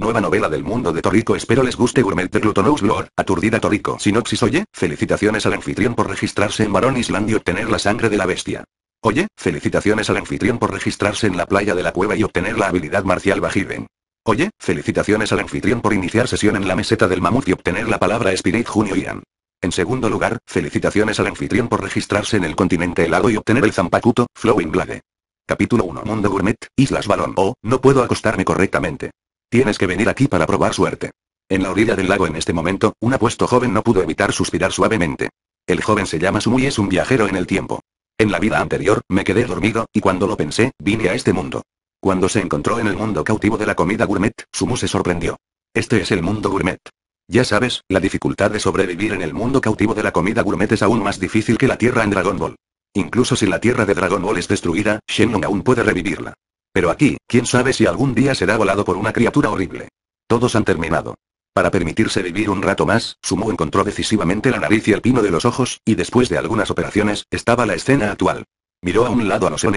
Nueva novela del mundo de Torico espero les guste Gourmet de Glutonous Lore, aturdida Torico Sinopsis oye, felicitaciones al anfitrión por registrarse en Barón Island y obtener la sangre de la bestia. Oye, felicitaciones al anfitrión por registrarse en la playa de la cueva y obtener la habilidad marcial Bajiven. Oye, felicitaciones al anfitrión por iniciar sesión en la meseta del mamut y obtener la palabra Spirit Junio Ian. En segundo lugar, felicitaciones al anfitrión por registrarse en el continente helado y obtener el Zampacuto, Flowing Blade. Capítulo 1 Mundo Gourmet, Islas Balón. Oh, no puedo acostarme correctamente. Tienes que venir aquí para probar suerte. En la orilla del lago en este momento, un apuesto joven no pudo evitar suspirar suavemente. El joven se llama Sumu y es un viajero en el tiempo. En la vida anterior, me quedé dormido, y cuando lo pensé, vine a este mundo. Cuando se encontró en el mundo cautivo de la comida gourmet, Sumu se sorprendió. Este es el mundo gourmet. Ya sabes, la dificultad de sobrevivir en el mundo cautivo de la comida gourmet es aún más difícil que la tierra en Dragon Ball. Incluso si la tierra de Dragon Ball es destruida, Shenlong aún puede revivirla. Pero aquí, quién sabe si algún día será volado por una criatura horrible. Todos han terminado. Para permitirse vivir un rato más, Sumo encontró decisivamente la nariz y el pino de los ojos, y después de algunas operaciones, estaba la escena actual. Miró a un lado a los son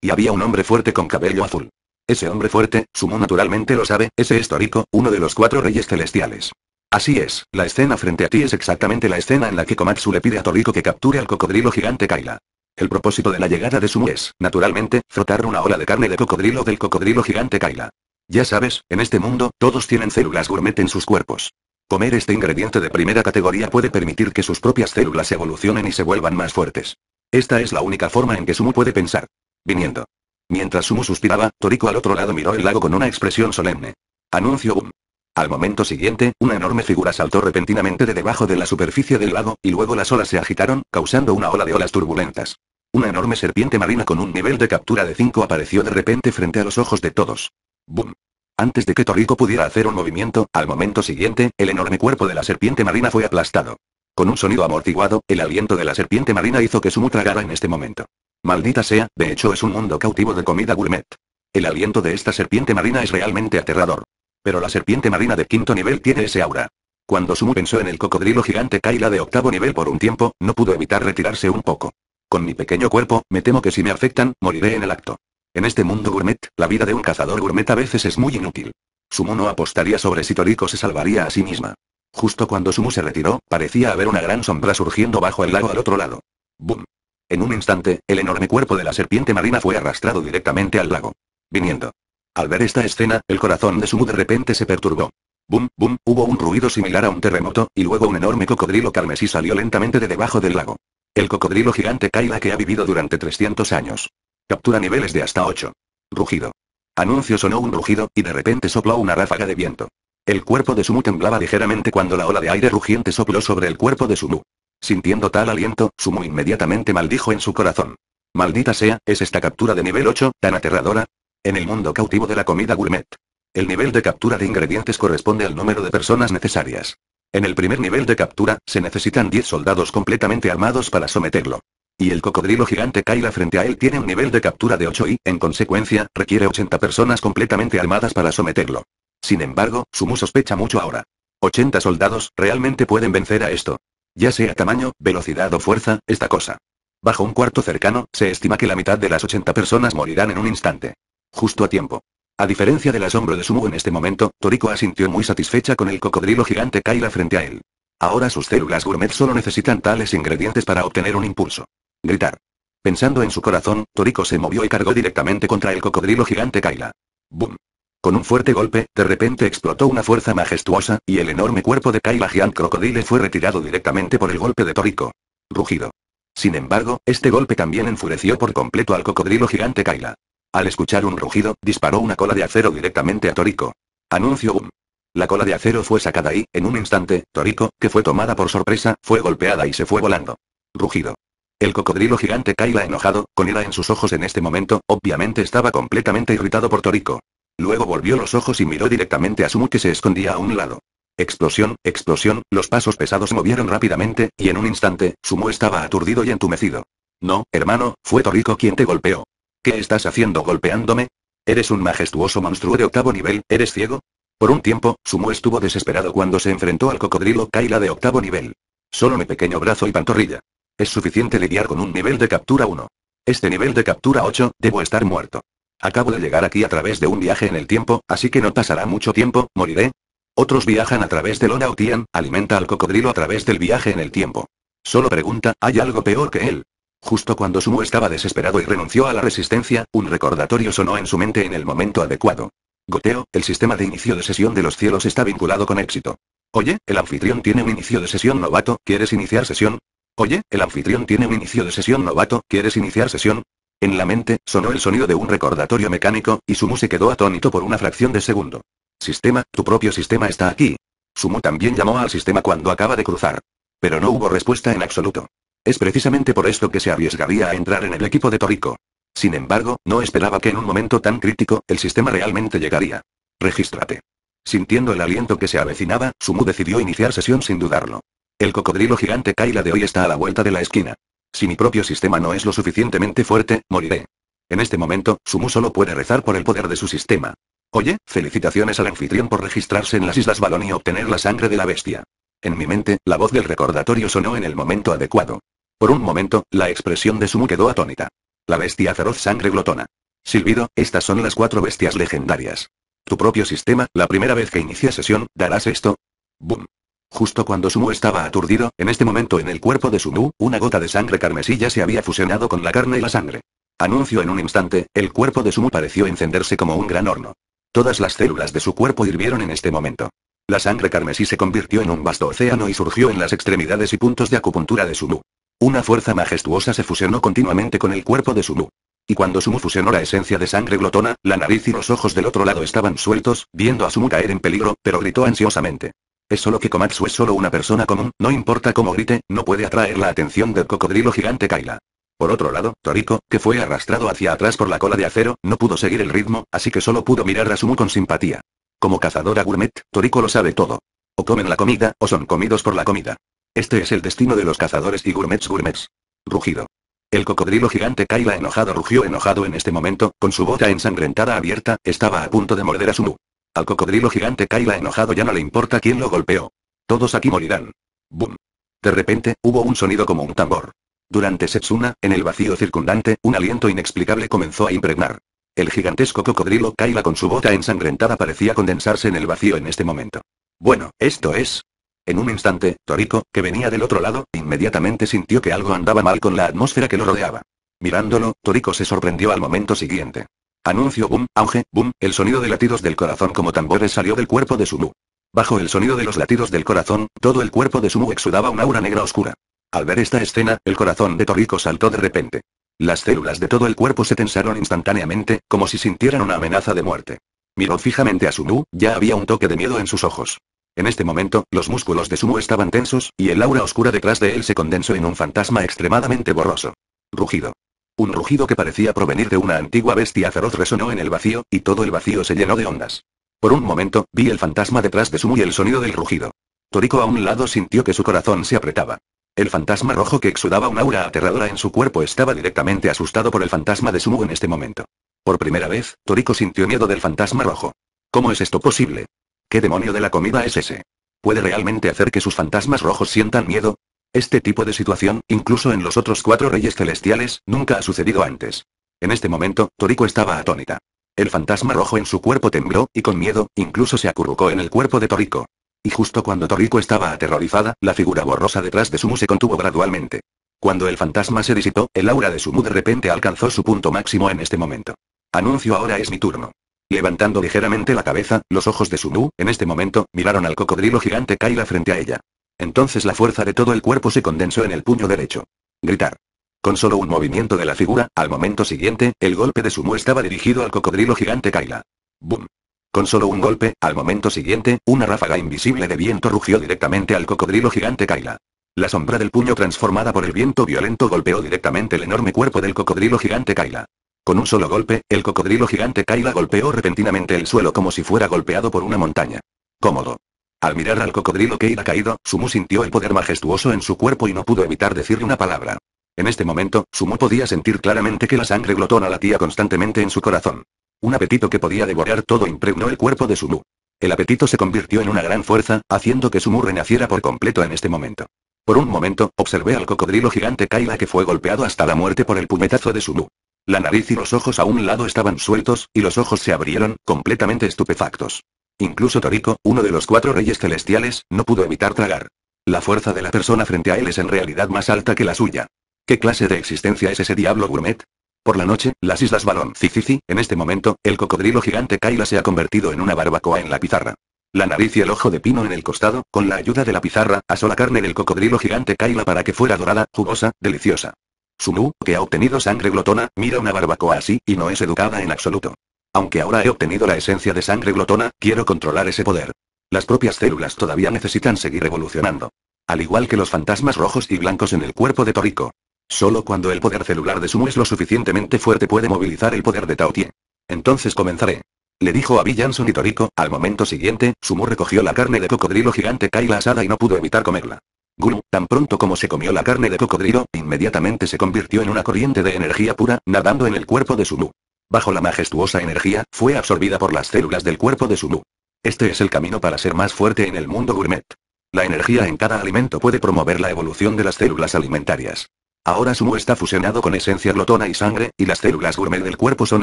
y había un hombre fuerte con cabello azul. Ese hombre fuerte, Sumo naturalmente lo sabe, ese es Toriko, uno de los cuatro reyes celestiales. Así es, la escena frente a ti es exactamente la escena en la que Komatsu le pide a Toriko que capture al cocodrilo gigante Kaila. El propósito de la llegada de Sumu es, naturalmente, frotar una ola de carne de cocodrilo del cocodrilo gigante Kaila. Ya sabes, en este mundo, todos tienen células gourmet en sus cuerpos. Comer este ingrediente de primera categoría puede permitir que sus propias células evolucionen y se vuelvan más fuertes. Esta es la única forma en que Sumu puede pensar. Viniendo. Mientras Sumu suspiraba, Toriko al otro lado miró el lago con una expresión solemne. Anuncio boom. Um. Al momento siguiente, una enorme figura saltó repentinamente de debajo de la superficie del lago, y luego las olas se agitaron, causando una ola de olas turbulentas. Una enorme serpiente marina con un nivel de captura de 5 apareció de repente frente a los ojos de todos. ¡Bum! Antes de que Torrico pudiera hacer un movimiento, al momento siguiente, el enorme cuerpo de la serpiente marina fue aplastado. Con un sonido amortiguado, el aliento de la serpiente marina hizo que Sumu tragara en este momento. Maldita sea, de hecho es un mundo cautivo de comida gourmet. El aliento de esta serpiente marina es realmente aterrador. Pero la serpiente marina de quinto nivel tiene ese aura. Cuando Sumu pensó en el cocodrilo gigante Kaila de octavo nivel por un tiempo, no pudo evitar retirarse un poco. Con mi pequeño cuerpo, me temo que si me afectan, moriré en el acto. En este mundo gourmet, la vida de un cazador gourmet a veces es muy inútil. Sumu no apostaría sobre si Toriko se salvaría a sí misma. Justo cuando Sumu se retiró, parecía haber una gran sombra surgiendo bajo el lago al otro lado. ¡Bum! En un instante, el enorme cuerpo de la serpiente marina fue arrastrado directamente al lago. Viniendo. Al ver esta escena, el corazón de Sumu de repente se perturbó. Bum, bum, hubo un ruido similar a un terremoto, y luego un enorme cocodrilo carmesí salió lentamente de debajo del lago. El cocodrilo gigante Kaila que ha vivido durante 300 años. Captura niveles de hasta 8. Rugido. Anuncio sonó un rugido, y de repente sopló una ráfaga de viento. El cuerpo de Sumu temblaba ligeramente cuando la ola de aire rugiente sopló sobre el cuerpo de Sumu. Sintiendo tal aliento, Sumu inmediatamente maldijo en su corazón. Maldita sea, ¿es esta captura de nivel 8, tan aterradora? En el mundo cautivo de la comida gourmet. El nivel de captura de ingredientes corresponde al número de personas necesarias. En el primer nivel de captura, se necesitan 10 soldados completamente armados para someterlo. Y el cocodrilo gigante Kaila frente a él tiene un nivel de captura de 8 y, en consecuencia, requiere 80 personas completamente armadas para someterlo. Sin embargo, Sumu sospecha mucho ahora. 80 soldados, realmente pueden vencer a esto. Ya sea tamaño, velocidad o fuerza, esta cosa. Bajo un cuarto cercano, se estima que la mitad de las 80 personas morirán en un instante. Justo a tiempo. A diferencia del asombro de Sumu en este momento, Toriko asintió muy satisfecha con el cocodrilo gigante Kaila frente a él. Ahora sus células gourmet solo necesitan tales ingredientes para obtener un impulso. Gritar. Pensando en su corazón, Toriko se movió y cargó directamente contra el cocodrilo gigante Kaila. Boom. Con un fuerte golpe, de repente explotó una fuerza majestuosa, y el enorme cuerpo de Kaila Giant Crocodile fue retirado directamente por el golpe de Toriko. Rugido. Sin embargo, este golpe también enfureció por completo al cocodrilo gigante Kaila. Al escuchar un rugido, disparó una cola de acero directamente a Toriko. Anuncio boom. La cola de acero fue sacada y, en un instante, Toriko, que fue tomada por sorpresa, fue golpeada y se fue volando. Rugido. El cocodrilo gigante Kaila enojado, con ira en sus ojos en este momento, obviamente estaba completamente irritado por Toriko. Luego volvió los ojos y miró directamente a Sumu que se escondía a un lado. Explosión, explosión, los pasos pesados se movieron rápidamente, y en un instante, Sumu estaba aturdido y entumecido. No, hermano, fue Toriko quien te golpeó. ¿Qué estás haciendo golpeándome? Eres un majestuoso monstruo de octavo nivel, ¿eres ciego? Por un tiempo, Sumo estuvo desesperado cuando se enfrentó al cocodrilo Kaila de octavo nivel. Solo mi pequeño brazo y pantorrilla. Es suficiente lidiar con un nivel de captura 1. Este nivel de captura 8, debo estar muerto. Acabo de llegar aquí a través de un viaje en el tiempo, así que no pasará mucho tiempo, moriré. Otros viajan a través de Lona o alimenta al cocodrilo a través del viaje en el tiempo. Solo pregunta, ¿hay algo peor que él? Justo cuando Sumu estaba desesperado y renunció a la resistencia, un recordatorio sonó en su mente en el momento adecuado. Goteo, el sistema de inicio de sesión de los cielos está vinculado con éxito. Oye, el anfitrión tiene un inicio de sesión novato, ¿quieres iniciar sesión? Oye, el anfitrión tiene un inicio de sesión novato, ¿quieres iniciar sesión? En la mente, sonó el sonido de un recordatorio mecánico, y Sumu se quedó atónito por una fracción de segundo. Sistema, tu propio sistema está aquí. Sumu también llamó al sistema cuando acaba de cruzar. Pero no hubo respuesta en absoluto. Es precisamente por esto que se arriesgaría a entrar en el equipo de Torico. Sin embargo, no esperaba que en un momento tan crítico, el sistema realmente llegaría. Regístrate. Sintiendo el aliento que se avecinaba, Sumu decidió iniciar sesión sin dudarlo. El cocodrilo gigante Kaila de hoy está a la vuelta de la esquina. Si mi propio sistema no es lo suficientemente fuerte, moriré. En este momento, Sumu solo puede rezar por el poder de su sistema. Oye, felicitaciones al anfitrión por registrarse en las Islas Balón y obtener la sangre de la bestia. En mi mente, la voz del recordatorio sonó en el momento adecuado. Por un momento, la expresión de Sumu quedó atónita. La bestia feroz sangre glotona. Silbido, estas son las cuatro bestias legendarias. Tu propio sistema, la primera vez que inicia sesión, darás esto. Boom. Justo cuando Sumu estaba aturdido, en este momento en el cuerpo de Sumu, una gota de sangre carmesilla se había fusionado con la carne y la sangre. Anuncio en un instante, el cuerpo de Sumu pareció encenderse como un gran horno. Todas las células de su cuerpo hirvieron en este momento. La sangre carmesí se convirtió en un vasto océano y surgió en las extremidades y puntos de acupuntura de Sumu. Una fuerza majestuosa se fusionó continuamente con el cuerpo de Sumu. Y cuando Sumu fusionó la esencia de sangre glotona, la nariz y los ojos del otro lado estaban sueltos, viendo a Sumu caer en peligro, pero gritó ansiosamente. Es solo que Komatsu es solo una persona común, no importa cómo grite, no puede atraer la atención del cocodrilo gigante Kaila. Por otro lado, Toriko, que fue arrastrado hacia atrás por la cola de acero, no pudo seguir el ritmo, así que solo pudo mirar a Sumu con simpatía. Como cazadora gourmet, Toriko lo sabe todo. O comen la comida, o son comidos por la comida. Este es el destino de los cazadores y gourmets gourmets. Rugido. El cocodrilo gigante Kaila enojado rugió enojado en este momento, con su bota ensangrentada abierta, estaba a punto de morder a Sumu. Al cocodrilo gigante Kaila enojado ya no le importa quién lo golpeó. Todos aquí morirán. Boom. De repente, hubo un sonido como un tambor. Durante Setsuna, en el vacío circundante, un aliento inexplicable comenzó a impregnar. El gigantesco cocodrilo Kaila con su bota ensangrentada parecía condensarse en el vacío en este momento. Bueno, esto es, en un instante, Toriko, que venía del otro lado, inmediatamente sintió que algo andaba mal con la atmósfera que lo rodeaba. Mirándolo, Toriko se sorprendió al momento siguiente. Anuncio boom, auge, boom, el sonido de latidos del corazón como tambores salió del cuerpo de Sumu. Bajo el sonido de los latidos del corazón, todo el cuerpo de Sumu exudaba una aura negra oscura. Al ver esta escena, el corazón de Toriko saltó de repente. Las células de todo el cuerpo se tensaron instantáneamente, como si sintieran una amenaza de muerte. Miró fijamente a Sumu, ya había un toque de miedo en sus ojos. En este momento, los músculos de Sumu estaban tensos, y el aura oscura detrás de él se condensó en un fantasma extremadamente borroso. Rugido. Un rugido que parecía provenir de una antigua bestia feroz resonó en el vacío, y todo el vacío se llenó de ondas. Por un momento, vi el fantasma detrás de Sumu y el sonido del rugido. Toriko a un lado sintió que su corazón se apretaba. El fantasma rojo que exudaba un aura aterradora en su cuerpo estaba directamente asustado por el fantasma de Sumu en este momento. Por primera vez, Toriko sintió miedo del fantasma rojo. ¿Cómo es esto posible? ¿Qué demonio de la comida es ese? ¿Puede realmente hacer que sus fantasmas rojos sientan miedo? Este tipo de situación, incluso en los otros cuatro reyes celestiales, nunca ha sucedido antes. En este momento, Toriko estaba atónita. El fantasma rojo en su cuerpo tembló, y con miedo, incluso se acurrucó en el cuerpo de Toriko. Y justo cuando Toriko estaba aterrorizada, la figura borrosa detrás de Sumu se contuvo gradualmente. Cuando el fantasma se disipó, el aura de Sumu de repente alcanzó su punto máximo en este momento. Anuncio ahora es mi turno. Levantando ligeramente la cabeza, los ojos de Sumu, en este momento, miraron al cocodrilo gigante Kaila frente a ella. Entonces la fuerza de todo el cuerpo se condensó en el puño derecho. Gritar. Con solo un movimiento de la figura, al momento siguiente, el golpe de Sumu estaba dirigido al cocodrilo gigante Kaila. ¡Bum! Con solo un golpe, al momento siguiente, una ráfaga invisible de viento rugió directamente al cocodrilo gigante Kaila. La sombra del puño transformada por el viento violento golpeó directamente el enorme cuerpo del cocodrilo gigante Kaila. Con un solo golpe, el cocodrilo gigante Kaila golpeó repentinamente el suelo como si fuera golpeado por una montaña. Cómodo. Al mirar al cocodrilo que iba caído, Sumu sintió el poder majestuoso en su cuerpo y no pudo evitar decirle una palabra. En este momento, Sumu podía sentir claramente que la sangre glotona latía constantemente en su corazón. Un apetito que podía devorar todo impregnó el cuerpo de Sumu. El apetito se convirtió en una gran fuerza, haciendo que Sumu renaciera por completo en este momento. Por un momento, observé al cocodrilo gigante Kaila que fue golpeado hasta la muerte por el puñetazo de Sumu. La nariz y los ojos a un lado estaban sueltos, y los ojos se abrieron, completamente estupefactos. Incluso Toriko, uno de los cuatro reyes celestiales, no pudo evitar tragar. La fuerza de la persona frente a él es en realidad más alta que la suya. ¿Qué clase de existencia es ese diablo gourmet? Por la noche, las Islas Balón Cicici, en este momento, el cocodrilo gigante Kaila se ha convertido en una barbacoa en la pizarra. La nariz y el ojo de pino en el costado, con la ayuda de la pizarra, asó la carne del cocodrilo gigante Kaila para que fuera dorada, jugosa, deliciosa. Sumu, que ha obtenido sangre glotona, mira una barbacoa así, y no es educada en absoluto. Aunque ahora he obtenido la esencia de sangre glotona, quiero controlar ese poder. Las propias células todavía necesitan seguir evolucionando. Al igual que los fantasmas rojos y blancos en el cuerpo de Toriko. Solo cuando el poder celular de Sumu es lo suficientemente fuerte puede movilizar el poder de Taotie. Entonces comenzaré. Le dijo a Bill Jansson y Toriko, al momento siguiente, Sumu recogió la carne de cocodrilo gigante Kaila asada y no pudo evitar comerla. Guru, tan pronto como se comió la carne de cocodrilo, inmediatamente se convirtió en una corriente de energía pura, nadando en el cuerpo de Sumu. Bajo la majestuosa energía, fue absorbida por las células del cuerpo de Sumu. Este es el camino para ser más fuerte en el mundo gourmet. La energía en cada alimento puede promover la evolución de las células alimentarias. Ahora Sumu está fusionado con esencia glotona y sangre, y las células gourmet del cuerpo son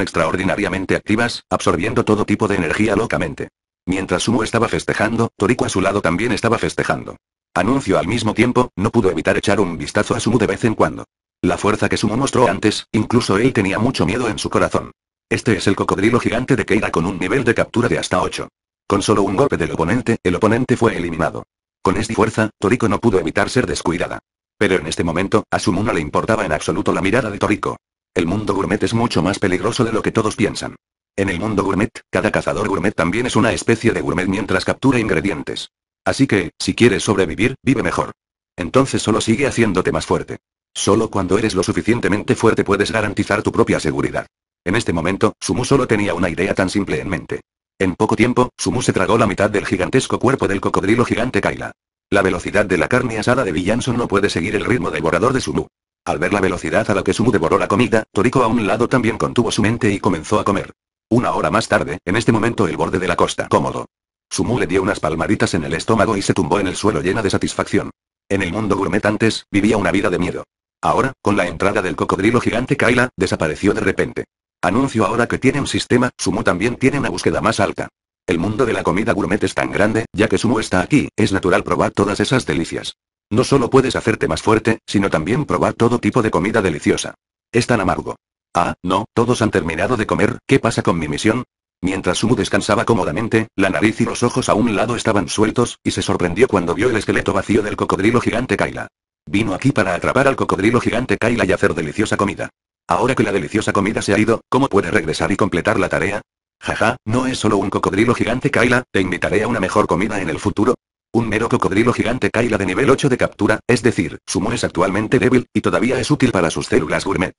extraordinariamente activas, absorbiendo todo tipo de energía locamente. Mientras Sumu estaba festejando, Toriko a su lado también estaba festejando. Anuncio al mismo tiempo, no pudo evitar echar un vistazo a Sumu de vez en cuando. La fuerza que Sumu mostró antes, incluso él tenía mucho miedo en su corazón. Este es el cocodrilo gigante de Keira con un nivel de captura de hasta 8. Con solo un golpe del oponente, el oponente fue eliminado. Con esta fuerza, Toriko no pudo evitar ser descuidada. Pero en este momento, a Sumu no le importaba en absoluto la mirada de Toriko. El mundo gourmet es mucho más peligroso de lo que todos piensan. En el mundo gourmet, cada cazador gourmet también es una especie de gourmet mientras captura ingredientes. Así que, si quieres sobrevivir, vive mejor. Entonces solo sigue haciéndote más fuerte. Solo cuando eres lo suficientemente fuerte puedes garantizar tu propia seguridad. En este momento, Sumu solo tenía una idea tan simple en mente. En poco tiempo, Sumu se tragó la mitad del gigantesco cuerpo del cocodrilo gigante Kaila. La velocidad de la carne asada de Villanson no puede seguir el ritmo devorador de Sumu. Al ver la velocidad a la que Sumu devoró la comida, Toriko a un lado también contuvo su mente y comenzó a comer. Una hora más tarde, en este momento el borde de la costa cómodo. Sumu le dio unas palmaditas en el estómago y se tumbó en el suelo llena de satisfacción. En el mundo gourmet antes, vivía una vida de miedo. Ahora, con la entrada del cocodrilo gigante Kaila, desapareció de repente. Anuncio ahora que tienen sistema, Sumu también tiene una búsqueda más alta. El mundo de la comida gourmet es tan grande, ya que Sumu está aquí, es natural probar todas esas delicias. No solo puedes hacerte más fuerte, sino también probar todo tipo de comida deliciosa. Es tan amargo. Ah, no, todos han terminado de comer, ¿qué pasa con mi misión? Mientras Sumu descansaba cómodamente, la nariz y los ojos a un lado estaban sueltos, y se sorprendió cuando vio el esqueleto vacío del cocodrilo gigante Kaila. Vino aquí para atrapar al cocodrilo gigante Kaila y hacer deliciosa comida. Ahora que la deliciosa comida se ha ido, ¿cómo puede regresar y completar la tarea? Jaja, no es solo un cocodrilo gigante Kaila, te invitaré a una mejor comida en el futuro. Un mero cocodrilo gigante Kaila de nivel 8 de captura, es decir, Sumu es actualmente débil, y todavía es útil para sus células gourmet.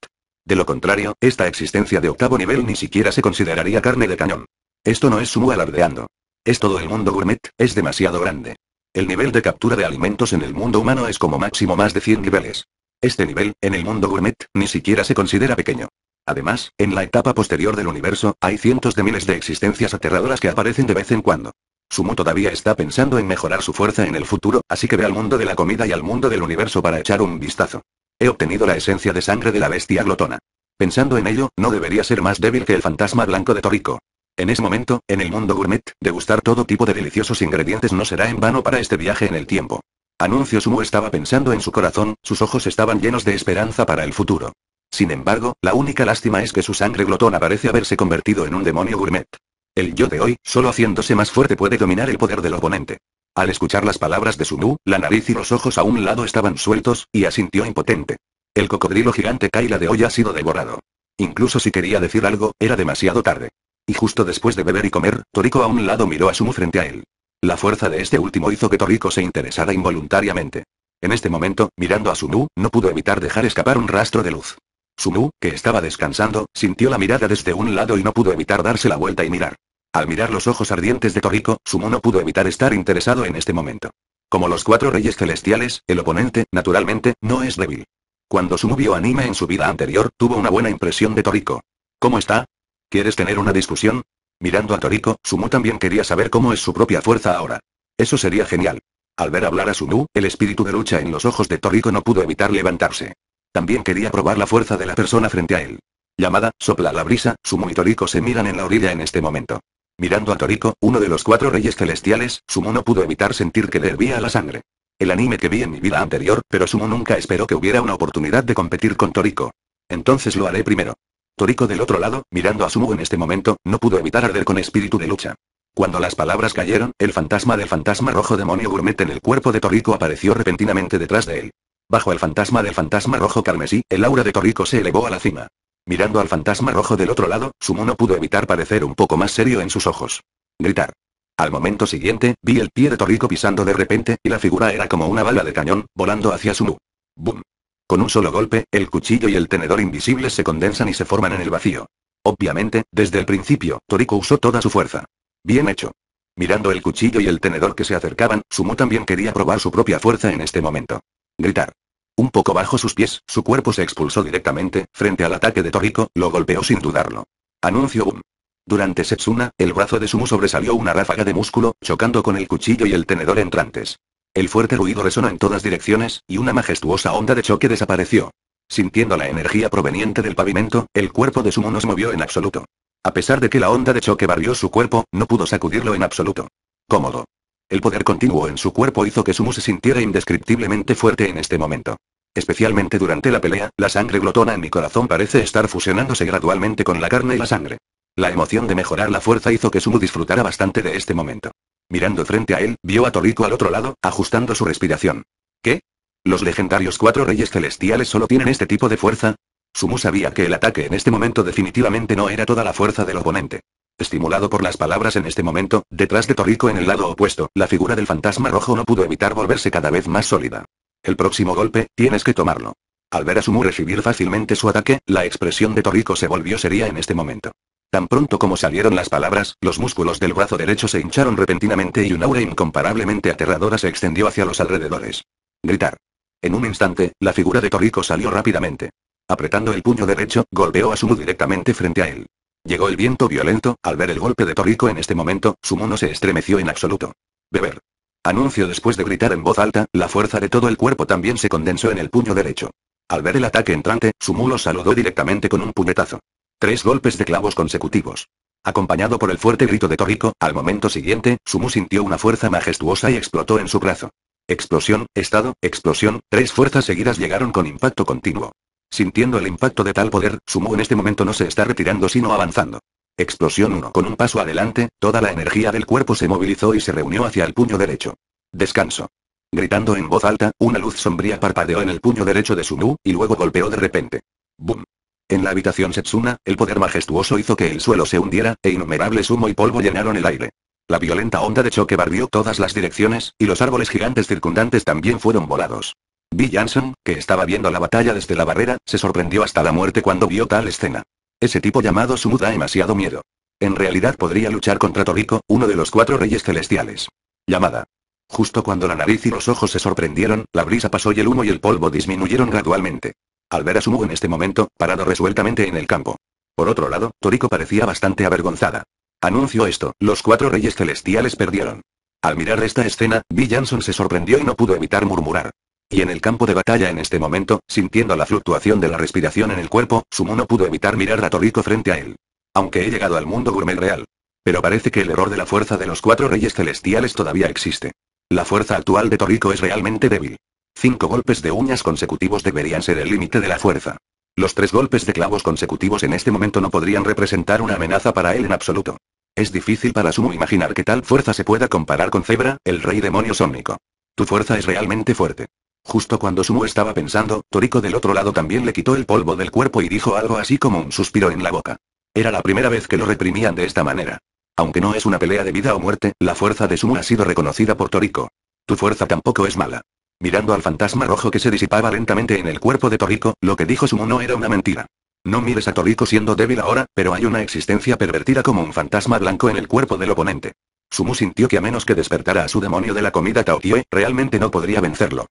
De lo contrario, esta existencia de octavo nivel ni siquiera se consideraría carne de cañón. Esto no es Sumu alardeando. Es todo el mundo gourmet, es demasiado grande. El nivel de captura de alimentos en el mundo humano es como máximo más de 100 niveles. Este nivel, en el mundo gourmet, ni siquiera se considera pequeño. Además, en la etapa posterior del universo, hay cientos de miles de existencias aterradoras que aparecen de vez en cuando. Sumo todavía está pensando en mejorar su fuerza en el futuro, así que ve al mundo de la comida y al mundo del universo para echar un vistazo. He obtenido la esencia de sangre de la bestia glotona. Pensando en ello, no debería ser más débil que el fantasma blanco de Torico. En ese momento, en el mundo gourmet, degustar todo tipo de deliciosos ingredientes no será en vano para este viaje en el tiempo. Anuncio Sumo estaba pensando en su corazón, sus ojos estaban llenos de esperanza para el futuro. Sin embargo, la única lástima es que su sangre glotona parece haberse convertido en un demonio gourmet. El yo de hoy, solo haciéndose más fuerte puede dominar el poder del oponente. Al escuchar las palabras de Sunu, la nariz y los ojos a un lado estaban sueltos, y asintió impotente. El cocodrilo gigante Kaila de hoy ha sido devorado. Incluso si quería decir algo, era demasiado tarde. Y justo después de beber y comer, Toriko a un lado miró a Sumu frente a él. La fuerza de este último hizo que Toriko se interesara involuntariamente. En este momento, mirando a Sumu, no pudo evitar dejar escapar un rastro de luz. Sumu, que estaba descansando, sintió la mirada desde un lado y no pudo evitar darse la vuelta y mirar. Al mirar los ojos ardientes de Toriko, Sumu no pudo evitar estar interesado en este momento. Como los cuatro reyes celestiales, el oponente, naturalmente, no es débil. Cuando Sumu vio anime en su vida anterior, tuvo una buena impresión de Toriko. ¿Cómo está? ¿Quieres tener una discusión? Mirando a Toriko, Sumu también quería saber cómo es su propia fuerza ahora. Eso sería genial. Al ver hablar a Sumu, el espíritu de lucha en los ojos de Toriko no pudo evitar levantarse. También quería probar la fuerza de la persona frente a él. Llamada, sopla la brisa, Sumu y Toriko se miran en la orilla en este momento. Mirando a Toriko, uno de los cuatro reyes celestiales, Sumo no pudo evitar sentir que le hervía la sangre. El anime que vi en mi vida anterior, pero Sumo nunca esperó que hubiera una oportunidad de competir con Toriko. Entonces lo haré primero. Toriko del otro lado, mirando a Sumo en este momento, no pudo evitar arder con espíritu de lucha. Cuando las palabras cayeron, el fantasma del fantasma rojo demonio gourmet en el cuerpo de Toriko apareció repentinamente detrás de él. Bajo el fantasma del fantasma rojo carmesí, el aura de Toriko se elevó a la cima. Mirando al fantasma rojo del otro lado, Sumu no pudo evitar parecer un poco más serio en sus ojos. Gritar. Al momento siguiente, vi el pie de Torico pisando de repente, y la figura era como una bala de cañón, volando hacia Sumu. ¡Bum! Con un solo golpe, el cuchillo y el tenedor invisibles se condensan y se forman en el vacío. Obviamente, desde el principio, Toriko usó toda su fuerza. Bien hecho. Mirando el cuchillo y el tenedor que se acercaban, Sumu también quería probar su propia fuerza en este momento. Gritar. Un poco bajo sus pies, su cuerpo se expulsó directamente, frente al ataque de Toriko, lo golpeó sin dudarlo. Anuncio boom. Um. Durante Setsuna, el brazo de Sumu sobresalió una ráfaga de músculo, chocando con el cuchillo y el tenedor entrantes. El fuerte ruido resonó en todas direcciones, y una majestuosa onda de choque desapareció. Sintiendo la energía proveniente del pavimento, el cuerpo de Sumu no se movió en absoluto. A pesar de que la onda de choque barrió su cuerpo, no pudo sacudirlo en absoluto. Cómodo. El poder continuo en su cuerpo hizo que Sumu se sintiera indescriptiblemente fuerte en este momento. Especialmente durante la pelea, la sangre glotona en mi corazón parece estar fusionándose gradualmente con la carne y la sangre. La emoción de mejorar la fuerza hizo que Sumu disfrutara bastante de este momento. Mirando frente a él, vio a Toriko al otro lado, ajustando su respiración. ¿Qué? ¿Los legendarios cuatro reyes celestiales solo tienen este tipo de fuerza? Sumu sabía que el ataque en este momento definitivamente no era toda la fuerza del oponente. Estimulado por las palabras en este momento, detrás de Torrico en el lado opuesto, la figura del fantasma rojo no pudo evitar volverse cada vez más sólida. El próximo golpe, tienes que tomarlo. Al ver a Sumu recibir fácilmente su ataque, la expresión de Torrico se volvió seria en este momento. Tan pronto como salieron las palabras, los músculos del brazo derecho se hincharon repentinamente y una aura incomparablemente aterradora se extendió hacia los alrededores. Gritar. En un instante, la figura de Torrico salió rápidamente. Apretando el puño derecho, golpeó a Sumu directamente frente a él. Llegó el viento violento, al ver el golpe de Torrico en este momento, Sumu no se estremeció en absoluto. Beber. Anuncio después de gritar en voz alta, la fuerza de todo el cuerpo también se condensó en el puño derecho. Al ver el ataque entrante, Sumu lo saludó directamente con un puñetazo. Tres golpes de clavos consecutivos. Acompañado por el fuerte grito de Torrico, al momento siguiente, Sumu sintió una fuerza majestuosa y explotó en su brazo. Explosión, estado, explosión, tres fuerzas seguidas llegaron con impacto continuo. Sintiendo el impacto de tal poder, Sumu en este momento no se está retirando sino avanzando. Explosión 1 con un paso adelante, toda la energía del cuerpo se movilizó y se reunió hacia el puño derecho. Descanso. Gritando en voz alta, una luz sombría parpadeó en el puño derecho de Sumu, y luego golpeó de repente. ¡Bum! En la habitación Setsuna, el poder majestuoso hizo que el suelo se hundiera, e innumerables humo y polvo llenaron el aire. La violenta onda de choque barrió todas las direcciones, y los árboles gigantes circundantes también fueron volados. Bill Johnson, que estaba viendo la batalla desde la barrera, se sorprendió hasta la muerte cuando vio tal escena. Ese tipo llamado Sumu da demasiado miedo. En realidad podría luchar contra Toriko, uno de los cuatro reyes celestiales. Llamada. Justo cuando la nariz y los ojos se sorprendieron, la brisa pasó y el humo y el polvo disminuyeron gradualmente. Al ver a Sumu en este momento, parado resueltamente en el campo. Por otro lado, Toriko parecía bastante avergonzada. Anunció esto, los cuatro reyes celestiales perdieron. Al mirar esta escena, Bill Johnson se sorprendió y no pudo evitar murmurar. Y en el campo de batalla en este momento, sintiendo la fluctuación de la respiración en el cuerpo, Sumo no pudo evitar mirar a Toriko frente a él. Aunque he llegado al mundo gourmet real. Pero parece que el error de la fuerza de los cuatro reyes celestiales todavía existe. La fuerza actual de Toriko es realmente débil. Cinco golpes de uñas consecutivos deberían ser el límite de la fuerza. Los tres golpes de clavos consecutivos en este momento no podrían representar una amenaza para él en absoluto. Es difícil para Sumo imaginar que tal fuerza se pueda comparar con Zebra, el rey demonio sónico. Tu fuerza es realmente fuerte. Justo cuando Sumu estaba pensando, Toriko del otro lado también le quitó el polvo del cuerpo y dijo algo así como un suspiro en la boca. Era la primera vez que lo reprimían de esta manera. Aunque no es una pelea de vida o muerte, la fuerza de Sumu ha sido reconocida por Toriko. Tu fuerza tampoco es mala. Mirando al fantasma rojo que se disipaba lentamente en el cuerpo de Toriko, lo que dijo Sumu no era una mentira. No mires a Toriko siendo débil ahora, pero hay una existencia pervertida como un fantasma blanco en el cuerpo del oponente. Sumu sintió que a menos que despertara a su demonio de la comida Taotie, realmente no podría vencerlo.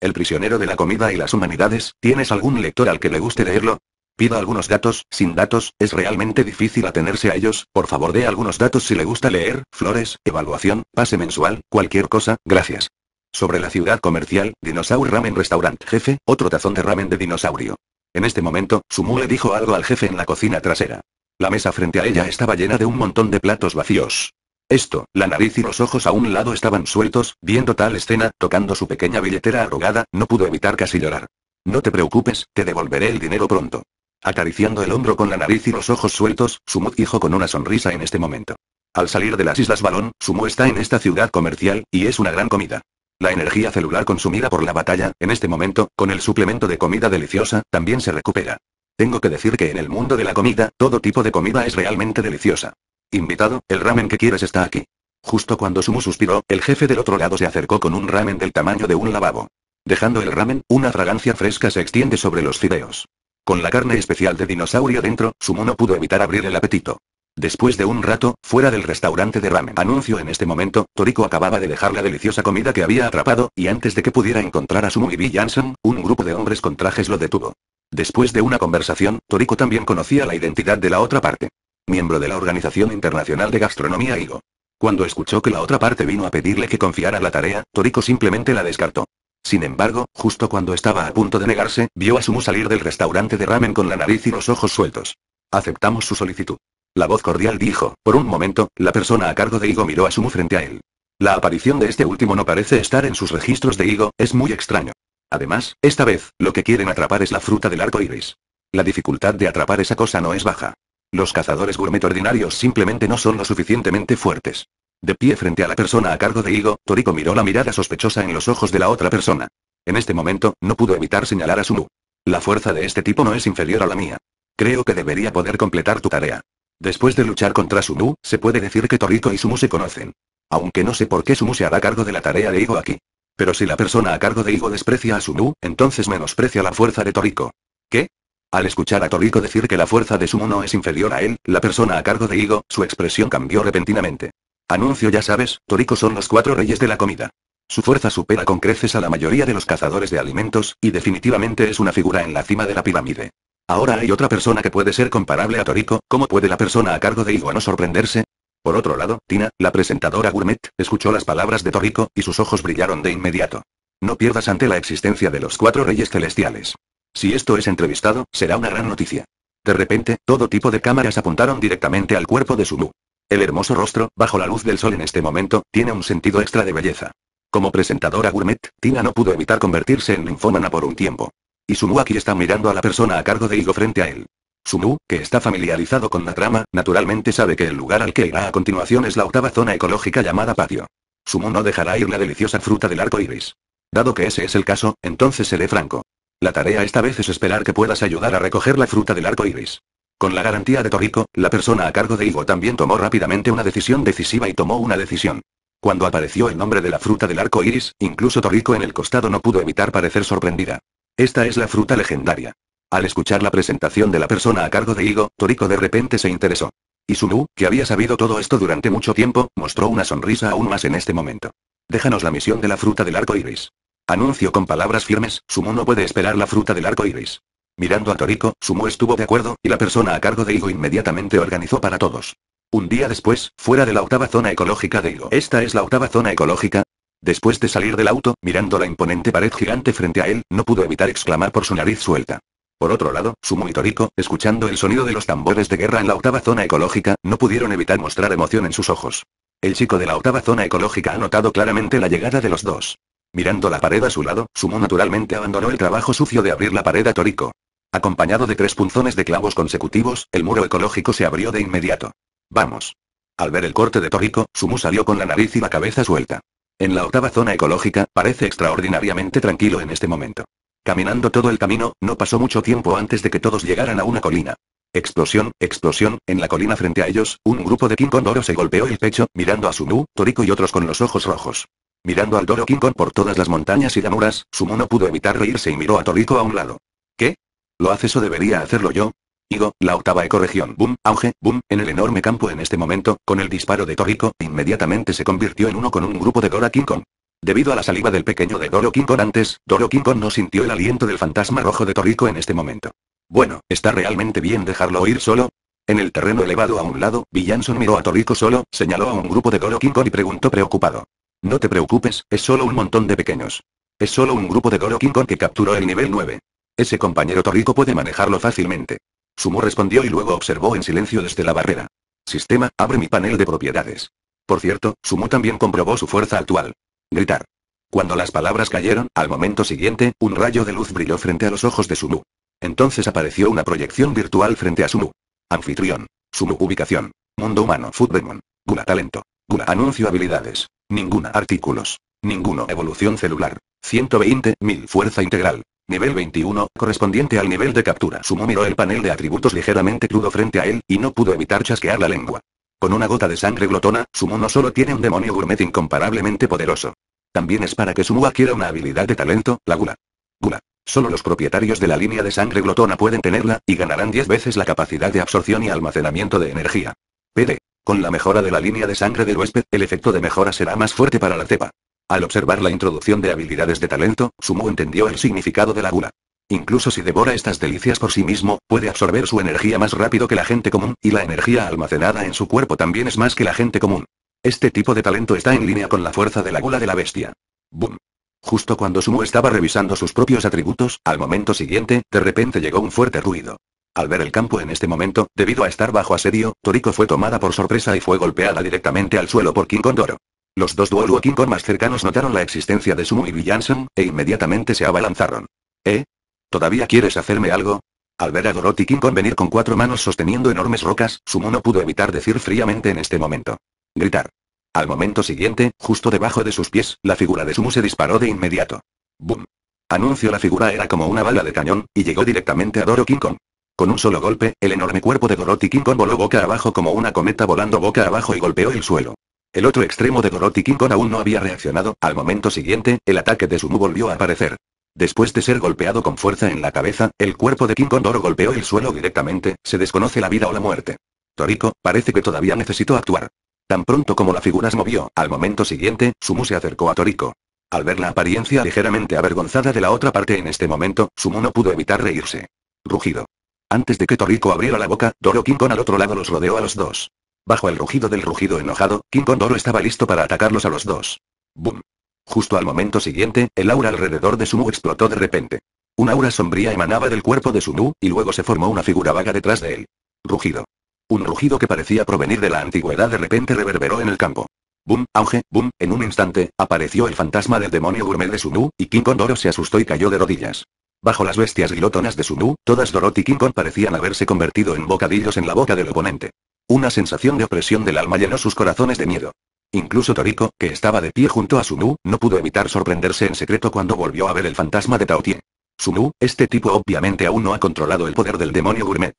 El prisionero de la comida y las humanidades, ¿tienes algún lector al que le guste leerlo? Pida algunos datos, sin datos, es realmente difícil atenerse a ellos, por favor dé algunos datos si le gusta leer, flores, evaluación, pase mensual, cualquier cosa, gracias. Sobre la ciudad comercial, Dinosaur Ramen Restaurant Jefe, otro tazón de ramen de dinosaurio. En este momento, Sumu le dijo algo al jefe en la cocina trasera. La mesa frente a ella estaba llena de un montón de platos vacíos. Esto, la nariz y los ojos a un lado estaban sueltos, viendo tal escena, tocando su pequeña billetera arrugada, no pudo evitar casi llorar. No te preocupes, te devolveré el dinero pronto. Acariciando el hombro con la nariz y los ojos sueltos, Sumu dijo con una sonrisa en este momento. Al salir de las Islas Balón, Sumu está en esta ciudad comercial, y es una gran comida. La energía celular consumida por la batalla, en este momento, con el suplemento de comida deliciosa, también se recupera. Tengo que decir que en el mundo de la comida, todo tipo de comida es realmente deliciosa. Invitado, el ramen que quieres está aquí. Justo cuando Sumu suspiró, el jefe del otro lado se acercó con un ramen del tamaño de un lavabo. Dejando el ramen, una fragancia fresca se extiende sobre los fideos. Con la carne especial de dinosaurio dentro, Sumu no pudo evitar abrir el apetito. Después de un rato, fuera del restaurante de ramen. Anuncio en este momento, Toriko acababa de dejar la deliciosa comida que había atrapado, y antes de que pudiera encontrar a Sumu y Bill un grupo de hombres con trajes lo detuvo. Después de una conversación, Toriko también conocía la identidad de la otra parte miembro de la Organización Internacional de Gastronomía Igo. Cuando escuchó que la otra parte vino a pedirle que confiara la tarea, Toriko simplemente la descartó. Sin embargo, justo cuando estaba a punto de negarse, vio a Sumu salir del restaurante de ramen con la nariz y los ojos sueltos. Aceptamos su solicitud. La voz cordial dijo, por un momento, la persona a cargo de Igo miró a Sumu frente a él. La aparición de este último no parece estar en sus registros de Igo. es muy extraño. Además, esta vez, lo que quieren atrapar es la fruta del arco iris. La dificultad de atrapar esa cosa no es baja. Los cazadores gourmet ordinarios simplemente no son lo suficientemente fuertes. De pie frente a la persona a cargo de Higo, Toriko miró la mirada sospechosa en los ojos de la otra persona. En este momento, no pudo evitar señalar a Sumu. La fuerza de este tipo no es inferior a la mía. Creo que debería poder completar tu tarea. Después de luchar contra Sumu, se puede decir que Toriko y Sumu se conocen. Aunque no sé por qué Sumu se hará cargo de la tarea de Higo aquí. Pero si la persona a cargo de Higo desprecia a Sumu, entonces menosprecia la fuerza de Toriko. ¿Qué? Al escuchar a Toriko decir que la fuerza de su mono es inferior a él, la persona a cargo de Igo, su expresión cambió repentinamente. Anuncio ya sabes, Toriko son los cuatro reyes de la comida. Su fuerza supera con creces a la mayoría de los cazadores de alimentos, y definitivamente es una figura en la cima de la pirámide. Ahora hay otra persona que puede ser comparable a Toriko, ¿cómo puede la persona a cargo de Igo no sorprenderse? Por otro lado, Tina, la presentadora gourmet, escuchó las palabras de Toriko, y sus ojos brillaron de inmediato. No pierdas ante la existencia de los cuatro reyes celestiales. Si esto es entrevistado, será una gran noticia. De repente, todo tipo de cámaras apuntaron directamente al cuerpo de Sumu. El hermoso rostro, bajo la luz del sol en este momento, tiene un sentido extra de belleza. Como presentadora gourmet, Tina no pudo evitar convertirse en linfómana por un tiempo. Y Sumu aquí está mirando a la persona a cargo de Higo frente a él. Sumu, que está familiarizado con la trama, naturalmente sabe que el lugar al que irá a continuación es la octava zona ecológica llamada patio. Sumu no dejará ir la deliciosa fruta del arco iris. Dado que ese es el caso, entonces seré franco. La tarea esta vez es esperar que puedas ayudar a recoger la fruta del arco iris. Con la garantía de Toriko, la persona a cargo de Igo también tomó rápidamente una decisión decisiva y tomó una decisión. Cuando apareció el nombre de la fruta del arco iris, incluso Torico en el costado no pudo evitar parecer sorprendida. Esta es la fruta legendaria. Al escuchar la presentación de la persona a cargo de Igo, Toriko de repente se interesó. Y Sumu, que había sabido todo esto durante mucho tiempo, mostró una sonrisa aún más en este momento. Déjanos la misión de la fruta del arco iris. Anuncio con palabras firmes, Sumu no puede esperar la fruta del arco iris. Mirando a Toriko, Sumu estuvo de acuerdo, y la persona a cargo de Igo inmediatamente organizó para todos. Un día después, fuera de la octava zona ecológica de Igo. Esta es la octava zona ecológica. Después de salir del auto, mirando la imponente pared gigante frente a él, no pudo evitar exclamar por su nariz suelta. Por otro lado, Sumu y Toriko, escuchando el sonido de los tambores de guerra en la octava zona ecológica, no pudieron evitar mostrar emoción en sus ojos. El chico de la octava zona ecológica ha notado claramente la llegada de los dos. Mirando la pared a su lado, Sumu naturalmente abandonó el trabajo sucio de abrir la pared a Toriko. Acompañado de tres punzones de clavos consecutivos, el muro ecológico se abrió de inmediato. Vamos. Al ver el corte de Toriko, Sumu salió con la nariz y la cabeza suelta. En la octava zona ecológica, parece extraordinariamente tranquilo en este momento. Caminando todo el camino, no pasó mucho tiempo antes de que todos llegaran a una colina. Explosión, explosión, en la colina frente a ellos, un grupo de King se golpeó el pecho, mirando a Sumu, Toriko y otros con los ojos rojos. Mirando al Doro King Kong por todas las montañas y llanuras, Sumo no pudo evitar reírse y miró a Toriko a un lado. ¿Qué? ¿Lo haces o debería hacerlo yo? Igo, la octava ecorregión. Boom, auge, boom, en el enorme campo en este momento, con el disparo de Toriko, inmediatamente se convirtió en uno con un grupo de Dora King Kong. Debido a la saliva del pequeño de Doro King Kong antes, Doro King Kong no sintió el aliento del fantasma rojo de Toriko en este momento. Bueno, ¿está realmente bien dejarlo oír solo? En el terreno elevado a un lado, Villanson miró a Toriko solo, señaló a un grupo de Doro King Kong y preguntó preocupado. No te preocupes, es solo un montón de pequeños. Es solo un grupo de Goro King Kong que capturó el nivel 9. Ese compañero Torrico puede manejarlo fácilmente. Sumo respondió y luego observó en silencio desde la barrera. Sistema, abre mi panel de propiedades. Por cierto, Sumo también comprobó su fuerza actual. Gritar. Cuando las palabras cayeron, al momento siguiente, un rayo de luz brilló frente a los ojos de Sumu. Entonces apareció una proyección virtual frente a Sumu. Anfitrión. Sumu ubicación. Mundo humano. Food Demon. Gula talento. Gula anuncio habilidades. Ninguna artículos. Ninguno evolución celular. 120.000 fuerza integral. Nivel 21, correspondiente al nivel de captura. Sumu miró el panel de atributos ligeramente crudo frente a él, y no pudo evitar chasquear la lengua. Con una gota de sangre glotona, Sumo no solo tiene un demonio gourmet incomparablemente poderoso. También es para que Sumo adquiera una habilidad de talento, la gula. Gula. Solo los propietarios de la línea de sangre glotona pueden tenerla, y ganarán 10 veces la capacidad de absorción y almacenamiento de energía. PD. Con la mejora de la línea de sangre del huésped, el efecto de mejora será más fuerte para la cepa. Al observar la introducción de habilidades de talento, Sumu entendió el significado de la gula. Incluso si devora estas delicias por sí mismo, puede absorber su energía más rápido que la gente común, y la energía almacenada en su cuerpo también es más que la gente común. Este tipo de talento está en línea con la fuerza de la gula de la bestia. Boom. Justo cuando Sumu estaba revisando sus propios atributos, al momento siguiente, de repente llegó un fuerte ruido. Al ver el campo en este momento, debido a estar bajo asedio, Toriko fue tomada por sorpresa y fue golpeada directamente al suelo por King Kong Doro. Los dos Duoluo King Kong más cercanos notaron la existencia de Sumo y Villansen, e inmediatamente se abalanzaron. ¿Eh? ¿Todavía quieres hacerme algo? Al ver a Dorothy King Kong venir con cuatro manos sosteniendo enormes rocas, Sumu no pudo evitar decir fríamente en este momento. Gritar. Al momento siguiente, justo debajo de sus pies, la figura de Sumo se disparó de inmediato. ¡Bum! Anunció la figura era como una bala de cañón, y llegó directamente a Doro King Kong. Con un solo golpe, el enorme cuerpo de Dorothy King Kong voló boca abajo como una cometa volando boca abajo y golpeó el suelo. El otro extremo de Dorothy King Kong aún no había reaccionado, al momento siguiente, el ataque de Sumu volvió a aparecer. Después de ser golpeado con fuerza en la cabeza, el cuerpo de King Kong Doro golpeó el suelo directamente, se desconoce la vida o la muerte. Toriko, parece que todavía necesitó actuar. Tan pronto como la figura se movió, al momento siguiente, Sumu se acercó a Toriko. Al ver la apariencia ligeramente avergonzada de la otra parte en este momento, Sumu no pudo evitar reírse. Rugido. Antes de que Torrico abriera la boca, Doro King Kong al otro lado los rodeó a los dos. Bajo el rugido del rugido enojado, King Kong Doro estaba listo para atacarlos a los dos. ¡Bum! Justo al momento siguiente, el aura alrededor de Sumu explotó de repente. Un aura sombría emanaba del cuerpo de Sunu y luego se formó una figura vaga detrás de él. Rugido. Un rugido que parecía provenir de la antigüedad de repente reverberó en el campo. ¡Bum, auge, boom, en un instante, apareció el fantasma del demonio gourmet de Sunu y King Kong Doro se asustó y cayó de rodillas. Bajo las bestias glotonas de Sunu, todas Dorothy King parecían haberse convertido en bocadillos en la boca del oponente. Una sensación de opresión del alma llenó sus corazones de miedo. Incluso Toriko, que estaba de pie junto a Sunu, no pudo evitar sorprenderse en secreto cuando volvió a ver el fantasma de Taotie. Sunu, este tipo obviamente aún no ha controlado el poder del demonio gourmet.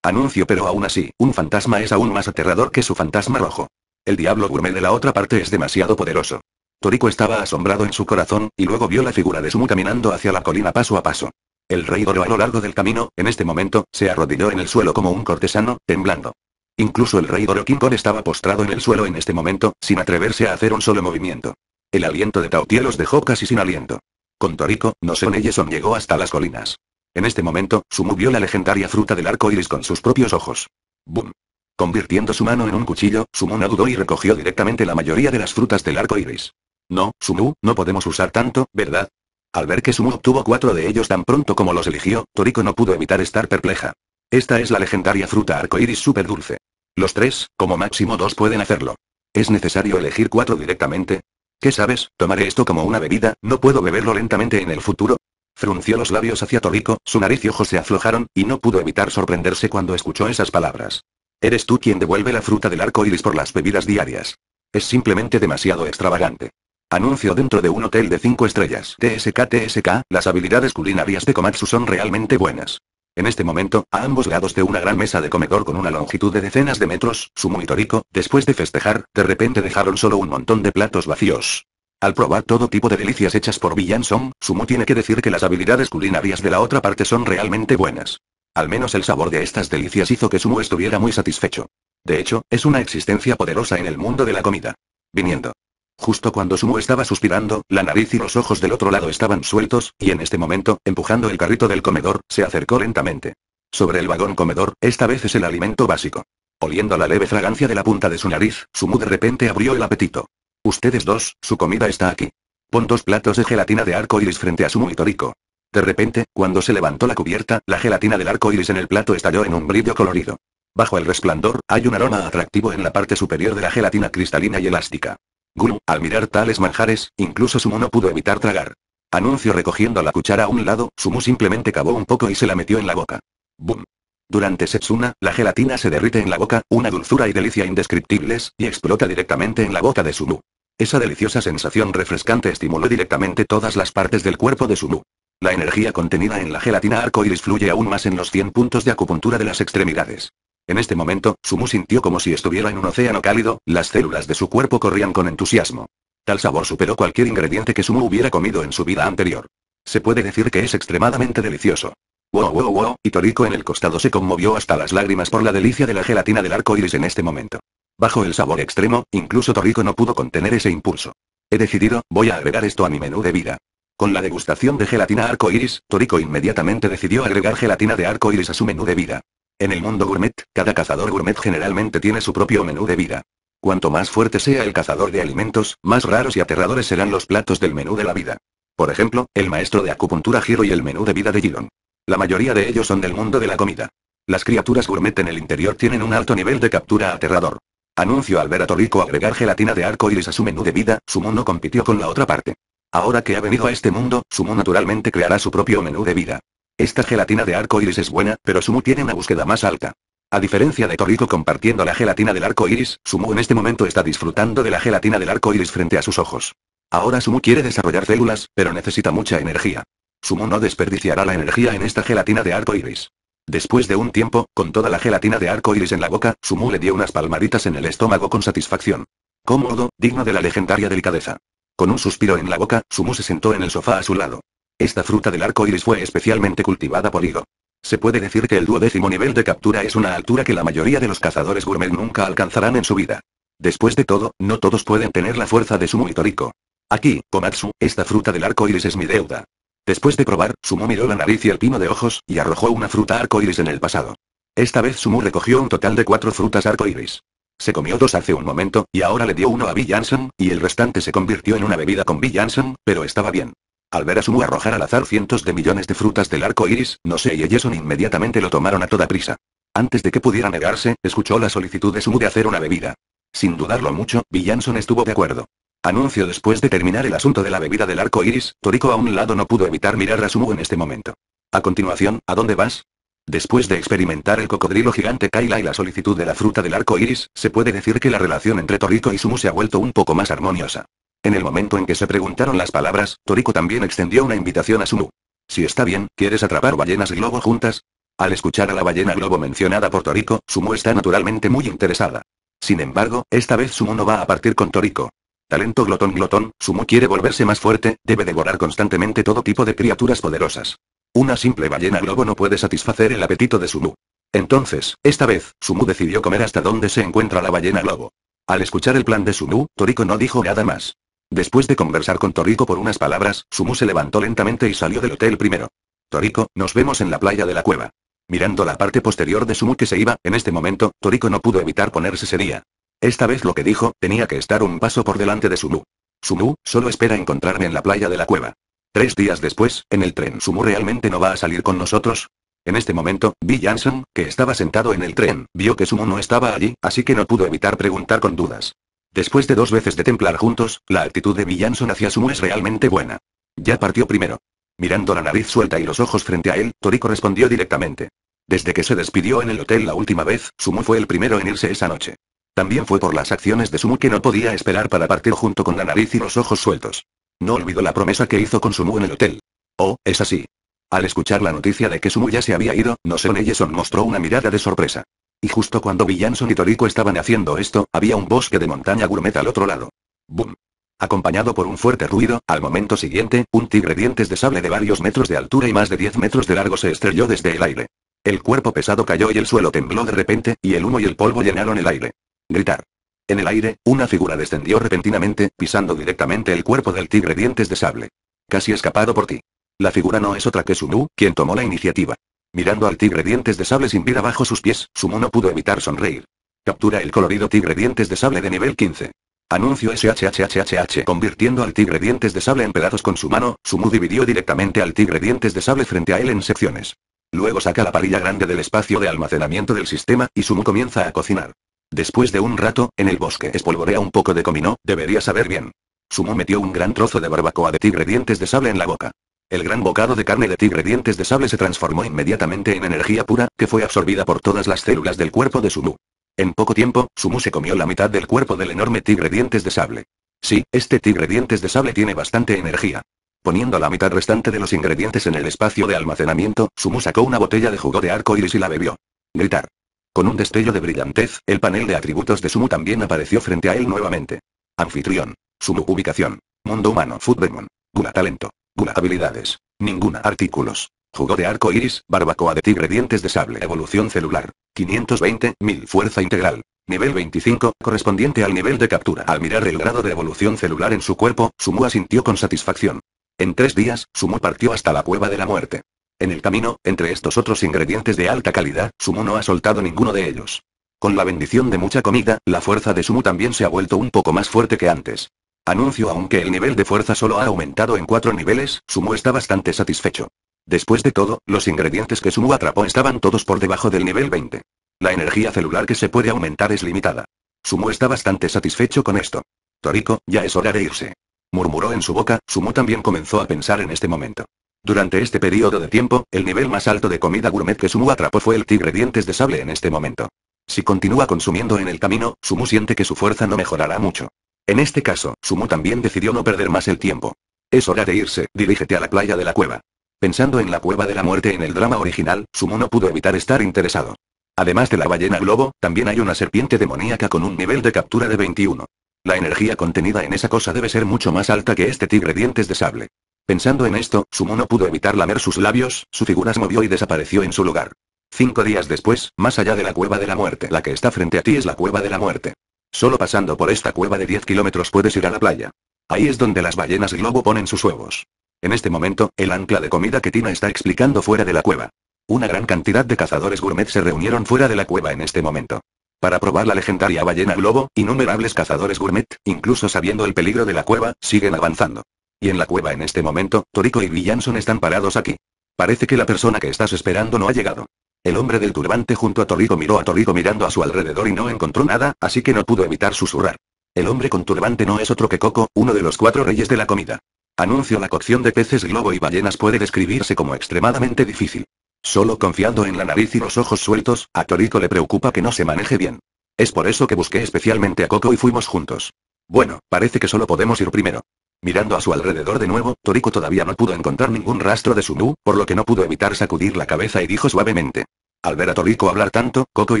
Anuncio pero aún así, un fantasma es aún más aterrador que su fantasma rojo. El diablo gourmet de la otra parte es demasiado poderoso. Toriko estaba asombrado en su corazón, y luego vio la figura de Sumu caminando hacia la colina paso a paso. El rey Doro a lo largo del camino, en este momento, se arrodilló en el suelo como un cortesano, temblando. Incluso el rey Doro King Kong estaba postrado en el suelo en este momento, sin atreverse a hacer un solo movimiento. El aliento de Tautiel los dejó casi sin aliento. Con Toriko, y Son llegó hasta las colinas. En este momento, Sumu vio la legendaria fruta del arco iris con sus propios ojos. ¡Bum! Convirtiendo su mano en un cuchillo, Sumu no dudó y recogió directamente la mayoría de las frutas del arco iris. No, Sumu, no podemos usar tanto, ¿verdad? Al ver que Sumu obtuvo cuatro de ellos tan pronto como los eligió, Toriko no pudo evitar estar perpleja. Esta es la legendaria fruta arcoíris super dulce. Los tres, como máximo dos pueden hacerlo. ¿Es necesario elegir cuatro directamente? ¿Qué sabes? Tomaré esto como una bebida, ¿no puedo beberlo lentamente en el futuro? Frunció los labios hacia Toriko, su nariz y ojos se aflojaron, y no pudo evitar sorprenderse cuando escuchó esas palabras. Eres tú quien devuelve la fruta del arco iris por las bebidas diarias. Es simplemente demasiado extravagante. Anuncio dentro de un hotel de 5 estrellas. TSK TSK, las habilidades culinarias de Komatsu son realmente buenas. En este momento, a ambos lados de una gran mesa de comedor con una longitud de decenas de metros, y Toriko, después de festejar, de repente dejaron solo un montón de platos vacíos. Al probar todo tipo de delicias hechas por Song, Sumo tiene que decir que las habilidades culinarias de la otra parte son realmente buenas. Al menos el sabor de estas delicias hizo que Sumo estuviera muy satisfecho. De hecho, es una existencia poderosa en el mundo de la comida. Viniendo Justo cuando Sumu estaba suspirando, la nariz y los ojos del otro lado estaban sueltos, y en este momento, empujando el carrito del comedor, se acercó lentamente. Sobre el vagón comedor, esta vez es el alimento básico. Oliendo la leve fragancia de la punta de su nariz, Sumu de repente abrió el apetito. Ustedes dos, su comida está aquí. Pon dos platos de gelatina de arco iris frente a Sumu y Toriko. De repente, cuando se levantó la cubierta, la gelatina del arco iris en el plato estalló en un brillo colorido. Bajo el resplandor, hay un aroma atractivo en la parte superior de la gelatina cristalina y elástica. Guru, al mirar tales manjares, incluso Sumu no pudo evitar tragar. Anuncio recogiendo la cuchara a un lado, Sumu simplemente cavó un poco y se la metió en la boca. ¡Bum! Durante Setsuna, la gelatina se derrite en la boca, una dulzura y delicia indescriptibles, y explota directamente en la boca de Sumu. Esa deliciosa sensación refrescante estimuló directamente todas las partes del cuerpo de Sumu. La energía contenida en la gelatina iris fluye aún más en los 100 puntos de acupuntura de las extremidades. En este momento, Sumu sintió como si estuviera en un océano cálido, las células de su cuerpo corrían con entusiasmo. Tal sabor superó cualquier ingrediente que Sumu hubiera comido en su vida anterior. Se puede decir que es extremadamente delicioso. Wow, wow, wow, y Toriko en el costado se conmovió hasta las lágrimas por la delicia de la gelatina del arco iris en este momento. Bajo el sabor extremo, incluso Toriko no pudo contener ese impulso. He decidido, voy a agregar esto a mi menú de vida. Con la degustación de gelatina arco iris, Toriko inmediatamente decidió agregar gelatina de arco iris a su menú de vida. En el mundo gourmet, cada cazador gourmet generalmente tiene su propio menú de vida. Cuanto más fuerte sea el cazador de alimentos, más raros y aterradores serán los platos del menú de la vida. Por ejemplo, el maestro de acupuntura Hiro y el menú de vida de Giron. La mayoría de ellos son del mundo de la comida. Las criaturas gourmet en el interior tienen un alto nivel de captura aterrador. Anuncio al ver a agregar gelatina de arco iris a su menú de vida, su no compitió con la otra parte. Ahora que ha venido a este mundo, Sumo naturalmente creará su propio menú de vida. Esta gelatina de arco iris es buena, pero Sumu tiene una búsqueda más alta. A diferencia de Toriko compartiendo la gelatina del arco iris, Sumu en este momento está disfrutando de la gelatina del arco iris frente a sus ojos. Ahora Sumu quiere desarrollar células, pero necesita mucha energía. Sumu no desperdiciará la energía en esta gelatina de arco iris. Después de un tiempo, con toda la gelatina de arco iris en la boca, Sumu le dio unas palmaditas en el estómago con satisfacción. Cómodo, digno de la legendaria delicadeza. Con un suspiro en la boca, Sumu se sentó en el sofá a su lado. Esta fruta del arco iris fue especialmente cultivada por Higo. Se puede decir que el duodécimo nivel de captura es una altura que la mayoría de los cazadores gourmet nunca alcanzarán en su vida. Después de todo, no todos pueden tener la fuerza de Sumu y Toriko. Aquí, Komatsu, esta fruta del arco iris es mi deuda. Después de probar, Sumu miró la nariz y el pino de ojos, y arrojó una fruta arco iris en el pasado. Esta vez Sumu recogió un total de cuatro frutas arco iris. Se comió dos hace un momento, y ahora le dio uno a Bill Jansen, y el restante se convirtió en una bebida con Bill Jansen, pero estaba bien. Al ver a Sumu arrojar al azar cientos de millones de frutas del arco iris, no sé y Ellison inmediatamente lo tomaron a toda prisa. Antes de que pudiera negarse, escuchó la solicitud de Sumu de hacer una bebida. Sin dudarlo mucho, Villanson estuvo de acuerdo. Anuncio después de terminar el asunto de la bebida del arco iris, Toriko a un lado no pudo evitar mirar a Sumu en este momento. A continuación, ¿a dónde vas? Después de experimentar el cocodrilo gigante Kaila y la solicitud de la fruta del arco iris, se puede decir que la relación entre Toriko y Sumu se ha vuelto un poco más armoniosa. En el momento en que se preguntaron las palabras, Toriko también extendió una invitación a Sumu. Si está bien, ¿quieres atrapar ballenas globo juntas? Al escuchar a la ballena globo mencionada por Toriko, Sumu está naturalmente muy interesada. Sin embargo, esta vez Sumu no va a partir con Toriko. Talento glotón glotón, Sumu quiere volverse más fuerte, debe devorar constantemente todo tipo de criaturas poderosas. Una simple ballena globo no puede satisfacer el apetito de Sumu. Entonces, esta vez, Sumu decidió comer hasta donde se encuentra la ballena globo. Al escuchar el plan de Sumu, Toriko no dijo nada más. Después de conversar con Toriko por unas palabras, Sumu se levantó lentamente y salió del hotel primero. Toriko, nos vemos en la playa de la cueva. Mirando la parte posterior de Sumu que se iba, en este momento, Toriko no pudo evitar ponerse seria. Esta vez lo que dijo, tenía que estar un paso por delante de Sumu. Sumu, solo espera encontrarme en la playa de la cueva. Tres días después, en el tren, Sumu realmente no va a salir con nosotros. En este momento, vi Jansen, que estaba sentado en el tren, vio que Sumu no estaba allí, así que no pudo evitar preguntar con dudas. Después de dos veces de templar juntos, la actitud de Villanson hacia Sumu es realmente buena. Ya partió primero. Mirando la nariz suelta y los ojos frente a él, Toriko respondió directamente. Desde que se despidió en el hotel la última vez, Sumu fue el primero en irse esa noche. También fue por las acciones de Sumu que no podía esperar para partir junto con la nariz y los ojos sueltos. No olvidó la promesa que hizo con Sumu en el hotel. Oh, es así. Al escuchar la noticia de que Sumu ya se había ido, Seon Son mostró una mirada de sorpresa. Y justo cuando Villanson y Toriko estaban haciendo esto, había un bosque de montaña gourmet al otro lado. ¡Bum! Acompañado por un fuerte ruido, al momento siguiente, un tigre dientes de sable de varios metros de altura y más de 10 metros de largo se estrelló desde el aire. El cuerpo pesado cayó y el suelo tembló de repente, y el humo y el polvo llenaron el aire. Gritar. En el aire, una figura descendió repentinamente, pisando directamente el cuerpo del tigre dientes de sable. Casi escapado por ti. La figura no es otra que Sunu, quien tomó la iniciativa. Mirando al tigre dientes de sable sin vida bajo sus pies, Sumu no pudo evitar sonreír. Captura el colorido tigre dientes de sable de nivel 15. Anuncio shhhh convirtiendo al tigre dientes de sable en pedazos con su mano, Sumu dividió directamente al tigre dientes de sable frente a él en secciones. Luego saca la parilla grande del espacio de almacenamiento del sistema, y Sumu comienza a cocinar. Después de un rato, en el bosque espolvorea un poco de comino, debería saber bien. Sumu metió un gran trozo de barbacoa de tigre dientes de sable en la boca. El gran bocado de carne de tigre dientes de sable se transformó inmediatamente en energía pura, que fue absorbida por todas las células del cuerpo de Sumu. En poco tiempo, Sumu se comió la mitad del cuerpo del enorme tigre dientes de sable. Sí, este tigre dientes de sable tiene bastante energía. Poniendo la mitad restante de los ingredientes en el espacio de almacenamiento, Sumu sacó una botella de jugo de arco iris y la bebió. Gritar. Con un destello de brillantez, el panel de atributos de Sumu también apareció frente a él nuevamente. Anfitrión. Sumu ubicación. Mundo humano. Food Demon. Gula talento habilidades. Ninguna artículos. jugó de arco iris, barbacoa de tigre dientes de sable evolución celular. 520, fuerza integral. Nivel 25, correspondiente al nivel de captura. Al mirar el grado de evolución celular en su cuerpo, Sumu asintió con satisfacción. En tres días, Sumu partió hasta la cueva de la muerte. En el camino, entre estos otros ingredientes de alta calidad, Sumu no ha soltado ninguno de ellos. Con la bendición de mucha comida, la fuerza de Sumu también se ha vuelto un poco más fuerte que antes. Anuncio aunque el nivel de fuerza solo ha aumentado en cuatro niveles, Sumu está bastante satisfecho. Después de todo, los ingredientes que Sumu atrapó estaban todos por debajo del nivel 20. La energía celular que se puede aumentar es limitada. Sumu está bastante satisfecho con esto. Toriko, ya es hora de irse. Murmuró en su boca, Sumu también comenzó a pensar en este momento. Durante este periodo de tiempo, el nivel más alto de comida gourmet que Sumu atrapó fue el tigre dientes de sable en este momento. Si continúa consumiendo en el camino, Sumu siente que su fuerza no mejorará mucho. En este caso, Sumu también decidió no perder más el tiempo. Es hora de irse, dirígete a la playa de la cueva. Pensando en la cueva de la muerte en el drama original, Sumu no pudo evitar estar interesado. Además de la ballena globo, también hay una serpiente demoníaca con un nivel de captura de 21. La energía contenida en esa cosa debe ser mucho más alta que este tigre dientes de sable. Pensando en esto, Sumu no pudo evitar lamer sus labios, su figura se movió y desapareció en su lugar. Cinco días después, más allá de la cueva de la muerte. La que está frente a ti es la cueva de la muerte. Solo pasando por esta cueva de 10 kilómetros puedes ir a la playa. Ahí es donde las ballenas globo ponen sus huevos. En este momento, el ancla de comida que Tina está explicando fuera de la cueva. Una gran cantidad de cazadores gourmet se reunieron fuera de la cueva en este momento. Para probar la legendaria ballena globo, innumerables cazadores gourmet, incluso sabiendo el peligro de la cueva, siguen avanzando. Y en la cueva en este momento, Toriko y Villanson están parados aquí. Parece que la persona que estás esperando no ha llegado. El hombre del turbante junto a Torrico miró a Torrico mirando a su alrededor y no encontró nada, así que no pudo evitar susurrar. El hombre con turbante no es otro que Coco, uno de los cuatro reyes de la comida. Anuncio la cocción de peces globo y ballenas puede describirse como extremadamente difícil. Solo confiando en la nariz y los ojos sueltos, a Toriko le preocupa que no se maneje bien. Es por eso que busqué especialmente a Coco y fuimos juntos. Bueno, parece que solo podemos ir primero. Mirando a su alrededor de nuevo, Toriko todavía no pudo encontrar ningún rastro de nu, por lo que no pudo evitar sacudir la cabeza y dijo suavemente. Al ver a Toriko hablar tanto, Coco y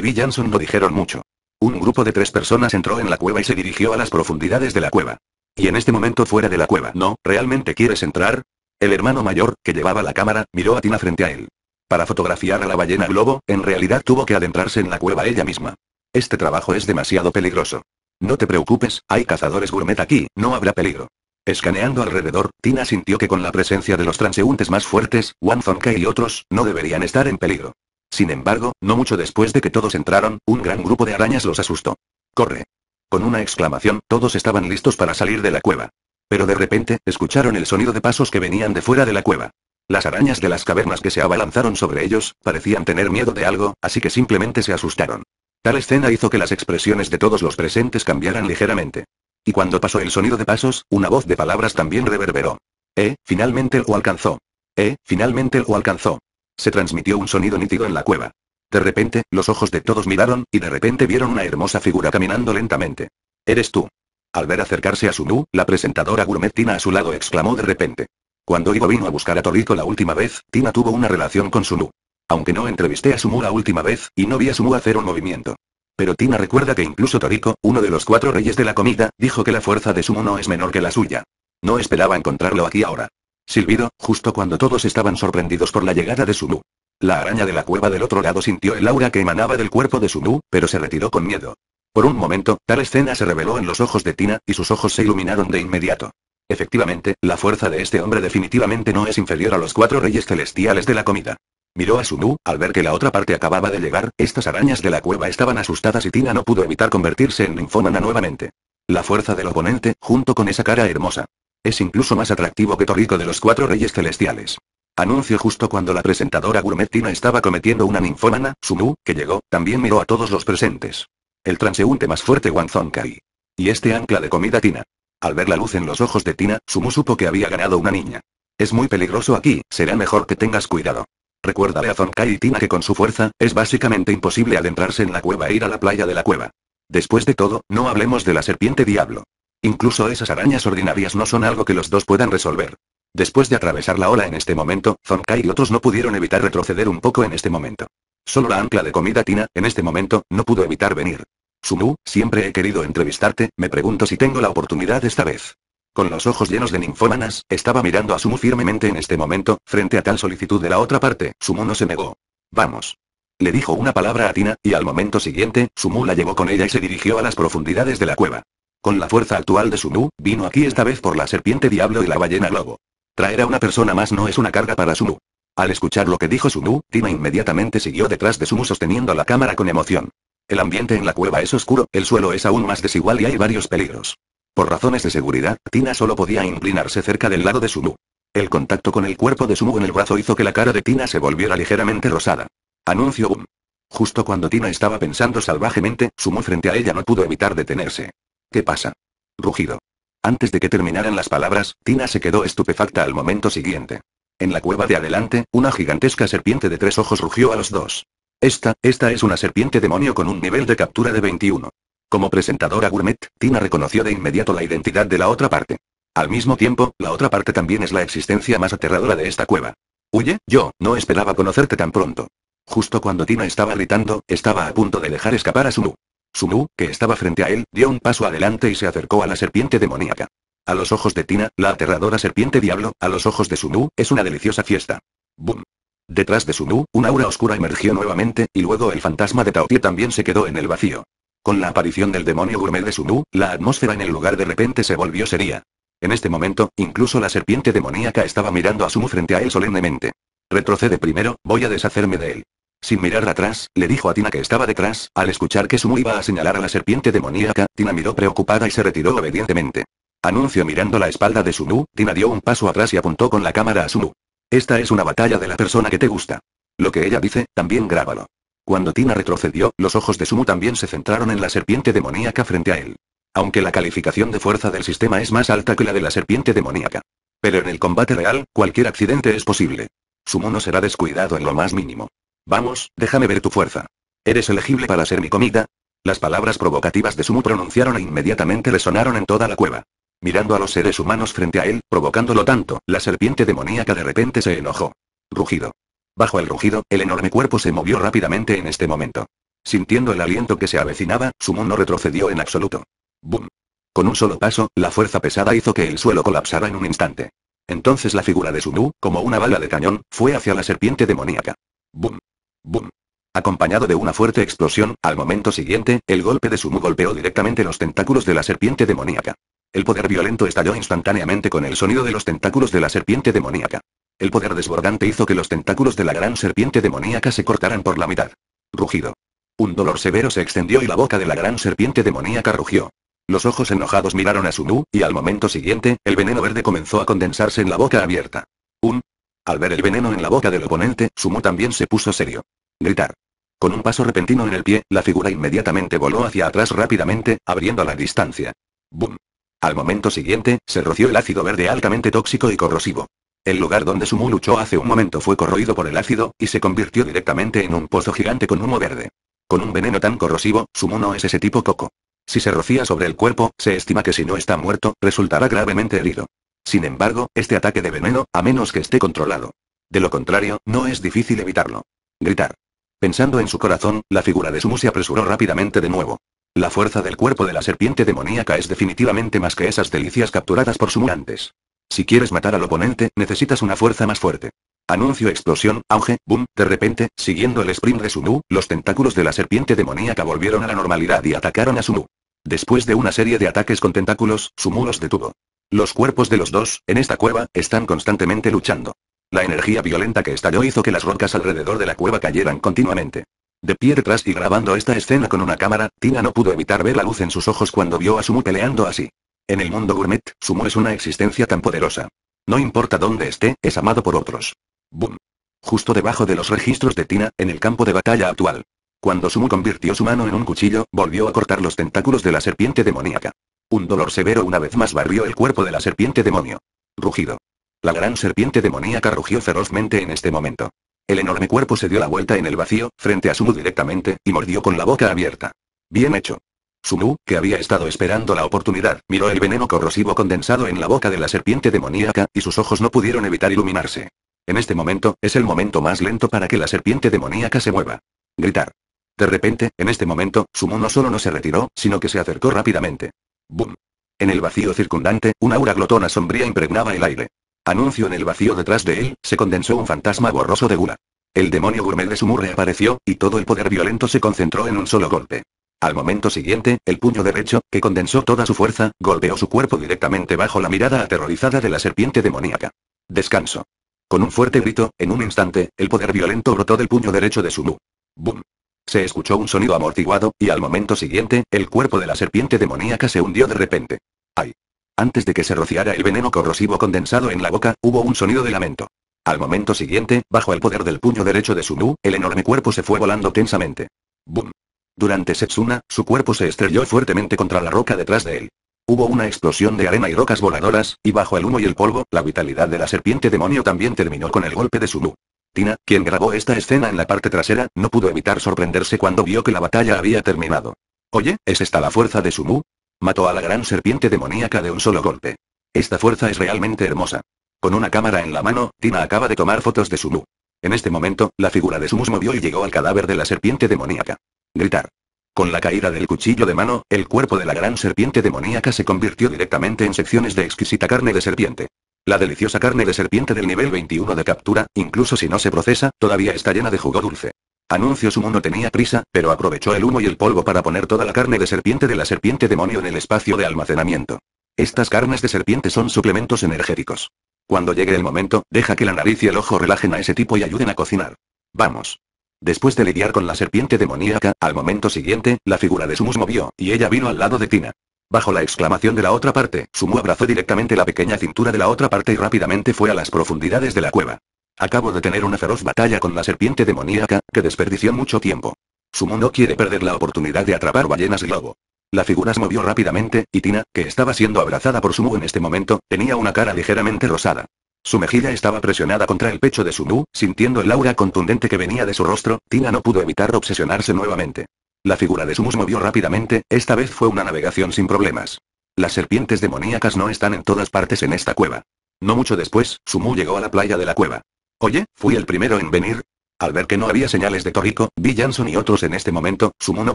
Bill no dijeron mucho. Un grupo de tres personas entró en la cueva y se dirigió a las profundidades de la cueva. Y en este momento fuera de la cueva, ¿no? ¿Realmente quieres entrar? El hermano mayor, que llevaba la cámara, miró a Tina frente a él. Para fotografiar a la ballena globo, en realidad tuvo que adentrarse en la cueva ella misma. Este trabajo es demasiado peligroso. No te preocupes, hay cazadores gourmet aquí, no habrá peligro. Escaneando alrededor, Tina sintió que con la presencia de los transeúntes más fuertes, Wanzon Kai y otros, no deberían estar en peligro. Sin embargo, no mucho después de que todos entraron, un gran grupo de arañas los asustó. ¡Corre! Con una exclamación, todos estaban listos para salir de la cueva. Pero de repente, escucharon el sonido de pasos que venían de fuera de la cueva. Las arañas de las cavernas que se abalanzaron sobre ellos, parecían tener miedo de algo, así que simplemente se asustaron. Tal escena hizo que las expresiones de todos los presentes cambiaran ligeramente. Y cuando pasó el sonido de pasos, una voz de palabras también reverberó. Eh, finalmente lo alcanzó. Eh, finalmente lo alcanzó. Se transmitió un sonido nítido en la cueva. De repente, los ojos de todos miraron, y de repente vieron una hermosa figura caminando lentamente. Eres tú. Al ver acercarse a Sunu, la presentadora gourmet Tina a su lado exclamó de repente. Cuando Ivo vino a buscar a Toriko la última vez, Tina tuvo una relación con Sunu. Aunque no entrevisté a Sumu la última vez, y no vi a Sumu hacer un movimiento. Pero Tina recuerda que incluso Toriko, uno de los cuatro reyes de la comida, dijo que la fuerza de Sumu no es menor que la suya. No esperaba encontrarlo aquí ahora. Silbido, justo cuando todos estaban sorprendidos por la llegada de Sumu. La araña de la cueva del otro lado sintió el aura que emanaba del cuerpo de Sumu, pero se retiró con miedo. Por un momento, tal escena se reveló en los ojos de Tina, y sus ojos se iluminaron de inmediato. Efectivamente, la fuerza de este hombre definitivamente no es inferior a los cuatro reyes celestiales de la comida. Miró a Sumu, al ver que la otra parte acababa de llegar, estas arañas de la cueva estaban asustadas y Tina no pudo evitar convertirse en ninfómana nuevamente. La fuerza del oponente, junto con esa cara hermosa. Es incluso más atractivo que Torrico de los cuatro reyes celestiales. Anuncio justo cuando la presentadora Tina estaba cometiendo una ninfómana, Sumu, que llegó, también miró a todos los presentes. El transeúnte más fuerte Kai. Y este ancla de comida Tina. Al ver la luz en los ojos de Tina, Sumu supo que había ganado una niña. Es muy peligroso aquí, será mejor que tengas cuidado. Recuérdale a Zonkai y Tina que con su fuerza, es básicamente imposible adentrarse en la cueva e ir a la playa de la cueva. Después de todo, no hablemos de la serpiente diablo. Incluso esas arañas ordinarias no son algo que los dos puedan resolver. Después de atravesar la ola en este momento, Zonkai y otros no pudieron evitar retroceder un poco en este momento. Solo la ancla de comida Tina, en este momento, no pudo evitar venir. Sumu, siempre he querido entrevistarte, me pregunto si tengo la oportunidad esta vez. Con los ojos llenos de ninfómanas, estaba mirando a Sumu firmemente en este momento, frente a tal solicitud de la otra parte, Sumu no se negó. Vamos. Le dijo una palabra a Tina, y al momento siguiente, Sumu la llevó con ella y se dirigió a las profundidades de la cueva. Con la fuerza actual de Sumu, vino aquí esta vez por la serpiente diablo y la ballena lobo. Traer a una persona más no es una carga para Sumu. Al escuchar lo que dijo Sumu, Tina inmediatamente siguió detrás de Sumu sosteniendo la cámara con emoción. El ambiente en la cueva es oscuro, el suelo es aún más desigual y hay varios peligros. Por razones de seguridad, Tina solo podía inclinarse cerca del lado de Sumu. El contacto con el cuerpo de Sumu en el brazo hizo que la cara de Tina se volviera ligeramente rosada. Anuncio boom. Justo cuando Tina estaba pensando salvajemente, Sumu frente a ella no pudo evitar detenerse. ¿Qué pasa? Rugido. Antes de que terminaran las palabras, Tina se quedó estupefacta al momento siguiente. En la cueva de adelante, una gigantesca serpiente de tres ojos rugió a los dos. Esta, esta es una serpiente demonio con un nivel de captura de 21. Como presentadora gourmet, Tina reconoció de inmediato la identidad de la otra parte. Al mismo tiempo, la otra parte también es la existencia más aterradora de esta cueva. Huye, yo, no esperaba conocerte tan pronto. Justo cuando Tina estaba gritando, estaba a punto de dejar escapar a Sunu. Sumu, que estaba frente a él, dio un paso adelante y se acercó a la serpiente demoníaca. A los ojos de Tina, la aterradora serpiente diablo, a los ojos de Sunu, es una deliciosa fiesta. Boom. Detrás de Sunu, un aura oscura emergió nuevamente, y luego el fantasma de Taotie también se quedó en el vacío. Con la aparición del demonio gourmet de Sumu, la atmósfera en el lugar de repente se volvió seria. En este momento, incluso la serpiente demoníaca estaba mirando a Sumu frente a él solemnemente. Retrocede primero, voy a deshacerme de él. Sin mirar atrás, le dijo a Tina que estaba detrás, al escuchar que Sumu iba a señalar a la serpiente demoníaca, Tina miró preocupada y se retiró obedientemente. Anuncio mirando la espalda de Sumu, Tina dio un paso atrás y apuntó con la cámara a Sumu. Esta es una batalla de la persona que te gusta. Lo que ella dice, también grábalo. Cuando Tina retrocedió, los ojos de Sumu también se centraron en la serpiente demoníaca frente a él. Aunque la calificación de fuerza del sistema es más alta que la de la serpiente demoníaca. Pero en el combate real, cualquier accidente es posible. Sumu no será descuidado en lo más mínimo. Vamos, déjame ver tu fuerza. ¿Eres elegible para ser mi comida? Las palabras provocativas de Sumu pronunciaron e inmediatamente resonaron en toda la cueva. Mirando a los seres humanos frente a él, provocándolo tanto, la serpiente demoníaca de repente se enojó. Rugido. Bajo el rugido, el enorme cuerpo se movió rápidamente en este momento. Sintiendo el aliento que se avecinaba, Sumu no retrocedió en absoluto. ¡Bum! Con un solo paso, la fuerza pesada hizo que el suelo colapsara en un instante. Entonces la figura de Sumu, como una bala de cañón, fue hacia la serpiente demoníaca. ¡Bum! ¡Bum! Acompañado de una fuerte explosión, al momento siguiente, el golpe de Sumu golpeó directamente los tentáculos de la serpiente demoníaca. El poder violento estalló instantáneamente con el sonido de los tentáculos de la serpiente demoníaca. El poder desbordante hizo que los tentáculos de la gran serpiente demoníaca se cortaran por la mitad. Rugido. Un dolor severo se extendió y la boca de la gran serpiente demoníaca rugió. Los ojos enojados miraron a Sumu, y al momento siguiente, el veneno verde comenzó a condensarse en la boca abierta. Un. Al ver el veneno en la boca del oponente, Sumu también se puso serio. Gritar. Con un paso repentino en el pie, la figura inmediatamente voló hacia atrás rápidamente, abriendo la distancia. ¡Bum! Al momento siguiente, se roció el ácido verde altamente tóxico y corrosivo. El lugar donde Sumu luchó hace un momento fue corroído por el ácido, y se convirtió directamente en un pozo gigante con humo verde. Con un veneno tan corrosivo, Sumu no es ese tipo coco. Si se rocía sobre el cuerpo, se estima que si no está muerto, resultará gravemente herido. Sin embargo, este ataque de veneno, a menos que esté controlado. De lo contrario, no es difícil evitarlo. Gritar. Pensando en su corazón, la figura de Sumu se apresuró rápidamente de nuevo. La fuerza del cuerpo de la serpiente demoníaca es definitivamente más que esas delicias capturadas por Sumu antes. Si quieres matar al oponente, necesitas una fuerza más fuerte. Anuncio explosión, auge, boom, de repente, siguiendo el sprint de Sumu, los tentáculos de la serpiente demoníaca volvieron a la normalidad y atacaron a Sumu. Después de una serie de ataques con tentáculos, Sumu los detuvo. Los cuerpos de los dos, en esta cueva, están constantemente luchando. La energía violenta que estalló hizo que las rocas alrededor de la cueva cayeran continuamente. De pie detrás y grabando esta escena con una cámara, Tina no pudo evitar ver la luz en sus ojos cuando vio a Sumu peleando así. En el mundo gourmet, Sumu es una existencia tan poderosa. No importa dónde esté, es amado por otros. Boom. Justo debajo de los registros de Tina, en el campo de batalla actual. Cuando Sumu convirtió su mano en un cuchillo, volvió a cortar los tentáculos de la serpiente demoníaca. Un dolor severo una vez más barrió el cuerpo de la serpiente demonio. Rugido. La gran serpiente demoníaca rugió ferozmente en este momento. El enorme cuerpo se dio la vuelta en el vacío, frente a Sumu directamente, y mordió con la boca abierta. Bien hecho. Sumu, que había estado esperando la oportunidad, miró el veneno corrosivo condensado en la boca de la serpiente demoníaca, y sus ojos no pudieron evitar iluminarse. En este momento, es el momento más lento para que la serpiente demoníaca se mueva. Gritar. De repente, en este momento, Sumu no solo no se retiró, sino que se acercó rápidamente. ¡Bum! En el vacío circundante, una aura glotona sombría impregnaba el aire. Anuncio en el vacío detrás de él, se condensó un fantasma borroso de gula. El demonio gourmet de Sumu reapareció, y todo el poder violento se concentró en un solo golpe. Al momento siguiente, el puño derecho, que condensó toda su fuerza, golpeó su cuerpo directamente bajo la mirada aterrorizada de la serpiente demoníaca. Descanso. Con un fuerte grito, en un instante, el poder violento brotó del puño derecho de Sumu. ¡Bum! Se escuchó un sonido amortiguado, y al momento siguiente, el cuerpo de la serpiente demoníaca se hundió de repente. ¡Ay! Antes de que se rociara el veneno corrosivo condensado en la boca, hubo un sonido de lamento. Al momento siguiente, bajo el poder del puño derecho de Sumu, el enorme cuerpo se fue volando tensamente. ¡Bum! Durante Setsuna, su cuerpo se estrelló fuertemente contra la roca detrás de él. Hubo una explosión de arena y rocas voladoras, y bajo el humo y el polvo, la vitalidad de la serpiente demonio también terminó con el golpe de Sumu. Tina, quien grabó esta escena en la parte trasera, no pudo evitar sorprenderse cuando vio que la batalla había terminado. Oye, ¿es esta la fuerza de Sumu? Mató a la gran serpiente demoníaca de un solo golpe. Esta fuerza es realmente hermosa. Con una cámara en la mano, Tina acaba de tomar fotos de Sumu. En este momento, la figura de Sumu movió y llegó al cadáver de la serpiente demoníaca gritar. Con la caída del cuchillo de mano, el cuerpo de la gran serpiente demoníaca se convirtió directamente en secciones de exquisita carne de serpiente. La deliciosa carne de serpiente del nivel 21 de captura, incluso si no se procesa, todavía está llena de jugo dulce. Anuncio su mono tenía prisa, pero aprovechó el humo y el polvo para poner toda la carne de serpiente de la serpiente demonio en el espacio de almacenamiento. Estas carnes de serpiente son suplementos energéticos. Cuando llegue el momento, deja que la nariz y el ojo relajen a ese tipo y ayuden a cocinar. Vamos. Después de lidiar con la serpiente demoníaca, al momento siguiente, la figura de Sumu movió, y ella vino al lado de Tina. Bajo la exclamación de la otra parte, Sumu abrazó directamente la pequeña cintura de la otra parte y rápidamente fue a las profundidades de la cueva. Acabo de tener una feroz batalla con la serpiente demoníaca, que desperdició mucho tiempo. Sumu no quiere perder la oportunidad de atrapar ballenas globo. La figura se movió rápidamente, y Tina, que estaba siendo abrazada por Sumu en este momento, tenía una cara ligeramente rosada. Su mejilla estaba presionada contra el pecho de Sumu, sintiendo el aura contundente que venía de su rostro, Tina no pudo evitar obsesionarse nuevamente. La figura de Sumu movió rápidamente, esta vez fue una navegación sin problemas. Las serpientes demoníacas no están en todas partes en esta cueva. No mucho después, Sumu llegó a la playa de la cueva. Oye, fui el primero en venir. Al ver que no había señales de Toriko, Bill Jansson y otros en este momento, Sumu no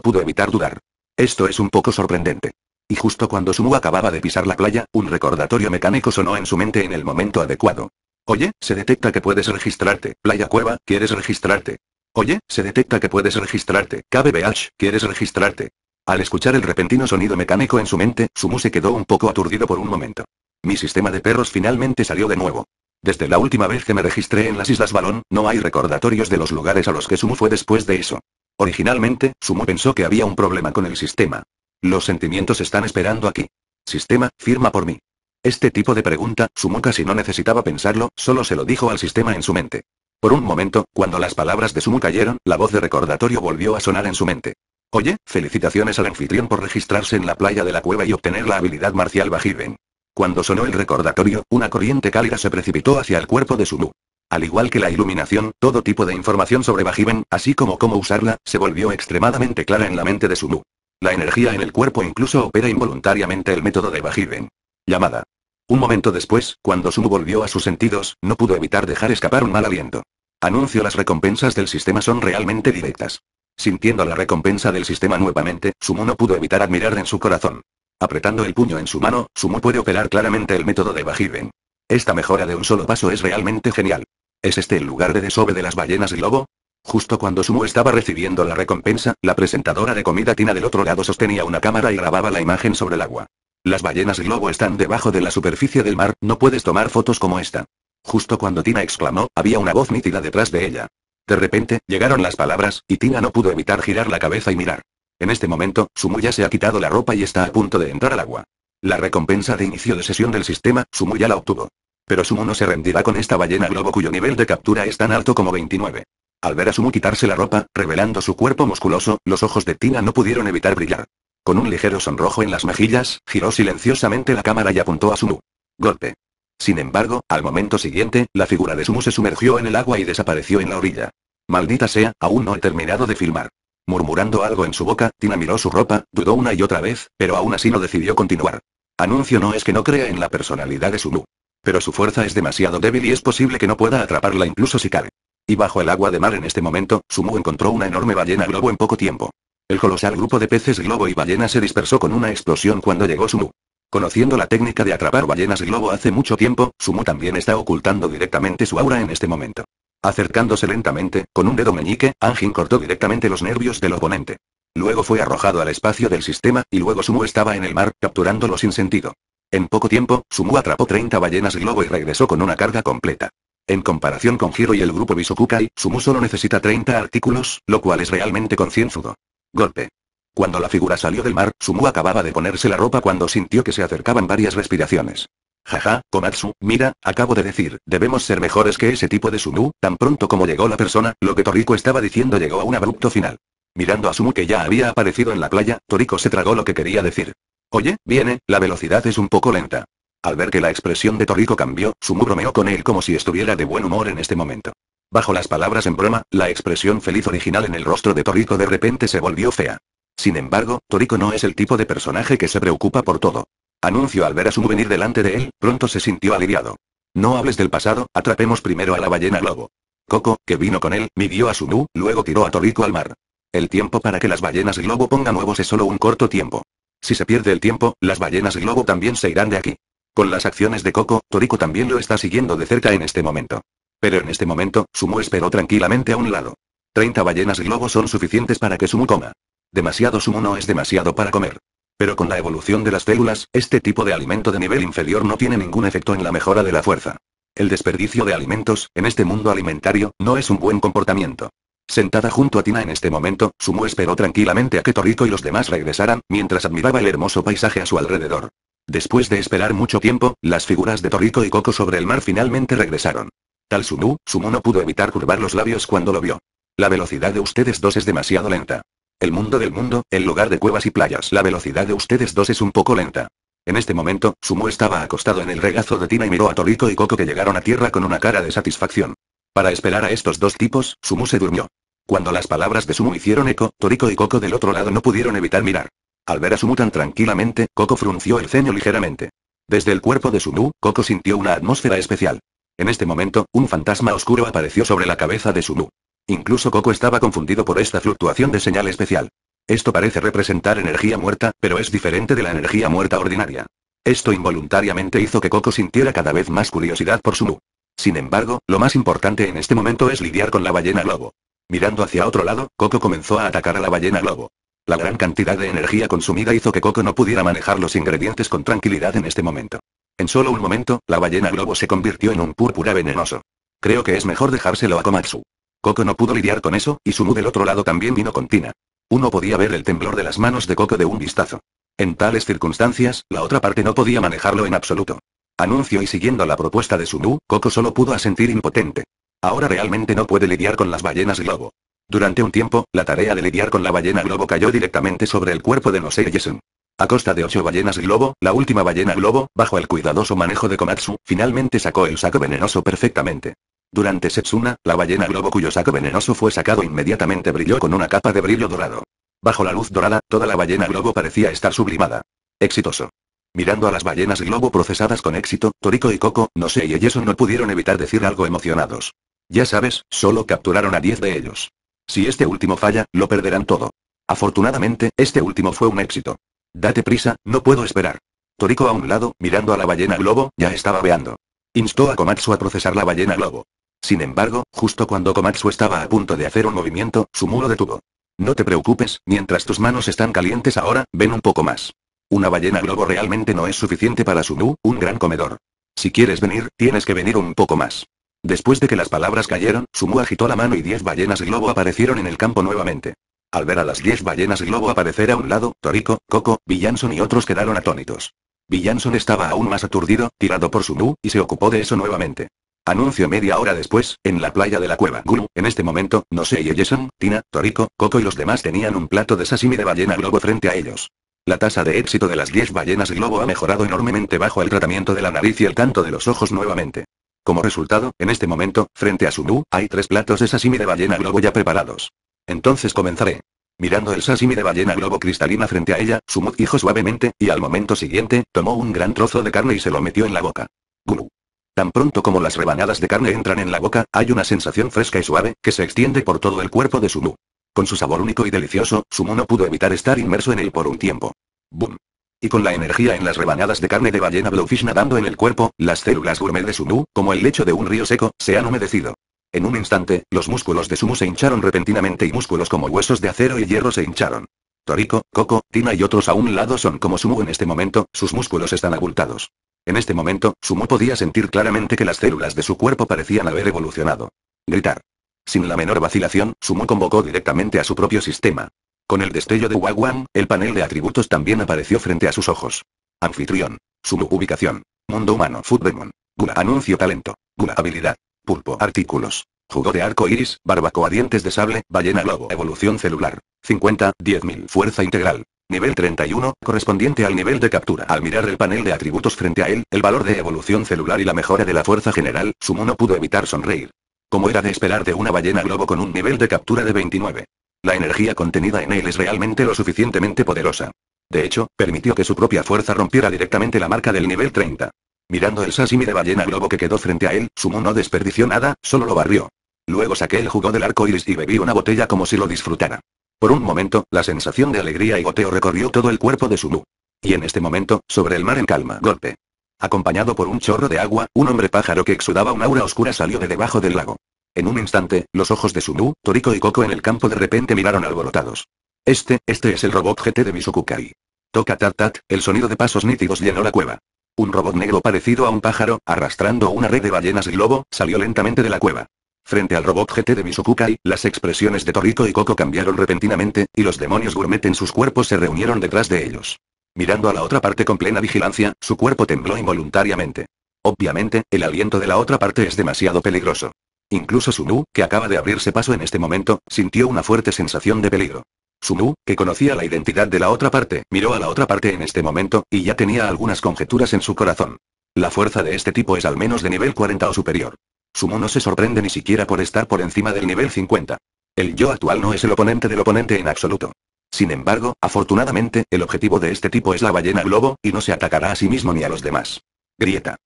pudo evitar dudar. Esto es un poco sorprendente. Y justo cuando Sumu acababa de pisar la playa, un recordatorio mecánico sonó en su mente en el momento adecuado. Oye, se detecta que puedes registrarte. Playa Cueva, ¿quieres registrarte? Oye, se detecta que puedes registrarte. KBBH, ¿quieres registrarte? Al escuchar el repentino sonido mecánico en su mente, Sumu se quedó un poco aturdido por un momento. Mi sistema de perros finalmente salió de nuevo. Desde la última vez que me registré en las Islas Balón, no hay recordatorios de los lugares a los que Sumu fue después de eso. Originalmente, Sumu pensó que había un problema con el sistema, los sentimientos están esperando aquí. Sistema, firma por mí. Este tipo de pregunta, Sumu casi no necesitaba pensarlo, solo se lo dijo al sistema en su mente. Por un momento, cuando las palabras de Sumu cayeron, la voz de recordatorio volvió a sonar en su mente. Oye, felicitaciones al anfitrión por registrarse en la playa de la cueva y obtener la habilidad marcial Bajiven. Cuando sonó el recordatorio, una corriente cálida se precipitó hacia el cuerpo de Sumu. Al igual que la iluminación, todo tipo de información sobre Bajiven, así como cómo usarla, se volvió extremadamente clara en la mente de Sumu. La energía en el cuerpo incluso opera involuntariamente el método de Bajiven. Llamada. Un momento después, cuando Sumu volvió a sus sentidos, no pudo evitar dejar escapar un mal aliento. Anuncio las recompensas del sistema son realmente directas. Sintiendo la recompensa del sistema nuevamente, Sumu no pudo evitar admirar en su corazón. Apretando el puño en su mano, Sumu puede operar claramente el método de Bajiven. Esta mejora de un solo paso es realmente genial. ¿Es este el lugar de desove de las ballenas y lobo? Justo cuando Sumo estaba recibiendo la recompensa, la presentadora de comida Tina del otro lado sostenía una cámara y grababa la imagen sobre el agua. Las ballenas globo están debajo de la superficie del mar, no puedes tomar fotos como esta. Justo cuando Tina exclamó, había una voz nítida detrás de ella. De repente, llegaron las palabras, y Tina no pudo evitar girar la cabeza y mirar. En este momento, Sumu ya se ha quitado la ropa y está a punto de entrar al agua. La recompensa de inicio de sesión del sistema, Sumu ya la obtuvo. Pero Sumu no se rendirá con esta ballena globo cuyo nivel de captura es tan alto como 29. Al ver a Sumu quitarse la ropa, revelando su cuerpo musculoso, los ojos de Tina no pudieron evitar brillar. Con un ligero sonrojo en las mejillas, giró silenciosamente la cámara y apuntó a Sumu. Golpe. Sin embargo, al momento siguiente, la figura de Sumu se sumergió en el agua y desapareció en la orilla. Maldita sea, aún no he terminado de filmar. Murmurando algo en su boca, Tina miró su ropa, dudó una y otra vez, pero aún así no decidió continuar. Anuncio no es que no crea en la personalidad de Sumu. Pero su fuerza es demasiado débil y es posible que no pueda atraparla incluso si cae. Y bajo el agua de mar en este momento, Sumu encontró una enorme ballena globo en poco tiempo. El colosal grupo de peces globo y ballena se dispersó con una explosión cuando llegó Sumu. Conociendo la técnica de atrapar ballenas globo hace mucho tiempo, Sumu también está ocultando directamente su aura en este momento. Acercándose lentamente, con un dedo meñique, Anjin cortó directamente los nervios del oponente. Luego fue arrojado al espacio del sistema, y luego Sumu estaba en el mar, capturándolo sin sentido. En poco tiempo, Sumu atrapó 30 ballenas globo y regresó con una carga completa. En comparación con Hiro y el grupo Bisokukai, Sumu solo necesita 30 artículos, lo cual es realmente concienzudo. Golpe. Cuando la figura salió del mar, Sumu acababa de ponerse la ropa cuando sintió que se acercaban varias respiraciones. Jaja, Komatsu, mira, acabo de decir, debemos ser mejores que ese tipo de Sumu, tan pronto como llegó la persona, lo que Toriko estaba diciendo llegó a un abrupto final. Mirando a Sumu que ya había aparecido en la playa, Toriko se tragó lo que quería decir. Oye, viene, la velocidad es un poco lenta. Al ver que la expresión de Toriko cambió, Sumu bromeó con él como si estuviera de buen humor en este momento. Bajo las palabras en broma, la expresión feliz original en el rostro de Toriko de repente se volvió fea. Sin embargo, Toriko no es el tipo de personaje que se preocupa por todo. Anuncio al ver a Sumu venir delante de él, pronto se sintió aliviado. No hables del pasado, atrapemos primero a la ballena globo. Coco, que vino con él, midió a Sumu, luego tiró a Toriko al mar. El tiempo para que las ballenas globo pongan huevos es solo un corto tiempo. Si se pierde el tiempo, las ballenas globo también se irán de aquí. Con las acciones de Coco, Toriko también lo está siguiendo de cerca en este momento. Pero en este momento, Sumo esperó tranquilamente a un lado. 30 ballenas y globos son suficientes para que Sumo coma. Demasiado Sumo no es demasiado para comer. Pero con la evolución de las células, este tipo de alimento de nivel inferior no tiene ningún efecto en la mejora de la fuerza. El desperdicio de alimentos, en este mundo alimentario, no es un buen comportamiento. Sentada junto a Tina en este momento, Sumo esperó tranquilamente a que Toriko y los demás regresaran, mientras admiraba el hermoso paisaje a su alrededor. Después de esperar mucho tiempo, las figuras de Toriko y Coco sobre el mar finalmente regresaron. Tal Sumu, Sumu no pudo evitar curvar los labios cuando lo vio. La velocidad de ustedes dos es demasiado lenta. El mundo del mundo, el lugar de cuevas y playas. La velocidad de ustedes dos es un poco lenta. En este momento, Sumu estaba acostado en el regazo de Tina y miró a Toriko y Coco que llegaron a tierra con una cara de satisfacción. Para esperar a estos dos tipos, Sumu se durmió. Cuando las palabras de Sumu hicieron eco, Toriko y Coco del otro lado no pudieron evitar mirar. Al ver a Sumu tan tranquilamente, Coco frunció el ceño ligeramente. Desde el cuerpo de Sumu, Coco sintió una atmósfera especial. En este momento, un fantasma oscuro apareció sobre la cabeza de Sumu. Incluso Coco estaba confundido por esta fluctuación de señal especial. Esto parece representar energía muerta, pero es diferente de la energía muerta ordinaria. Esto involuntariamente hizo que Coco sintiera cada vez más curiosidad por Sumu. Sin embargo, lo más importante en este momento es lidiar con la ballena globo. Mirando hacia otro lado, Coco comenzó a atacar a la ballena globo. La gran cantidad de energía consumida hizo que Coco no pudiera manejar los ingredientes con tranquilidad en este momento. En solo un momento, la ballena globo se convirtió en un púrpura venenoso. Creo que es mejor dejárselo a Komatsu. Coco no pudo lidiar con eso, y Sumu del otro lado también vino con Tina. Uno podía ver el temblor de las manos de Coco de un vistazo. En tales circunstancias, la otra parte no podía manejarlo en absoluto. Anuncio y siguiendo la propuesta de Sumu, Coco solo pudo asentir impotente. Ahora realmente no puede lidiar con las ballenas globo. Durante un tiempo, la tarea de lidiar con la ballena globo cayó directamente sobre el cuerpo de Nosei Yesen. A costa de ocho ballenas globo, la última ballena globo, bajo el cuidadoso manejo de Komatsu, finalmente sacó el saco venenoso perfectamente. Durante Setsuna, la ballena globo cuyo saco venenoso fue sacado inmediatamente brilló con una capa de brillo dorado. Bajo la luz dorada, toda la ballena globo parecía estar sublimada. Exitoso. Mirando a las ballenas globo procesadas con éxito, Toriko y Koko, no sé y no pudieron evitar decir algo emocionados. Ya sabes, solo capturaron a 10 de ellos. Si este último falla, lo perderán todo. Afortunadamente, este último fue un éxito. Date prisa, no puedo esperar. Toriko a un lado, mirando a la ballena globo, ya estaba veando. Instó a Komatsu a procesar la ballena globo. Sin embargo, justo cuando Komatsu estaba a punto de hacer un movimiento, su muro detuvo. No te preocupes, mientras tus manos están calientes ahora, ven un poco más. Una ballena globo realmente no es suficiente para Sumu, un gran comedor. Si quieres venir, tienes que venir un poco más. Después de que las palabras cayeron, Sumu agitó la mano y diez ballenas globo aparecieron en el campo nuevamente. Al ver a las diez ballenas globo aparecer a un lado, Toriko, Coco, Villanson y otros quedaron atónitos. Villanson estaba aún más aturdido, tirado por Sumu, y se ocupó de eso nuevamente. Anuncio media hora después, en la playa de la cueva Guru, en este momento, no y Jason, Tina, Toriko, Coco y los demás tenían un plato de sashimi de ballena globo frente a ellos. La tasa de éxito de las 10 ballenas globo ha mejorado enormemente bajo el tratamiento de la nariz y el canto de los ojos nuevamente. Como resultado, en este momento, frente a Sumu, hay tres platos de sashimi de ballena globo ya preparados. Entonces comenzaré. Mirando el sashimi de ballena globo cristalina frente a ella, Sumu dijo suavemente, y al momento siguiente, tomó un gran trozo de carne y se lo metió en la boca. Gulu. Tan pronto como las rebanadas de carne entran en la boca, hay una sensación fresca y suave, que se extiende por todo el cuerpo de Sumu. Con su sabor único y delicioso, Sumu no pudo evitar estar inmerso en él por un tiempo. Boom. Y con la energía en las rebanadas de carne de ballena blowfish nadando en el cuerpo, las células gourmet de Sumu, como el lecho de un río seco, se han humedecido. En un instante, los músculos de Sumu se hincharon repentinamente y músculos como huesos de acero y hierro se hincharon. Toriko, Coco, Tina y otros a un lado son como Sumu en este momento, sus músculos están abultados. En este momento, Sumu podía sentir claramente que las células de su cuerpo parecían haber evolucionado. Gritar. Sin la menor vacilación, Sumu convocó directamente a su propio sistema. Con el destello de Wagwan, el panel de atributos también apareció frente a sus ojos. Anfitrión. Ubicación. Mundo humano. Food Gula. Anuncio talento. Gula. Habilidad. Pulpo. Artículos. Jugo de arco iris, barbacoa dientes de sable, ballena globo. Evolución celular. 50, 10.000. Fuerza integral. Nivel 31, correspondiente al nivel de captura. Al mirar el panel de atributos frente a él, el valor de evolución celular y la mejora de la fuerza general, su no pudo evitar sonreír. Como era de esperar de una ballena globo con un nivel de captura de 29. La energía contenida en él es realmente lo suficientemente poderosa. De hecho, permitió que su propia fuerza rompiera directamente la marca del nivel 30. Mirando el sashimi de ballena globo que quedó frente a él, Sumu no desperdició nada, solo lo barrió. Luego saqué el jugo del arco iris y bebí una botella como si lo disfrutara. Por un momento, la sensación de alegría y goteo recorrió todo el cuerpo de Sumu. Y en este momento, sobre el mar en calma, golpe. Acompañado por un chorro de agua, un hombre pájaro que exudaba un aura oscura salió de debajo del lago. En un instante, los ojos de Sumu, Toriko y Coco en el campo de repente miraron alborotados. Este, este es el robot GT de Misukukai. Toca tat tat, el sonido de pasos nítidos llenó la cueva. Un robot negro parecido a un pájaro, arrastrando una red de ballenas y globo, salió lentamente de la cueva. Frente al robot GT de Misukukai, las expresiones de Toriko y Coco cambiaron repentinamente, y los demonios gourmet en sus cuerpos se reunieron detrás de ellos. Mirando a la otra parte con plena vigilancia, su cuerpo tembló involuntariamente. Obviamente, el aliento de la otra parte es demasiado peligroso. Incluso Sumu, que acaba de abrirse paso en este momento, sintió una fuerte sensación de peligro. Sumu, que conocía la identidad de la otra parte, miró a la otra parte en este momento, y ya tenía algunas conjeturas en su corazón. La fuerza de este tipo es al menos de nivel 40 o superior. Sumu no se sorprende ni siquiera por estar por encima del nivel 50. El yo actual no es el oponente del oponente en absoluto. Sin embargo, afortunadamente, el objetivo de este tipo es la ballena globo, y no se atacará a sí mismo ni a los demás. Grieta.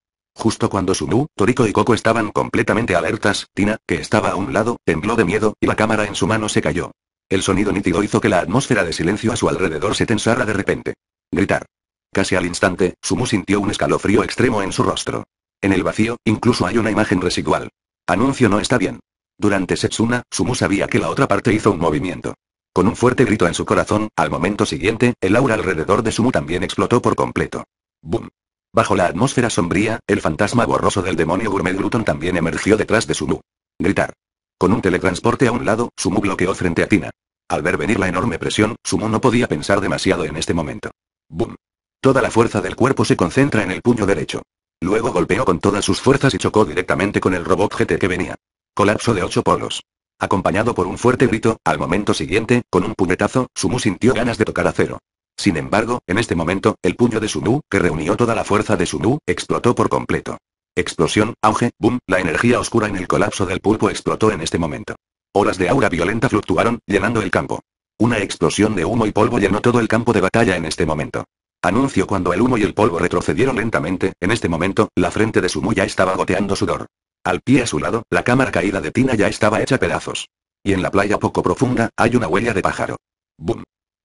Justo cuando Sumu, Toriko y Coco estaban completamente alertas, Tina, que estaba a un lado, tembló de miedo, y la cámara en su mano se cayó. El sonido nítido hizo que la atmósfera de silencio a su alrededor se tensara de repente. Gritar. Casi al instante, Sumu sintió un escalofrío extremo en su rostro. En el vacío, incluso hay una imagen residual. Anuncio no está bien. Durante Setsuna, Sumu sabía que la otra parte hizo un movimiento. Con un fuerte grito en su corazón, al momento siguiente, el aura alrededor de Sumu también explotó por completo. ¡Bum! Bajo la atmósfera sombría, el fantasma borroso del demonio Gourmet también emergió detrás de Sumu. Gritar. Con un teletransporte a un lado, Sumu bloqueó frente a Tina. Al ver venir la enorme presión, Sumu no podía pensar demasiado en este momento. Boom. Toda la fuerza del cuerpo se concentra en el puño derecho. Luego golpeó con todas sus fuerzas y chocó directamente con el robot GT que venía. Colapso de ocho polos. Acompañado por un fuerte grito, al momento siguiente, con un puñetazo, Sumu sintió ganas de tocar a cero. Sin embargo, en este momento, el puño de Sumu, que reunió toda la fuerza de Sumu, explotó por completo. Explosión, auge, boom, la energía oscura en el colapso del pulpo explotó en este momento. Horas de aura violenta fluctuaron, llenando el campo. Una explosión de humo y polvo llenó todo el campo de batalla en este momento. Anuncio cuando el humo y el polvo retrocedieron lentamente, en este momento, la frente de Sumu ya estaba goteando sudor. Al pie a su lado, la cámara caída de Tina ya estaba hecha pedazos. Y en la playa poco profunda, hay una huella de pájaro. Boom.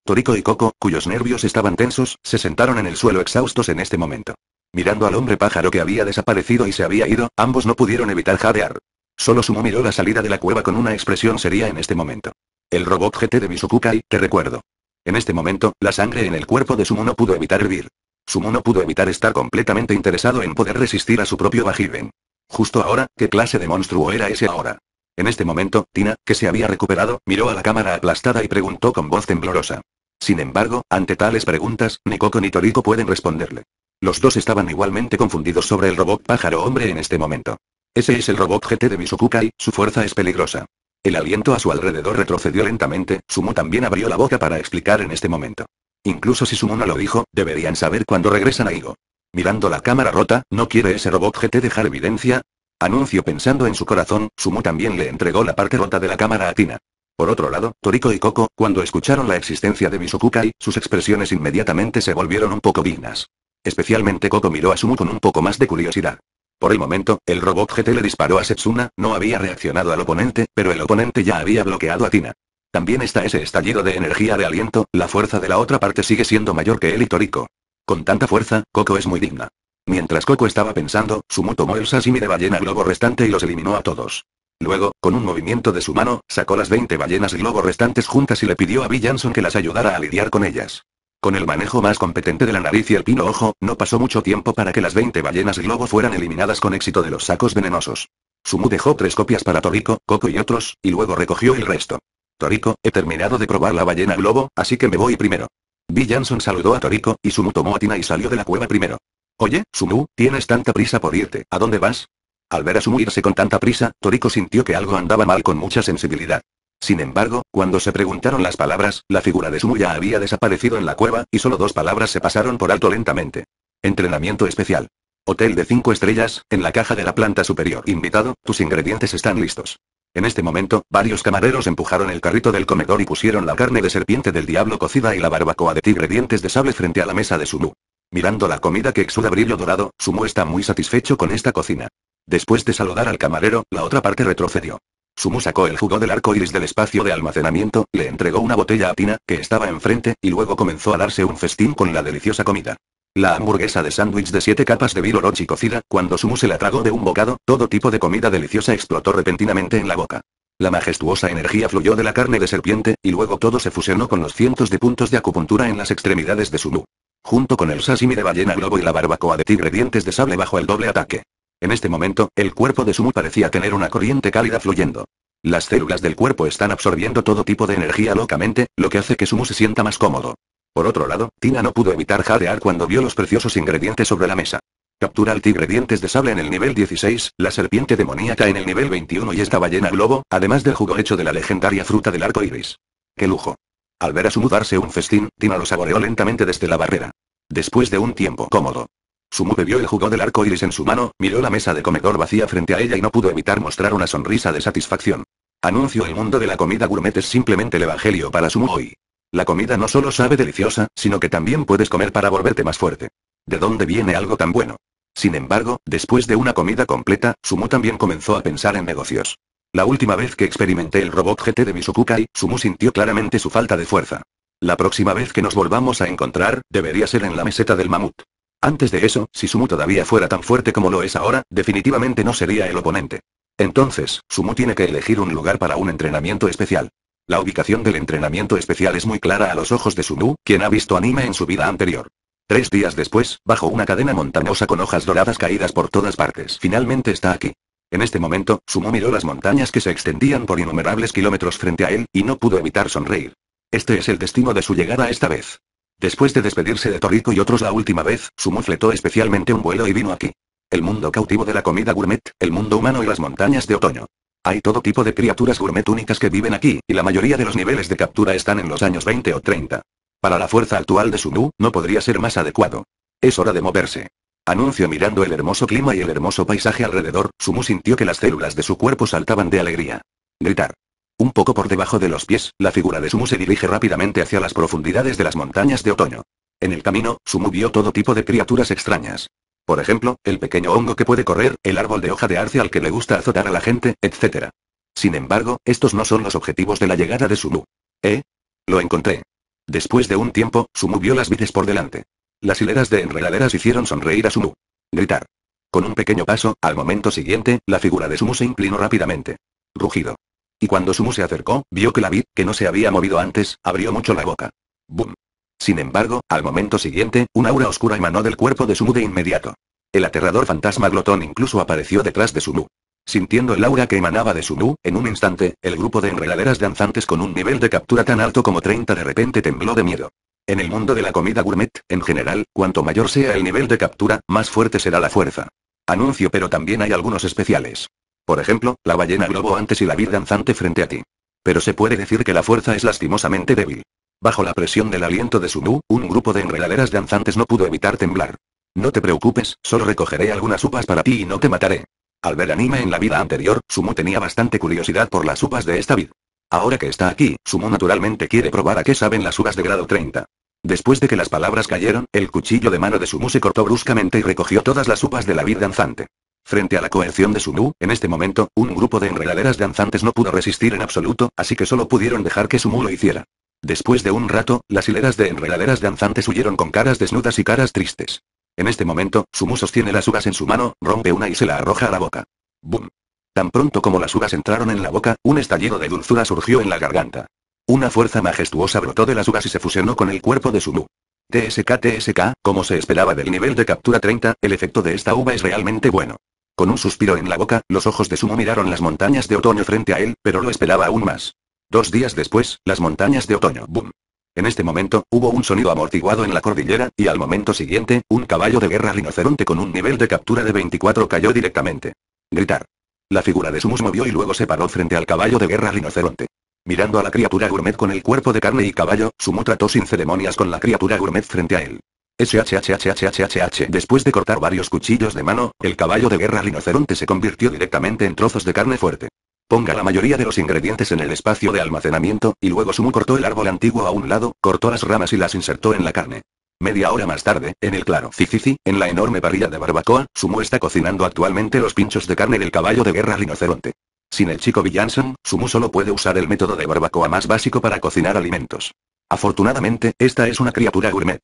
Toriko y Coco, cuyos nervios estaban tensos, se sentaron en el suelo exhaustos en este momento. Mirando al hombre pájaro que había desaparecido y se había ido, ambos no pudieron evitar jadear. Solo Sumo miró la salida de la cueva con una expresión seria en este momento. El robot GT de Misukukai, te recuerdo. En este momento, la sangre en el cuerpo de Sumo no pudo evitar hervir. Sumo no pudo evitar estar completamente interesado en poder resistir a su propio Bajiben. Justo ahora, ¿qué clase de monstruo era ese ahora? En este momento, Tina, que se había recuperado, miró a la cámara aplastada y preguntó con voz temblorosa. Sin embargo, ante tales preguntas, ni Coco ni Toriko pueden responderle. Los dos estaban igualmente confundidos sobre el robot pájaro hombre en este momento. Ese es el robot GT de Misukukai, su fuerza es peligrosa. El aliento a su alrededor retrocedió lentamente, Sumo también abrió la boca para explicar en este momento. Incluso si Sumo no lo dijo, deberían saber cuándo regresan a Igo. Mirando la cámara rota, ¿no quiere ese robot GT dejar evidencia? Anuncio pensando en su corazón, Sumo también le entregó la parte rota de la cámara a Tina. Por otro lado, Toriko y Koko, cuando escucharon la existencia de Misokukai, sus expresiones inmediatamente se volvieron un poco dignas. Especialmente Koko miró a Sumu con un poco más de curiosidad. Por el momento, el robot GT le disparó a Setsuna, no había reaccionado al oponente, pero el oponente ya había bloqueado a Tina. También está ese estallido de energía de aliento, la fuerza de la otra parte sigue siendo mayor que él y Toriko. Con tanta fuerza, Koko es muy digna. Mientras Koko estaba pensando, Sumu tomó el sashimi de ballena globo restante y los eliminó a todos. Luego, con un movimiento de su mano, sacó las 20 ballenas globo restantes juntas y le pidió a Bill Jansson que las ayudara a lidiar con ellas. Con el manejo más competente de la nariz y el pino ojo, no pasó mucho tiempo para que las 20 ballenas globo fueran eliminadas con éxito de los sacos venenosos. Sumu dejó tres copias para Toriko, Coco y otros, y luego recogió el resto. Toriko, he terminado de probar la ballena globo, así que me voy primero. Bill Jansson saludó a Toriko, y Sumu tomó a Tina y salió de la cueva primero. Oye, Sumu, tienes tanta prisa por irte, ¿a dónde vas? Al ver a Sumu irse con tanta prisa, Toriko sintió que algo andaba mal con mucha sensibilidad. Sin embargo, cuando se preguntaron las palabras, la figura de Sumu ya había desaparecido en la cueva, y solo dos palabras se pasaron por alto lentamente. Entrenamiento especial. Hotel de cinco estrellas, en la caja de la planta superior. Invitado, tus ingredientes están listos. En este momento, varios camareros empujaron el carrito del comedor y pusieron la carne de serpiente del diablo cocida y la barbacoa de tigre dientes de sable frente a la mesa de Sumu. Mirando la comida que exuda brillo dorado, Sumu está muy satisfecho con esta cocina. Después de saludar al camarero, la otra parte retrocedió. Sumu sacó el jugo del arco iris del espacio de almacenamiento, le entregó una botella a Tina, que estaba enfrente, y luego comenzó a darse un festín con la deliciosa comida. La hamburguesa de sándwich de siete capas de vil cocida, cuando Sumu se la tragó de un bocado, todo tipo de comida deliciosa explotó repentinamente en la boca. La majestuosa energía fluyó de la carne de serpiente, y luego todo se fusionó con los cientos de puntos de acupuntura en las extremidades de Sumu. Junto con el sashimi de ballena globo y la barbacoa de tigre dientes de sable bajo el doble ataque. En este momento, el cuerpo de Sumu parecía tener una corriente cálida fluyendo. Las células del cuerpo están absorbiendo todo tipo de energía locamente, lo que hace que Sumu se sienta más cómodo. Por otro lado, Tina no pudo evitar jadear cuando vio los preciosos ingredientes sobre la mesa. Captura al tigre dientes de sable en el nivel 16, la serpiente demoníaca en el nivel 21 y esta ballena globo, además del jugo hecho de la legendaria fruta del arco iris. ¡Qué lujo! Al ver a Sumu darse un festín, Tina lo saboreó lentamente desde la barrera. Después de un tiempo cómodo, Sumu bebió el jugo del arco iris en su mano, miró la mesa de comedor vacía frente a ella y no pudo evitar mostrar una sonrisa de satisfacción. Anuncio el mundo de la comida gourmet es simplemente el evangelio para Sumu hoy. La comida no solo sabe deliciosa, sino que también puedes comer para volverte más fuerte. ¿De dónde viene algo tan bueno? Sin embargo, después de una comida completa, Sumu también comenzó a pensar en negocios. La última vez que experimenté el robot GT de Misukukai, Sumu sintió claramente su falta de fuerza. La próxima vez que nos volvamos a encontrar, debería ser en la meseta del mamut. Antes de eso, si Sumu todavía fuera tan fuerte como lo es ahora, definitivamente no sería el oponente. Entonces, Sumu tiene que elegir un lugar para un entrenamiento especial. La ubicación del entrenamiento especial es muy clara a los ojos de Sumu, quien ha visto anime en su vida anterior. Tres días después, bajo una cadena montañosa con hojas doradas caídas por todas partes, finalmente está aquí. En este momento, Sumu miró las montañas que se extendían por innumerables kilómetros frente a él, y no pudo evitar sonreír. Este es el destino de su llegada esta vez. Después de despedirse de Torrico y otros la última vez, Sumu fletó especialmente un vuelo y vino aquí. El mundo cautivo de la comida gourmet, el mundo humano y las montañas de otoño. Hay todo tipo de criaturas gourmet únicas que viven aquí, y la mayoría de los niveles de captura están en los años 20 o 30. Para la fuerza actual de Sumu, no podría ser más adecuado. Es hora de moverse. Anuncio mirando el hermoso clima y el hermoso paisaje alrededor, Sumu sintió que las células de su cuerpo saltaban de alegría. Gritar. Un poco por debajo de los pies, la figura de Sumu se dirige rápidamente hacia las profundidades de las montañas de otoño. En el camino, Sumu vio todo tipo de criaturas extrañas. Por ejemplo, el pequeño hongo que puede correr, el árbol de hoja de arce al que le gusta azotar a la gente, etc. Sin embargo, estos no son los objetivos de la llegada de Sumu. ¿Eh? Lo encontré. Después de un tiempo, Sumu vio las vides por delante. Las hileras de enredaderas hicieron sonreír a Sumu. Gritar. Con un pequeño paso, al momento siguiente, la figura de Sumu se inclinó rápidamente. Rugido. Y cuando Sumu se acercó, vio que la vid, que no se había movido antes, abrió mucho la boca. ¡Bum! Sin embargo, al momento siguiente, un aura oscura emanó del cuerpo de Sumu de inmediato. El aterrador fantasma glotón incluso apareció detrás de Sumu. Sintiendo el aura que emanaba de Sumu, en un instante, el grupo de enredaderas danzantes con un nivel de captura tan alto como 30 de repente tembló de miedo. En el mundo de la comida gourmet, en general, cuanto mayor sea el nivel de captura, más fuerte será la fuerza. Anuncio pero también hay algunos especiales. Por ejemplo, la ballena globo antes y la vid danzante frente a ti. Pero se puede decir que la fuerza es lastimosamente débil. Bajo la presión del aliento de Sumu, un grupo de enredaderas danzantes no pudo evitar temblar. No te preocupes, solo recogeré algunas uvas para ti y no te mataré. Al ver anime en la vida anterior, Sumu tenía bastante curiosidad por las uvas de esta vid. Ahora que está aquí, Sumu naturalmente quiere probar a qué saben las uvas de grado 30. Después de que las palabras cayeron, el cuchillo de mano de Sumu se cortó bruscamente y recogió todas las uvas de la vid danzante. Frente a la coerción de Sumu, en este momento, un grupo de enredaderas danzantes no pudo resistir en absoluto, así que solo pudieron dejar que Sumu lo hiciera. Después de un rato, las hileras de enredaderas danzantes huyeron con caras desnudas y caras tristes. En este momento, Sumu sostiene las uvas en su mano, rompe una y se la arroja a la boca. ¡Bum! Tan pronto como las uvas entraron en la boca, un estallido de dulzura surgió en la garganta. Una fuerza majestuosa brotó de las uvas y se fusionó con el cuerpo de Sumu. TSK TSK, como se esperaba del nivel de captura 30, el efecto de esta uva es realmente bueno. Con un suspiro en la boca, los ojos de Sumo miraron las montañas de otoño frente a él, pero lo esperaba aún más. Dos días después, las montañas de otoño. Boom. En este momento, hubo un sonido amortiguado en la cordillera, y al momento siguiente, un caballo de guerra rinoceronte con un nivel de captura de 24 cayó directamente. Gritar. La figura de Sumus movió y luego se paró frente al caballo de guerra rinoceronte. Mirando a la criatura gourmet con el cuerpo de carne y caballo, Sumo trató sin ceremonias con la criatura gourmet frente a él. SHHHHHHHH Después de cortar varios cuchillos de mano, el caballo de guerra rinoceronte se convirtió directamente en trozos de carne fuerte. Ponga la mayoría de los ingredientes en el espacio de almacenamiento, y luego Sumu cortó el árbol antiguo a un lado, cortó las ramas y las insertó en la carne. Media hora más tarde, en el claro Cicici, en la enorme parrilla de barbacoa, Sumu está cocinando actualmente los pinchos de carne del caballo de guerra rinoceronte. Sin el chico Billanson, Sumu solo puede usar el método de barbacoa más básico para cocinar alimentos. Afortunadamente, esta es una criatura gourmet.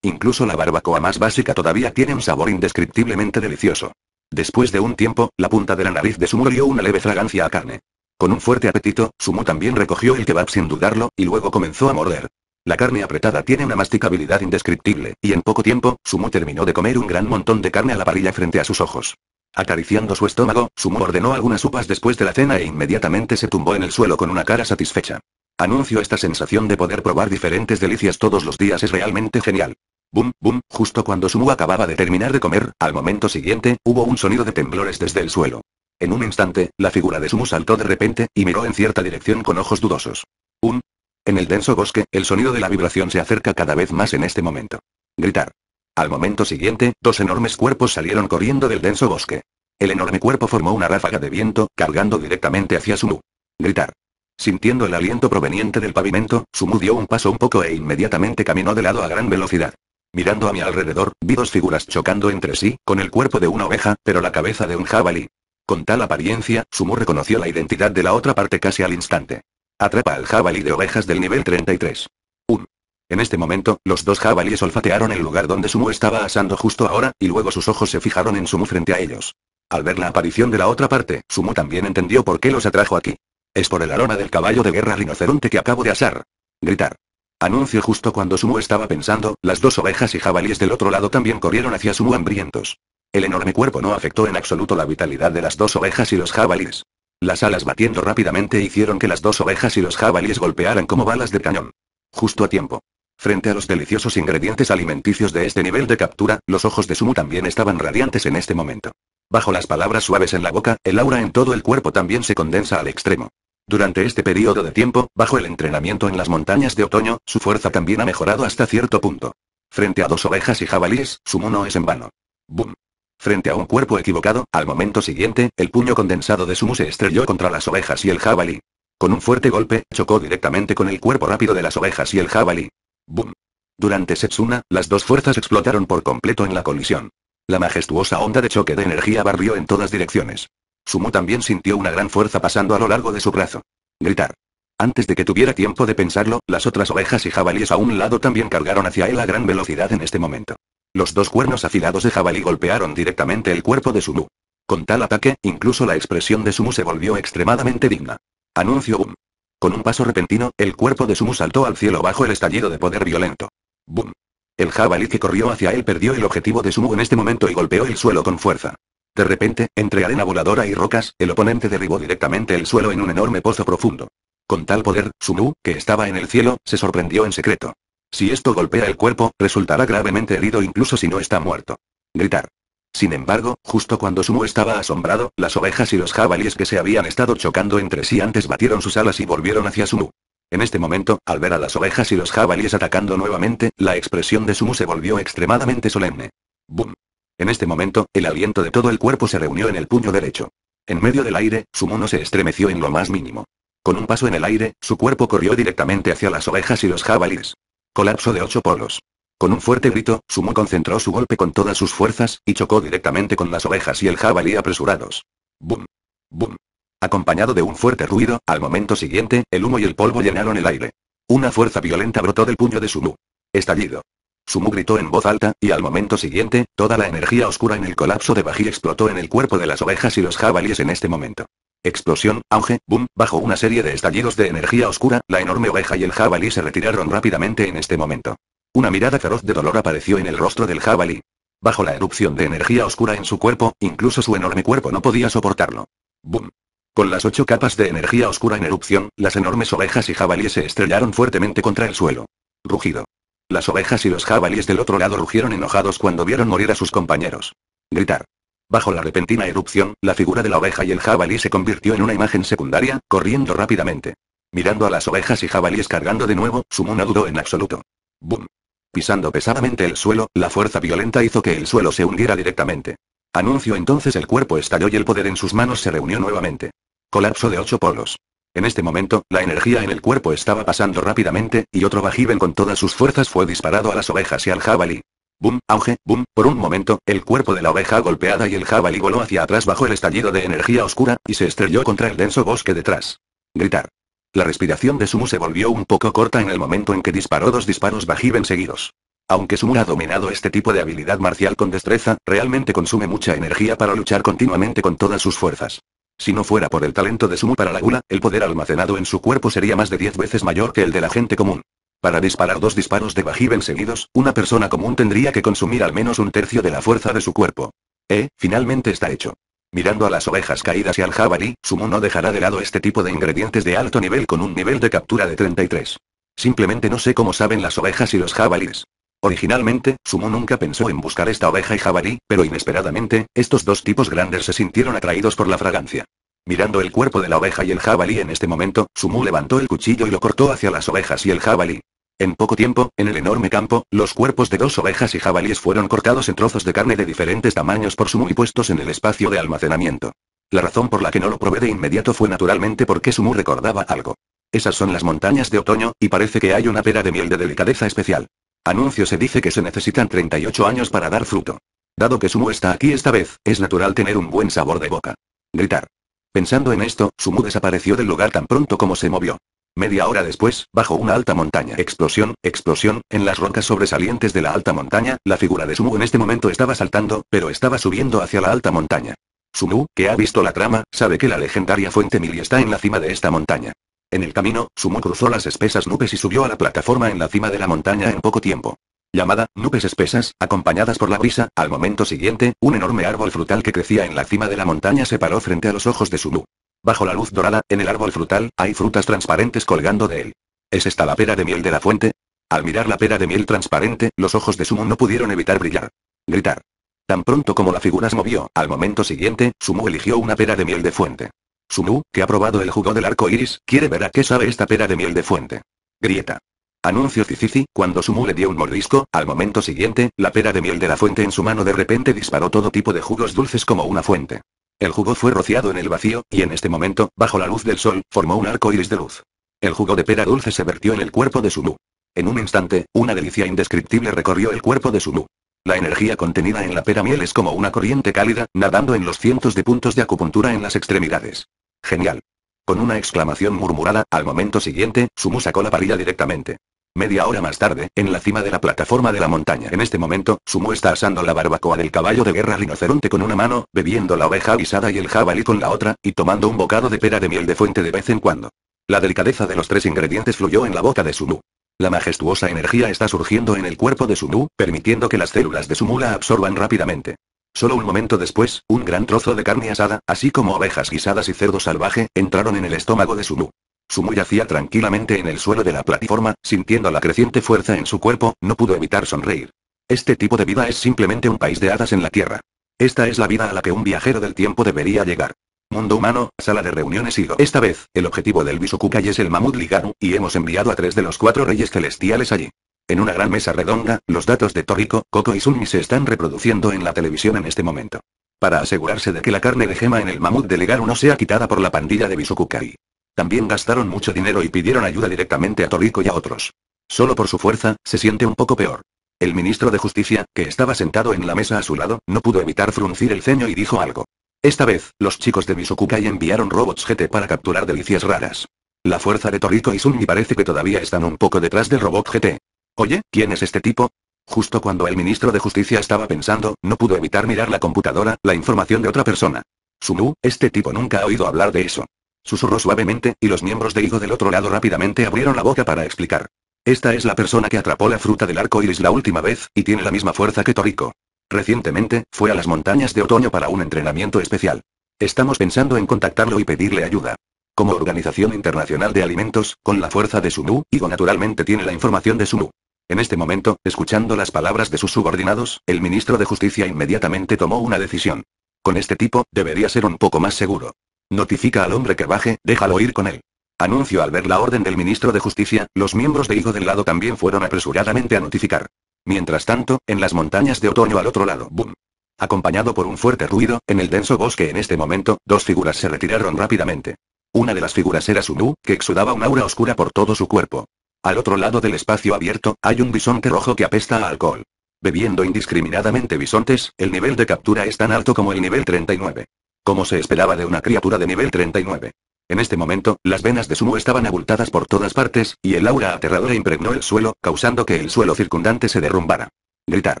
Incluso la barbacoa más básica todavía tiene un sabor indescriptiblemente delicioso. Después de un tiempo, la punta de la nariz de Sumu dio una leve fragancia a carne. Con un fuerte apetito, Sumu también recogió el kebab sin dudarlo, y luego comenzó a morder. La carne apretada tiene una masticabilidad indescriptible, y en poco tiempo, Sumu terminó de comer un gran montón de carne a la parrilla frente a sus ojos. Acariciando su estómago, Sumu ordenó algunas sopas después de la cena e inmediatamente se tumbó en el suelo con una cara satisfecha. Anuncio esta sensación de poder probar diferentes delicias todos los días es realmente genial. Bum, bum, justo cuando Sumu acababa de terminar de comer, al momento siguiente, hubo un sonido de temblores desde el suelo. En un instante, la figura de Sumu saltó de repente, y miró en cierta dirección con ojos dudosos. Un. En el denso bosque, el sonido de la vibración se acerca cada vez más en este momento. Gritar. Al momento siguiente, dos enormes cuerpos salieron corriendo del denso bosque. El enorme cuerpo formó una ráfaga de viento, cargando directamente hacia Sumu. Gritar. Sintiendo el aliento proveniente del pavimento, Sumu dio un paso un poco e inmediatamente caminó de lado a gran velocidad. Mirando a mi alrededor, vi dos figuras chocando entre sí, con el cuerpo de una oveja, pero la cabeza de un jabalí. Con tal apariencia, Sumu reconoció la identidad de la otra parte casi al instante. Atrapa al jabalí de ovejas del nivel 33. 1. En este momento, los dos jabalíes olfatearon el lugar donde Sumu estaba asando justo ahora, y luego sus ojos se fijaron en Sumu frente a ellos. Al ver la aparición de la otra parte, Sumu también entendió por qué los atrajo aquí. Es por el aroma del caballo de guerra rinoceronte que acabo de asar. Gritar. Anuncio justo cuando Sumu estaba pensando, las dos ovejas y jabalíes del otro lado también corrieron hacia Sumu hambrientos. El enorme cuerpo no afectó en absoluto la vitalidad de las dos ovejas y los jabalíes. Las alas batiendo rápidamente hicieron que las dos ovejas y los jabalíes golpearan como balas de cañón. Justo a tiempo. Frente a los deliciosos ingredientes alimenticios de este nivel de captura, los ojos de Sumu también estaban radiantes en este momento. Bajo las palabras suaves en la boca, el aura en todo el cuerpo también se condensa al extremo. Durante este periodo de tiempo, bajo el entrenamiento en las montañas de otoño, su fuerza también ha mejorado hasta cierto punto. Frente a dos ovejas y jabalíes, su mono es en vano. ¡Bum! Frente a un cuerpo equivocado, al momento siguiente, el puño condensado de Sumu se estrelló contra las ovejas y el jabalí. Con un fuerte golpe, chocó directamente con el cuerpo rápido de las ovejas y el jabalí. ¡Bum! Durante Setsuna, las dos fuerzas explotaron por completo en la colisión. La majestuosa onda de choque de energía barrió en todas direcciones. Sumu también sintió una gran fuerza pasando a lo largo de su brazo. Gritar. Antes de que tuviera tiempo de pensarlo, las otras ovejas y jabalíes a un lado también cargaron hacia él a gran velocidad en este momento. Los dos cuernos afilados de jabalí golpearon directamente el cuerpo de Sumu. Con tal ataque, incluso la expresión de Sumu se volvió extremadamente digna. Anuncio boom. Con un paso repentino, el cuerpo de Sumu saltó al cielo bajo el estallido de poder violento. Boom. El jabalí que corrió hacia él perdió el objetivo de Sumu en este momento y golpeó el suelo con fuerza. De repente, entre arena voladora y rocas, el oponente derribó directamente el suelo en un enorme pozo profundo. Con tal poder, Sumu, que estaba en el cielo, se sorprendió en secreto. Si esto golpea el cuerpo, resultará gravemente herido incluso si no está muerto. Gritar. Sin embargo, justo cuando Sumu estaba asombrado, las ovejas y los jabalíes que se habían estado chocando entre sí antes batieron sus alas y volvieron hacia Sumu. En este momento, al ver a las ovejas y los jabalíes atacando nuevamente, la expresión de Sumu se volvió extremadamente solemne. ¡Bum! En este momento, el aliento de todo el cuerpo se reunió en el puño derecho. En medio del aire, Sumu no se estremeció en lo más mínimo. Con un paso en el aire, su cuerpo corrió directamente hacia las ovejas y los jabalíes. Colapso de ocho polos. Con un fuerte grito, Sumu concentró su golpe con todas sus fuerzas, y chocó directamente con las ovejas y el jabalí apresurados. ¡Bum! ¡Bum! Acompañado de un fuerte ruido, al momento siguiente, el humo y el polvo llenaron el aire. Una fuerza violenta brotó del puño de Sumu. Estallido. Sumu gritó en voz alta, y al momento siguiente, toda la energía oscura en el colapso de Bají explotó en el cuerpo de las ovejas y los jabalíes en este momento. Explosión, auge, boom, bajo una serie de estallidos de energía oscura, la enorme oveja y el jabalí se retiraron rápidamente en este momento. Una mirada feroz de dolor apareció en el rostro del jabalí. Bajo la erupción de energía oscura en su cuerpo, incluso su enorme cuerpo no podía soportarlo. Boom. Con las ocho capas de energía oscura en erupción, las enormes ovejas y jabalíes se estrellaron fuertemente contra el suelo. Rugido. Las ovejas y los jabalíes del otro lado rugieron enojados cuando vieron morir a sus compañeros. Gritar. Bajo la repentina erupción, la figura de la oveja y el jabalí se convirtió en una imagen secundaria, corriendo rápidamente. Mirando a las ovejas y jabalíes cargando de nuevo, su mono dudó en absoluto. ¡Bum! Pisando pesadamente el suelo, la fuerza violenta hizo que el suelo se hundiera directamente. Anuncio entonces el cuerpo estalló y el poder en sus manos se reunió nuevamente. Colapso de ocho polos. En este momento, la energía en el cuerpo estaba pasando rápidamente, y otro bajiven con todas sus fuerzas fue disparado a las ovejas y al jabalí. Boom, auge, boom, por un momento, el cuerpo de la oveja golpeada y el jabalí voló hacia atrás bajo el estallido de energía oscura, y se estrelló contra el denso bosque detrás. Gritar. La respiración de Sumu se volvió un poco corta en el momento en que disparó dos disparos bajiven seguidos. Aunque Sumu ha dominado este tipo de habilidad marcial con destreza, realmente consume mucha energía para luchar continuamente con todas sus fuerzas. Si no fuera por el talento de Sumu para la gula, el poder almacenado en su cuerpo sería más de 10 veces mayor que el de la gente común. Para disparar dos disparos de bajíven seguidos, una persona común tendría que consumir al menos un tercio de la fuerza de su cuerpo. Eh, finalmente está hecho. Mirando a las ovejas caídas y al jabalí, Sumu no dejará de lado este tipo de ingredientes de alto nivel con un nivel de captura de 33. Simplemente no sé cómo saben las ovejas y los jabalíes. Originalmente, Sumu nunca pensó en buscar esta oveja y jabalí, pero inesperadamente, estos dos tipos grandes se sintieron atraídos por la fragancia. Mirando el cuerpo de la oveja y el jabalí en este momento, Sumu levantó el cuchillo y lo cortó hacia las ovejas y el jabalí. En poco tiempo, en el enorme campo, los cuerpos de dos ovejas y jabalíes fueron cortados en trozos de carne de diferentes tamaños por Sumu y puestos en el espacio de almacenamiento. La razón por la que no lo probé de inmediato fue naturalmente porque Sumu recordaba algo. Esas son las montañas de otoño, y parece que hay una pera de miel de delicadeza especial. Anuncio se dice que se necesitan 38 años para dar fruto. Dado que Sumu está aquí esta vez, es natural tener un buen sabor de boca. Gritar. Pensando en esto, Sumu desapareció del lugar tan pronto como se movió. Media hora después, bajo una alta montaña. Explosión, explosión, en las rocas sobresalientes de la alta montaña, la figura de Sumu en este momento estaba saltando, pero estaba subiendo hacia la alta montaña. Sumu, que ha visto la trama, sabe que la legendaria fuente Mili está en la cima de esta montaña. En el camino, Sumu cruzó las espesas nubes y subió a la plataforma en la cima de la montaña en poco tiempo. Llamada, nubes espesas, acompañadas por la brisa, al momento siguiente, un enorme árbol frutal que crecía en la cima de la montaña se paró frente a los ojos de Sumu. Bajo la luz dorada, en el árbol frutal, hay frutas transparentes colgando de él. ¿Es esta la pera de miel de la fuente? Al mirar la pera de miel transparente, los ojos de Sumu no pudieron evitar brillar. Gritar. Tan pronto como la figura se movió, al momento siguiente, Sumu eligió una pera de miel de fuente. Sumu, que ha probado el jugo del arco iris, quiere ver a qué sabe esta pera de miel de fuente. Grieta. Anuncio Cicici, cuando Sumu le dio un mordisco, al momento siguiente, la pera de miel de la fuente en su mano de repente disparó todo tipo de jugos dulces como una fuente. El jugo fue rociado en el vacío, y en este momento, bajo la luz del sol, formó un arco iris de luz. El jugo de pera dulce se vertió en el cuerpo de Sumu. En un instante, una delicia indescriptible recorrió el cuerpo de Sumu. La energía contenida en la pera miel es como una corriente cálida, nadando en los cientos de puntos de acupuntura en las extremidades. Genial. Con una exclamación murmurada, al momento siguiente, Sumu sacó la parilla directamente. Media hora más tarde, en la cima de la plataforma de la montaña. En este momento, Sumu está asando la barbacoa del caballo de guerra rinoceronte con una mano, bebiendo la oveja guisada y el jabalí con la otra, y tomando un bocado de pera de miel de fuente de vez en cuando. La delicadeza de los tres ingredientes fluyó en la boca de Sumu. La majestuosa energía está surgiendo en el cuerpo de Sumu, permitiendo que las células de Sumu la absorban rápidamente. Solo un momento después, un gran trozo de carne asada, así como ovejas guisadas y cerdo salvaje, entraron en el estómago de Sumu. Sumu yacía tranquilamente en el suelo de la plataforma, sintiendo la creciente fuerza en su cuerpo, no pudo evitar sonreír. Este tipo de vida es simplemente un país de hadas en la Tierra. Esta es la vida a la que un viajero del tiempo debería llegar. Mundo humano, sala de reuniones y... Esta vez, el objetivo del Bisukukai es el mamut Ligaru, y hemos enviado a tres de los cuatro reyes celestiales allí. En una gran mesa redonda, los datos de Toriko, Koko y Sunmi se están reproduciendo en la televisión en este momento. Para asegurarse de que la carne de gema en el mamut de Ligaru no sea quitada por la pandilla de Bisukukai. También gastaron mucho dinero y pidieron ayuda directamente a Toriko y a otros. Solo por su fuerza, se siente un poco peor. El ministro de Justicia, que estaba sentado en la mesa a su lado, no pudo evitar fruncir el ceño y dijo algo. Esta vez, los chicos de Mizukukai enviaron robots GT para capturar delicias raras. La fuerza de Toriko y Sunmi parece que todavía están un poco detrás del robot GT. Oye, ¿quién es este tipo? Justo cuando el ministro de Justicia estaba pensando, no pudo evitar mirar la computadora, la información de otra persona. Sumu, este tipo nunca ha oído hablar de eso. Susurró suavemente, y los miembros de Higo del otro lado rápidamente abrieron la boca para explicar. Esta es la persona que atrapó la fruta del arco iris la última vez, y tiene la misma fuerza que Toriko. Recientemente, fue a las montañas de otoño para un entrenamiento especial. Estamos pensando en contactarlo y pedirle ayuda. Como Organización Internacional de Alimentos, con la fuerza de Sunu, Igo naturalmente tiene la información de Sunu. En este momento, escuchando las palabras de sus subordinados, el ministro de Justicia inmediatamente tomó una decisión. Con este tipo, debería ser un poco más seguro. Notifica al hombre que baje, déjalo ir con él. Anuncio al ver la orden del ministro de Justicia, los miembros de Igo del lado también fueron apresuradamente a notificar. Mientras tanto, en las montañas de otoño al otro lado, boom. Acompañado por un fuerte ruido, en el denso bosque en este momento, dos figuras se retiraron rápidamente. Una de las figuras era Sunu, que exudaba un aura oscura por todo su cuerpo. Al otro lado del espacio abierto, hay un bisonte rojo que apesta a alcohol. Bebiendo indiscriminadamente bisontes, el nivel de captura es tan alto como el nivel 39. Como se esperaba de una criatura de nivel 39. En este momento, las venas de Sumu estaban abultadas por todas partes, y el aura aterradora impregnó el suelo, causando que el suelo circundante se derrumbara. Gritar.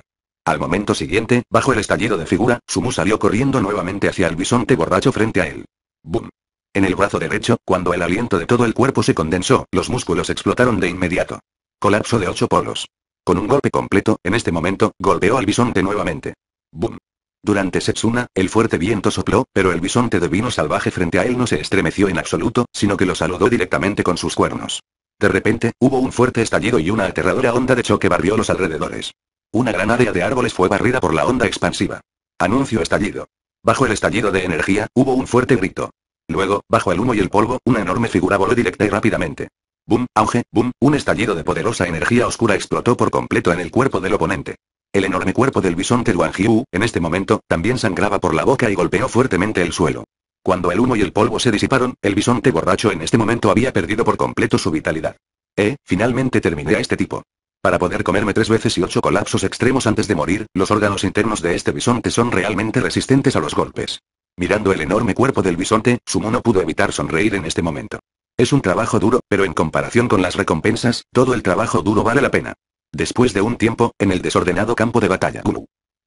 Al momento siguiente, bajo el estallido de figura, Sumu salió corriendo nuevamente hacia el bisonte borracho frente a él. ¡Bum! En el brazo derecho, cuando el aliento de todo el cuerpo se condensó, los músculos explotaron de inmediato. Colapso de ocho polos. Con un golpe completo, en este momento, golpeó al bisonte nuevamente. ¡Bum! Durante Setsuna, el fuerte viento sopló, pero el bisonte de vino salvaje frente a él no se estremeció en absoluto, sino que lo saludó directamente con sus cuernos. De repente, hubo un fuerte estallido y una aterradora onda de choque barrió los alrededores. Una gran área de árboles fue barrida por la onda expansiva. Anuncio estallido. Bajo el estallido de energía, hubo un fuerte grito. Luego, bajo el humo y el polvo, una enorme figura voló directa y rápidamente. Boom, auge, boom, un estallido de poderosa energía oscura explotó por completo en el cuerpo del oponente. El enorme cuerpo del bisonte Luangiu, en este momento, también sangraba por la boca y golpeó fuertemente el suelo. Cuando el humo y el polvo se disiparon, el bisonte borracho en este momento había perdido por completo su vitalidad. Eh, finalmente terminé a este tipo. Para poder comerme tres veces y ocho colapsos extremos antes de morir, los órganos internos de este bisonte son realmente resistentes a los golpes. Mirando el enorme cuerpo del bisonte, Sumo no pudo evitar sonreír en este momento. Es un trabajo duro, pero en comparación con las recompensas, todo el trabajo duro vale la pena. Después de un tiempo, en el desordenado campo de batalla,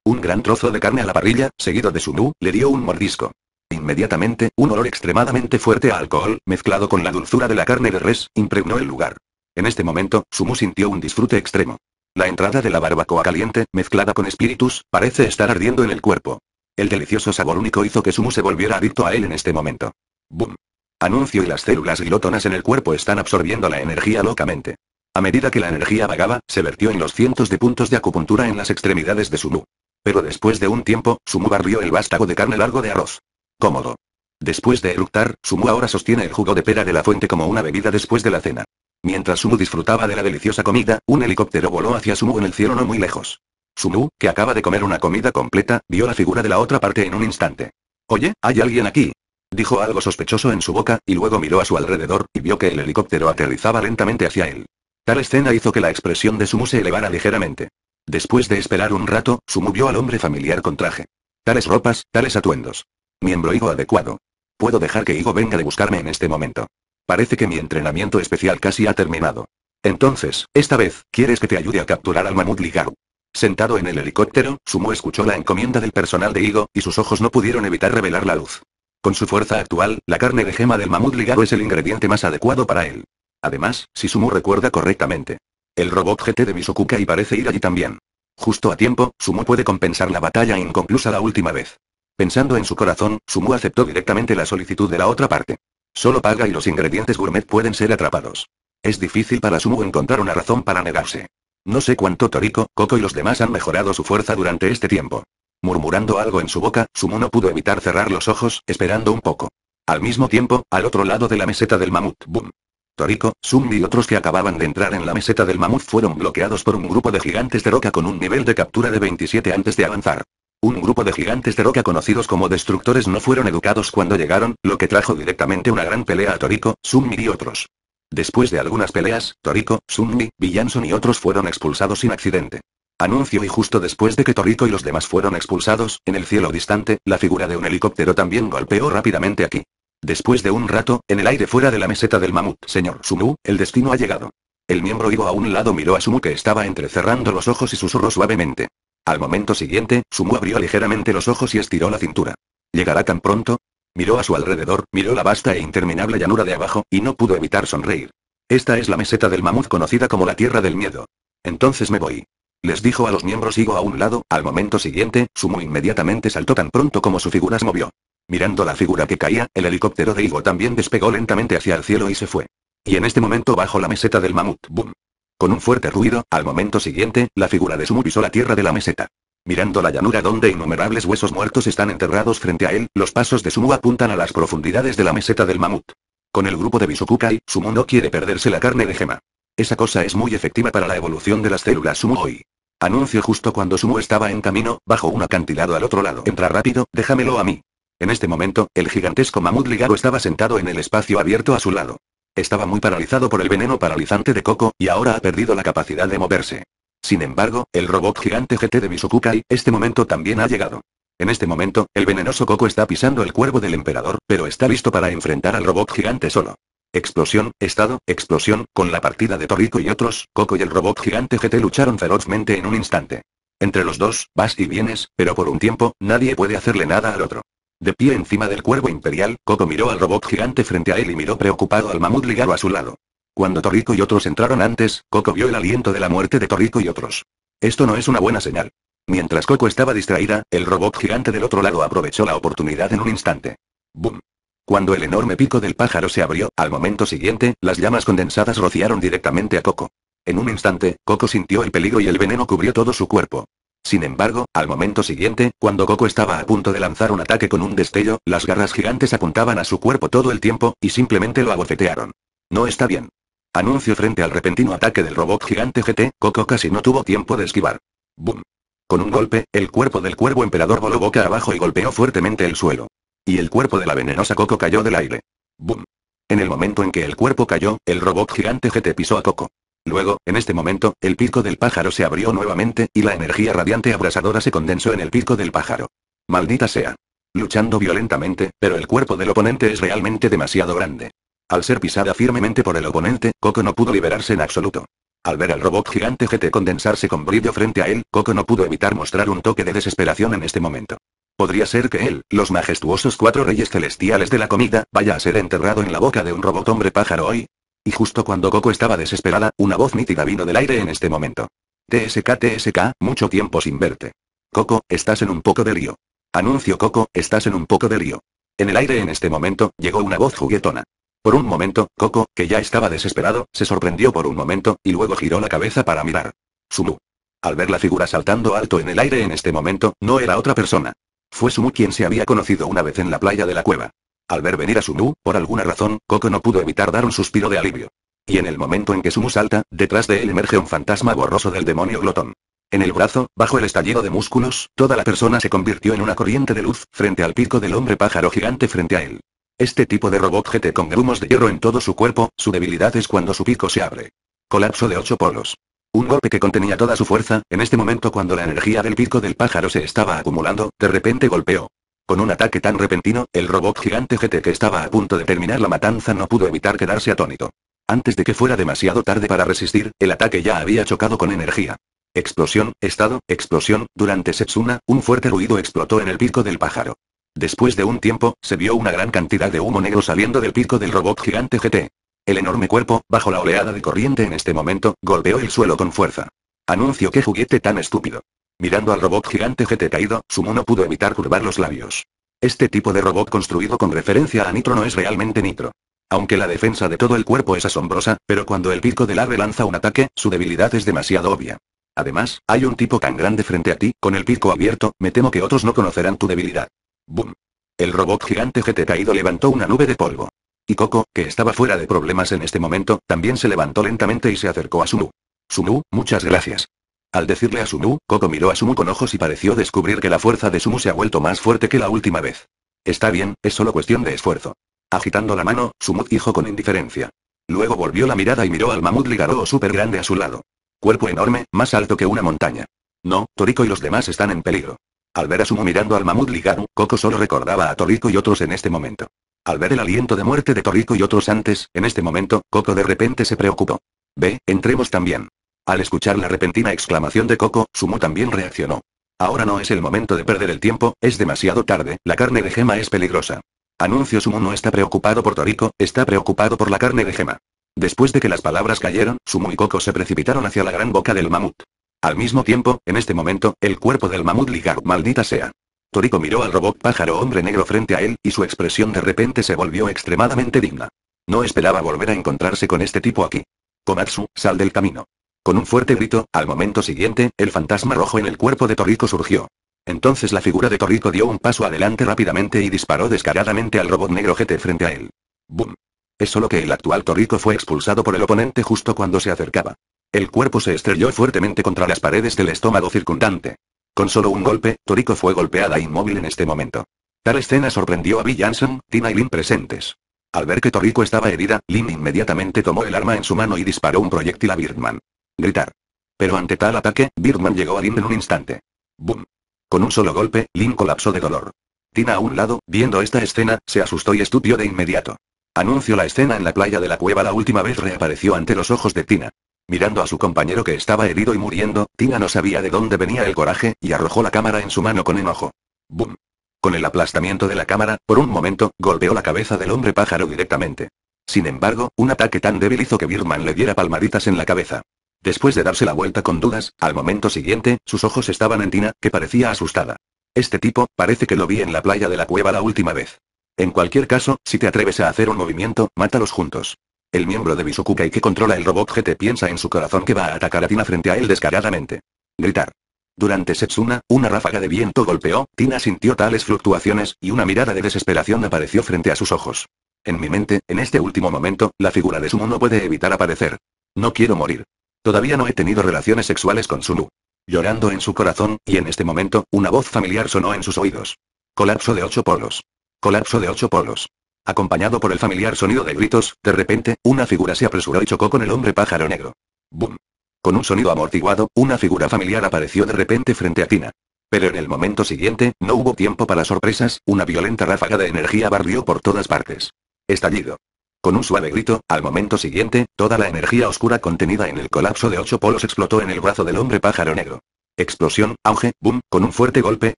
Un gran trozo de carne a la parrilla, seguido de Sumu, le dio un mordisco. Inmediatamente, un olor extremadamente fuerte a alcohol, mezclado con la dulzura de la carne de res, impregnó el lugar. En este momento, Sumu sintió un disfrute extremo. La entrada de la barbacoa caliente, mezclada con espíritus, parece estar ardiendo en el cuerpo. El delicioso sabor único hizo que Sumu se volviera adicto a él en este momento. ¡Bum! Anuncio y las células glotonas en el cuerpo están absorbiendo la energía locamente. A medida que la energía vagaba, se vertió en los cientos de puntos de acupuntura en las extremidades de Sumu. Pero después de un tiempo, Sumu barrió el vástago de carne largo de arroz. Cómodo. Después de eructar, Sumu ahora sostiene el jugo de pera de la fuente como una bebida después de la cena. Mientras Sumu disfrutaba de la deliciosa comida, un helicóptero voló hacia Sumu en el cielo no muy lejos. Sumu, que acaba de comer una comida completa, vio la figura de la otra parte en un instante. Oye, hay alguien aquí. Dijo algo sospechoso en su boca, y luego miró a su alrededor, y vio que el helicóptero aterrizaba lentamente hacia él. Tal escena hizo que la expresión de Sumu se elevara ligeramente. Después de esperar un rato, Sumu vio al hombre familiar con traje. Tales ropas, tales atuendos. Miembro higo adecuado. Puedo dejar que Higo venga de buscarme en este momento. Parece que mi entrenamiento especial casi ha terminado. Entonces, esta vez, ¿quieres que te ayude a capturar al mamut ligado? Sentado en el helicóptero, Sumu escuchó la encomienda del personal de Higo, y sus ojos no pudieron evitar revelar la luz. Con su fuerza actual, la carne de gema del mamut ligado es el ingrediente más adecuado para él. Además, si Sumu recuerda correctamente. El robot GT de Misokuka y parece ir allí también. Justo a tiempo, Sumu puede compensar la batalla inconclusa la última vez. Pensando en su corazón, Sumu aceptó directamente la solicitud de la otra parte. Solo paga y los ingredientes gourmet pueden ser atrapados. Es difícil para Sumu encontrar una razón para negarse. No sé cuánto Toriko, Coco y los demás han mejorado su fuerza durante este tiempo. Murmurando algo en su boca, Sumu no pudo evitar cerrar los ojos, esperando un poco. Al mismo tiempo, al otro lado de la meseta del mamut boom. Toriko, Summi y otros que acababan de entrar en la meseta del mamut fueron bloqueados por un grupo de gigantes de roca con un nivel de captura de 27 antes de avanzar. Un grupo de gigantes de roca conocidos como destructores no fueron educados cuando llegaron, lo que trajo directamente una gran pelea a Toriko, Summi y otros. Después de algunas peleas, Toriko, Summi, Villanson y otros fueron expulsados sin accidente. Anuncio y justo después de que Toriko y los demás fueron expulsados, en el cielo distante, la figura de un helicóptero también golpeó rápidamente aquí. Después de un rato, en el aire fuera de la meseta del mamut. Señor Sumu, el destino ha llegado. El miembro higo a un lado miró a Sumu que estaba entrecerrando los ojos y susurró suavemente. Al momento siguiente, Sumu abrió ligeramente los ojos y estiró la cintura. ¿Llegará tan pronto? Miró a su alrededor, miró la vasta e interminable llanura de abajo, y no pudo evitar sonreír. Esta es la meseta del mamut conocida como la Tierra del Miedo. Entonces me voy. Les dijo a los miembros higo a un lado, al momento siguiente, Sumu inmediatamente saltó tan pronto como su figura se movió. Mirando la figura que caía, el helicóptero de Igo también despegó lentamente hacia el cielo y se fue. Y en este momento bajo la meseta del mamut. ¡boom! Con un fuerte ruido, al momento siguiente, la figura de Sumu pisó la tierra de la meseta. Mirando la llanura donde innumerables huesos muertos están enterrados frente a él, los pasos de Sumu apuntan a las profundidades de la meseta del mamut. Con el grupo de Bisukukai, Sumu no quiere perderse la carne de gema. Esa cosa es muy efectiva para la evolución de las células Sumu hoy. Anuncio justo cuando Sumu estaba en camino, bajo un acantilado al otro lado. Entra rápido, déjamelo a mí. En este momento, el gigantesco mamut ligado estaba sentado en el espacio abierto a su lado. Estaba muy paralizado por el veneno paralizante de Coco, y ahora ha perdido la capacidad de moverse. Sin embargo, el robot gigante GT de Mizukukai, este momento también ha llegado. En este momento, el venenoso Coco está pisando el cuervo del emperador, pero está listo para enfrentar al robot gigante solo. Explosión, estado, explosión, con la partida de Toriko y otros, Coco y el robot gigante GT lucharon ferozmente en un instante. Entre los dos, vas y vienes, pero por un tiempo, nadie puede hacerle nada al otro. De pie encima del cuervo imperial, Coco miró al robot gigante frente a él y miró preocupado al mamut ligado a su lado. Cuando Torrico y otros entraron antes, Coco vio el aliento de la muerte de Torrico y otros. Esto no es una buena señal. Mientras Coco estaba distraída, el robot gigante del otro lado aprovechó la oportunidad en un instante. ¡Bum! Cuando el enorme pico del pájaro se abrió, al momento siguiente, las llamas condensadas rociaron directamente a Coco. En un instante, Coco sintió el peligro y el veneno cubrió todo su cuerpo. Sin embargo, al momento siguiente, cuando Coco estaba a punto de lanzar un ataque con un destello, las garras gigantes apuntaban a su cuerpo todo el tiempo, y simplemente lo abofetearon. No está bien. Anuncio frente al repentino ataque del robot gigante GT, Coco casi no tuvo tiempo de esquivar. ¡Bum! Con un golpe, el cuerpo del cuervo emperador voló boca abajo y golpeó fuertemente el suelo. Y el cuerpo de la venenosa Coco cayó del aire. ¡Bum! En el momento en que el cuerpo cayó, el robot gigante GT pisó a Coco. Luego, en este momento, el pico del pájaro se abrió nuevamente, y la energía radiante abrasadora se condensó en el pico del pájaro. Maldita sea. Luchando violentamente, pero el cuerpo del oponente es realmente demasiado grande. Al ser pisada firmemente por el oponente, Coco no pudo liberarse en absoluto. Al ver al robot gigante GT condensarse con brillo frente a él, Coco no pudo evitar mostrar un toque de desesperación en este momento. Podría ser que él, los majestuosos cuatro reyes celestiales de la comida, vaya a ser enterrado en la boca de un robot hombre pájaro hoy, y justo cuando Coco estaba desesperada, una voz nítida vino del aire en este momento. TSK TSK, mucho tiempo sin verte. Coco, estás en un poco de lío. Anuncio Coco, estás en un poco de lío. En el aire en este momento, llegó una voz juguetona. Por un momento, Coco, que ya estaba desesperado, se sorprendió por un momento, y luego giró la cabeza para mirar. Sumu. Al ver la figura saltando alto en el aire en este momento, no era otra persona. Fue Sumu quien se había conocido una vez en la playa de la cueva. Al ver venir a Sumu, por alguna razón, Coco no pudo evitar dar un suspiro de alivio. Y en el momento en que Sumu salta, detrás de él emerge un fantasma borroso del demonio glotón. En el brazo, bajo el estallido de músculos, toda la persona se convirtió en una corriente de luz, frente al pico del hombre pájaro gigante frente a él. Este tipo de robot GT con grumos de hierro en todo su cuerpo, su debilidad es cuando su pico se abre. Colapso de ocho polos. Un golpe que contenía toda su fuerza, en este momento cuando la energía del pico del pájaro se estaba acumulando, de repente golpeó. Con un ataque tan repentino, el robot gigante GT que estaba a punto de terminar la matanza no pudo evitar quedarse atónito. Antes de que fuera demasiado tarde para resistir, el ataque ya había chocado con energía. Explosión, estado, explosión, durante Setsuna, un fuerte ruido explotó en el pico del pájaro. Después de un tiempo, se vio una gran cantidad de humo negro saliendo del pico del robot gigante GT. El enorme cuerpo, bajo la oleada de corriente en este momento, golpeó el suelo con fuerza. Anuncio qué juguete tan estúpido. Mirando al robot gigante GT caído, Sumu no pudo evitar curvar los labios. Este tipo de robot construido con referencia a Nitro no es realmente Nitro. Aunque la defensa de todo el cuerpo es asombrosa, pero cuando el pico del ave lanza un ataque, su debilidad es demasiado obvia. Además, hay un tipo tan grande frente a ti, con el pico abierto, me temo que otros no conocerán tu debilidad. Boom. El robot gigante GT caído levantó una nube de polvo. Y Coco, que estaba fuera de problemas en este momento, también se levantó lentamente y se acercó a Sumu. Sumu, muchas gracias. Al decirle a Sumu, Coco miró a Sumu con ojos y pareció descubrir que la fuerza de Sumu se ha vuelto más fuerte que la última vez. Está bien, es solo cuestión de esfuerzo. Agitando la mano, Sumu dijo con indiferencia. Luego volvió la mirada y miró al mamut o súper grande a su lado. Cuerpo enorme, más alto que una montaña. No, Toriko y los demás están en peligro. Al ver a Sumu mirando al mamut Ligaru, Coco solo recordaba a Toriko y otros en este momento. Al ver el aliento de muerte de Toriko y otros antes, en este momento, Coco de repente se preocupó. Ve, entremos también. Al escuchar la repentina exclamación de Coco, Sumu también reaccionó. Ahora no es el momento de perder el tiempo, es demasiado tarde, la carne de gema es peligrosa. Anuncio Sumu no está preocupado por Toriko, está preocupado por la carne de gema. Después de que las palabras cayeron, Sumu y Coco se precipitaron hacia la gran boca del mamut. Al mismo tiempo, en este momento, el cuerpo del mamut liga maldita sea. Toriko miró al robot pájaro hombre negro frente a él, y su expresión de repente se volvió extremadamente digna. No esperaba volver a encontrarse con este tipo aquí. Komatsu, sal del camino. Con un fuerte grito, al momento siguiente, el fantasma rojo en el cuerpo de Torrico surgió. Entonces la figura de Torrico dio un paso adelante rápidamente y disparó descaradamente al robot negro GT frente a él. ¡Bum! Es solo que el actual Torrico fue expulsado por el oponente justo cuando se acercaba. El cuerpo se estrelló fuertemente contra las paredes del estómago circundante. Con solo un golpe, Toriko fue golpeada inmóvil en este momento. Tal escena sorprendió a Bill Jansen, Tina y Lin presentes. Al ver que Toriko estaba herida, Lin inmediatamente tomó el arma en su mano y disparó un proyectil a Birdman gritar. Pero ante tal ataque, Birdman llegó a Lin en un instante. Boom. Con un solo golpe, Lin colapsó de dolor. Tina a un lado, viendo esta escena, se asustó y estudió de inmediato. Anunció la escena en la playa de la cueva la última vez reapareció ante los ojos de Tina. Mirando a su compañero que estaba herido y muriendo, Tina no sabía de dónde venía el coraje, y arrojó la cámara en su mano con enojo. Boom. Con el aplastamiento de la cámara, por un momento, golpeó la cabeza del hombre pájaro directamente. Sin embargo, un ataque tan débil hizo que Birman le diera palmaditas en la cabeza. Después de darse la vuelta con dudas, al momento siguiente, sus ojos estaban en Tina, que parecía asustada. Este tipo, parece que lo vi en la playa de la cueva la última vez. En cualquier caso, si te atreves a hacer un movimiento, mátalos juntos. El miembro de Bisukukai que controla el robot GT piensa en su corazón que va a atacar a Tina frente a él descaradamente. Gritar. Durante Setsuna, una ráfaga de viento golpeó, Tina sintió tales fluctuaciones, y una mirada de desesperación apareció frente a sus ojos. En mi mente, en este último momento, la figura de Sumo no puede evitar aparecer. No quiero morir. Todavía no he tenido relaciones sexuales con Sulu. Llorando en su corazón, y en este momento, una voz familiar sonó en sus oídos. Colapso de ocho polos. Colapso de ocho polos. Acompañado por el familiar sonido de gritos, de repente, una figura se apresuró y chocó con el hombre pájaro negro. Boom. Con un sonido amortiguado, una figura familiar apareció de repente frente a Tina. Pero en el momento siguiente, no hubo tiempo para sorpresas, una violenta ráfaga de energía barrió por todas partes. Estallido. Con un suave grito, al momento siguiente, toda la energía oscura contenida en el colapso de ocho polos explotó en el brazo del hombre pájaro negro. Explosión, auge, boom, con un fuerte golpe,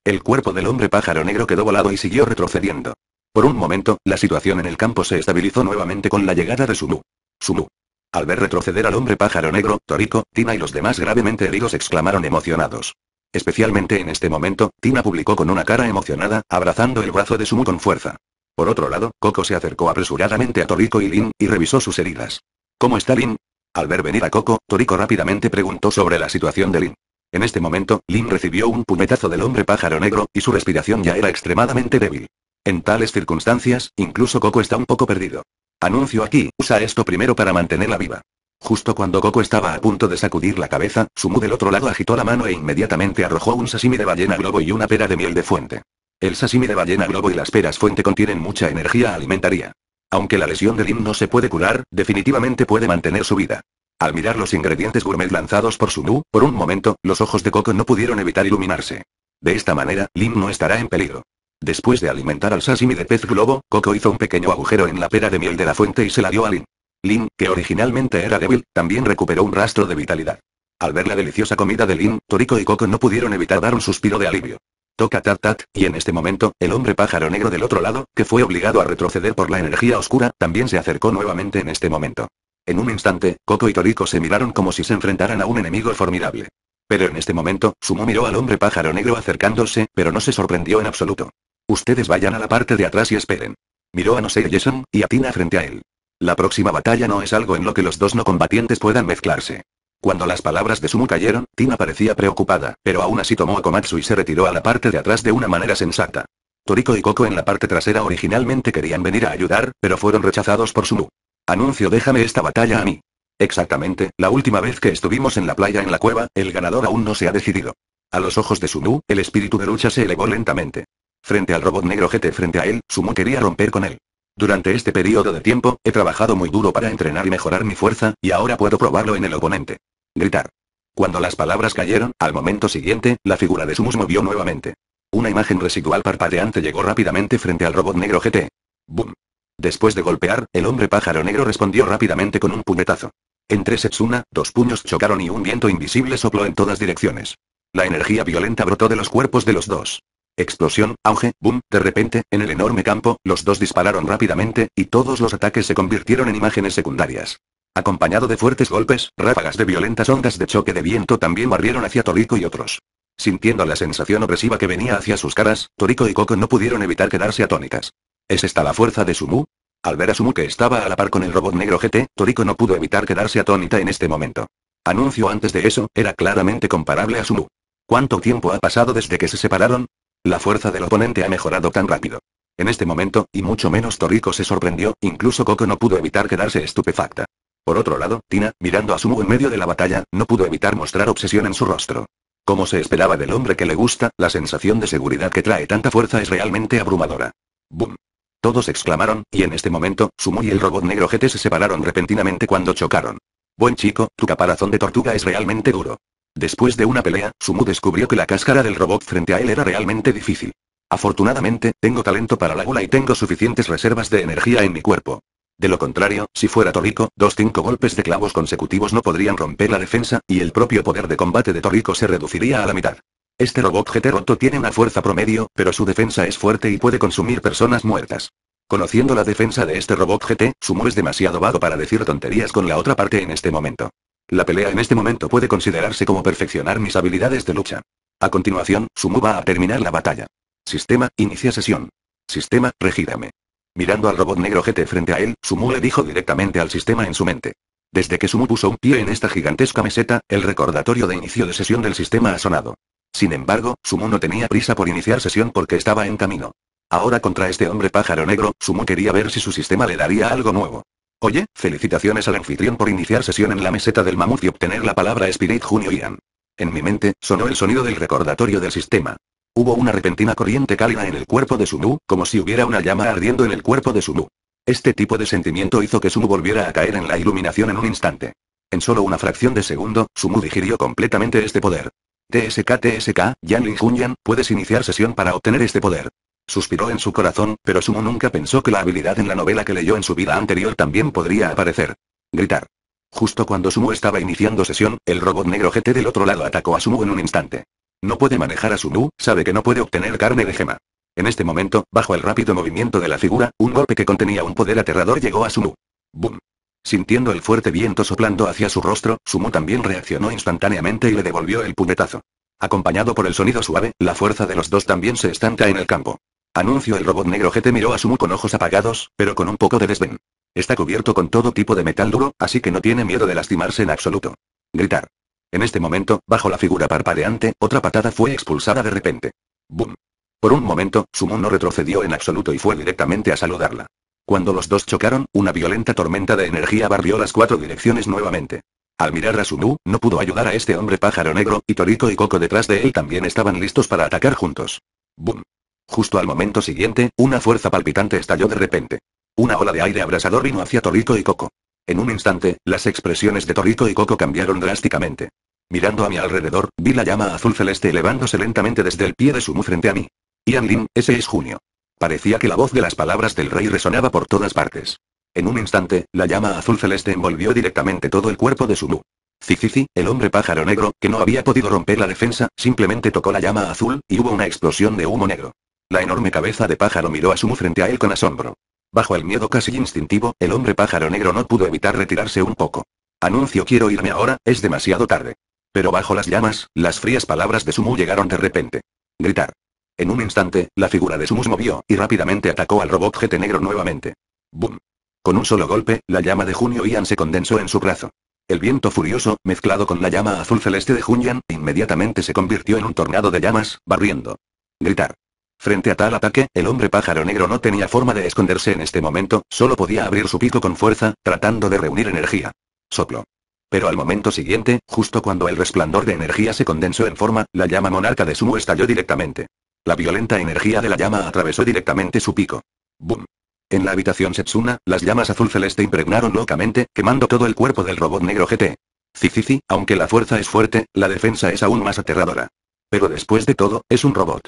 el cuerpo del hombre pájaro negro quedó volado y siguió retrocediendo. Por un momento, la situación en el campo se estabilizó nuevamente con la llegada de Sumu. Sumu. Al ver retroceder al hombre pájaro negro, Toriko, Tina y los demás gravemente heridos exclamaron emocionados. Especialmente en este momento, Tina publicó con una cara emocionada, abrazando el brazo de Sumu con fuerza. Por otro lado, Coco se acercó apresuradamente a Toriko y Lin, y revisó sus heridas. ¿Cómo está Lin? Al ver venir a Coco, Toriko rápidamente preguntó sobre la situación de Lin. En este momento, Lin recibió un puñetazo del hombre pájaro negro, y su respiración ya era extremadamente débil. En tales circunstancias, incluso Coco está un poco perdido. Anuncio aquí, usa esto primero para mantenerla viva. Justo cuando Coco estaba a punto de sacudir la cabeza, Sumu del otro lado agitó la mano e inmediatamente arrojó un sashimi de ballena globo y una pera de miel de fuente. El sashimi de ballena globo y las peras fuente contienen mucha energía alimentaria. Aunque la lesión de Lim no se puede curar, definitivamente puede mantener su vida. Al mirar los ingredientes gourmet lanzados por Sunu, por un momento, los ojos de Coco no pudieron evitar iluminarse. De esta manera, Lim no estará en peligro. Después de alimentar al sashimi de pez globo, Coco hizo un pequeño agujero en la pera de miel de la fuente y se la dio a Lim. Lim, que originalmente era débil, también recuperó un rastro de vitalidad. Al ver la deliciosa comida de Lim, Toriko y Coco no pudieron evitar dar un suspiro de alivio. Toca tat tat, y en este momento, el hombre pájaro negro del otro lado, que fue obligado a retroceder por la energía oscura, también se acercó nuevamente en este momento. En un instante, Koko y Toriko se miraron como si se enfrentaran a un enemigo formidable. Pero en este momento, Sumo miró al hombre pájaro negro acercándose, pero no se sorprendió en absoluto. Ustedes vayan a la parte de atrás y esperen. Miró a Nosei Jason, y a Tina frente a él. La próxima batalla no es algo en lo que los dos no combatientes puedan mezclarse. Cuando las palabras de Sumu cayeron, Tina parecía preocupada, pero aún así tomó a Komatsu y se retiró a la parte de atrás de una manera sensata. Toriko y Koko en la parte trasera originalmente querían venir a ayudar, pero fueron rechazados por Sumu. Anuncio déjame esta batalla a mí. Exactamente, la última vez que estuvimos en la playa en la cueva, el ganador aún no se ha decidido. A los ojos de Sumu, el espíritu de lucha se elevó lentamente. Frente al robot negro GT frente a él, Sumu quería romper con él. Durante este periodo de tiempo, he trabajado muy duro para entrenar y mejorar mi fuerza, y ahora puedo probarlo en el oponente. Gritar. Cuando las palabras cayeron, al momento siguiente, la figura de Sumus movió nuevamente. Una imagen residual parpadeante llegó rápidamente frente al robot negro GT. ¡Bum! Después de golpear, el hombre pájaro negro respondió rápidamente con un puñetazo. Entre Setsuna, dos puños chocaron y un viento invisible sopló en todas direcciones. La energía violenta brotó de los cuerpos de los dos. Explosión, auge, boom, de repente, en el enorme campo, los dos dispararon rápidamente, y todos los ataques se convirtieron en imágenes secundarias. Acompañado de fuertes golpes, ráfagas de violentas ondas de choque de viento también barrieron hacia Toriko y otros. Sintiendo la sensación opresiva que venía hacia sus caras, Toriko y Koko no pudieron evitar quedarse atónitas. ¿Es esta la fuerza de Sumu? Al ver a Sumu que estaba a la par con el robot negro GT, Toriko no pudo evitar quedarse atónita en este momento. Anuncio antes de eso, era claramente comparable a Sumu. ¿Cuánto tiempo ha pasado desde que se separaron? La fuerza del oponente ha mejorado tan rápido. En este momento, y mucho menos Toriko se sorprendió, incluso Coco no pudo evitar quedarse estupefacta. Por otro lado, Tina, mirando a Sumu en medio de la batalla, no pudo evitar mostrar obsesión en su rostro. Como se esperaba del hombre que le gusta, la sensación de seguridad que trae tanta fuerza es realmente abrumadora. ¡Bum! Todos exclamaron, y en este momento, Sumu y el robot negro GT se separaron repentinamente cuando chocaron. Buen chico, tu caparazón de tortuga es realmente duro. Después de una pelea, Sumu descubrió que la cáscara del robot frente a él era realmente difícil. Afortunadamente, tengo talento para la bola y tengo suficientes reservas de energía en mi cuerpo. De lo contrario, si fuera Torrico, dos cinco golpes de clavos consecutivos no podrían romper la defensa, y el propio poder de combate de Torrico se reduciría a la mitad. Este robot GT roto tiene una fuerza promedio, pero su defensa es fuerte y puede consumir personas muertas. Conociendo la defensa de este robot GT, Sumu es demasiado vago para decir tonterías con la otra parte en este momento. La pelea en este momento puede considerarse como perfeccionar mis habilidades de lucha. A continuación, Sumu va a terminar la batalla. Sistema, inicia sesión. Sistema, regírame. Mirando al robot negro GT frente a él, Sumu le dijo directamente al sistema en su mente. Desde que Sumu puso un pie en esta gigantesca meseta, el recordatorio de inicio de sesión del sistema ha sonado. Sin embargo, Sumu no tenía prisa por iniciar sesión porque estaba en camino. Ahora contra este hombre pájaro negro, Sumu quería ver si su sistema le daría algo nuevo. Oye, felicitaciones al anfitrión por iniciar sesión en la meseta del mamut y obtener la palabra Spirit Junio Ian. En mi mente, sonó el sonido del recordatorio del sistema. Hubo una repentina corriente cálida en el cuerpo de Sumu, como si hubiera una llama ardiendo en el cuerpo de Sumu. Este tipo de sentimiento hizo que Sumu volviera a caer en la iluminación en un instante. En solo una fracción de segundo, Sumu digirió completamente este poder. TSK TSK, Yanlin Junyan, puedes iniciar sesión para obtener este poder. Suspiró en su corazón, pero Sumu nunca pensó que la habilidad en la novela que leyó en su vida anterior también podría aparecer. Gritar. Justo cuando Sumu estaba iniciando sesión, el robot negro GT del otro lado atacó a Sumu en un instante. No puede manejar a Sumu, sabe que no puede obtener carne de gema. En este momento, bajo el rápido movimiento de la figura, un golpe que contenía un poder aterrador llegó a Sumu. Boom. Sintiendo el fuerte viento soplando hacia su rostro, Sumu también reaccionó instantáneamente y le devolvió el puñetazo. Acompañado por el sonido suave, la fuerza de los dos también se estanca en el campo. Anuncio el robot negro GT miró a Sumu con ojos apagados, pero con un poco de desdén. Está cubierto con todo tipo de metal duro, así que no tiene miedo de lastimarse en absoluto. Gritar. En este momento, bajo la figura parpadeante, otra patada fue expulsada de repente. Boom. Por un momento, Sumu no retrocedió en absoluto y fue directamente a saludarla. Cuando los dos chocaron, una violenta tormenta de energía barrió las cuatro direcciones nuevamente. Al mirar a Sumu, no pudo ayudar a este hombre pájaro negro, y Toriko y Coco detrás de él también estaban listos para atacar juntos. ¡Bum! Justo al momento siguiente, una fuerza palpitante estalló de repente. Una ola de aire abrasador vino hacia Torito y Coco. En un instante, las expresiones de Torito y Coco cambiaron drásticamente. Mirando a mi alrededor, vi la llama azul celeste elevándose lentamente desde el pie de Sumu frente a mí. Ian Lin, ese es junio. Parecía que la voz de las palabras del rey resonaba por todas partes. En un instante, la llama azul celeste envolvió directamente todo el cuerpo de Sumu. Cicici, el hombre pájaro negro, que no había podido romper la defensa, simplemente tocó la llama azul, y hubo una explosión de humo negro. La enorme cabeza de pájaro miró a Sumu frente a él con asombro. Bajo el miedo casi instintivo, el hombre pájaro negro no pudo evitar retirarse un poco. Anuncio quiero irme ahora, es demasiado tarde. Pero bajo las llamas, las frías palabras de Sumu llegaron de repente. Gritar. En un instante, la figura de Sumu se movió, y rápidamente atacó al robot GT negro nuevamente. Boom. Con un solo golpe, la llama de Junio Ian se condensó en su brazo. El viento furioso, mezclado con la llama azul celeste de Junyan, inmediatamente se convirtió en un tornado de llamas, barriendo. Gritar. Frente a tal ataque, el hombre pájaro negro no tenía forma de esconderse en este momento, solo podía abrir su pico con fuerza, tratando de reunir energía. Soplo. Pero al momento siguiente, justo cuando el resplandor de energía se condensó en forma, la llama monarca de Sumo estalló directamente. La violenta energía de la llama atravesó directamente su pico. ¡Bum! En la habitación Setsuna, las llamas azul celeste impregnaron locamente, quemando todo el cuerpo del robot negro GT. Cicici, aunque la fuerza es fuerte, la defensa es aún más aterradora. Pero después de todo, es un robot.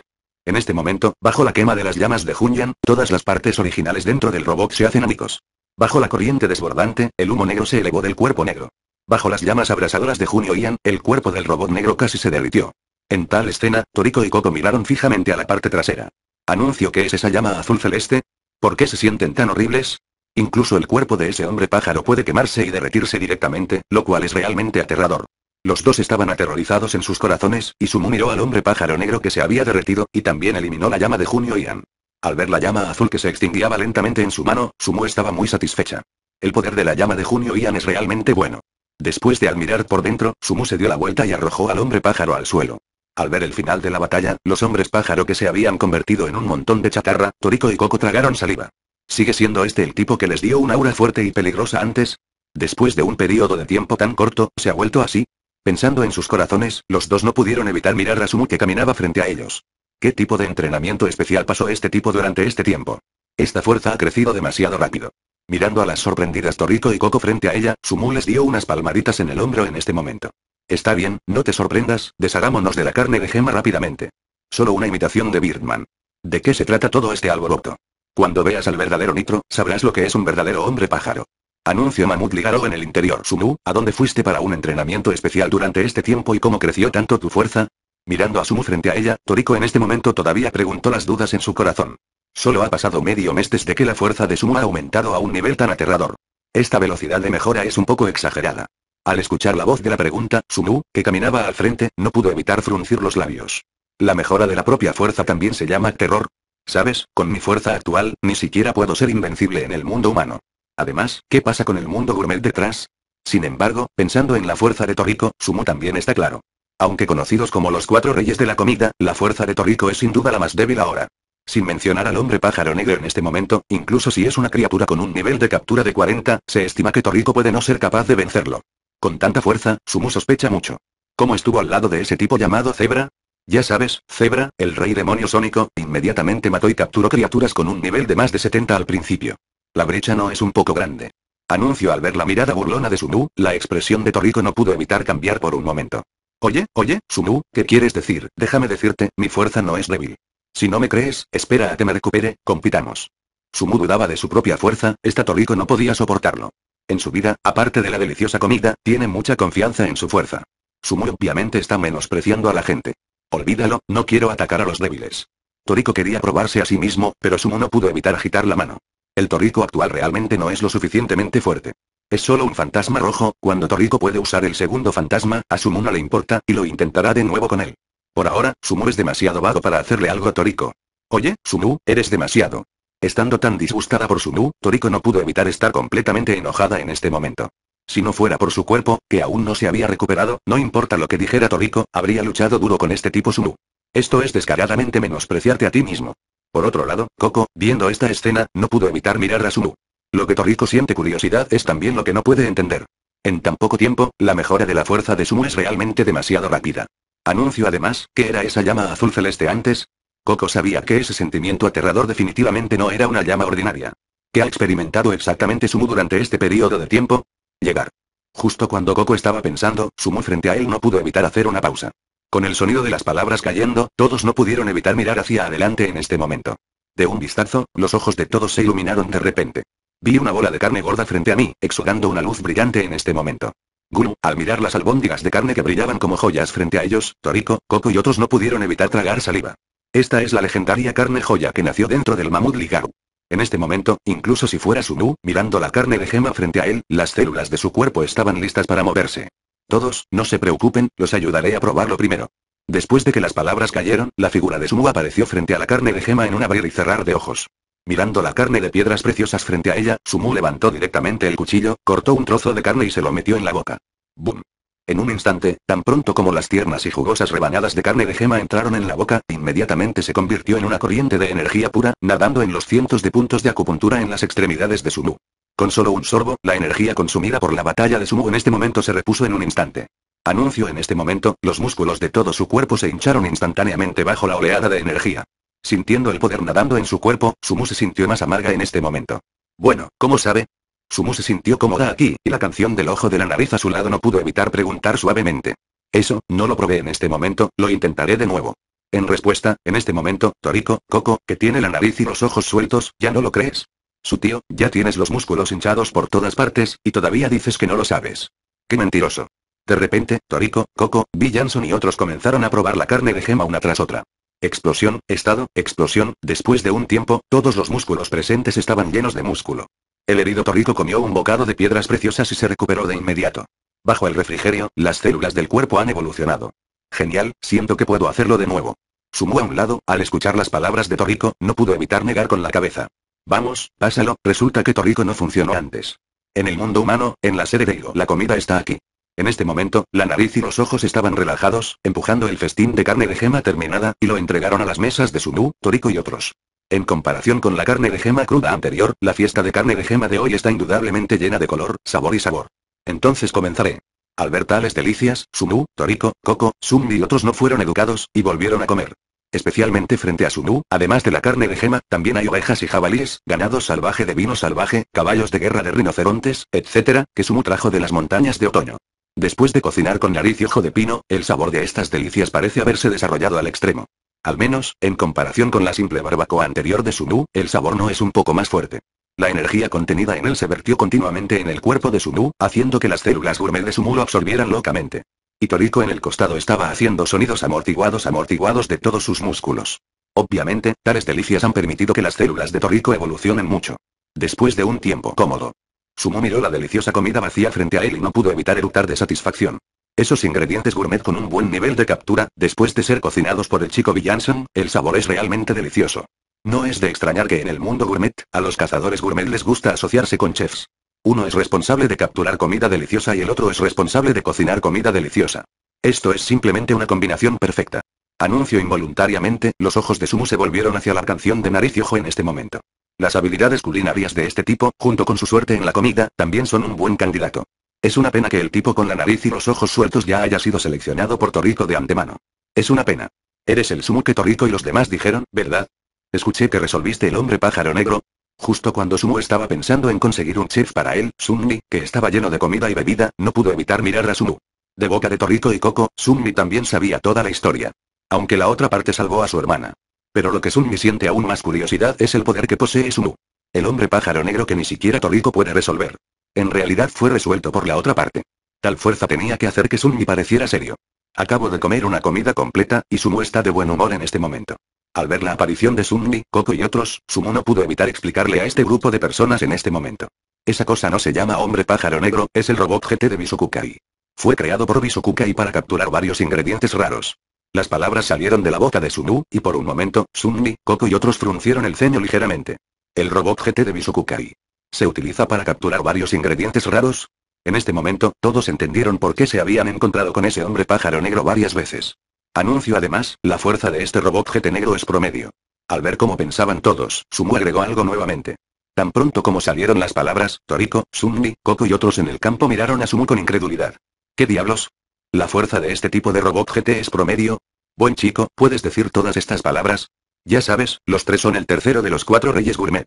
En este momento, bajo la quema de las llamas de Junyan, todas las partes originales dentro del robot se hacen amigos. Bajo la corriente desbordante, el humo negro se elevó del cuerpo negro. Bajo las llamas abrasadoras de Junio el cuerpo del robot negro casi se derritió. En tal escena, Toriko y Koko miraron fijamente a la parte trasera. ¿Anuncio que es esa llama azul celeste? ¿Por qué se sienten tan horribles? Incluso el cuerpo de ese hombre pájaro puede quemarse y derretirse directamente, lo cual es realmente aterrador. Los dos estaban aterrorizados en sus corazones, y Sumu miró al hombre pájaro negro que se había derretido, y también eliminó la llama de Junio Ian. Al ver la llama azul que se extinguía lentamente en su mano, Sumu estaba muy satisfecha. El poder de la llama de Junio Ian es realmente bueno. Después de admirar por dentro, Sumu se dio la vuelta y arrojó al hombre pájaro al suelo. Al ver el final de la batalla, los hombres pájaro que se habían convertido en un montón de chatarra, Toriko y Coco tragaron saliva. ¿Sigue siendo este el tipo que les dio un aura fuerte y peligrosa antes? Después de un periodo de tiempo tan corto, ¿se ha vuelto así? Pensando en sus corazones, los dos no pudieron evitar mirar a Sumu que caminaba frente a ellos. ¿Qué tipo de entrenamiento especial pasó este tipo durante este tiempo? Esta fuerza ha crecido demasiado rápido. Mirando a las sorprendidas Toriko y Coco frente a ella, Sumu les dio unas palmaditas en el hombro en este momento. Está bien, no te sorprendas, deshagámonos de la carne de gema rápidamente. Solo una imitación de Birdman. ¿De qué se trata todo este alboroto? Cuando veas al verdadero Nitro, sabrás lo que es un verdadero hombre pájaro. Anuncio Mamut Ligaro en el interior. Sumu, ¿a dónde fuiste para un entrenamiento especial durante este tiempo y cómo creció tanto tu fuerza? Mirando a Sumu frente a ella, Toriko en este momento todavía preguntó las dudas en su corazón. Solo ha pasado medio mes desde que la fuerza de Sumu ha aumentado a un nivel tan aterrador. Esta velocidad de mejora es un poco exagerada. Al escuchar la voz de la pregunta, Sumu, que caminaba al frente, no pudo evitar fruncir los labios. La mejora de la propia fuerza también se llama terror. Sabes, con mi fuerza actual, ni siquiera puedo ser invencible en el mundo humano. Además, ¿qué pasa con el mundo gourmet detrás? Sin embargo, pensando en la fuerza de Toriko, Sumu también está claro. Aunque conocidos como los cuatro reyes de la comida, la fuerza de Toriko es sin duda la más débil ahora. Sin mencionar al hombre pájaro negro en este momento, incluso si es una criatura con un nivel de captura de 40, se estima que Toriko puede no ser capaz de vencerlo. Con tanta fuerza, Sumu sospecha mucho. ¿Cómo estuvo al lado de ese tipo llamado Zebra? Ya sabes, Zebra, el rey demonio sónico, inmediatamente mató y capturó criaturas con un nivel de más de 70 al principio. La brecha no es un poco grande. Anuncio al ver la mirada burlona de Sumu, la expresión de Toriko no pudo evitar cambiar por un momento. Oye, oye, Sumu, ¿qué quieres decir? Déjame decirte, mi fuerza no es débil. Si no me crees, espera a que me recupere, compitamos. Sumu dudaba de su propia fuerza, esta Toriko no podía soportarlo. En su vida, aparte de la deliciosa comida, tiene mucha confianza en su fuerza. Sumu obviamente está menospreciando a la gente. Olvídalo, no quiero atacar a los débiles. Toriko quería probarse a sí mismo, pero Sumu no pudo evitar agitar la mano. El Torico actual realmente no es lo suficientemente fuerte. Es solo un fantasma rojo, cuando Torico puede usar el segundo fantasma, a Sumu no le importa, y lo intentará de nuevo con él. Por ahora, Sumu es demasiado vago para hacerle algo a Toriko. Oye, Sumu, eres demasiado. Estando tan disgustada por Sumu, Toriko no pudo evitar estar completamente enojada en este momento. Si no fuera por su cuerpo, que aún no se había recuperado, no importa lo que dijera Toriko, habría luchado duro con este tipo Sumu. Esto es descaradamente menospreciarte a ti mismo. Por otro lado, Coco, viendo esta escena, no pudo evitar mirar a Sumu. Lo que Toriko siente curiosidad es también lo que no puede entender. En tan poco tiempo, la mejora de la fuerza de Sumu es realmente demasiado rápida. Anuncio además, que era esa llama azul celeste antes? Coco sabía que ese sentimiento aterrador definitivamente no era una llama ordinaria. ¿Qué ha experimentado exactamente Sumu durante este periodo de tiempo? Llegar. Justo cuando Coco estaba pensando, Sumu frente a él no pudo evitar hacer una pausa. Con el sonido de las palabras cayendo, todos no pudieron evitar mirar hacia adelante en este momento. De un vistazo, los ojos de todos se iluminaron de repente. Vi una bola de carne gorda frente a mí, exudando una luz brillante en este momento. Guru, al mirar las albóndigas de carne que brillaban como joyas frente a ellos, Toriko, Coco y otros no pudieron evitar tragar saliva. Esta es la legendaria carne joya que nació dentro del mamut Ligaru. En este momento, incluso si fuera Sunu, mirando la carne de gema frente a él, las células de su cuerpo estaban listas para moverse. Todos, no se preocupen, los ayudaré a probarlo primero. Después de que las palabras cayeron, la figura de Sumu apareció frente a la carne de Gema en un abrir y cerrar de ojos. Mirando la carne de piedras preciosas frente a ella, Sumu levantó directamente el cuchillo, cortó un trozo de carne y se lo metió en la boca. ¡Bum! En un instante, tan pronto como las tiernas y jugosas rebanadas de carne de gema entraron en la boca, inmediatamente se convirtió en una corriente de energía pura, nadando en los cientos de puntos de acupuntura en las extremidades de Sumu. Con solo un sorbo, la energía consumida por la batalla de Sumu en este momento se repuso en un instante. Anuncio en este momento, los músculos de todo su cuerpo se hincharon instantáneamente bajo la oleada de energía. Sintiendo el poder nadando en su cuerpo, Sumu se sintió más amarga en este momento. Bueno, ¿cómo sabe? Sumu se sintió cómoda aquí, y la canción del ojo de la nariz a su lado no pudo evitar preguntar suavemente. Eso, no lo probé en este momento, lo intentaré de nuevo. En respuesta, en este momento, Toriko, Coco, que tiene la nariz y los ojos sueltos, ¿ya no lo crees? Su tío, ya tienes los músculos hinchados por todas partes, y todavía dices que no lo sabes. ¡Qué mentiroso! De repente, Toriko, Coco, B. Jansson y otros comenzaron a probar la carne de gema una tras otra. Explosión, estado, explosión, después de un tiempo, todos los músculos presentes estaban llenos de músculo. El herido Toriko comió un bocado de piedras preciosas y se recuperó de inmediato. Bajo el refrigerio, las células del cuerpo han evolucionado. Genial, siento que puedo hacerlo de nuevo. Sumó a un lado, al escuchar las palabras de Toriko, no pudo evitar negar con la cabeza. Vamos, pásalo, resulta que Toriko no funcionó antes. En el mundo humano, en la serie de la comida está aquí. En este momento, la nariz y los ojos estaban relajados, empujando el festín de carne de gema terminada, y lo entregaron a las mesas de Sumu, Toriko y otros. En comparación con la carne de gema cruda anterior, la fiesta de carne de gema de hoy está indudablemente llena de color, sabor y sabor. Entonces comenzaré. Al ver tales delicias, Sumu, Toriko, Coco, Sumi y otros no fueron educados, y volvieron a comer. Especialmente frente a Sunu, además de la carne de gema, también hay ovejas y jabalíes, ganado salvaje de vino salvaje, caballos de guerra de rinocerontes, etc., que Sumu trajo de las montañas de otoño. Después de cocinar con nariz y ojo de pino, el sabor de estas delicias parece haberse desarrollado al extremo. Al menos, en comparación con la simple barbacoa anterior de Sumu, el sabor no es un poco más fuerte. La energía contenida en él se vertió continuamente en el cuerpo de Sumu, haciendo que las células gourmet de Sumu lo absorbieran locamente. Y Toriko en el costado estaba haciendo sonidos amortiguados amortiguados de todos sus músculos. Obviamente, tales delicias han permitido que las células de Torico evolucionen mucho. Después de un tiempo cómodo. Sumo miró la deliciosa comida vacía frente a él y no pudo evitar eructar de satisfacción. Esos ingredientes gourmet con un buen nivel de captura, después de ser cocinados por el chico Villanson, el sabor es realmente delicioso. No es de extrañar que en el mundo gourmet, a los cazadores gourmet les gusta asociarse con chefs. Uno es responsable de capturar comida deliciosa y el otro es responsable de cocinar comida deliciosa. Esto es simplemente una combinación perfecta. Anuncio involuntariamente, los ojos de Sumu se volvieron hacia la canción de nariz y ojo en este momento. Las habilidades culinarias de este tipo, junto con su suerte en la comida, también son un buen candidato. Es una pena que el tipo con la nariz y los ojos sueltos ya haya sido seleccionado por Toriko de antemano. Es una pena. Eres el Sumu que Toriko y los demás dijeron, ¿verdad? Escuché que resolviste el hombre pájaro negro. Justo cuando Sumu estaba pensando en conseguir un chef para él, Sumi, que estaba lleno de comida y bebida, no pudo evitar mirar a Sumu. De boca de Toriko y Coco, Sumi también sabía toda la historia. Aunque la otra parte salvó a su hermana. Pero lo que Sumi siente aún más curiosidad es el poder que posee Sumu. El hombre pájaro negro que ni siquiera Toriko puede resolver. En realidad fue resuelto por la otra parte. Tal fuerza tenía que hacer que Sunmi pareciera serio. Acabo de comer una comida completa, y Sumu está de buen humor en este momento. Al ver la aparición de Sunmi, Coco y otros, Sumu no pudo evitar explicarle a este grupo de personas en este momento. Esa cosa no se llama hombre pájaro negro, es el robot GT de Bisukukai. Fue creado por Bisukukai para capturar varios ingredientes raros. Las palabras salieron de la boca de Sumu, y por un momento, Sunmi, Coco y otros fruncieron el ceño ligeramente. El robot GT de Bisukukai. ¿Se utiliza para capturar varios ingredientes raros? En este momento, todos entendieron por qué se habían encontrado con ese hombre pájaro negro varias veces. Anuncio además, la fuerza de este robot GT negro es promedio. Al ver cómo pensaban todos, Sumu agregó algo nuevamente. Tan pronto como salieron las palabras, Toriko, Sumi, Koko y otros en el campo miraron a Sumu con incredulidad. ¿Qué diablos? ¿La fuerza de este tipo de robot GT es promedio? Buen chico, ¿puedes decir todas estas palabras? Ya sabes, los tres son el tercero de los cuatro reyes gourmet.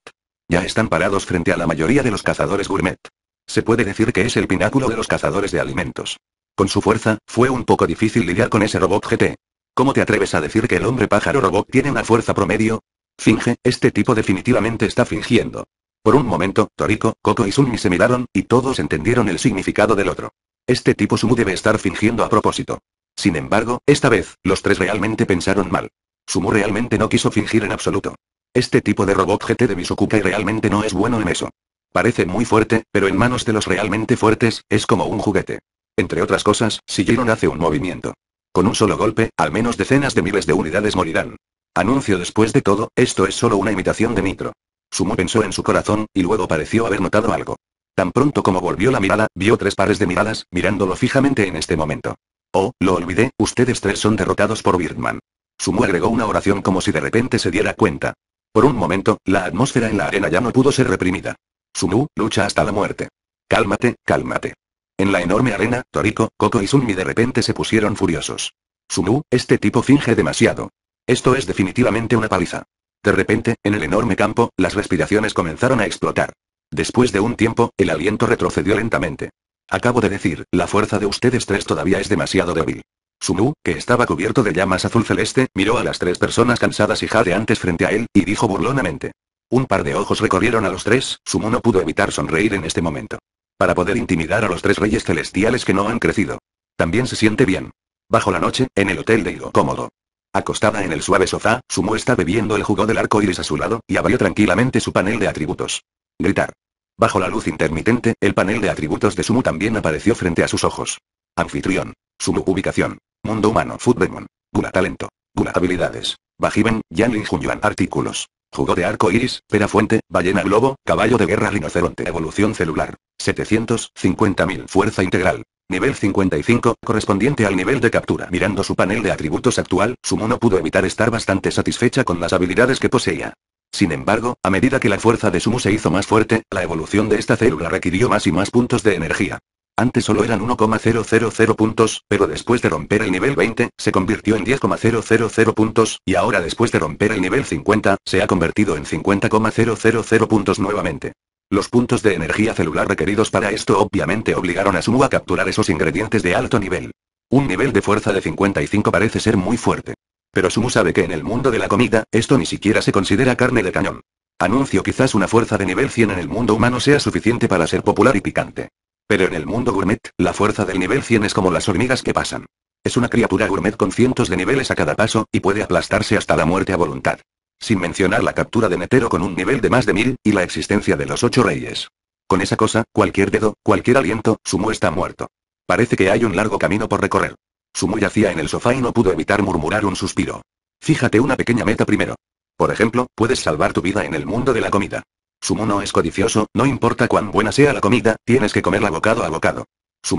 Ya están parados frente a la mayoría de los cazadores gourmet. Se puede decir que es el pináculo de los cazadores de alimentos. Con su fuerza, fue un poco difícil lidiar con ese robot GT. ¿Cómo te atreves a decir que el hombre pájaro robot tiene una fuerza promedio? Finge, este tipo definitivamente está fingiendo. Por un momento, Toriko, Koko y Sumi se miraron, y todos entendieron el significado del otro. Este tipo Sumu debe estar fingiendo a propósito. Sin embargo, esta vez, los tres realmente pensaron mal. Sumu realmente no quiso fingir en absoluto. Este tipo de robot GT de Mizukukai realmente no es bueno en eso. Parece muy fuerte, pero en manos de los realmente fuertes, es como un juguete. Entre otras cosas, siguieron hace un movimiento. Con un solo golpe, al menos decenas de miles de unidades morirán. Anuncio después de todo, esto es solo una imitación de Nitro. Sumu pensó en su corazón, y luego pareció haber notado algo. Tan pronto como volvió la mirada, vio tres pares de miradas, mirándolo fijamente en este momento. Oh, lo olvidé, ustedes tres son derrotados por Birdman. Sumu agregó una oración como si de repente se diera cuenta. Por un momento, la atmósfera en la arena ya no pudo ser reprimida. Sumu, lucha hasta la muerte. Cálmate, cálmate. En la enorme arena, Toriko, Koko y Sunmi de repente se pusieron furiosos. Sumu, este tipo finge demasiado. Esto es definitivamente una paliza. De repente, en el enorme campo, las respiraciones comenzaron a explotar. Después de un tiempo, el aliento retrocedió lentamente. Acabo de decir, la fuerza de ustedes tres todavía es demasiado débil. Sumu, que estaba cubierto de llamas azul celeste, miró a las tres personas cansadas y jadeantes frente a él, y dijo burlonamente. Un par de ojos recorrieron a los tres, Sumu no pudo evitar sonreír en este momento. Para poder intimidar a los tres reyes celestiales que no han crecido. También se siente bien. Bajo la noche, en el hotel de Hilo Cómodo. Acostada en el suave sofá, Sumu está bebiendo el jugo del arco iris a su lado, y avalió tranquilamente su panel de atributos. Gritar. Bajo la luz intermitente, el panel de atributos de Sumu también apareció frente a sus ojos. Anfitrión. Sumu ubicación. Mundo humano. Food Demon. Gula talento. Gula habilidades. Bajiben, Yanlin Junyuan. Artículos. Jugó de arco iris, fuente, ballena globo, caballo de guerra rinoceronte. Evolución celular. 750.000. Fuerza integral. Nivel 55, correspondiente al nivel de captura. Mirando su panel de atributos actual, Sumo no pudo evitar estar bastante satisfecha con las habilidades que poseía. Sin embargo, a medida que la fuerza de Sumo se hizo más fuerte, la evolución de esta célula requirió más y más puntos de energía. Antes solo eran 1,000 puntos, pero después de romper el nivel 20, se convirtió en 10,000 puntos, y ahora después de romper el nivel 50, se ha convertido en 50,000 puntos nuevamente. Los puntos de energía celular requeridos para esto obviamente obligaron a Sumu a capturar esos ingredientes de alto nivel. Un nivel de fuerza de 55 parece ser muy fuerte. Pero Sumu sabe que en el mundo de la comida, esto ni siquiera se considera carne de cañón. Anuncio quizás una fuerza de nivel 100 en el mundo humano sea suficiente para ser popular y picante. Pero en el mundo gourmet, la fuerza del nivel 100 es como las hormigas que pasan. Es una criatura gourmet con cientos de niveles a cada paso, y puede aplastarse hasta la muerte a voluntad. Sin mencionar la captura de Netero con un nivel de más de mil, y la existencia de los ocho reyes. Con esa cosa, cualquier dedo, cualquier aliento, Sumu está muerto. Parece que hay un largo camino por recorrer. Sumu yacía en el sofá y no pudo evitar murmurar un suspiro. Fíjate una pequeña meta primero. Por ejemplo, puedes salvar tu vida en el mundo de la comida no es codicioso, no importa cuán buena sea la comida, tienes que comerla bocado a bocado.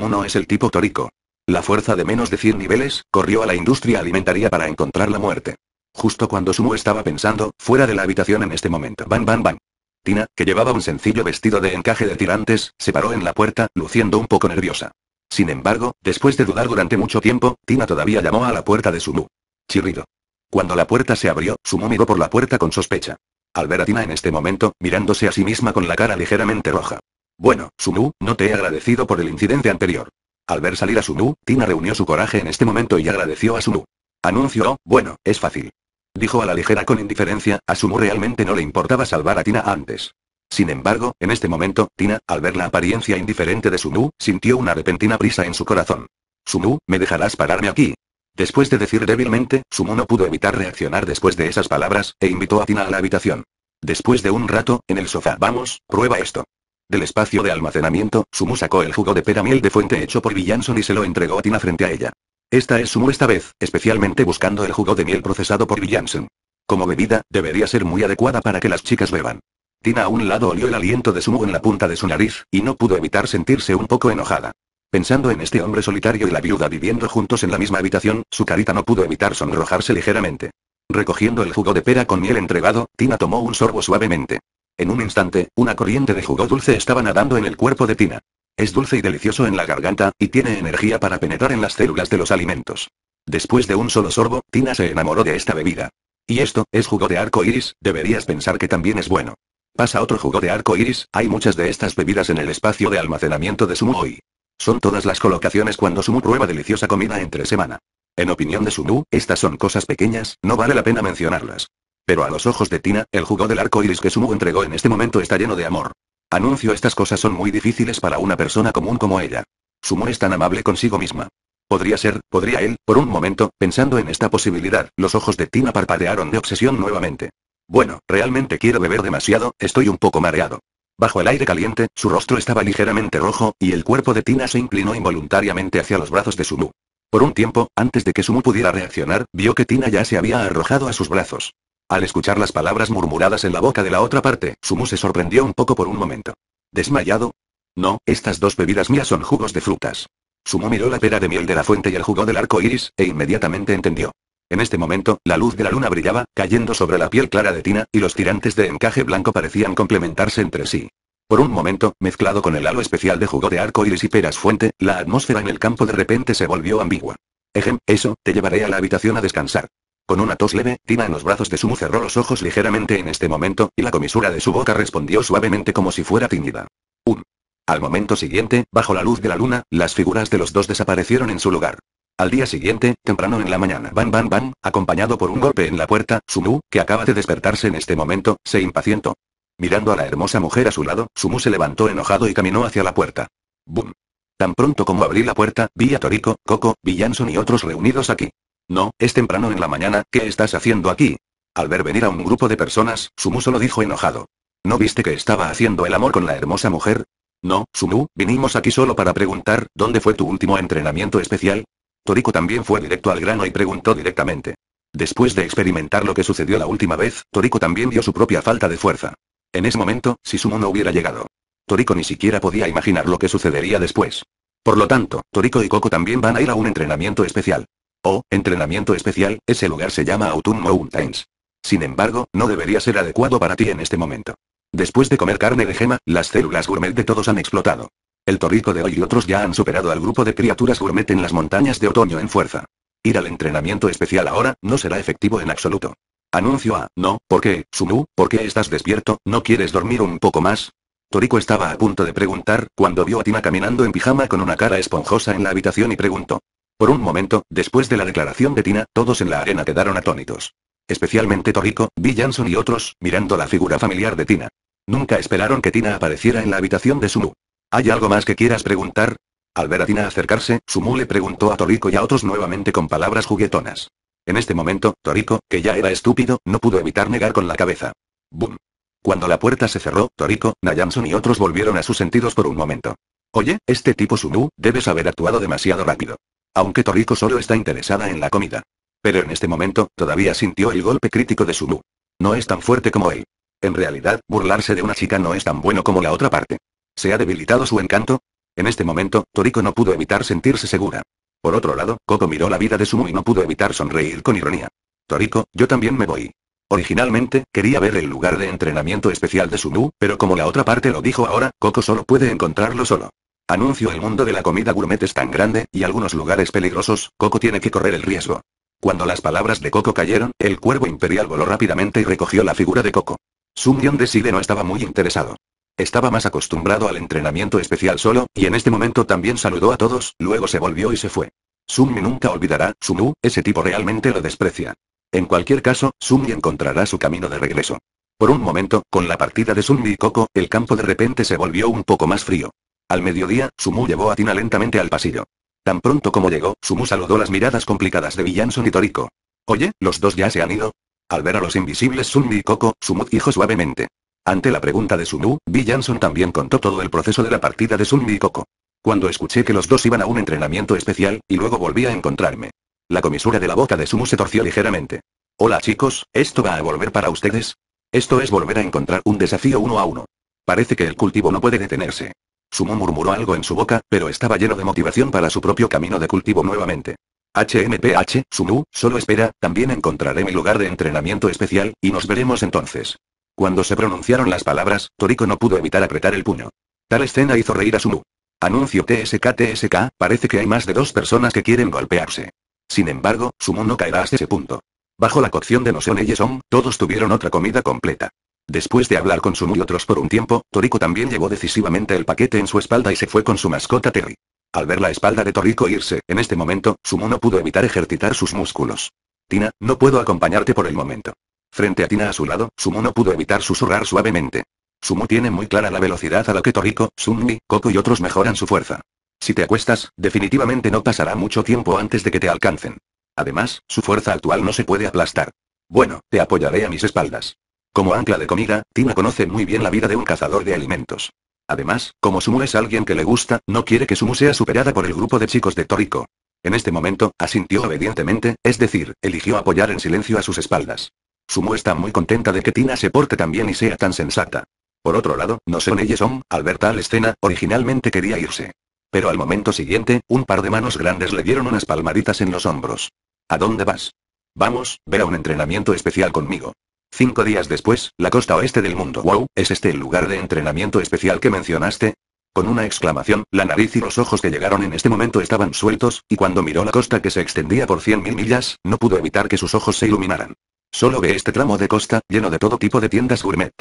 no es el tipo tórico. La fuerza de menos de 100 niveles, corrió a la industria alimentaria para encontrar la muerte. Justo cuando Sumu estaba pensando, fuera de la habitación en este momento. Bam bam bam. Tina, que llevaba un sencillo vestido de encaje de tirantes, se paró en la puerta, luciendo un poco nerviosa. Sin embargo, después de dudar durante mucho tiempo, Tina todavía llamó a la puerta de Sumu. Chirrido. Cuando la puerta se abrió, Sumu miró por la puerta con sospecha. Al ver a Tina en este momento, mirándose a sí misma con la cara ligeramente roja. Bueno, Sunu, no te he agradecido por el incidente anterior. Al ver salir a Sunu, Tina reunió su coraje en este momento y agradeció a Sunu. Anunció, oh, bueno, es fácil. Dijo a la ligera con indiferencia, a Sumu realmente no le importaba salvar a Tina antes. Sin embargo, en este momento, Tina, al ver la apariencia indiferente de Sunu, sintió una repentina prisa en su corazón. Sunu, ¿me dejarás pararme aquí? Después de decir débilmente, Sumu no pudo evitar reaccionar después de esas palabras, e invitó a Tina a la habitación. Después de un rato, en el sofá, vamos, prueba esto. Del espacio de almacenamiento, Sumu sacó el jugo de pera miel de fuente hecho por Villanson y se lo entregó a Tina frente a ella. Esta es Sumu esta vez, especialmente buscando el jugo de miel procesado por Villanson. Como bebida, debería ser muy adecuada para que las chicas beban. Tina a un lado olió el aliento de Sumu en la punta de su nariz, y no pudo evitar sentirse un poco enojada. Pensando en este hombre solitario y la viuda viviendo juntos en la misma habitación, su carita no pudo evitar sonrojarse ligeramente. Recogiendo el jugo de pera con miel entregado, Tina tomó un sorbo suavemente. En un instante, una corriente de jugo dulce estaba nadando en el cuerpo de Tina. Es dulce y delicioso en la garganta, y tiene energía para penetrar en las células de los alimentos. Después de un solo sorbo, Tina se enamoró de esta bebida. Y esto, es jugo de arco iris, deberías pensar que también es bueno. Pasa otro jugo de arco iris, hay muchas de estas bebidas en el espacio de almacenamiento de hoy. Son todas las colocaciones cuando Sumu prueba deliciosa comida entre semana. En opinión de Sumu, estas son cosas pequeñas, no vale la pena mencionarlas. Pero a los ojos de Tina, el jugo del arco iris que Sumu entregó en este momento está lleno de amor. Anuncio estas cosas son muy difíciles para una persona común como ella. Sumu es tan amable consigo misma. Podría ser, podría él, por un momento, pensando en esta posibilidad, los ojos de Tina parpadearon de obsesión nuevamente. Bueno, realmente quiero beber demasiado, estoy un poco mareado. Bajo el aire caliente, su rostro estaba ligeramente rojo, y el cuerpo de Tina se inclinó involuntariamente hacia los brazos de Sumu. Por un tiempo, antes de que Sumu pudiera reaccionar, vio que Tina ya se había arrojado a sus brazos. Al escuchar las palabras murmuradas en la boca de la otra parte, Sumu se sorprendió un poco por un momento. ¿Desmayado? No, estas dos bebidas mías son jugos de frutas. Sumu miró la pera de miel de la fuente y el jugo del arco iris, e inmediatamente entendió. En este momento, la luz de la luna brillaba, cayendo sobre la piel clara de Tina, y los tirantes de encaje blanco parecían complementarse entre sí. Por un momento, mezclado con el halo especial de jugo de arco iris y peras fuente, la atmósfera en el campo de repente se volvió ambigua. Ejem, eso, te llevaré a la habitación a descansar. Con una tos leve, Tina en los brazos de Sumu cerró los ojos ligeramente en este momento, y la comisura de su boca respondió suavemente como si fuera tímida. Un. Al momento siguiente, bajo la luz de la luna, las figuras de los dos desaparecieron en su lugar. Al día siguiente, temprano en la mañana, Bam Bam Bam, acompañado por un golpe en la puerta, Sumu, que acaba de despertarse en este momento, se impacientó. Mirando a la hermosa mujer a su lado, Sumu se levantó enojado y caminó hacia la puerta. ¡Bum! Tan pronto como abrí la puerta, vi a Toriko, Coco, Villanson y otros reunidos aquí. No, es temprano en la mañana, ¿qué estás haciendo aquí? Al ver venir a un grupo de personas, Sumu solo dijo enojado. ¿No viste que estaba haciendo el amor con la hermosa mujer? No, Sumu, vinimos aquí solo para preguntar, ¿dónde fue tu último entrenamiento especial? Toriko también fue directo al grano y preguntó directamente. Después de experimentar lo que sucedió la última vez, Toriko también vio su propia falta de fuerza. En ese momento, Sumo no hubiera llegado. Toriko ni siquiera podía imaginar lo que sucedería después. Por lo tanto, Toriko y Coco también van a ir a un entrenamiento especial. Oh, entrenamiento especial, ese lugar se llama Autumn Mountains. Sin embargo, no debería ser adecuado para ti en este momento. Después de comer carne de gema, las células gourmet de todos han explotado. El Torrico de hoy y otros ya han superado al grupo de criaturas gourmet en las montañas de otoño en fuerza. Ir al entrenamiento especial ahora, no será efectivo en absoluto. Anuncio a, no, ¿por qué, Sumu, por qué estás despierto, no quieres dormir un poco más? Toriko estaba a punto de preguntar, cuando vio a Tina caminando en pijama con una cara esponjosa en la habitación y preguntó. Por un momento, después de la declaración de Tina, todos en la arena quedaron atónitos. Especialmente Torico, Bill Jansson y otros, mirando la figura familiar de Tina. Nunca esperaron que Tina apareciera en la habitación de Sumu. ¿Hay algo más que quieras preguntar? Al ver a Tina acercarse, Sumu le preguntó a Toriko y a otros nuevamente con palabras juguetonas. En este momento, Toriko, que ya era estúpido, no pudo evitar negar con la cabeza. ¡Bum! Cuando la puerta se cerró, Toriko, Nayamson y otros volvieron a sus sentidos por un momento. Oye, este tipo Sumu, debes haber actuado demasiado rápido. Aunque Toriko solo está interesada en la comida. Pero en este momento, todavía sintió el golpe crítico de Sumu. No es tan fuerte como él. En realidad, burlarse de una chica no es tan bueno como la otra parte. ¿Se ha debilitado su encanto? En este momento, Toriko no pudo evitar sentirse segura. Por otro lado, Coco miró la vida de Sumu y no pudo evitar sonreír con ironía. Toriko, yo también me voy. Originalmente, quería ver el lugar de entrenamiento especial de Sumu, pero como la otra parte lo dijo ahora, Coco solo puede encontrarlo solo. Anuncio el mundo de la comida gourmet es tan grande, y algunos lugares peligrosos, Coco tiene que correr el riesgo. Cuando las palabras de Coco cayeron, el cuervo imperial voló rápidamente y recogió la figura de Coco. Sumion decide no estaba muy interesado. Estaba más acostumbrado al entrenamiento especial solo, y en este momento también saludó a todos, luego se volvió y se fue. Sumi nunca olvidará, Sumu, ese tipo realmente lo desprecia. En cualquier caso, Sumi encontrará su camino de regreso. Por un momento, con la partida de Sumi y Coco, el campo de repente se volvió un poco más frío. Al mediodía, Sumu llevó a Tina lentamente al pasillo. Tan pronto como llegó, Sumu saludó las miradas complicadas de Villanson y Toriko. Oye, los dos ya se han ido. Al ver a los invisibles Sumi y Coco, Sumu dijo suavemente. Ante la pregunta de Sumu, B. Johnson también contó todo el proceso de la partida de Sunmi y Coco. Cuando escuché que los dos iban a un entrenamiento especial, y luego volví a encontrarme. La comisura de la boca de Sumu se torció ligeramente. Hola chicos, ¿esto va a volver para ustedes? Esto es volver a encontrar un desafío uno a uno. Parece que el cultivo no puede detenerse. Sumu murmuró algo en su boca, pero estaba lleno de motivación para su propio camino de cultivo nuevamente. HMPH, Sumu, solo espera, también encontraré mi lugar de entrenamiento especial, y nos veremos entonces. Cuando se pronunciaron las palabras, Toriko no pudo evitar apretar el puño. Tal escena hizo reír a Sumu. Anuncio TSK TSK, parece que hay más de dos personas que quieren golpearse. Sin embargo, Sumu no caerá hasta ese punto. Bajo la cocción de Noseone y Son, todos tuvieron otra comida completa. Después de hablar con Sumu y otros por un tiempo, Toriko también llevó decisivamente el paquete en su espalda y se fue con su mascota Terry. Al ver la espalda de Toriko irse, en este momento, Sumu no pudo evitar ejercitar sus músculos. Tina, no puedo acompañarte por el momento. Frente a Tina a su lado, Sumu no pudo evitar susurrar suavemente. Sumu tiene muy clara la velocidad a la que Toriko, Sunmi, Koko y otros mejoran su fuerza. Si te acuestas, definitivamente no pasará mucho tiempo antes de que te alcancen. Además, su fuerza actual no se puede aplastar. Bueno, te apoyaré a mis espaldas. Como ancla de comida, Tina conoce muy bien la vida de un cazador de alimentos. Además, como Sumu es alguien que le gusta, no quiere que Sumu sea superada por el grupo de chicos de Toriko. En este momento, asintió obedientemente, es decir, eligió apoyar en silencio a sus espaldas. Sumo está muy contenta de que Tina se porte tan bien y sea tan sensata. Por otro lado, no son ellos al ver tal escena, originalmente quería irse. Pero al momento siguiente, un par de manos grandes le dieron unas palmaditas en los hombros. ¿A dónde vas? Vamos, ver a un entrenamiento especial conmigo. Cinco días después, la costa oeste del mundo. ¡Wow! ¿Es este el lugar de entrenamiento especial que mencionaste? Con una exclamación, la nariz y los ojos que llegaron en este momento estaban sueltos, y cuando miró la costa que se extendía por mil millas, no pudo evitar que sus ojos se iluminaran. Solo ve este tramo de costa, lleno de todo tipo de tiendas gourmet.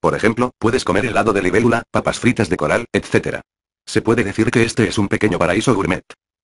Por ejemplo, puedes comer helado de libélula, papas fritas de coral, etc. Se puede decir que este es un pequeño paraíso gourmet.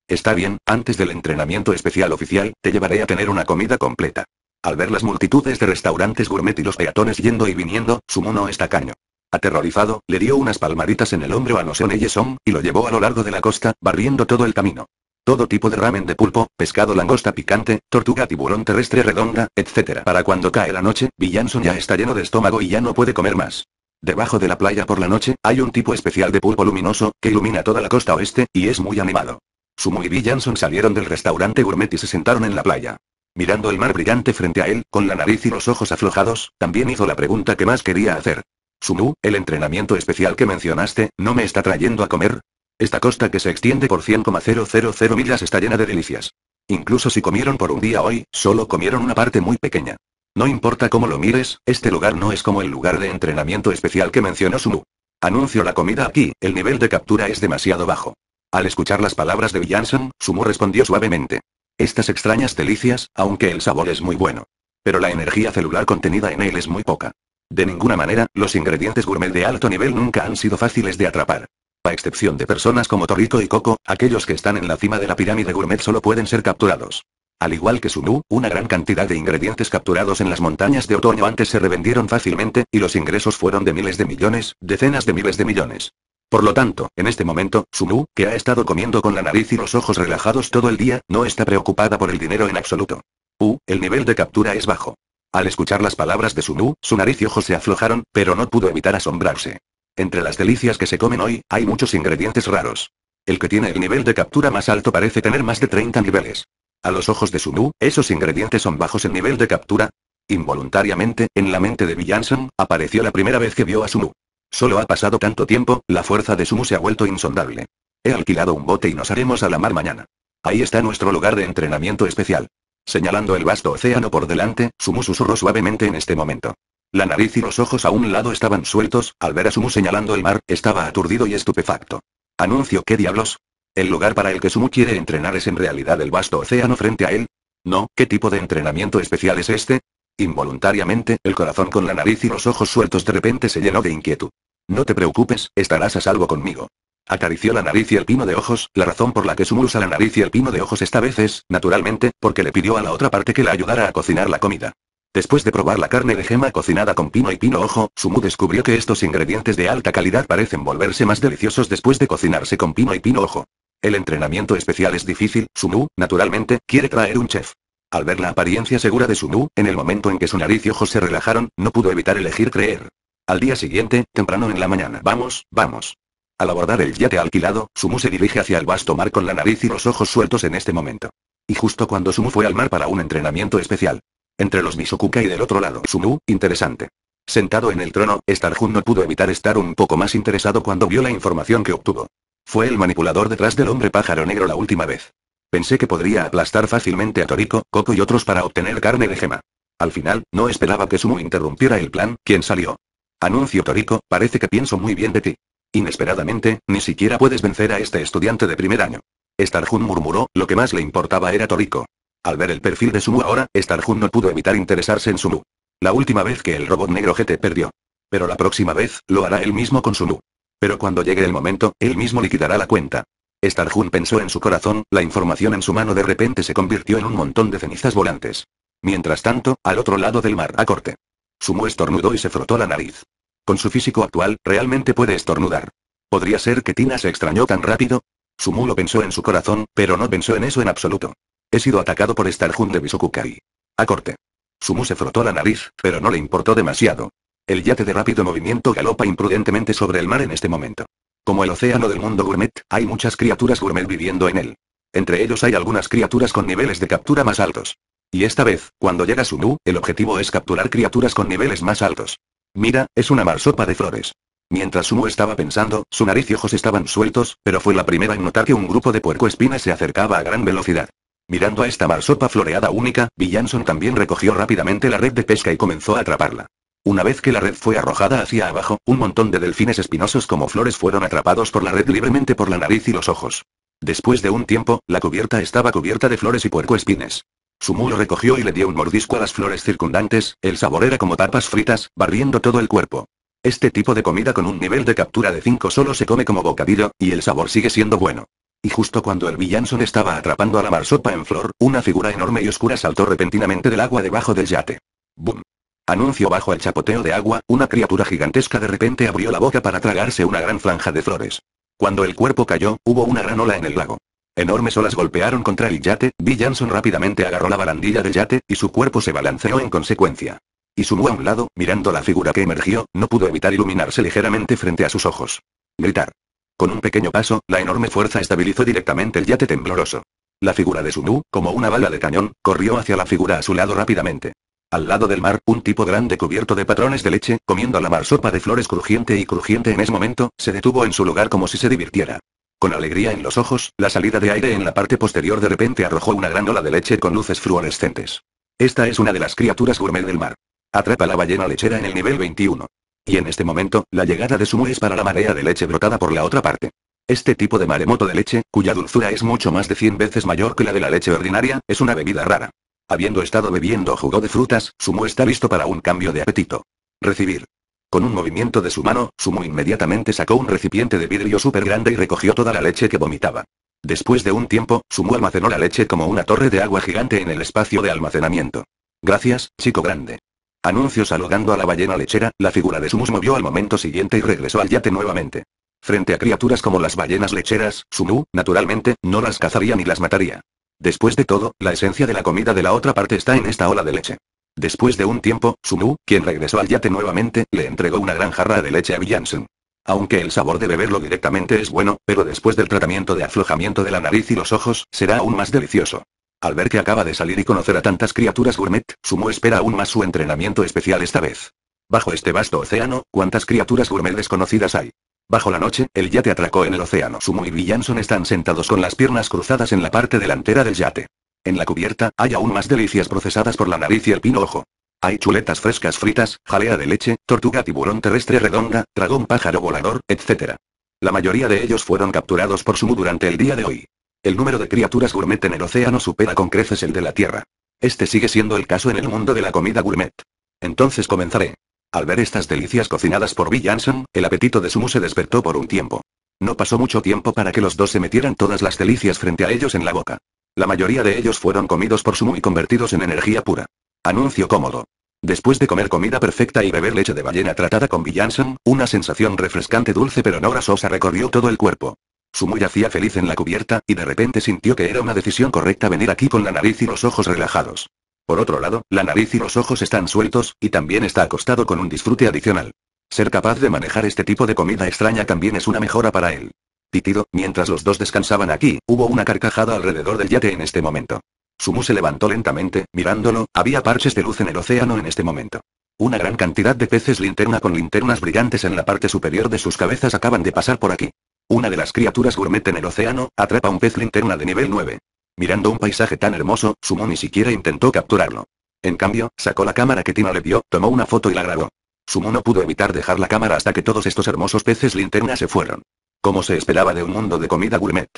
Está bien, antes del entrenamiento especial oficial, te llevaré a tener una comida completa. Al ver las multitudes de restaurantes gourmet y los peatones yendo y viniendo, su mono está caño. Aterrorizado, le dio unas palmaditas en el hombro a Noson Son, y lo llevó a lo largo de la costa, barriendo todo el camino. Todo tipo de ramen de pulpo, pescado langosta picante, tortuga tiburón terrestre redonda, etc. Para cuando cae la noche, Villanson ya está lleno de estómago y ya no puede comer más. Debajo de la playa por la noche, hay un tipo especial de pulpo luminoso, que ilumina toda la costa oeste, y es muy animado. Sumu y Villanson salieron del restaurante gourmet y se sentaron en la playa. Mirando el mar brillante frente a él, con la nariz y los ojos aflojados, también hizo la pregunta que más quería hacer. Sumu, el entrenamiento especial que mencionaste, ¿no me está trayendo a comer? Esta costa que se extiende por 100,000 millas está llena de delicias. Incluso si comieron por un día hoy, solo comieron una parte muy pequeña. No importa cómo lo mires, este lugar no es como el lugar de entrenamiento especial que mencionó Sumu. Anuncio la comida aquí, el nivel de captura es demasiado bajo. Al escuchar las palabras de Jansson, Sumu respondió suavemente. Estas extrañas delicias, aunque el sabor es muy bueno. Pero la energía celular contenida en él es muy poca. De ninguna manera, los ingredientes gourmet de alto nivel nunca han sido fáciles de atrapar a excepción de personas como Torrico y Coco, aquellos que están en la cima de la pirámide gourmet solo pueden ser capturados. Al igual que Sunu, una gran cantidad de ingredientes capturados en las montañas de otoño antes se revendieron fácilmente, y los ingresos fueron de miles de millones, decenas de miles de millones. Por lo tanto, en este momento, Sunu, que ha estado comiendo con la nariz y los ojos relajados todo el día, no está preocupada por el dinero en absoluto. U, uh, el nivel de captura es bajo. Al escuchar las palabras de Sunu, su nariz y ojos se aflojaron, pero no pudo evitar asombrarse. Entre las delicias que se comen hoy, hay muchos ingredientes raros. El que tiene el nivel de captura más alto parece tener más de 30 niveles. A los ojos de Sunu, esos ingredientes son bajos en nivel de captura. Involuntariamente, en la mente de Villanson, apareció la primera vez que vio a Sunu. Solo ha pasado tanto tiempo, la fuerza de Sumu se ha vuelto insondable. He alquilado un bote y nos haremos a la mar mañana. Ahí está nuestro lugar de entrenamiento especial. Señalando el vasto océano por delante, Sumu susurró suavemente en este momento. La nariz y los ojos a un lado estaban sueltos, al ver a Sumu señalando el mar, estaba aturdido y estupefacto. Anuncio, ¿qué diablos? ¿El lugar para el que Sumu quiere entrenar es en realidad el vasto océano frente a él? No, ¿qué tipo de entrenamiento especial es este? Involuntariamente, el corazón con la nariz y los ojos sueltos de repente se llenó de inquietud. No te preocupes, estarás a salvo conmigo. Acarició la nariz y el pino de ojos, la razón por la que Sumu usa la nariz y el pino de ojos esta vez es, naturalmente, porque le pidió a la otra parte que la ayudara a cocinar la comida. Después de probar la carne de gema cocinada con pino y pino ojo, Sumu descubrió que estos ingredientes de alta calidad parecen volverse más deliciosos después de cocinarse con pino y pino ojo. El entrenamiento especial es difícil, Sumu, naturalmente, quiere traer un chef. Al ver la apariencia segura de Sumu, en el momento en que su nariz y ojos se relajaron, no pudo evitar elegir creer. Al día siguiente, temprano en la mañana. Vamos, vamos. Al abordar el yate alquilado, Sumu se dirige hacia el vasto mar con la nariz y los ojos sueltos en este momento. Y justo cuando Sumu fue al mar para un entrenamiento especial. Entre los Misukuka y del otro lado Sumu, interesante. Sentado en el trono, Starhun no pudo evitar estar un poco más interesado cuando vio la información que obtuvo. Fue el manipulador detrás del hombre pájaro negro la última vez. Pensé que podría aplastar fácilmente a Toriko, Coco y otros para obtener carne de gema. Al final, no esperaba que Sumu interrumpiera el plan, quien salió. Anuncio Toriko, parece que pienso muy bien de ti. Inesperadamente, ni siquiera puedes vencer a este estudiante de primer año. Starjun murmuró, lo que más le importaba era Toriko. Al ver el perfil de Sumu ahora, Starjun no pudo evitar interesarse en Sumu. La última vez que el robot negro GT perdió. Pero la próxima vez, lo hará él mismo con Sumu. Pero cuando llegue el momento, él mismo liquidará la cuenta. Starjun pensó en su corazón, la información en su mano de repente se convirtió en un montón de cenizas volantes. Mientras tanto, al otro lado del mar a corte. Sumu estornudó y se frotó la nariz. Con su físico actual, realmente puede estornudar. ¿Podría ser que Tina se extrañó tan rápido? Sumu lo pensó en su corazón, pero no pensó en eso en absoluto. He sido atacado por Star junto de Bisukukai. A corte. Sumu se frotó la nariz, pero no le importó demasiado. El yate de rápido movimiento galopa imprudentemente sobre el mar en este momento. Como el océano del mundo gourmet, hay muchas criaturas gourmet viviendo en él. Entre ellos hay algunas criaturas con niveles de captura más altos. Y esta vez, cuando llega Sumu, el objetivo es capturar criaturas con niveles más altos. Mira, es una marsopa de flores. Mientras Sumu estaba pensando, su nariz y ojos estaban sueltos, pero fue la primera en notar que un grupo de puercoespinas se acercaba a gran velocidad. Mirando a esta marsopa floreada única, Villanson también recogió rápidamente la red de pesca y comenzó a atraparla. Una vez que la red fue arrojada hacia abajo, un montón de delfines espinosos como flores fueron atrapados por la red libremente por la nariz y los ojos. Después de un tiempo, la cubierta estaba cubierta de flores y puercoespines. Su mulo recogió y le dio un mordisco a las flores circundantes, el sabor era como tapas fritas, barriendo todo el cuerpo. Este tipo de comida con un nivel de captura de 5 solo se come como bocadillo, y el sabor sigue siendo bueno. Y justo cuando el Villanson estaba atrapando a la marsopa en flor, una figura enorme y oscura saltó repentinamente del agua debajo del yate. ¡Bum! Anunció bajo el chapoteo de agua, una criatura gigantesca de repente abrió la boca para tragarse una gran franja de flores. Cuando el cuerpo cayó, hubo una gran ola en el lago. Enormes olas golpearon contra el yate, Bill rápidamente agarró la barandilla del yate, y su cuerpo se balanceó en consecuencia. Y sumó a un lado, mirando la figura que emergió, no pudo evitar iluminarse ligeramente frente a sus ojos. Gritar. Con un pequeño paso, la enorme fuerza estabilizó directamente el yate tembloroso. La figura de Sunu, como una bala de cañón, corrió hacia la figura a su lado rápidamente. Al lado del mar, un tipo grande cubierto de patrones de leche, comiendo la mar sopa de flores crujiente y crujiente en ese momento, se detuvo en su lugar como si se divirtiera. Con alegría en los ojos, la salida de aire en la parte posterior de repente arrojó una gran ola de leche con luces fluorescentes. Esta es una de las criaturas gourmet del mar. Atrapa la ballena lechera en el nivel 21. Y en este momento, la llegada de Sumu es para la marea de leche brotada por la otra parte. Este tipo de maremoto de leche, cuya dulzura es mucho más de 100 veces mayor que la de la leche ordinaria, es una bebida rara. Habiendo estado bebiendo jugo de frutas, Sumu está listo para un cambio de apetito. Recibir. Con un movimiento de su mano, Sumu inmediatamente sacó un recipiente de vidrio súper grande y recogió toda la leche que vomitaba. Después de un tiempo, Sumu almacenó la leche como una torre de agua gigante en el espacio de almacenamiento. Gracias, chico grande. Anuncios saludando a la ballena lechera, la figura de Sumu movió al momento siguiente y regresó al yate nuevamente. Frente a criaturas como las ballenas lecheras, Sumu, naturalmente, no las cazaría ni las mataría. Después de todo, la esencia de la comida de la otra parte está en esta ola de leche. Después de un tiempo, Sumu, quien regresó al yate nuevamente, le entregó una gran jarra de leche a Janssen. Aunque el sabor de beberlo directamente es bueno, pero después del tratamiento de aflojamiento de la nariz y los ojos, será aún más delicioso. Al ver que acaba de salir y conocer a tantas criaturas gourmet, Sumu espera aún más su entrenamiento especial esta vez. Bajo este vasto océano, ¿cuántas criaturas gourmet desconocidas hay? Bajo la noche, el yate atracó en el océano. Sumu y Villanson están sentados con las piernas cruzadas en la parte delantera del yate. En la cubierta, hay aún más delicias procesadas por la nariz y el pino ojo. Hay chuletas frescas fritas, jalea de leche, tortuga tiburón terrestre redonda, dragón pájaro volador, etc. La mayoría de ellos fueron capturados por Sumu durante el día de hoy. El número de criaturas gourmet en el océano supera con creces el de la Tierra. Este sigue siendo el caso en el mundo de la comida gourmet. Entonces comenzaré. Al ver estas delicias cocinadas por Bill Janssen, el apetito de Sumu se despertó por un tiempo. No pasó mucho tiempo para que los dos se metieran todas las delicias frente a ellos en la boca. La mayoría de ellos fueron comidos por Sumu y convertidos en energía pura. Anuncio cómodo. Después de comer comida perfecta y beber leche de ballena tratada con Bill Janssen, una sensación refrescante dulce pero no grasosa recorrió todo el cuerpo. Sumu hacía feliz en la cubierta, y de repente sintió que era una decisión correcta venir aquí con la nariz y los ojos relajados. Por otro lado, la nariz y los ojos están sueltos, y también está acostado con un disfrute adicional. Ser capaz de manejar este tipo de comida extraña también es una mejora para él. Titido, mientras los dos descansaban aquí, hubo una carcajada alrededor del yate en este momento. Sumu se levantó lentamente, mirándolo, había parches de luz en el océano en este momento. Una gran cantidad de peces linterna con linternas brillantes en la parte superior de sus cabezas acaban de pasar por aquí. Una de las criaturas gourmet en el océano, atrapa un pez linterna de nivel 9. Mirando un paisaje tan hermoso, Sumo ni siquiera intentó capturarlo. En cambio, sacó la cámara que Tina le vio, tomó una foto y la grabó. Sumo no pudo evitar dejar la cámara hasta que todos estos hermosos peces linterna se fueron. Como se esperaba de un mundo de comida gourmet.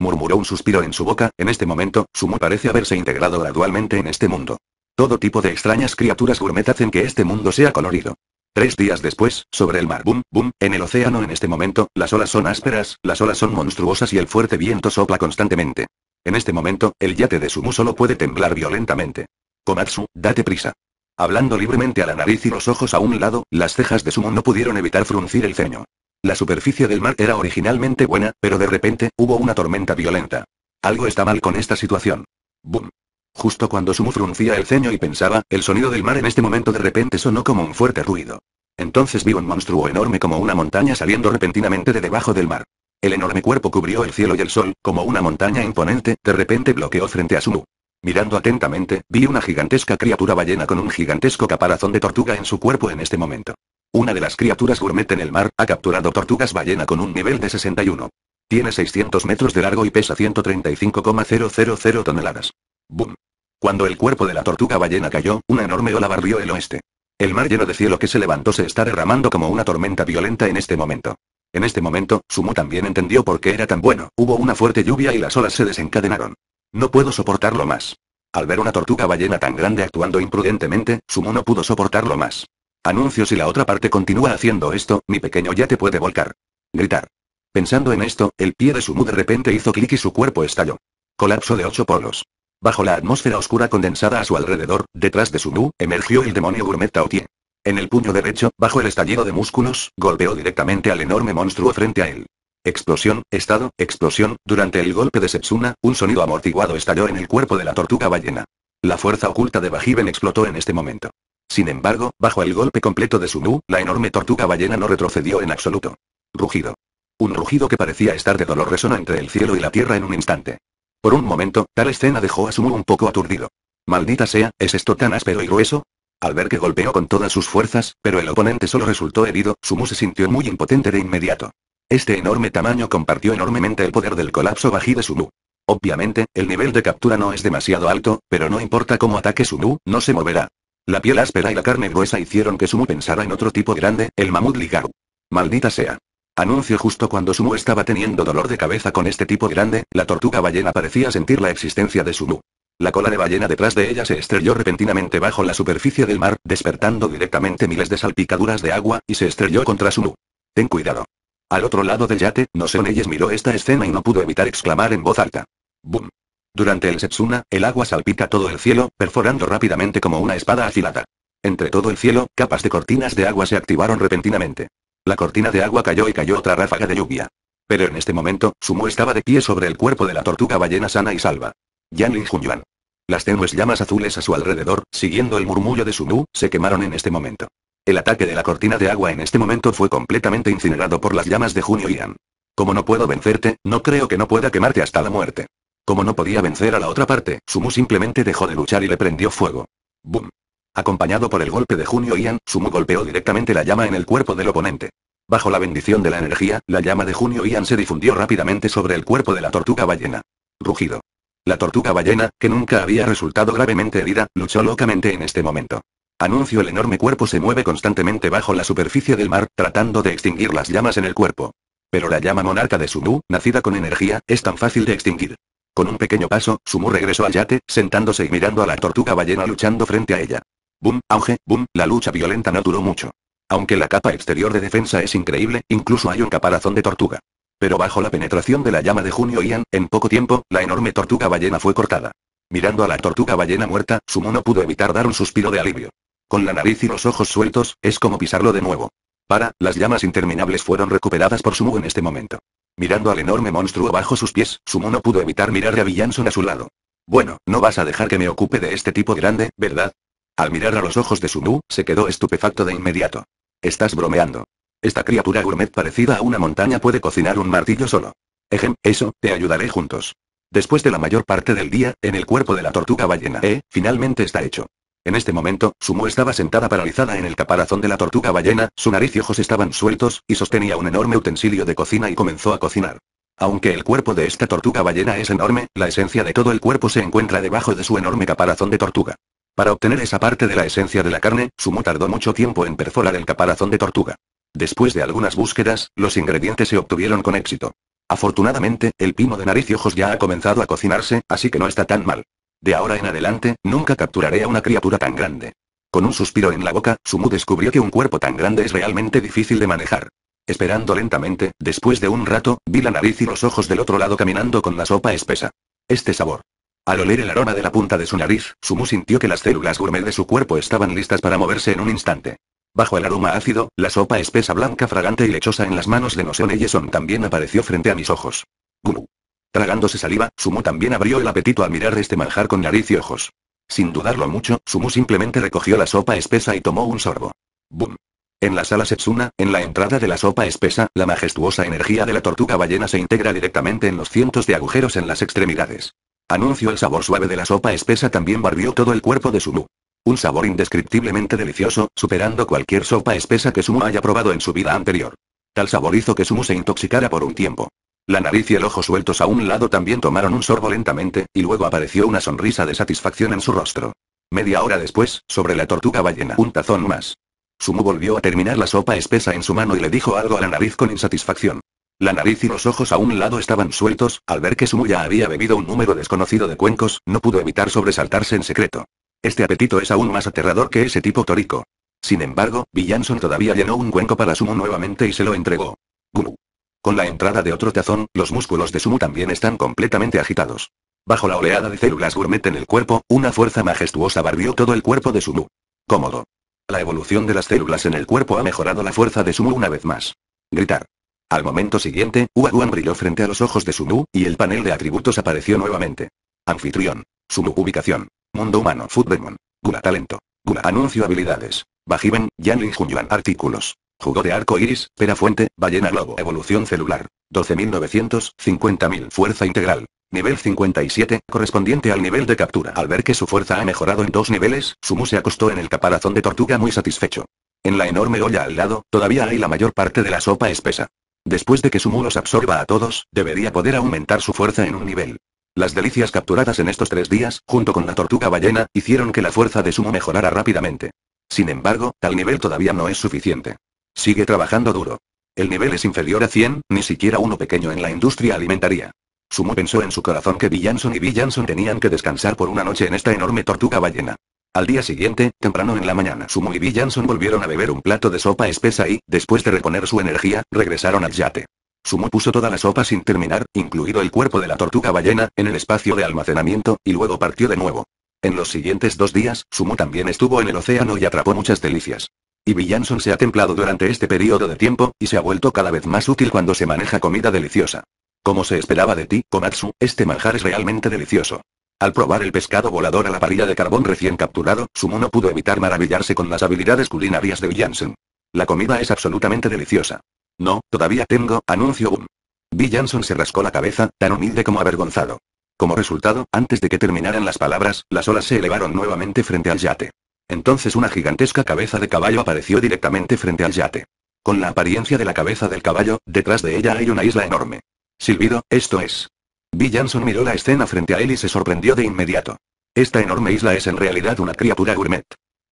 Murmuró un suspiro en su boca, en este momento, Sumo parece haberse integrado gradualmente en este mundo. Todo tipo de extrañas criaturas gourmet hacen que este mundo sea colorido. Tres días después, sobre el mar Boom Boom, en el océano en este momento, las olas son ásperas, las olas son monstruosas y el fuerte viento sopla constantemente. En este momento, el yate de Sumu solo puede temblar violentamente. Komatsu, date prisa. Hablando libremente a la nariz y los ojos a un lado, las cejas de Sumu no pudieron evitar fruncir el ceño. La superficie del mar era originalmente buena, pero de repente, hubo una tormenta violenta. Algo está mal con esta situación. Boom. Justo cuando Sumu fruncía el ceño y pensaba, el sonido del mar en este momento de repente sonó como un fuerte ruido. Entonces vi un monstruo enorme como una montaña saliendo repentinamente de debajo del mar. El enorme cuerpo cubrió el cielo y el sol, como una montaña imponente, de repente bloqueó frente a Sumu. Mirando atentamente, vi una gigantesca criatura ballena con un gigantesco caparazón de tortuga en su cuerpo en este momento. Una de las criaturas gourmet en el mar, ha capturado tortugas ballena con un nivel de 61. Tiene 600 metros de largo y pesa 135,000 toneladas. ¡Bum! Cuando el cuerpo de la tortuga ballena cayó, una enorme ola barrió el oeste. El mar lleno de cielo que se levantó se está derramando como una tormenta violenta en este momento. En este momento, Sumu también entendió por qué era tan bueno, hubo una fuerte lluvia y las olas se desencadenaron. No puedo soportarlo más. Al ver una tortuga ballena tan grande actuando imprudentemente, Sumu no pudo soportarlo más. Anuncio si la otra parte continúa haciendo esto, mi pequeño ya te puede volcar. Gritar. Pensando en esto, el pie de Sumu de repente hizo clic y su cuerpo estalló. Colapso de ocho polos. Bajo la atmósfera oscura condensada a su alrededor, detrás de Sunu, emergió el demonio gourmet Taotie. En el puño derecho, bajo el estallido de músculos, golpeó directamente al enorme monstruo frente a él. Explosión, estado, explosión, durante el golpe de Setsuna, un sonido amortiguado estalló en el cuerpo de la tortuga ballena. La fuerza oculta de Bajiben explotó en este momento. Sin embargo, bajo el golpe completo de Sunu, la enorme tortuga ballena no retrocedió en absoluto. Rugido. Un rugido que parecía estar de dolor resonó entre el cielo y la tierra en un instante. Por un momento, tal escena dejó a Sumu un poco aturdido. Maldita sea, ¿es esto tan áspero y grueso? Al ver que golpeó con todas sus fuerzas, pero el oponente solo resultó herido, Sumu se sintió muy impotente de inmediato. Este enorme tamaño compartió enormemente el poder del colapso bají de Sumu. Obviamente, el nivel de captura no es demasiado alto, pero no importa cómo ataque Sumu, no se moverá. La piel áspera y la carne gruesa hicieron que Sumu pensara en otro tipo grande, el mamut Ligaru. Maldita sea. Anuncio justo cuando Sumu estaba teniendo dolor de cabeza con este tipo grande, la tortuga ballena parecía sentir la existencia de Sumu. La cola de ballena detrás de ella se estrelló repentinamente bajo la superficie del mar, despertando directamente miles de salpicaduras de agua, y se estrelló contra Sumu. Ten cuidado. Al otro lado del yate, no sé miró esta escena y no pudo evitar exclamar en voz alta. ¡Bum! Durante el Setsuna, el agua salpica todo el cielo, perforando rápidamente como una espada afilada. Entre todo el cielo, capas de cortinas de agua se activaron repentinamente. La cortina de agua cayó y cayó otra ráfaga de lluvia. Pero en este momento, Sumu estaba de pie sobre el cuerpo de la tortuga ballena sana y salva. Yanling Junyuan. Las tenues llamas azules a su alrededor, siguiendo el murmullo de Sumu, se quemaron en este momento. El ataque de la cortina de agua en este momento fue completamente incinerado por las llamas de Junio Como no puedo vencerte, no creo que no pueda quemarte hasta la muerte. Como no podía vencer a la otra parte, Sumu simplemente dejó de luchar y le prendió fuego. ¡Bum! Acompañado por el golpe de Junio Ian, Sumu golpeó directamente la llama en el cuerpo del oponente. Bajo la bendición de la energía, la llama de Junio Ian se difundió rápidamente sobre el cuerpo de la tortuga ballena. Rugido. La tortuga ballena, que nunca había resultado gravemente herida, luchó locamente en este momento. Anuncio el enorme cuerpo se mueve constantemente bajo la superficie del mar, tratando de extinguir las llamas en el cuerpo. Pero la llama monarca de Sumu, nacida con energía, es tan fácil de extinguir. Con un pequeño paso, Sumu regresó al yate, sentándose y mirando a la tortuga ballena luchando frente a ella. Boom, auge, boom, la lucha violenta no duró mucho. Aunque la capa exterior de defensa es increíble, incluso hay un caparazón de tortuga. Pero bajo la penetración de la llama de Junio Ian, en poco tiempo, la enorme tortuga ballena fue cortada. Mirando a la tortuga ballena muerta, Sumu no pudo evitar dar un suspiro de alivio. Con la nariz y los ojos sueltos, es como pisarlo de nuevo. Para, las llamas interminables fueron recuperadas por Sumu en este momento. Mirando al enorme monstruo bajo sus pies, Sumu no pudo evitar mirar a Villanson a su lado. Bueno, no vas a dejar que me ocupe de este tipo grande, ¿verdad? Al mirar a los ojos de Sumu, se quedó estupefacto de inmediato. Estás bromeando. Esta criatura gourmet parecida a una montaña puede cocinar un martillo solo. Ejem, eso, te ayudaré juntos. Después de la mayor parte del día, en el cuerpo de la tortuga ballena eh, finalmente está hecho. En este momento, Sumo estaba sentada paralizada en el caparazón de la tortuga ballena, su nariz y ojos estaban sueltos, y sostenía un enorme utensilio de cocina y comenzó a cocinar. Aunque el cuerpo de esta tortuga ballena es enorme, la esencia de todo el cuerpo se encuentra debajo de su enorme caparazón de tortuga. Para obtener esa parte de la esencia de la carne, Sumu tardó mucho tiempo en perforar el caparazón de tortuga. Después de algunas búsquedas, los ingredientes se obtuvieron con éxito. Afortunadamente, el pino de nariz y ojos ya ha comenzado a cocinarse, así que no está tan mal. De ahora en adelante, nunca capturaré a una criatura tan grande. Con un suspiro en la boca, Sumu descubrió que un cuerpo tan grande es realmente difícil de manejar. Esperando lentamente, después de un rato, vi la nariz y los ojos del otro lado caminando con la sopa espesa. Este sabor. Al oler el aroma de la punta de su nariz, Sumu sintió que las células gourmet de su cuerpo estaban listas para moverse en un instante. Bajo el aroma ácido, la sopa espesa blanca fragante y lechosa en las manos de Noseon Eyeson también apareció frente a mis ojos. Guru. Tragándose saliva, Sumu también abrió el apetito al mirar este manjar con nariz y ojos. Sin dudarlo mucho, Sumu simplemente recogió la sopa espesa y tomó un sorbo. ¡Bum! En la sala Setsuna, en la entrada de la sopa espesa, la majestuosa energía de la tortuga ballena se integra directamente en los cientos de agujeros en las extremidades. Anunció el sabor suave de la sopa espesa también barrió todo el cuerpo de Sumu. Un sabor indescriptiblemente delicioso, superando cualquier sopa espesa que Sumu haya probado en su vida anterior. Tal sabor hizo que Sumu se intoxicara por un tiempo. La nariz y el ojo sueltos a un lado también tomaron un sorbo lentamente, y luego apareció una sonrisa de satisfacción en su rostro. Media hora después, sobre la tortuga ballena, un tazón más. Sumu volvió a terminar la sopa espesa en su mano y le dijo algo a la nariz con insatisfacción. La nariz y los ojos a un lado estaban sueltos, al ver que Sumu ya había bebido un número desconocido de cuencos, no pudo evitar sobresaltarse en secreto. Este apetito es aún más aterrador que ese tipo tórico. Sin embargo, Villanson todavía llenó un cuenco para Sumu nuevamente y se lo entregó. Guru. Con la entrada de otro tazón, los músculos de Sumu también están completamente agitados. Bajo la oleada de células gourmet en el cuerpo, una fuerza majestuosa barrió todo el cuerpo de Sumu. Cómodo. La evolución de las células en el cuerpo ha mejorado la fuerza de Sumu una vez más. Gritar. Al momento siguiente, Uaguan brilló frente a los ojos de Sumu, y el panel de atributos apareció nuevamente. Anfitrión. Sumu ubicación. Mundo humano. Food Gula talento. Gula anuncio habilidades. Bajiben, Yanlin Junyuan artículos. Jugó de arco iris, pera fuente, ballena lobo. Evolución celular. 12.900, 50.000. Fuerza integral. Nivel 57, correspondiente al nivel de captura. Al ver que su fuerza ha mejorado en dos niveles, Sumu se acostó en el caparazón de tortuga muy satisfecho. En la enorme olla al lado, todavía hay la mayor parte de la sopa espesa. Después de que Sumu los absorba a todos, debería poder aumentar su fuerza en un nivel. Las delicias capturadas en estos tres días, junto con la tortuga ballena, hicieron que la fuerza de Sumu mejorara rápidamente. Sin embargo, tal nivel todavía no es suficiente. Sigue trabajando duro. El nivel es inferior a 100, ni siquiera uno pequeño en la industria alimentaria. Sumo pensó en su corazón que Billanson y Billanson tenían que descansar por una noche en esta enorme tortuga ballena. Al día siguiente, temprano en la mañana, Sumu y Bill volvieron a beber un plato de sopa espesa y, después de reponer su energía, regresaron al yate. Sumu puso toda la sopa sin terminar, incluido el cuerpo de la tortuga ballena, en el espacio de almacenamiento, y luego partió de nuevo. En los siguientes dos días, Sumu también estuvo en el océano y atrapó muchas delicias. Y Villanson se ha templado durante este periodo de tiempo, y se ha vuelto cada vez más útil cuando se maneja comida deliciosa. Como se esperaba de ti, Komatsu, este manjar es realmente delicioso. Al probar el pescado volador a la parrilla de carbón recién capturado, Sumo no pudo evitar maravillarse con las habilidades culinarias de janssen La comida es absolutamente deliciosa. No, todavía tengo, anuncio un. Bill janssen se rascó la cabeza, tan humilde como avergonzado. Como resultado, antes de que terminaran las palabras, las olas se elevaron nuevamente frente al yate. Entonces una gigantesca cabeza de caballo apareció directamente frente al yate. Con la apariencia de la cabeza del caballo, detrás de ella hay una isla enorme. Silbido, esto es. Bill miró la escena frente a él y se sorprendió de inmediato. Esta enorme isla es en realidad una criatura gourmet.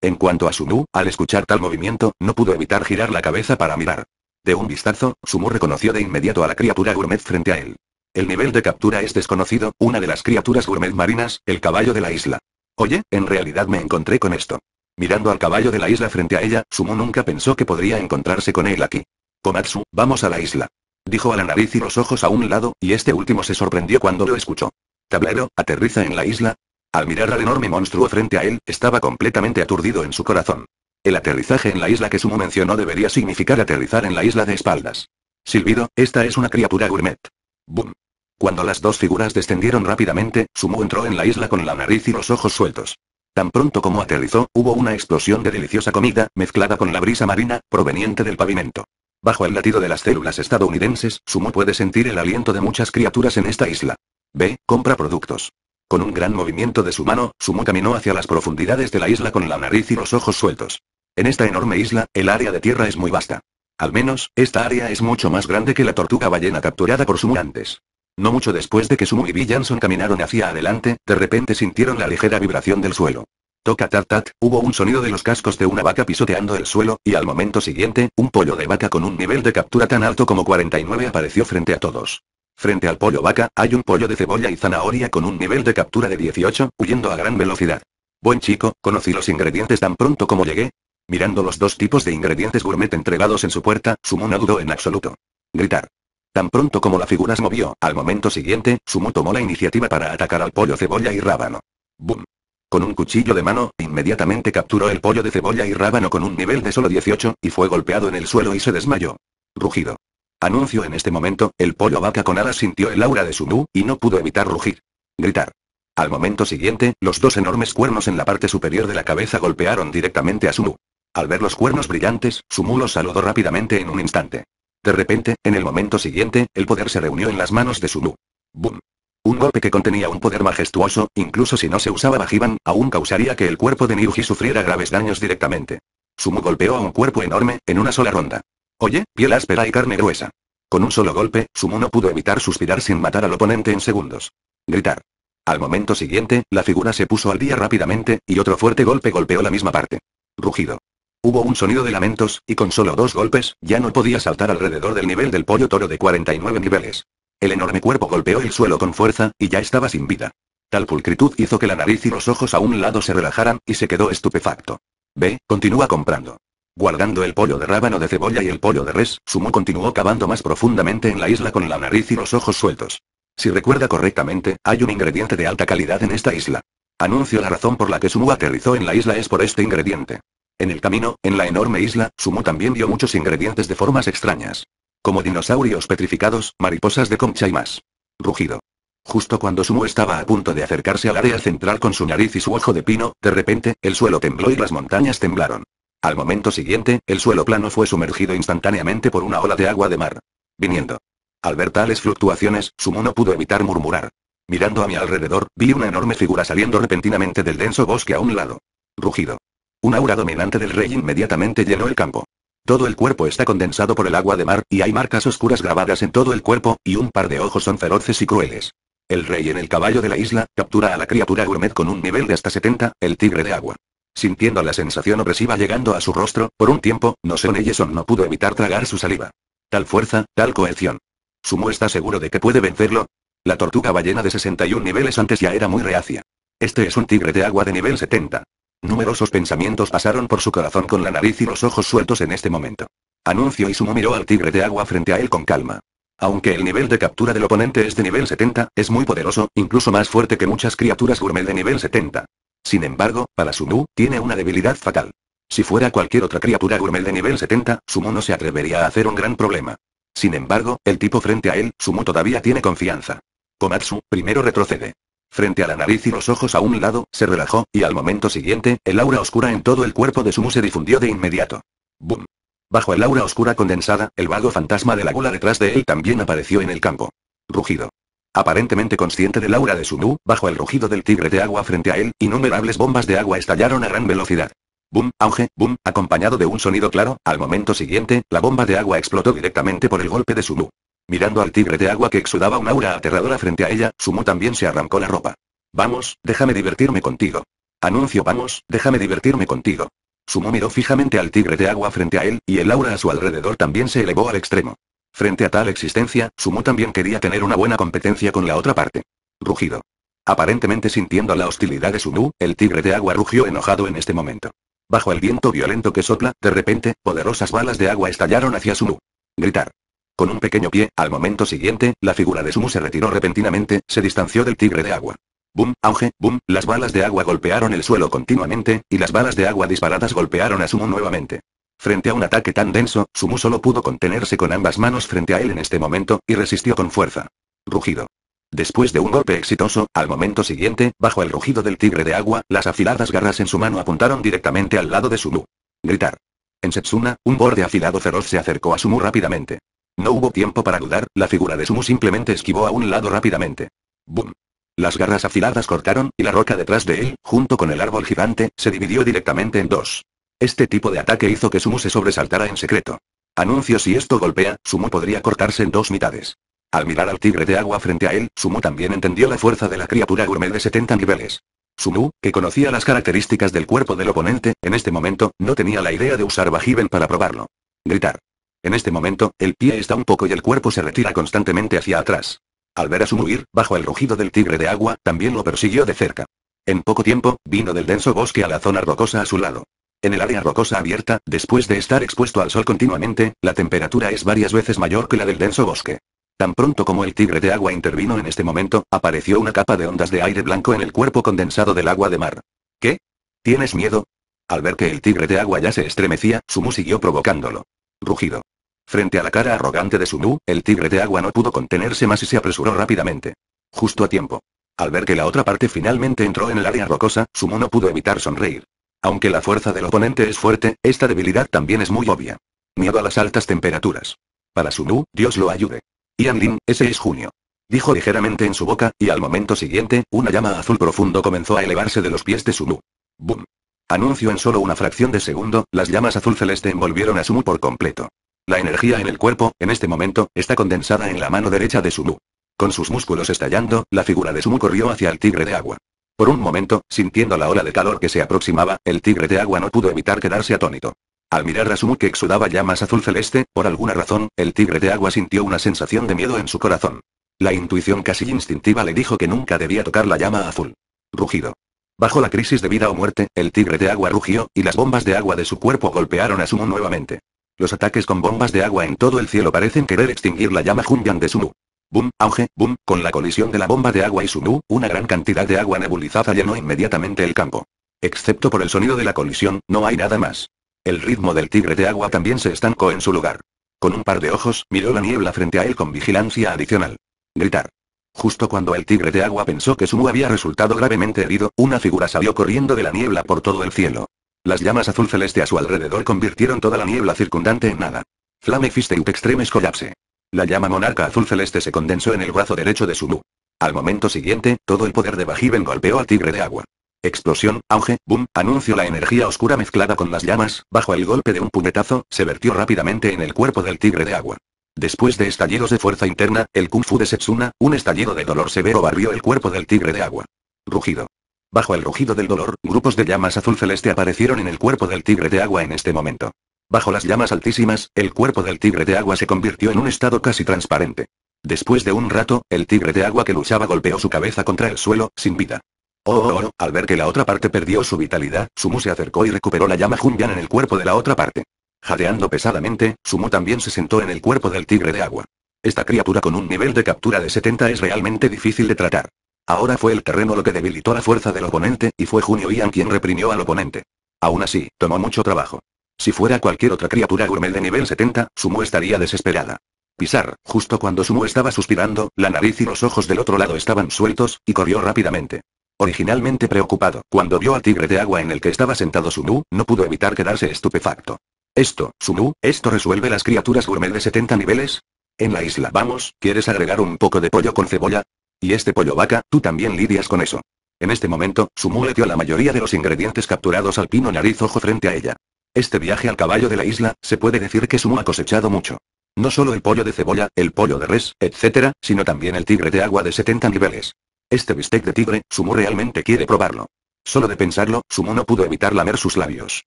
En cuanto a Sumu, al escuchar tal movimiento, no pudo evitar girar la cabeza para mirar. De un vistazo, Sumu reconoció de inmediato a la criatura gourmet frente a él. El nivel de captura es desconocido, una de las criaturas gourmet marinas, el caballo de la isla. Oye, en realidad me encontré con esto. Mirando al caballo de la isla frente a ella, Sumu nunca pensó que podría encontrarse con él aquí. Komatsu, vamos a la isla dijo a la nariz y los ojos a un lado, y este último se sorprendió cuando lo escuchó. Tablero, aterriza en la isla. Al mirar al enorme monstruo frente a él, estaba completamente aturdido en su corazón. El aterrizaje en la isla que Sumo mencionó debería significar aterrizar en la isla de espaldas. Silbido, esta es una criatura gourmet. Boom. Cuando las dos figuras descendieron rápidamente, Sumo entró en la isla con la nariz y los ojos sueltos. Tan pronto como aterrizó, hubo una explosión de deliciosa comida, mezclada con la brisa marina, proveniente del pavimento. Bajo el latido de las células estadounidenses, Sumu puede sentir el aliento de muchas criaturas en esta isla. B. compra productos. Con un gran movimiento de su mano, Sumu caminó hacia las profundidades de la isla con la nariz y los ojos sueltos. En esta enorme isla, el área de tierra es muy vasta. Al menos, esta área es mucho más grande que la tortuga ballena capturada por Sumu antes. No mucho después de que Sumu y Bill Johnson caminaron hacia adelante, de repente sintieron la ligera vibración del suelo. Toca tat, hubo un sonido de los cascos de una vaca pisoteando el suelo, y al momento siguiente, un pollo de vaca con un nivel de captura tan alto como 49 apareció frente a todos. Frente al pollo vaca, hay un pollo de cebolla y zanahoria con un nivel de captura de 18, huyendo a gran velocidad. Buen chico, conocí los ingredientes tan pronto como llegué. Mirando los dos tipos de ingredientes gourmet entregados en su puerta, Sumo no dudó en absoluto. Gritar. Tan pronto como la figura se movió, al momento siguiente, Sumo tomó la iniciativa para atacar al pollo cebolla y rábano. ¡Bum! Con un cuchillo de mano, inmediatamente capturó el pollo de cebolla y rábano con un nivel de solo 18, y fue golpeado en el suelo y se desmayó. Rugido. Anuncio en este momento, el pollo vaca con alas sintió el aura de Sumu, y no pudo evitar rugir. Gritar. Al momento siguiente, los dos enormes cuernos en la parte superior de la cabeza golpearon directamente a Sumu. Al ver los cuernos brillantes, Sumu los saludó rápidamente en un instante. De repente, en el momento siguiente, el poder se reunió en las manos de Sumu. ¡Bum! Un golpe que contenía un poder majestuoso, incluso si no se usaba Bajivan, aún causaría que el cuerpo de Niruji sufriera graves daños directamente. Sumu golpeó a un cuerpo enorme, en una sola ronda. Oye, piel áspera y carne gruesa. Con un solo golpe, Sumu no pudo evitar suspirar sin matar al oponente en segundos. Gritar. Al momento siguiente, la figura se puso al día rápidamente, y otro fuerte golpe golpeó la misma parte. Rugido. Hubo un sonido de lamentos, y con solo dos golpes, ya no podía saltar alrededor del nivel del pollo toro de 49 niveles. El enorme cuerpo golpeó el suelo con fuerza, y ya estaba sin vida. Tal pulcritud hizo que la nariz y los ojos a un lado se relajaran, y se quedó estupefacto. B, continúa comprando. Guardando el pollo de rábano de cebolla y el pollo de res, Sumu continuó cavando más profundamente en la isla con la nariz y los ojos sueltos. Si recuerda correctamente, hay un ingrediente de alta calidad en esta isla. Anuncio la razón por la que Sumu aterrizó en la isla es por este ingrediente. En el camino, en la enorme isla, Sumu también vio muchos ingredientes de formas extrañas. Como dinosaurios petrificados, mariposas de concha y más. Rugido. Justo cuando Sumu estaba a punto de acercarse al área central con su nariz y su ojo de pino, de repente, el suelo tembló y las montañas temblaron. Al momento siguiente, el suelo plano fue sumergido instantáneamente por una ola de agua de mar. Viniendo. Al ver tales fluctuaciones, Sumu no pudo evitar murmurar. Mirando a mi alrededor, vi una enorme figura saliendo repentinamente del denso bosque a un lado. Rugido. Un aura dominante del rey inmediatamente llenó el campo. Todo el cuerpo está condensado por el agua de mar, y hay marcas oscuras grabadas en todo el cuerpo, y un par de ojos son feroces y crueles. El rey en el caballo de la isla, captura a la criatura gourmet con un nivel de hasta 70, el tigre de agua. Sintiendo la sensación opresiva llegando a su rostro, por un tiempo, no sé Nelson no pudo evitar tragar su saliva. Tal fuerza, tal coerción. ¿Sumo está seguro de que puede vencerlo? La tortuga ballena de 61 niveles antes ya era muy reacia. Este es un tigre de agua de nivel 70. Numerosos pensamientos pasaron por su corazón con la nariz y los ojos sueltos en este momento. Anuncio y Sumo miró al tigre de agua frente a él con calma. Aunque el nivel de captura del oponente es de nivel 70, es muy poderoso, incluso más fuerte que muchas criaturas gourmet de nivel 70. Sin embargo, para Sumu, tiene una debilidad fatal. Si fuera cualquier otra criatura gourmet de nivel 70, Sumu no se atrevería a hacer un gran problema. Sin embargo, el tipo frente a él, Sumu todavía tiene confianza. Komatsu, primero retrocede frente a la nariz y los ojos a un lado, se relajó, y al momento siguiente, el aura oscura en todo el cuerpo de Sumu se difundió de inmediato. ¡Bum! Bajo el aura oscura condensada, el vago fantasma de la gula detrás de él también apareció en el campo. Rugido. Aparentemente consciente del aura de Sumu, bajo el rugido del tigre de agua frente a él, innumerables bombas de agua estallaron a gran velocidad. Bum, auge, boom, acompañado de un sonido claro, al momento siguiente, la bomba de agua explotó directamente por el golpe de Sumu. Mirando al tigre de agua que exudaba una aura aterradora frente a ella, Sumu también se arrancó la ropa. Vamos, déjame divertirme contigo. Anuncio, vamos, déjame divertirme contigo. Sumu miró fijamente al tigre de agua frente a él, y el aura a su alrededor también se elevó al extremo. Frente a tal existencia, Sumu también quería tener una buena competencia con la otra parte. Rugido. Aparentemente sintiendo la hostilidad de Sumu, el tigre de agua rugió enojado en este momento. Bajo el viento violento que sopla, de repente, poderosas balas de agua estallaron hacia Sumu. Gritar. Con un pequeño pie, al momento siguiente, la figura de Sumu se retiró repentinamente, se distanció del tigre de agua. Boom, auge, boom, las balas de agua golpearon el suelo continuamente, y las balas de agua disparadas golpearon a Sumu nuevamente. Frente a un ataque tan denso, Sumu solo pudo contenerse con ambas manos frente a él en este momento, y resistió con fuerza. Rugido. Después de un golpe exitoso, al momento siguiente, bajo el rugido del tigre de agua, las afiladas garras en su mano apuntaron directamente al lado de Sumu. Gritar. En Setsuna, un borde afilado feroz se acercó a Sumu rápidamente. No hubo tiempo para dudar, la figura de Sumu simplemente esquivó a un lado rápidamente. ¡Bum! Las garras afiladas cortaron, y la roca detrás de él, junto con el árbol gigante, se dividió directamente en dos. Este tipo de ataque hizo que Sumu se sobresaltara en secreto. Anuncio si esto golpea, Sumu podría cortarse en dos mitades. Al mirar al tigre de agua frente a él, Sumu también entendió la fuerza de la criatura gourmet de 70 niveles. Sumu, que conocía las características del cuerpo del oponente, en este momento, no tenía la idea de usar Bajiven para probarlo. Gritar. En este momento, el pie está un poco y el cuerpo se retira constantemente hacia atrás. Al ver a Sumu huir, bajo el rugido del tigre de agua, también lo persiguió de cerca. En poco tiempo, vino del denso bosque a la zona rocosa a su lado. En el área rocosa abierta, después de estar expuesto al sol continuamente, la temperatura es varias veces mayor que la del denso bosque. Tan pronto como el tigre de agua intervino en este momento, apareció una capa de ondas de aire blanco en el cuerpo condensado del agua de mar. ¿Qué? ¿Tienes miedo? Al ver que el tigre de agua ya se estremecía, Sumu siguió provocándolo. Rugido. Frente a la cara arrogante de Sumu, el tigre de agua no pudo contenerse más y se apresuró rápidamente. Justo a tiempo. Al ver que la otra parte finalmente entró en el área rocosa, Sumu no pudo evitar sonreír. Aunque la fuerza del oponente es fuerte, esta debilidad también es muy obvia. Miedo a las altas temperaturas. Para Sumu, Dios lo ayude. Ian Lin, ese es junio. Dijo ligeramente en su boca, y al momento siguiente, una llama azul profundo comenzó a elevarse de los pies de Sumu. ¡Bum! Anuncio en solo una fracción de segundo, las llamas azul celeste envolvieron a Sumu por completo. La energía en el cuerpo, en este momento, está condensada en la mano derecha de Sumu. Con sus músculos estallando, la figura de Sumu corrió hacia el tigre de agua. Por un momento, sintiendo la ola de calor que se aproximaba, el tigre de agua no pudo evitar quedarse atónito. Al mirar a Sumu que exudaba llamas azul celeste, por alguna razón, el tigre de agua sintió una sensación de miedo en su corazón. La intuición casi instintiva le dijo que nunca debía tocar la llama azul. Rugido. Bajo la crisis de vida o muerte, el tigre de agua rugió, y las bombas de agua de su cuerpo golpearon a Sumu nuevamente. Los ataques con bombas de agua en todo el cielo parecen querer extinguir la llama Junyan de Sumu. Boom, auge, boom, con la colisión de la bomba de agua y Sumu, una gran cantidad de agua nebulizada llenó inmediatamente el campo. Excepto por el sonido de la colisión, no hay nada más. El ritmo del tigre de agua también se estancó en su lugar. Con un par de ojos, miró la niebla frente a él con vigilancia adicional. Gritar. Justo cuando el tigre de agua pensó que Sumu había resultado gravemente herido, una figura salió corriendo de la niebla por todo el cielo. Las llamas azul celeste a su alrededor convirtieron toda la niebla circundante en nada. Flame Fiste ut extremes collapse. La llama monarca azul celeste se condensó en el brazo derecho de Sumu. Al momento siguiente, todo el poder de Bajiven golpeó al tigre de agua. Explosión, auge, boom, anuncio la energía oscura mezclada con las llamas, bajo el golpe de un puñetazo, se vertió rápidamente en el cuerpo del tigre de agua. Después de estallidos de fuerza interna, el kung fu de Setsuna, un estallido de dolor severo barrió el cuerpo del tigre de agua. Rugido. Bajo el rugido del dolor, grupos de llamas azul celeste aparecieron en el cuerpo del tigre de agua en este momento. Bajo las llamas altísimas, el cuerpo del tigre de agua se convirtió en un estado casi transparente. Después de un rato, el tigre de agua que luchaba golpeó su cabeza contra el suelo, sin vida. Oh, oh, oh, oh al ver que la otra parte perdió su vitalidad, Sumu se acercó y recuperó la llama Junyan en el cuerpo de la otra parte. Jadeando pesadamente, Sumu también se sentó en el cuerpo del tigre de agua. Esta criatura con un nivel de captura de 70 es realmente difícil de tratar. Ahora fue el terreno lo que debilitó la fuerza del oponente, y fue Junio Ian quien reprimió al oponente. Aún así, tomó mucho trabajo. Si fuera cualquier otra criatura gourmet de nivel 70, Sumu estaría desesperada. Pisar, justo cuando Sumu estaba suspirando, la nariz y los ojos del otro lado estaban sueltos, y corrió rápidamente. Originalmente preocupado, cuando vio al tigre de agua en el que estaba sentado Sumu, no pudo evitar quedarse estupefacto. Esto, Sumu, esto resuelve las criaturas gourmet de 70 niveles. En la isla vamos, ¿quieres agregar un poco de pollo con cebolla? Y este pollo vaca, tú también lidias con eso. En este momento, Sumu le dio la mayoría de los ingredientes capturados al pino nariz ojo frente a ella. Este viaje al caballo de la isla, se puede decir que Sumu ha cosechado mucho. No solo el pollo de cebolla, el pollo de res, etc., sino también el tigre de agua de 70 niveles. Este bistec de tigre, Sumu realmente quiere probarlo. Solo de pensarlo, Sumu no pudo evitar lamer sus labios.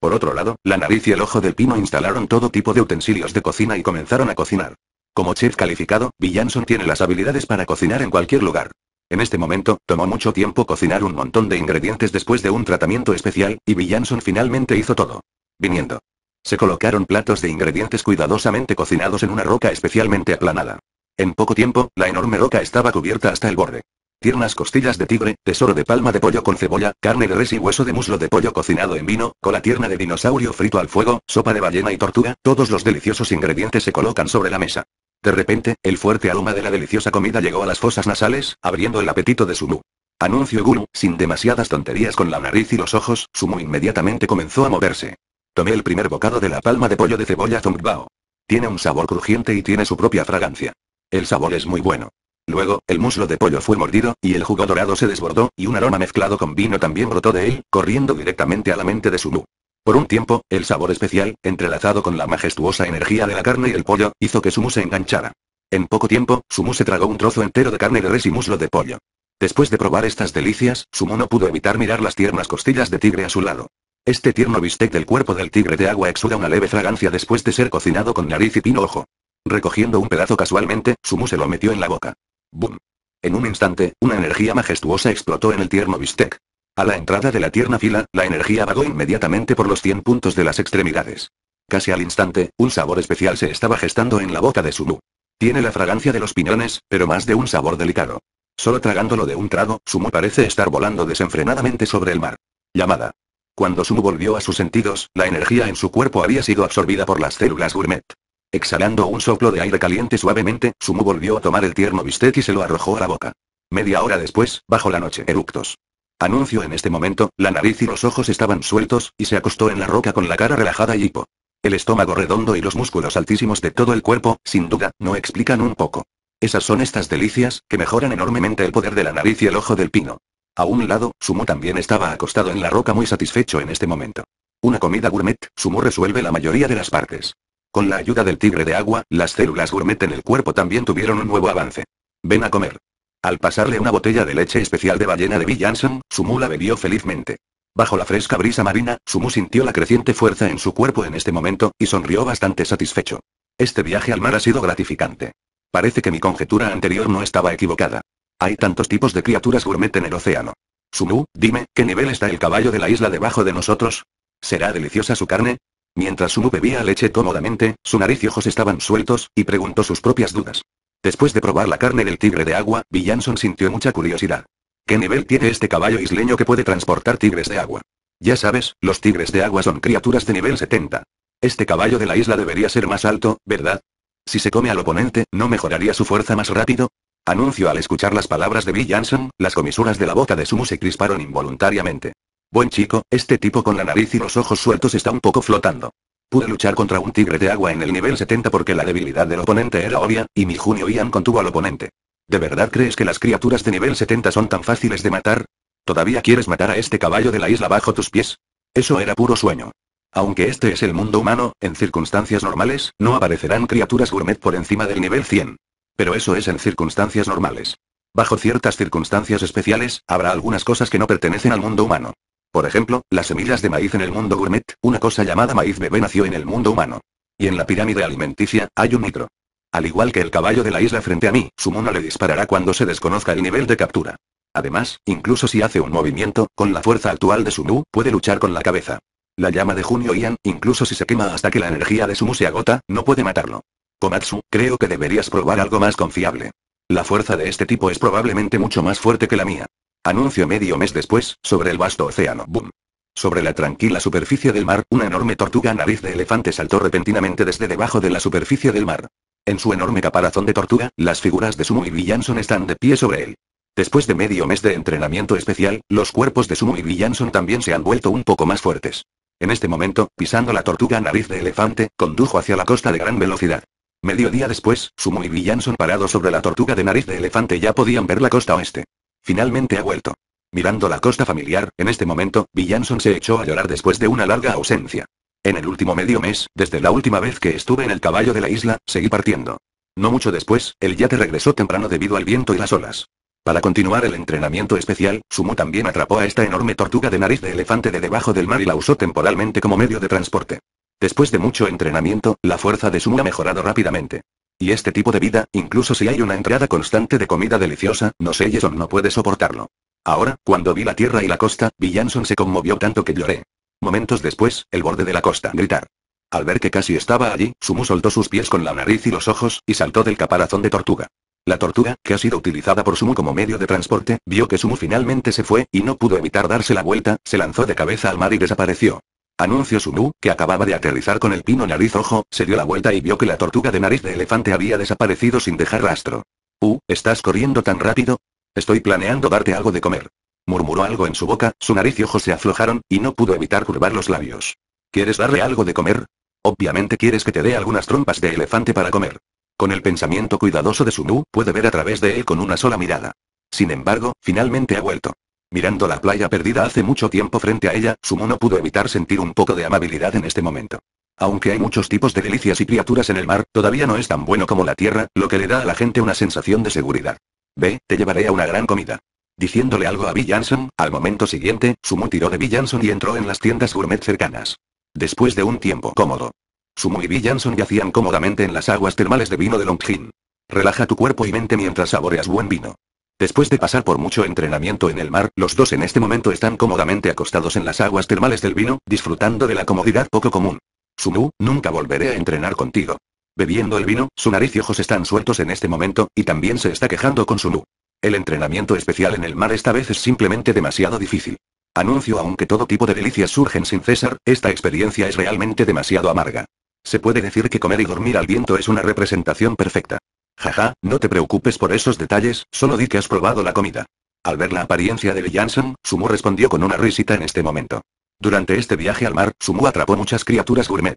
Por otro lado, la nariz y el ojo del pino instalaron todo tipo de utensilios de cocina y comenzaron a cocinar. Como chef calificado, Villanson tiene las habilidades para cocinar en cualquier lugar. En este momento, tomó mucho tiempo cocinar un montón de ingredientes después de un tratamiento especial, y Villanson finalmente hizo todo. Viniendo. Se colocaron platos de ingredientes cuidadosamente cocinados en una roca especialmente aplanada. En poco tiempo, la enorme roca estaba cubierta hasta el borde tiernas costillas de tigre, tesoro de palma de pollo con cebolla, carne de res y hueso de muslo de pollo cocinado en vino, cola tierna de dinosaurio frito al fuego, sopa de ballena y tortuga, todos los deliciosos ingredientes se colocan sobre la mesa. De repente, el fuerte aroma de la deliciosa comida llegó a las fosas nasales, abriendo el apetito de Sumu. Anuncio Guru, sin demasiadas tonterías con la nariz y los ojos, Sumu inmediatamente comenzó a moverse. Tomé el primer bocado de la palma de pollo de cebolla Zongbao. Tiene un sabor crujiente y tiene su propia fragancia. El sabor es muy bueno. Luego, el muslo de pollo fue mordido, y el jugo dorado se desbordó, y un aroma mezclado con vino también brotó de él, corriendo directamente a la mente de Sumu. Por un tiempo, el sabor especial, entrelazado con la majestuosa energía de la carne y el pollo, hizo que Sumu se enganchara. En poco tiempo, Sumu se tragó un trozo entero de carne de res y muslo de pollo. Después de probar estas delicias, Sumu no pudo evitar mirar las tiernas costillas de tigre a su lado. Este tierno bistec del cuerpo del tigre de agua exuda una leve fragancia después de ser cocinado con nariz y pino ojo. Recogiendo un pedazo casualmente, Sumu se lo metió en la boca. ¡Bum! En un instante, una energía majestuosa explotó en el tierno bistec. A la entrada de la tierna fila, la energía vagó inmediatamente por los 100 puntos de las extremidades. Casi al instante, un sabor especial se estaba gestando en la boca de Sumu. Tiene la fragancia de los piñones, pero más de un sabor delicado. Solo tragándolo de un trago, Sumu parece estar volando desenfrenadamente sobre el mar. Llamada. Cuando Sumu volvió a sus sentidos, la energía en su cuerpo había sido absorbida por las células gourmet. Exhalando un soplo de aire caliente suavemente, Sumu volvió a tomar el tierno bistec y se lo arrojó a la boca. Media hora después, bajo la noche, eructos. Anuncio en este momento, la nariz y los ojos estaban sueltos, y se acostó en la roca con la cara relajada y hipo. El estómago redondo y los músculos altísimos de todo el cuerpo, sin duda, no explican un poco. Esas son estas delicias, que mejoran enormemente el poder de la nariz y el ojo del pino. A un lado, Sumu también estaba acostado en la roca muy satisfecho en este momento. Una comida gourmet, Sumu resuelve la mayoría de las partes. Con la ayuda del tigre de agua, las células gourmet en el cuerpo también tuvieron un nuevo avance. Ven a comer. Al pasarle una botella de leche especial de ballena de Bill Janssen, su mula bebió felizmente. Bajo la fresca brisa marina, Sumu sintió la creciente fuerza en su cuerpo en este momento, y sonrió bastante satisfecho. Este viaje al mar ha sido gratificante. Parece que mi conjetura anterior no estaba equivocada. Hay tantos tipos de criaturas gourmet en el océano. Sumu, dime, ¿qué nivel está el caballo de la isla debajo de nosotros? ¿Será deliciosa su carne? Mientras Sumu bebía leche cómodamente, su nariz y ojos estaban sueltos, y preguntó sus propias dudas. Después de probar la carne del tigre de agua, Villanson sintió mucha curiosidad. ¿Qué nivel tiene este caballo isleño que puede transportar tigres de agua? Ya sabes, los tigres de agua son criaturas de nivel 70. Este caballo de la isla debería ser más alto, ¿verdad? Si se come al oponente, ¿no mejoraría su fuerza más rápido? Anuncio al escuchar las palabras de Bill Jansson, las comisuras de la boca de Sumu se crisparon involuntariamente. Buen chico, este tipo con la nariz y los ojos sueltos está un poco flotando. Pude luchar contra un tigre de agua en el nivel 70 porque la debilidad del oponente era obvia, y mi Junio Ian contuvo al oponente. ¿De verdad crees que las criaturas de nivel 70 son tan fáciles de matar? ¿Todavía quieres matar a este caballo de la isla bajo tus pies? Eso era puro sueño. Aunque este es el mundo humano, en circunstancias normales, no aparecerán criaturas gourmet por encima del nivel 100. Pero eso es en circunstancias normales. Bajo ciertas circunstancias especiales, habrá algunas cosas que no pertenecen al mundo humano. Por ejemplo, las semillas de maíz en el mundo gourmet, una cosa llamada maíz bebé nació en el mundo humano. Y en la pirámide alimenticia, hay un micro. Al igual que el caballo de la isla frente a mí, Sumu no le disparará cuando se desconozca el nivel de captura. Además, incluso si hace un movimiento, con la fuerza actual de Sumu, puede luchar con la cabeza. La llama de Junio Ian, incluso si se quema hasta que la energía de Sumu se agota, no puede matarlo. Komatsu, creo que deberías probar algo más confiable. La fuerza de este tipo es probablemente mucho más fuerte que la mía. Anuncio medio mes después, sobre el vasto océano. Boom. Sobre la tranquila superficie del mar, una enorme tortuga nariz de elefante saltó repentinamente desde debajo de la superficie del mar. En su enorme caparazón de tortuga, las figuras de Sumo y Villanson están de pie sobre él. Después de medio mes de entrenamiento especial, los cuerpos de Sumo y Villanson también se han vuelto un poco más fuertes. En este momento, pisando la tortuga nariz de elefante, condujo hacia la costa de gran velocidad. Medio día después, Sumo y Villanson parados sobre la tortuga de nariz de elefante ya podían ver la costa oeste. Finalmente ha vuelto. Mirando la costa familiar, en este momento, Villanson se echó a llorar después de una larga ausencia. En el último medio mes, desde la última vez que estuve en el caballo de la isla, seguí partiendo. No mucho después, el yate regresó temprano debido al viento y las olas. Para continuar el entrenamiento especial, Sumu también atrapó a esta enorme tortuga de nariz de elefante de debajo del mar y la usó temporalmente como medio de transporte. Después de mucho entrenamiento, la fuerza de Sumu ha mejorado rápidamente. Y este tipo de vida, incluso si hay una entrada constante de comida deliciosa, no sé, Jason no puede soportarlo. Ahora, cuando vi la tierra y la costa, Bill se conmovió tanto que lloré. Momentos después, el borde de la costa, gritar. Al ver que casi estaba allí, Sumu soltó sus pies con la nariz y los ojos, y saltó del caparazón de tortuga. La tortuga, que ha sido utilizada por Sumu como medio de transporte, vio que Sumu finalmente se fue, y no pudo evitar darse la vuelta, se lanzó de cabeza al mar y desapareció. Anunció Sunu, que acababa de aterrizar con el pino nariz ojo, se dio la vuelta y vio que la tortuga de nariz de elefante había desaparecido sin dejar rastro. Uh, ¿estás corriendo tan rápido? Estoy planeando darte algo de comer. Murmuró algo en su boca, su nariz y ojos se aflojaron, y no pudo evitar curvar los labios. ¿Quieres darle algo de comer? Obviamente quieres que te dé algunas trompas de elefante para comer. Con el pensamiento cuidadoso de Sunu, puede ver a través de él con una sola mirada. Sin embargo, finalmente ha vuelto. Mirando la playa perdida hace mucho tiempo frente a ella, Sumu no pudo evitar sentir un poco de amabilidad en este momento. Aunque hay muchos tipos de delicias y criaturas en el mar, todavía no es tan bueno como la tierra, lo que le da a la gente una sensación de seguridad. Ve, te llevaré a una gran comida. Diciéndole algo a Bill Janssen, al momento siguiente, Sumu tiró de Bill Janssen y entró en las tiendas gourmet cercanas. Después de un tiempo cómodo, Sumu y Bill Janssen yacían cómodamente en las aguas termales de vino de Longjin. Relaja tu cuerpo y mente mientras saboreas buen vino. Después de pasar por mucho entrenamiento en el mar, los dos en este momento están cómodamente acostados en las aguas termales del vino, disfrutando de la comodidad poco común. Sumu, nunca volveré a entrenar contigo. Bebiendo el vino, su nariz y ojos están sueltos en este momento, y también se está quejando con Sumu. El entrenamiento especial en el mar esta vez es simplemente demasiado difícil. Anuncio aunque todo tipo de delicias surgen sin cesar, esta experiencia es realmente demasiado amarga. Se puede decir que comer y dormir al viento es una representación perfecta. Jaja, no te preocupes por esos detalles, solo di que has probado la comida. Al ver la apariencia de Jansen, Sumu respondió con una risita en este momento. Durante este viaje al mar, Sumu atrapó muchas criaturas gourmet.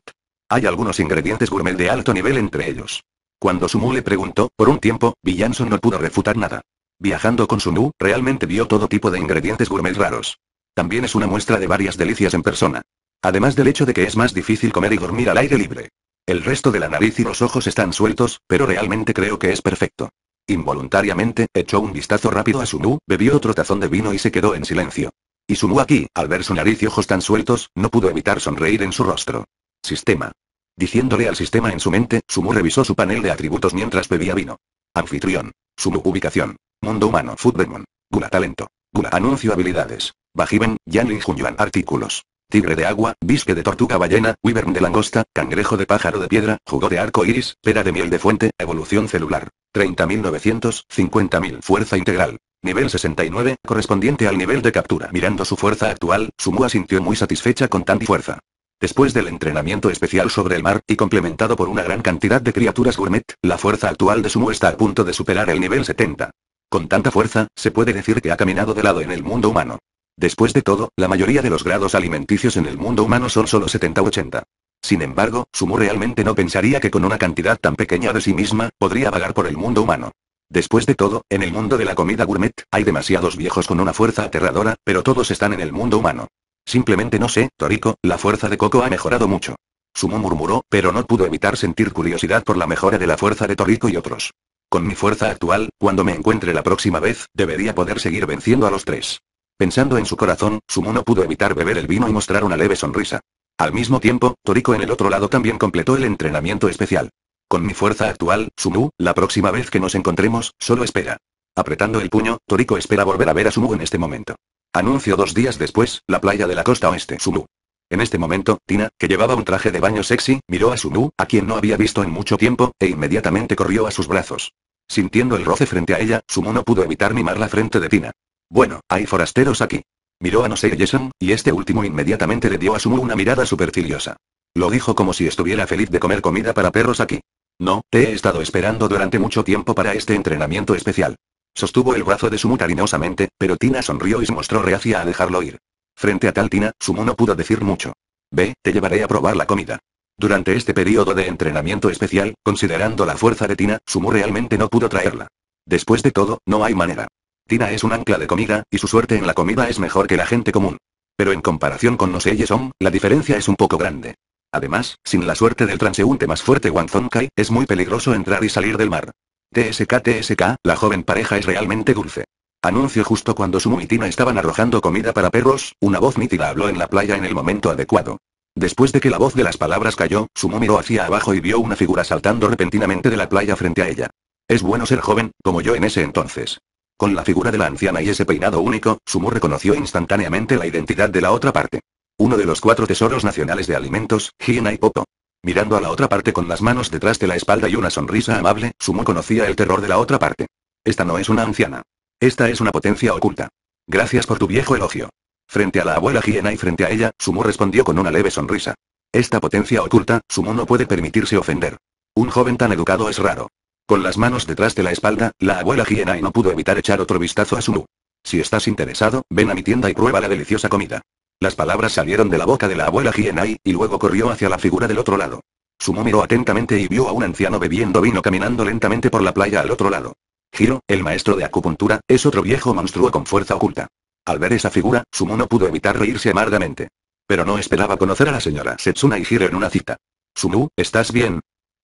Hay algunos ingredientes gourmet de alto nivel entre ellos. Cuando Sumu le preguntó, por un tiempo, Villanson no pudo refutar nada. Viajando con Sumu, realmente vio todo tipo de ingredientes gourmet raros. También es una muestra de varias delicias en persona. Además del hecho de que es más difícil comer y dormir al aire libre. El resto de la nariz y los ojos están sueltos, pero realmente creo que es perfecto. Involuntariamente, echó un vistazo rápido a Sumu, bebió otro tazón de vino y se quedó en silencio. Y Sumu aquí, al ver su nariz y ojos tan sueltos, no pudo evitar sonreír en su rostro. Sistema. Diciéndole al sistema en su mente, Sumu revisó su panel de atributos mientras bebía vino. Anfitrión. Sumu ubicación. Mundo humano. Food Demon. Gula talento. Gula anuncio habilidades. Bajiben, Yanlin Junyuan artículos tigre de agua, bisque de tortuga ballena, wyvern de langosta, cangrejo de pájaro de piedra, jugo de arco iris, pera de miel de fuente, evolución celular. 30.900, 50.000 fuerza integral. Nivel 69, correspondiente al nivel de captura. Mirando su fuerza actual, Sumu sintió muy satisfecha con tanta fuerza. Después del entrenamiento especial sobre el mar, y complementado por una gran cantidad de criaturas gourmet, la fuerza actual de Sumu está a punto de superar el nivel 70. Con tanta fuerza, se puede decir que ha caminado de lado en el mundo humano. Después de todo, la mayoría de los grados alimenticios en el mundo humano son solo 70 80. Sin embargo, Sumu realmente no pensaría que con una cantidad tan pequeña de sí misma, podría vagar por el mundo humano. Después de todo, en el mundo de la comida gourmet, hay demasiados viejos con una fuerza aterradora, pero todos están en el mundo humano. Simplemente no sé, Toriko, la fuerza de Coco ha mejorado mucho. Sumu murmuró, pero no pudo evitar sentir curiosidad por la mejora de la fuerza de Toriko y otros. Con mi fuerza actual, cuando me encuentre la próxima vez, debería poder seguir venciendo a los tres. Pensando en su corazón, Sumu no pudo evitar beber el vino y mostrar una leve sonrisa. Al mismo tiempo, Toriko en el otro lado también completó el entrenamiento especial. Con mi fuerza actual, Sumu, la próxima vez que nos encontremos, solo espera. Apretando el puño, Toriko espera volver a ver a Sumu en este momento. Anuncio dos días después, la playa de la costa oeste. Sumu. En este momento, Tina, que llevaba un traje de baño sexy, miró a Sumu, a quien no había visto en mucho tiempo, e inmediatamente corrió a sus brazos. Sintiendo el roce frente a ella, Sumu no pudo evitar mimar la frente de Tina. Bueno, hay forasteros aquí. Miró a No Jason, y este último inmediatamente le dio a Sumu una mirada superciliosa. Lo dijo como si estuviera feliz de comer comida para perros aquí. No, te he estado esperando durante mucho tiempo para este entrenamiento especial. Sostuvo el brazo de Sumu cariñosamente, pero Tina sonrió y se mostró reacia a dejarlo ir. Frente a tal Tina, Sumu no pudo decir mucho. Ve, te llevaré a probar la comida. Durante este periodo de entrenamiento especial, considerando la fuerza de Tina, Sumu realmente no pudo traerla. Después de todo, no hay manera. Tina es un ancla de comida, y su suerte en la comida es mejor que la gente común. Pero en comparación con los Son, la diferencia es un poco grande. Además, sin la suerte del transeúnte más fuerte Kai, es muy peligroso entrar y salir del mar. TSK TSK, la joven pareja es realmente dulce. Anuncio justo cuando Sumu y Tina estaban arrojando comida para perros, una voz nítida habló en la playa en el momento adecuado. Después de que la voz de las palabras cayó, Sumu miró hacia abajo y vio una figura saltando repentinamente de la playa frente a ella. Es bueno ser joven, como yo en ese entonces. Con la figura de la anciana y ese peinado único, Sumu reconoció instantáneamente la identidad de la otra parte. Uno de los cuatro tesoros nacionales de alimentos, Hiena y Popo. Mirando a la otra parte con las manos detrás de la espalda y una sonrisa amable, Sumu conocía el terror de la otra parte. Esta no es una anciana. Esta es una potencia oculta. Gracias por tu viejo elogio. Frente a la abuela Hiena y frente a ella, Sumu respondió con una leve sonrisa. Esta potencia oculta, Sumu no puede permitirse ofender. Un joven tan educado es raro. Con las manos detrás de la espalda, la abuela Hienai no pudo evitar echar otro vistazo a Sumu. Si estás interesado, ven a mi tienda y prueba la deliciosa comida. Las palabras salieron de la boca de la abuela Hienai, y luego corrió hacia la figura del otro lado. Sumu miró atentamente y vio a un anciano bebiendo vino caminando lentamente por la playa al otro lado. Hiro, el maestro de acupuntura, es otro viejo monstruo con fuerza oculta. Al ver esa figura, Sumu no pudo evitar reírse amargamente. Pero no esperaba conocer a la señora Setsuna y Hiro en una cita. Sumu, ¿estás bien?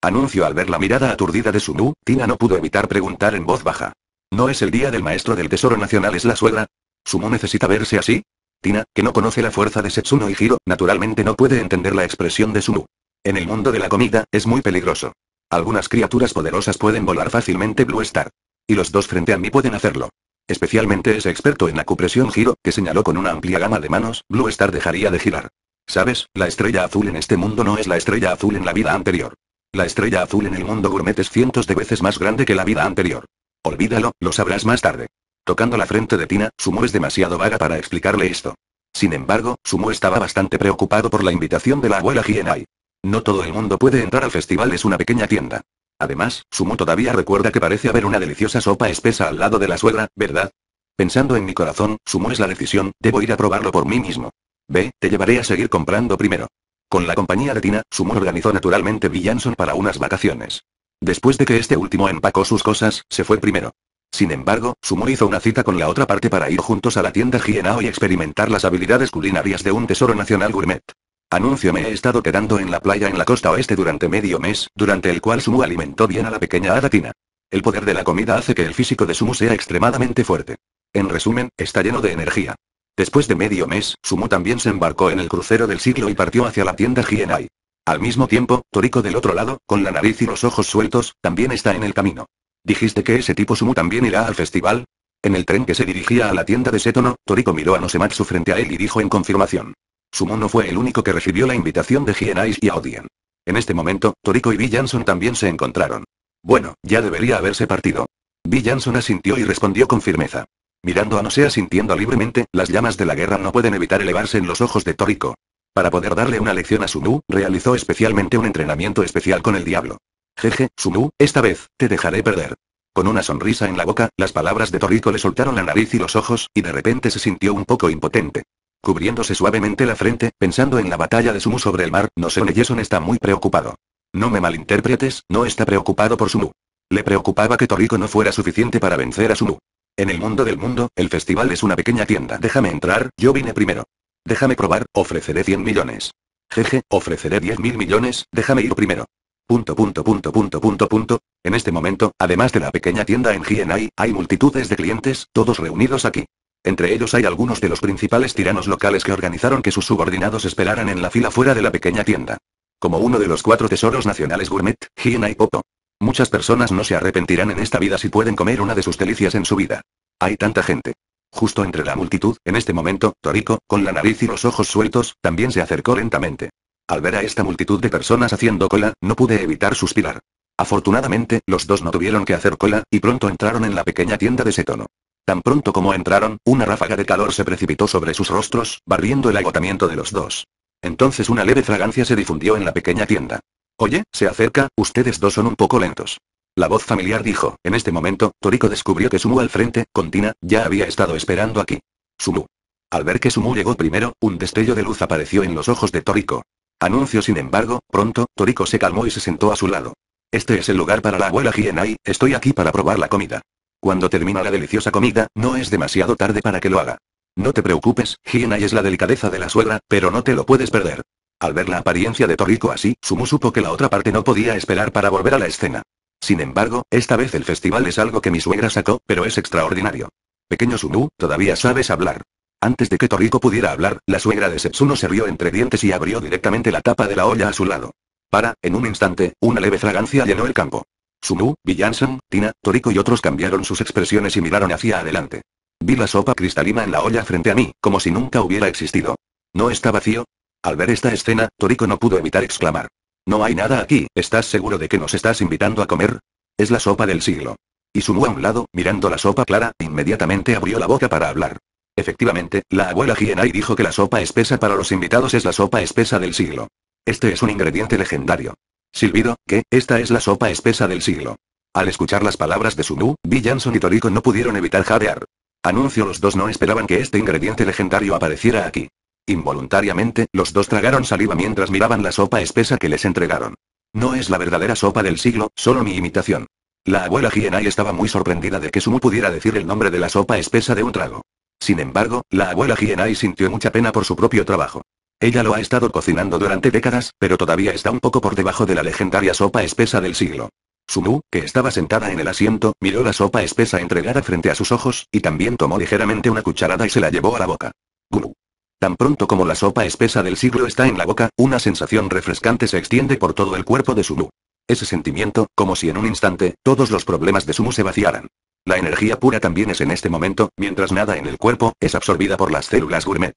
Anuncio al ver la mirada aturdida de Sunu, Tina no pudo evitar preguntar en voz baja. ¿No es el día del maestro del Tesoro Nacional es la suegra? ¿Sumu necesita verse así? Tina, que no conoce la fuerza de Setsuno y Hiro, naturalmente no puede entender la expresión de Sunu. En el mundo de la comida, es muy peligroso. Algunas criaturas poderosas pueden volar fácilmente Blue Star. Y los dos frente a mí pueden hacerlo. Especialmente ese experto en acupresión Giro, que señaló con una amplia gama de manos, Blue Star dejaría de girar. ¿Sabes? La estrella azul en este mundo no es la estrella azul en la vida anterior. La estrella azul en el mundo gourmet es cientos de veces más grande que la vida anterior. Olvídalo, lo sabrás más tarde. Tocando la frente de Tina, Sumo es demasiado vaga para explicarle esto. Sin embargo, Sumo estaba bastante preocupado por la invitación de la abuela Hienai. No todo el mundo puede entrar al festival, es una pequeña tienda. Además, Sumo todavía recuerda que parece haber una deliciosa sopa espesa al lado de la suegra, ¿verdad? Pensando en mi corazón, Sumo es la decisión, debo ir a probarlo por mí mismo. Ve, te llevaré a seguir comprando primero. Con la compañía de Tina, Sumu organizó naturalmente Villanson para unas vacaciones. Después de que este último empacó sus cosas, se fue primero. Sin embargo, Sumu hizo una cita con la otra parte para ir juntos a la tienda Gienao y experimentar las habilidades culinarias de un tesoro nacional gourmet. Anuncio me he estado quedando en la playa en la costa oeste durante medio mes, durante el cual Sumu alimentó bien a la pequeña hada El poder de la comida hace que el físico de Sumu sea extremadamente fuerte. En resumen, está lleno de energía. Después de medio mes, Sumu también se embarcó en el crucero del siglo y partió hacia la tienda Hienai. Al mismo tiempo, Toriko del otro lado, con la nariz y los ojos sueltos, también está en el camino. ¿Dijiste que ese tipo Sumu también irá al festival? En el tren que se dirigía a la tienda de Setono, Toriko miró a Nosematsu frente a él y dijo en confirmación. Sumu no fue el único que recibió la invitación de Hienai y Audien. En este momento, Toriko y Bill Jansson también se encontraron. Bueno, ya debería haberse partido. B. Jansson asintió y respondió con firmeza. Mirando a no sea sintiendo libremente, las llamas de la guerra no pueden evitar elevarse en los ojos de Toriko. Para poder darle una lección a Sumu, realizó especialmente un entrenamiento especial con el diablo. Jeje, Sumu, esta vez, te dejaré perder. Con una sonrisa en la boca, las palabras de Toriko le soltaron la nariz y los ojos, y de repente se sintió un poco impotente. Cubriéndose suavemente la frente, pensando en la batalla de Sumu sobre el mar, y Jason está muy preocupado. No me malinterpretes, no está preocupado por Sumu. Le preocupaba que Toriko no fuera suficiente para vencer a Sumu. En el mundo del mundo, el festival es una pequeña tienda. Déjame entrar, yo vine primero. Déjame probar, ofreceré 100 millones. Jeje, ofreceré 10 mil millones, déjame ir primero. Punto, punto, punto, punto, punto, punto. En este momento, además de la pequeña tienda en Gienai, hay multitudes de clientes, todos reunidos aquí. Entre ellos hay algunos de los principales tiranos locales que organizaron que sus subordinados esperaran en la fila fuera de la pequeña tienda. Como uno de los cuatro tesoros nacionales gourmet, Gienai Popo. Muchas personas no se arrepentirán en esta vida si pueden comer una de sus delicias en su vida. Hay tanta gente. Justo entre la multitud, en este momento, Toriko, con la nariz y los ojos sueltos, también se acercó lentamente. Al ver a esta multitud de personas haciendo cola, no pude evitar suspirar. Afortunadamente, los dos no tuvieron que hacer cola, y pronto entraron en la pequeña tienda de Setono. Tan pronto como entraron, una ráfaga de calor se precipitó sobre sus rostros, barriendo el agotamiento de los dos. Entonces una leve fragancia se difundió en la pequeña tienda. Oye, se acerca, ustedes dos son un poco lentos. La voz familiar dijo, en este momento, Toriko descubrió que Sumu al frente, con Tina, ya había estado esperando aquí. Sumu. Al ver que Sumu llegó primero, un destello de luz apareció en los ojos de Toriko. Anuncio sin embargo, pronto, Toriko se calmó y se sentó a su lado. Este es el lugar para la abuela Hienai, estoy aquí para probar la comida. Cuando termina la deliciosa comida, no es demasiado tarde para que lo haga. No te preocupes, Hienai es la delicadeza de la suegra, pero no te lo puedes perder. Al ver la apariencia de Toriko así, Sumu supo que la otra parte no podía esperar para volver a la escena. Sin embargo, esta vez el festival es algo que mi suegra sacó, pero es extraordinario. Pequeño Sumu, todavía sabes hablar. Antes de que Toriko pudiera hablar, la suegra de Setsuno se rió entre dientes y abrió directamente la tapa de la olla a su lado. Para, en un instante, una leve fragancia llenó el campo. Sumu, Villanson, Tina, Toriko y otros cambiaron sus expresiones y miraron hacia adelante. Vi la sopa cristalina en la olla frente a mí, como si nunca hubiera existido. ¿No está vacío? Al ver esta escena, Toriko no pudo evitar exclamar. No hay nada aquí, ¿estás seguro de que nos estás invitando a comer? Es la sopa del siglo. Y Sumu a un lado, mirando la sopa clara, inmediatamente abrió la boca para hablar. Efectivamente, la abuela Hienai dijo que la sopa espesa para los invitados es la sopa espesa del siglo. Este es un ingrediente legendario. Silbido, que, esta es la sopa espesa del siglo. Al escuchar las palabras de Sumu, Bill Janson y Toriko no pudieron evitar jadear. Anuncio los dos no esperaban que este ingrediente legendario apareciera aquí. Involuntariamente, los dos tragaron saliva mientras miraban la sopa espesa que les entregaron. No es la verdadera sopa del siglo, solo mi imitación. La abuela Hienai estaba muy sorprendida de que Sumu pudiera decir el nombre de la sopa espesa de un trago. Sin embargo, la abuela Hienai sintió mucha pena por su propio trabajo. Ella lo ha estado cocinando durante décadas, pero todavía está un poco por debajo de la legendaria sopa espesa del siglo. Sumu, que estaba sentada en el asiento, miró la sopa espesa entregada frente a sus ojos, y también tomó ligeramente una cucharada y se la llevó a la boca. Guru. Tan pronto como la sopa espesa del siglo está en la boca, una sensación refrescante se extiende por todo el cuerpo de Sumu. Ese sentimiento, como si en un instante, todos los problemas de Sumu se vaciaran. La energía pura también es en este momento, mientras nada en el cuerpo, es absorbida por las células gourmet.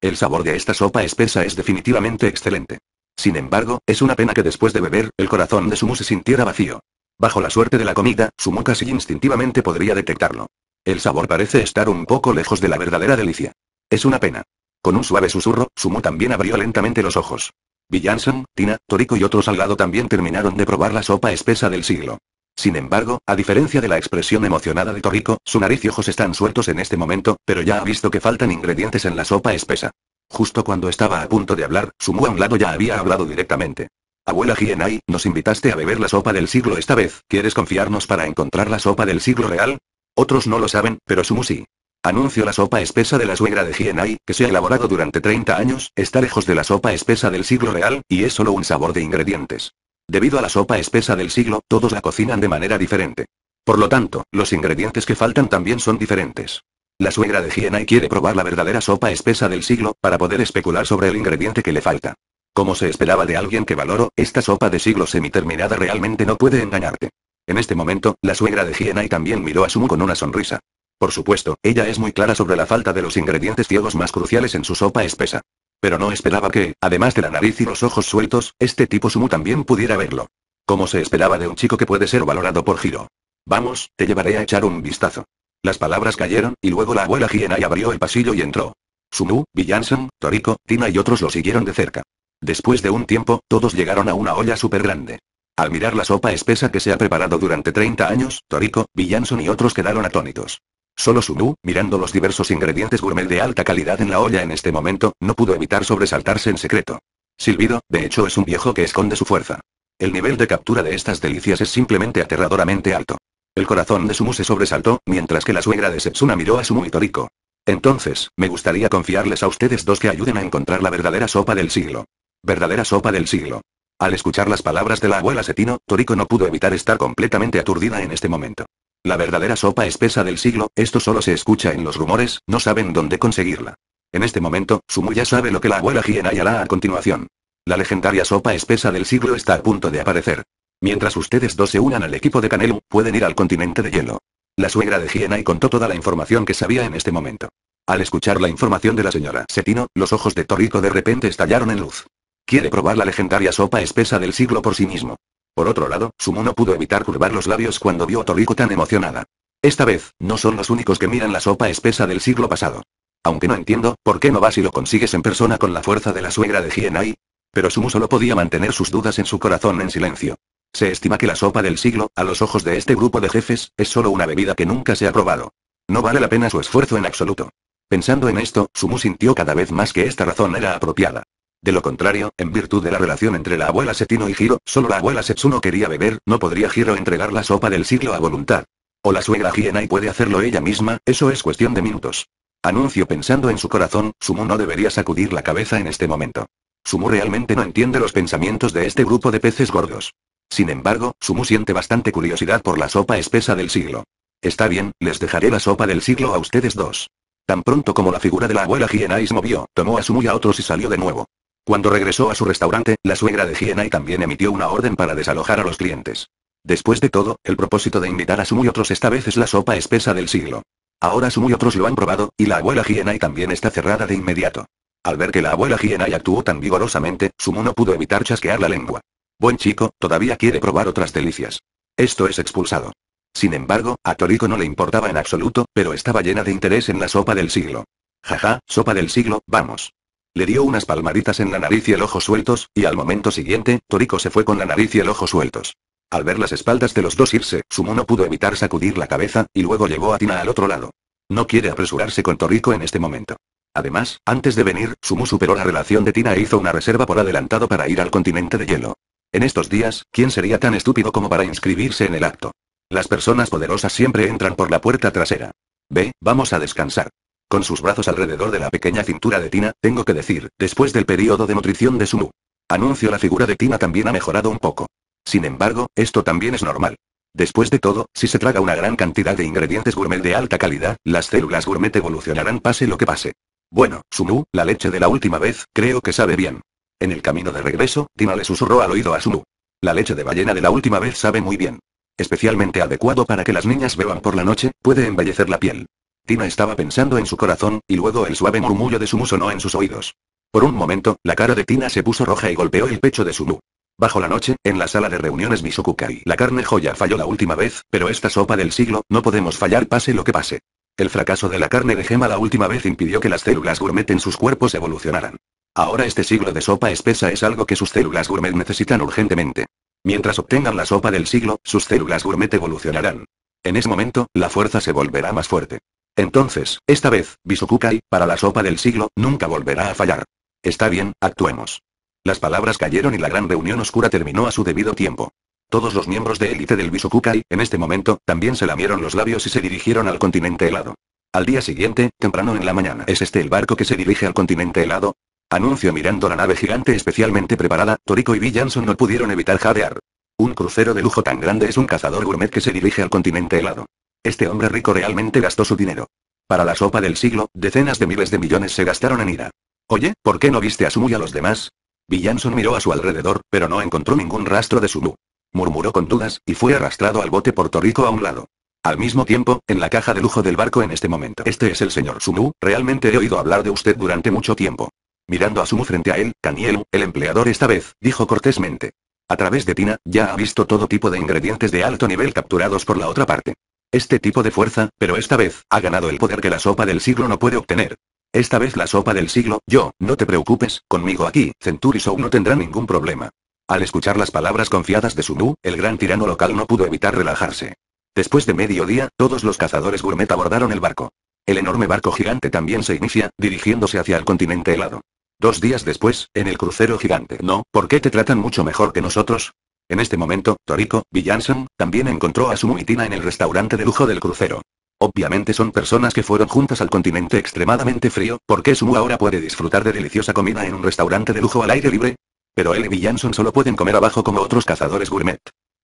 El sabor de esta sopa espesa es definitivamente excelente. Sin embargo, es una pena que después de beber, el corazón de Sumu se sintiera vacío. Bajo la suerte de la comida, Sumu casi instintivamente podría detectarlo. El sabor parece estar un poco lejos de la verdadera delicia. Es una pena. Con un suave susurro, Sumu también abrió lentamente los ojos. Villanson, Tina, Toriko y otros al lado también terminaron de probar la sopa espesa del siglo. Sin embargo, a diferencia de la expresión emocionada de Toriko, su nariz y ojos están sueltos en este momento, pero ya ha visto que faltan ingredientes en la sopa espesa. Justo cuando estaba a punto de hablar, Sumu a un lado ya había hablado directamente. Abuela Hienai, nos invitaste a beber la sopa del siglo esta vez, ¿quieres confiarnos para encontrar la sopa del siglo real? Otros no lo saben, pero Sumu sí. Anuncio la sopa espesa de la suegra de Hienai, que se ha elaborado durante 30 años, está lejos de la sopa espesa del siglo real, y es solo un sabor de ingredientes. Debido a la sopa espesa del siglo, todos la cocinan de manera diferente. Por lo tanto, los ingredientes que faltan también son diferentes. La suegra de Hienai quiere probar la verdadera sopa espesa del siglo, para poder especular sobre el ingrediente que le falta. Como se esperaba de alguien que valoro, esta sopa de siglo semiterminada realmente no puede engañarte. En este momento, la suegra de Hienai también miró a Sumu con una sonrisa. Por supuesto, ella es muy clara sobre la falta de los ingredientes ciegos más cruciales en su sopa espesa. Pero no esperaba que, además de la nariz y los ojos sueltos, este tipo Sumu también pudiera verlo. Como se esperaba de un chico que puede ser valorado por Giro. Vamos, te llevaré a echar un vistazo. Las palabras cayeron, y luego la abuela Hienai abrió el pasillo y entró. Sumu, Villanson, Toriko, Tina y otros lo siguieron de cerca. Después de un tiempo, todos llegaron a una olla súper grande. Al mirar la sopa espesa que se ha preparado durante 30 años, Toriko, Villanson y otros quedaron atónitos. Solo Sumu, mirando los diversos ingredientes gourmet de alta calidad en la olla en este momento, no pudo evitar sobresaltarse en secreto. Silbido, de hecho, es un viejo que esconde su fuerza. El nivel de captura de estas delicias es simplemente aterradoramente alto. El corazón de Sumu se sobresaltó, mientras que la suegra de Setsuna miró a Sumu y Toriko. Entonces, me gustaría confiarles a ustedes dos que ayuden a encontrar la verdadera sopa del siglo. Verdadera sopa del siglo. Al escuchar las palabras de la abuela Setino, Toriko no pudo evitar estar completamente aturdida en este momento. La verdadera sopa espesa del siglo, esto solo se escucha en los rumores, no saben dónde conseguirla. En este momento, ya sabe lo que la abuela Hiena y hará a continuación. La legendaria sopa espesa del siglo está a punto de aparecer. Mientras ustedes dos se unan al equipo de Canelu, pueden ir al continente de hielo. La suegra de Hiena y contó toda la información que sabía en este momento. Al escuchar la información de la señora Setino, los ojos de Torrico de repente estallaron en luz. Quiere probar la legendaria sopa espesa del siglo por sí mismo. Por otro lado, Sumu no pudo evitar curvar los labios cuando vio a Toriko tan emocionada. Esta vez, no son los únicos que miran la sopa espesa del siglo pasado. Aunque no entiendo, ¿por qué no vas y lo consigues en persona con la fuerza de la suegra de Hienai? Pero Sumu solo podía mantener sus dudas en su corazón en silencio. Se estima que la sopa del siglo, a los ojos de este grupo de jefes, es solo una bebida que nunca se ha probado. No vale la pena su esfuerzo en absoluto. Pensando en esto, Sumu sintió cada vez más que esta razón era apropiada. De lo contrario, en virtud de la relación entre la abuela Setino y Hiro, solo la abuela Setsuno quería beber, no podría Hiro entregar la sopa del siglo a voluntad. O la suegra Hienai puede hacerlo ella misma, eso es cuestión de minutos. Anuncio pensando en su corazón, Sumu no debería sacudir la cabeza en este momento. Sumu realmente no entiende los pensamientos de este grupo de peces gordos. Sin embargo, Sumu siente bastante curiosidad por la sopa espesa del siglo. Está bien, les dejaré la sopa del siglo a ustedes dos. Tan pronto como la figura de la abuela se movió, tomó a Sumu y a otros y salió de nuevo. Cuando regresó a su restaurante, la suegra de Hienai también emitió una orden para desalojar a los clientes. Después de todo, el propósito de invitar a Sumu y otros esta vez es la sopa espesa del siglo. Ahora Sumu y otros lo han probado, y la abuela Hienai también está cerrada de inmediato. Al ver que la abuela Hienai actuó tan vigorosamente, Sumu no pudo evitar chasquear la lengua. Buen chico, todavía quiere probar otras delicias. Esto es expulsado. Sin embargo, a Toriko no le importaba en absoluto, pero estaba llena de interés en la sopa del siglo. Jaja, sopa del siglo, vamos. Le dio unas palmaditas en la nariz y el ojo sueltos, y al momento siguiente, Toriko se fue con la nariz y el ojo sueltos. Al ver las espaldas de los dos irse, Sumu no pudo evitar sacudir la cabeza, y luego llevó a Tina al otro lado. No quiere apresurarse con Toriko en este momento. Además, antes de venir, Sumu superó la relación de Tina e hizo una reserva por adelantado para ir al continente de hielo. En estos días, ¿quién sería tan estúpido como para inscribirse en el acto? Las personas poderosas siempre entran por la puerta trasera. Ve, vamos a descansar con sus brazos alrededor de la pequeña cintura de Tina, tengo que decir, después del periodo de nutrición de Sumu. Anuncio la figura de Tina también ha mejorado un poco. Sin embargo, esto también es normal. Después de todo, si se traga una gran cantidad de ingredientes gourmet de alta calidad, las células gourmet evolucionarán pase lo que pase. Bueno, Sumu, la leche de la última vez, creo que sabe bien. En el camino de regreso, Tina le susurró al oído a Sumu. La leche de ballena de la última vez sabe muy bien. Especialmente adecuado para que las niñas beban por la noche, puede embellecer la piel. Tina estaba pensando en su corazón, y luego el suave murmullo de Sumu sonó en sus oídos. Por un momento, la cara de Tina se puso roja y golpeó el pecho de Sumu. Bajo la noche, en la sala de reuniones Misukukai, la carne joya falló la última vez, pero esta sopa del siglo, no podemos fallar pase lo que pase. El fracaso de la carne de gema la última vez impidió que las células gourmet en sus cuerpos evolucionaran. Ahora este siglo de sopa espesa es algo que sus células gourmet necesitan urgentemente. Mientras obtengan la sopa del siglo, sus células gourmet evolucionarán. En ese momento, la fuerza se volverá más fuerte. Entonces, esta vez, Bisukukai, para la sopa del siglo, nunca volverá a fallar. Está bien, actuemos. Las palabras cayeron y la gran reunión oscura terminó a su debido tiempo. Todos los miembros de élite del Bisukukai, en este momento, también se lamieron los labios y se dirigieron al continente helado. Al día siguiente, temprano en la mañana, ¿es este el barco que se dirige al continente helado? Anuncio mirando la nave gigante especialmente preparada, Toriko y Bill no pudieron evitar jadear. Un crucero de lujo tan grande es un cazador gourmet que se dirige al continente helado. Este hombre rico realmente gastó su dinero. Para la sopa del siglo, decenas de miles de millones se gastaron en ira. Oye, ¿por qué no viste a Sumu y a los demás? Villanson miró a su alrededor, pero no encontró ningún rastro de Sumu. Murmuró con dudas, y fue arrastrado al bote Puerto Rico a un lado. Al mismo tiempo, en la caja de lujo del barco en este momento. Este es el señor Sumu, realmente he oído hablar de usted durante mucho tiempo. Mirando a Sumu frente a él, Canielu, el empleador esta vez, dijo cortésmente. A través de Tina, ya ha visto todo tipo de ingredientes de alto nivel capturados por la otra parte este tipo de fuerza, pero esta vez, ha ganado el poder que la sopa del siglo no puede obtener. Esta vez la sopa del siglo, yo, no te preocupes, conmigo aquí, Centuri no tendrá ningún problema. Al escuchar las palabras confiadas de Sunu, el gran tirano local no pudo evitar relajarse. Después de medio día, todos los cazadores gourmet abordaron el barco. El enorme barco gigante también se inicia, dirigiéndose hacia el continente helado. Dos días después, en el crucero gigante. No, ¿por qué te tratan mucho mejor que nosotros? En este momento, Toriko, Villanson, también encontró a y Tina en el restaurante de lujo del crucero. Obviamente son personas que fueron juntas al continente extremadamente frío, ¿por qué Sumu ahora puede disfrutar de deliciosa comida en un restaurante de lujo al aire libre? Pero él y Villanson solo pueden comer abajo como otros cazadores gourmet.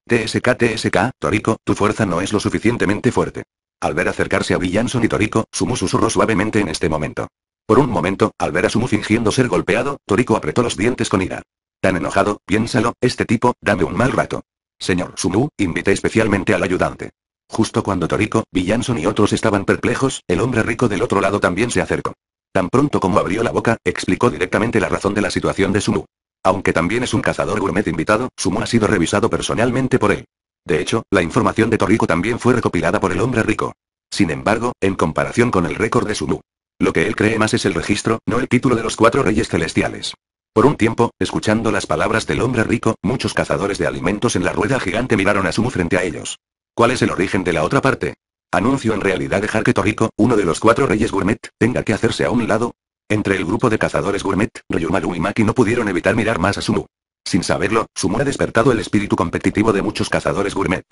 TSK TSK, Toriko, tu fuerza no es lo suficientemente fuerte. Al ver acercarse a Villanson y Toriko, Sumu susurró suavemente en este momento. Por un momento, al ver a Sumu fingiendo ser golpeado, Toriko apretó los dientes con ira. Tan enojado, piénsalo, este tipo, dame un mal rato. Señor Sumu, invité especialmente al ayudante. Justo cuando Toriko, Villanson y otros estaban perplejos, el hombre rico del otro lado también se acercó. Tan pronto como abrió la boca, explicó directamente la razón de la situación de Sumu. Aunque también es un cazador gourmet invitado, Sumu ha sido revisado personalmente por él. De hecho, la información de Toriko también fue recopilada por el hombre rico. Sin embargo, en comparación con el récord de Sumu, lo que él cree más es el registro, no el título de los cuatro reyes celestiales. Por un tiempo, escuchando las palabras del hombre rico, muchos cazadores de alimentos en la rueda gigante miraron a Sumu frente a ellos. ¿Cuál es el origen de la otra parte? Anuncio en realidad dejar que Toriko, uno de los cuatro reyes gourmet, tenga que hacerse a un lado. Entre el grupo de cazadores gourmet, Ryumaru y Maki no pudieron evitar mirar más a Sumu. Sin saberlo, Sumu ha despertado el espíritu competitivo de muchos cazadores gourmet.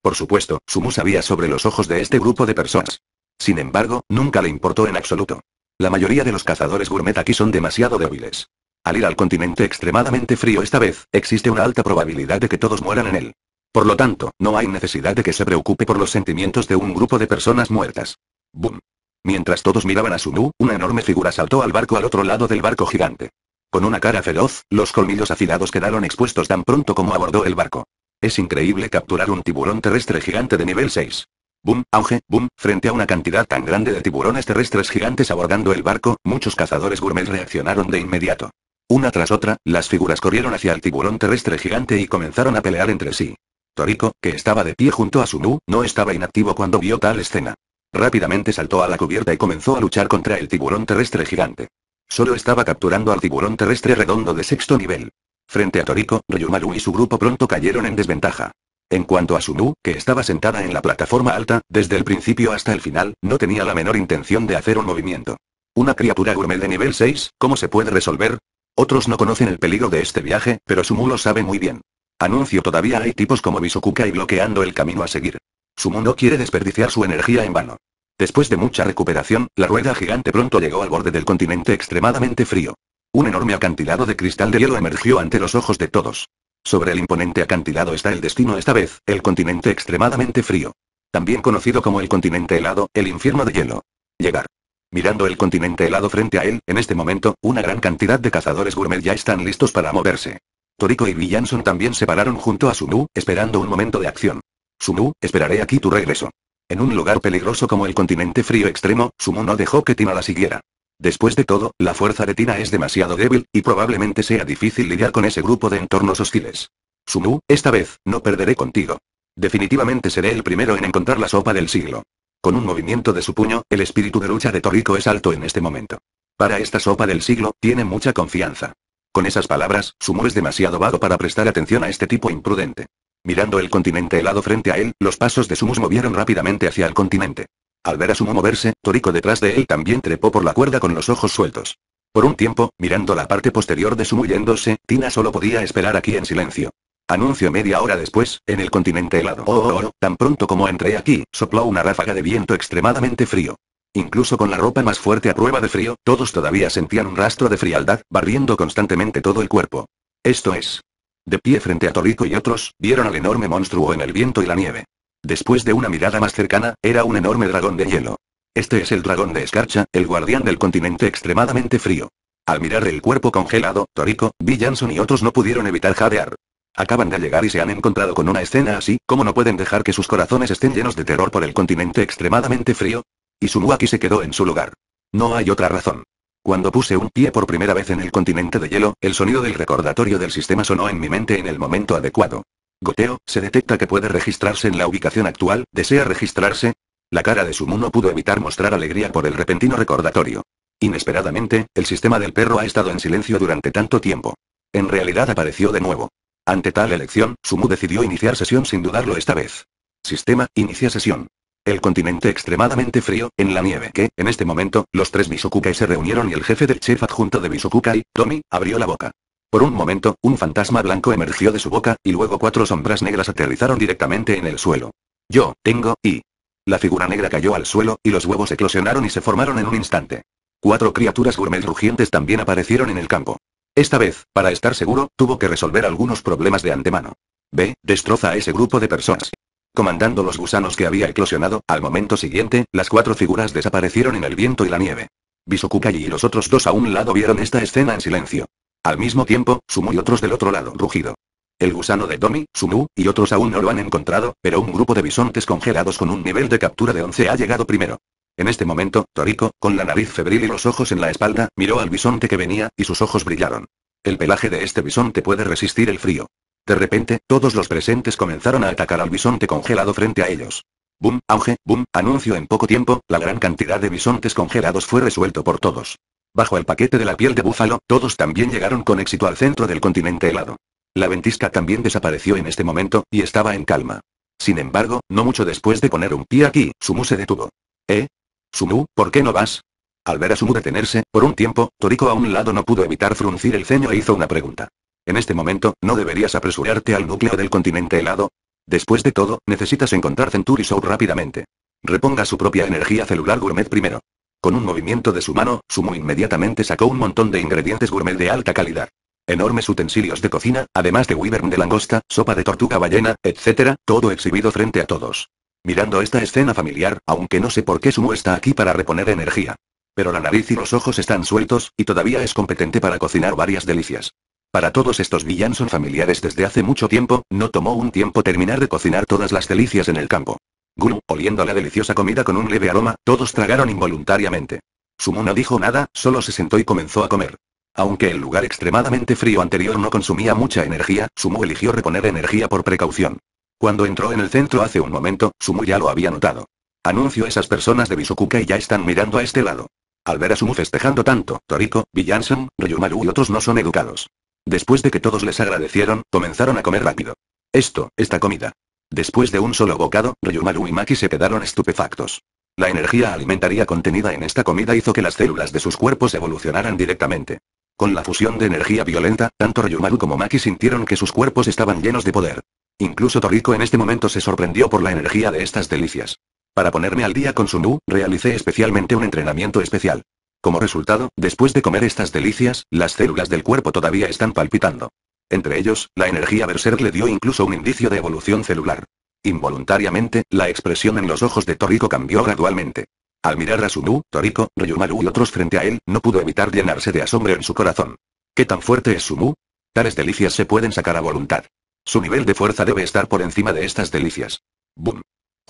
Por supuesto, Sumu sabía sobre los ojos de este grupo de personas. Sin embargo, nunca le importó en absoluto. La mayoría de los cazadores gourmet aquí son demasiado débiles. Al ir al continente extremadamente frío esta vez, existe una alta probabilidad de que todos mueran en él. Por lo tanto, no hay necesidad de que se preocupe por los sentimientos de un grupo de personas muertas. Boom. Mientras todos miraban a Sunu, una enorme figura saltó al barco al otro lado del barco gigante. Con una cara feroz, los colmillos afilados quedaron expuestos tan pronto como abordó el barco. Es increíble capturar un tiburón terrestre gigante de nivel 6. Boom, auge, boom, frente a una cantidad tan grande de tiburones terrestres gigantes abordando el barco, muchos cazadores gourmet reaccionaron de inmediato. Una tras otra, las figuras corrieron hacia el tiburón terrestre gigante y comenzaron a pelear entre sí. Toriko, que estaba de pie junto a Sunu, no estaba inactivo cuando vio tal escena. Rápidamente saltó a la cubierta y comenzó a luchar contra el tiburón terrestre gigante. Solo estaba capturando al tiburón terrestre redondo de sexto nivel. Frente a Toriko, Ryumaru y su grupo pronto cayeron en desventaja. En cuanto a Sunu, que estaba sentada en la plataforma alta, desde el principio hasta el final, no tenía la menor intención de hacer un movimiento. Una criatura gourmet de nivel 6, ¿cómo se puede resolver? Otros no conocen el peligro de este viaje, pero Sumu lo sabe muy bien. Anuncio todavía hay tipos como Misokuka y bloqueando el camino a seguir. Sumu no quiere desperdiciar su energía en vano. Después de mucha recuperación, la rueda gigante pronto llegó al borde del continente extremadamente frío. Un enorme acantilado de cristal de hielo emergió ante los ojos de todos. Sobre el imponente acantilado está el destino esta vez, el continente extremadamente frío. También conocido como el continente helado, el infierno de hielo. Llegar. Mirando el continente helado frente a él, en este momento, una gran cantidad de cazadores gourmet ya están listos para moverse. Toriko y Villanson también se pararon junto a Sumu, esperando un momento de acción. Sumu, esperaré aquí tu regreso. En un lugar peligroso como el continente frío extremo, Sumu no dejó que Tina la siguiera. Después de todo, la fuerza de Tina es demasiado débil, y probablemente sea difícil lidiar con ese grupo de entornos hostiles. Sumu, esta vez, no perderé contigo. Definitivamente seré el primero en encontrar la sopa del siglo. Con un movimiento de su puño, el espíritu de lucha de Toriko es alto en este momento. Para esta sopa del siglo, tiene mucha confianza. Con esas palabras, Sumu es demasiado vago para prestar atención a este tipo imprudente. Mirando el continente helado frente a él, los pasos de Sumus movieron rápidamente hacia el continente. Al ver a Sumu moverse, Toriko detrás de él también trepó por la cuerda con los ojos sueltos. Por un tiempo, mirando la parte posterior de Sumu yéndose, Tina solo podía esperar aquí en silencio. Anuncio media hora después, en el continente helado. Oh, oh, oh, tan pronto como entré aquí, sopló una ráfaga de viento extremadamente frío. Incluso con la ropa más fuerte a prueba de frío, todos todavía sentían un rastro de frialdad, barriendo constantemente todo el cuerpo. Esto es. De pie frente a Toriko y otros, vieron al enorme monstruo en el viento y la nieve. Después de una mirada más cercana, era un enorme dragón de hielo. Este es el dragón de escarcha, el guardián del continente extremadamente frío. Al mirar el cuerpo congelado, Toriko, Bill Jansson y otros no pudieron evitar jadear. Acaban de llegar y se han encontrado con una escena así, ¿cómo no pueden dejar que sus corazones estén llenos de terror por el continente extremadamente frío? Y Sumuaki se quedó en su lugar. No hay otra razón. Cuando puse un pie por primera vez en el continente de hielo, el sonido del recordatorio del sistema sonó en mi mente en el momento adecuado. Goteo, se detecta que puede registrarse en la ubicación actual, ¿desea registrarse? La cara de Sumu no pudo evitar mostrar alegría por el repentino recordatorio. Inesperadamente, el sistema del perro ha estado en silencio durante tanto tiempo. En realidad apareció de nuevo. Ante tal elección, Sumu decidió iniciar sesión sin dudarlo esta vez. Sistema, inicia sesión. El continente extremadamente frío, en la nieve que, en este momento, los tres misukukai se reunieron y el jefe del chef adjunto de Bisokukai, Tommy, abrió la boca. Por un momento, un fantasma blanco emergió de su boca, y luego cuatro sombras negras aterrizaron directamente en el suelo. Yo, tengo, y... La figura negra cayó al suelo, y los huevos eclosionaron y se formaron en un instante. Cuatro criaturas gourmet rugientes también aparecieron en el campo. Esta vez, para estar seguro, tuvo que resolver algunos problemas de antemano. B. Destroza a ese grupo de personas. Comandando los gusanos que había eclosionado, al momento siguiente, las cuatro figuras desaparecieron en el viento y la nieve. Bisokukai y los otros dos a un lado vieron esta escena en silencio. Al mismo tiempo, Sumu y otros del otro lado rugido. El gusano de Domi, Sumu, y otros aún no lo han encontrado, pero un grupo de bisontes congelados con un nivel de captura de 11 ha llegado primero. En este momento, Toriko, con la nariz febril y los ojos en la espalda, miró al bisonte que venía, y sus ojos brillaron. El pelaje de este bisonte puede resistir el frío. De repente, todos los presentes comenzaron a atacar al bisonte congelado frente a ellos. Boom, auge, boom, anuncio en poco tiempo, la gran cantidad de bisontes congelados fue resuelto por todos. Bajo el paquete de la piel de búfalo, todos también llegaron con éxito al centro del continente helado. La ventisca también desapareció en este momento, y estaba en calma. Sin embargo, no mucho después de poner un pie aquí, Sumu se detuvo. ¿Eh? Sumu, ¿por qué no vas? Al ver a Sumu detenerse, por un tiempo, Toriko a un lado no pudo evitar fruncir el ceño e hizo una pregunta. En este momento, ¿no deberías apresurarte al núcleo del continente helado? Después de todo, necesitas encontrar Century Soul rápidamente. Reponga su propia energía celular gourmet primero. Con un movimiento de su mano, Sumu inmediatamente sacó un montón de ingredientes gourmet de alta calidad. Enormes utensilios de cocina, además de wyvern de langosta, sopa de tortuga ballena, etc., todo exhibido frente a todos mirando esta escena familiar, aunque no sé por qué Sumu está aquí para reponer energía. Pero la nariz y los ojos están sueltos, y todavía es competente para cocinar varias delicias. Para todos estos villanos son familiares desde hace mucho tiempo, no tomó un tiempo terminar de cocinar todas las delicias en el campo. Guru, oliendo la deliciosa comida con un leve aroma, todos tragaron involuntariamente. Sumu no dijo nada, solo se sentó y comenzó a comer. Aunque el lugar extremadamente frío anterior no consumía mucha energía, Sumu eligió reponer energía por precaución. Cuando entró en el centro hace un momento, Sumu ya lo había notado. Anuncio esas personas de Bisukuka y ya están mirando a este lado. Al ver a Sumu festejando tanto, Toriko, Villanson, Ryumaru y otros no son educados. Después de que todos les agradecieron, comenzaron a comer rápido. Esto, esta comida. Después de un solo bocado, Ryumaru y Maki se quedaron estupefactos. La energía alimentaria contenida en esta comida hizo que las células de sus cuerpos evolucionaran directamente. Con la fusión de energía violenta, tanto Ryumaru como Maki sintieron que sus cuerpos estaban llenos de poder. Incluso Toriko en este momento se sorprendió por la energía de estas delicias. Para ponerme al día con Sumu, realicé especialmente un entrenamiento especial. Como resultado, después de comer estas delicias, las células del cuerpo todavía están palpitando. Entre ellos, la energía Berserk le dio incluso un indicio de evolución celular. Involuntariamente, la expresión en los ojos de Toriko cambió gradualmente. Al mirar a Sumu, Toriko, Ryumaru y otros frente a él, no pudo evitar llenarse de asombro en su corazón. ¿Qué tan fuerte es Sumu? Tales delicias se pueden sacar a voluntad. Su nivel de fuerza debe estar por encima de estas delicias. Boom.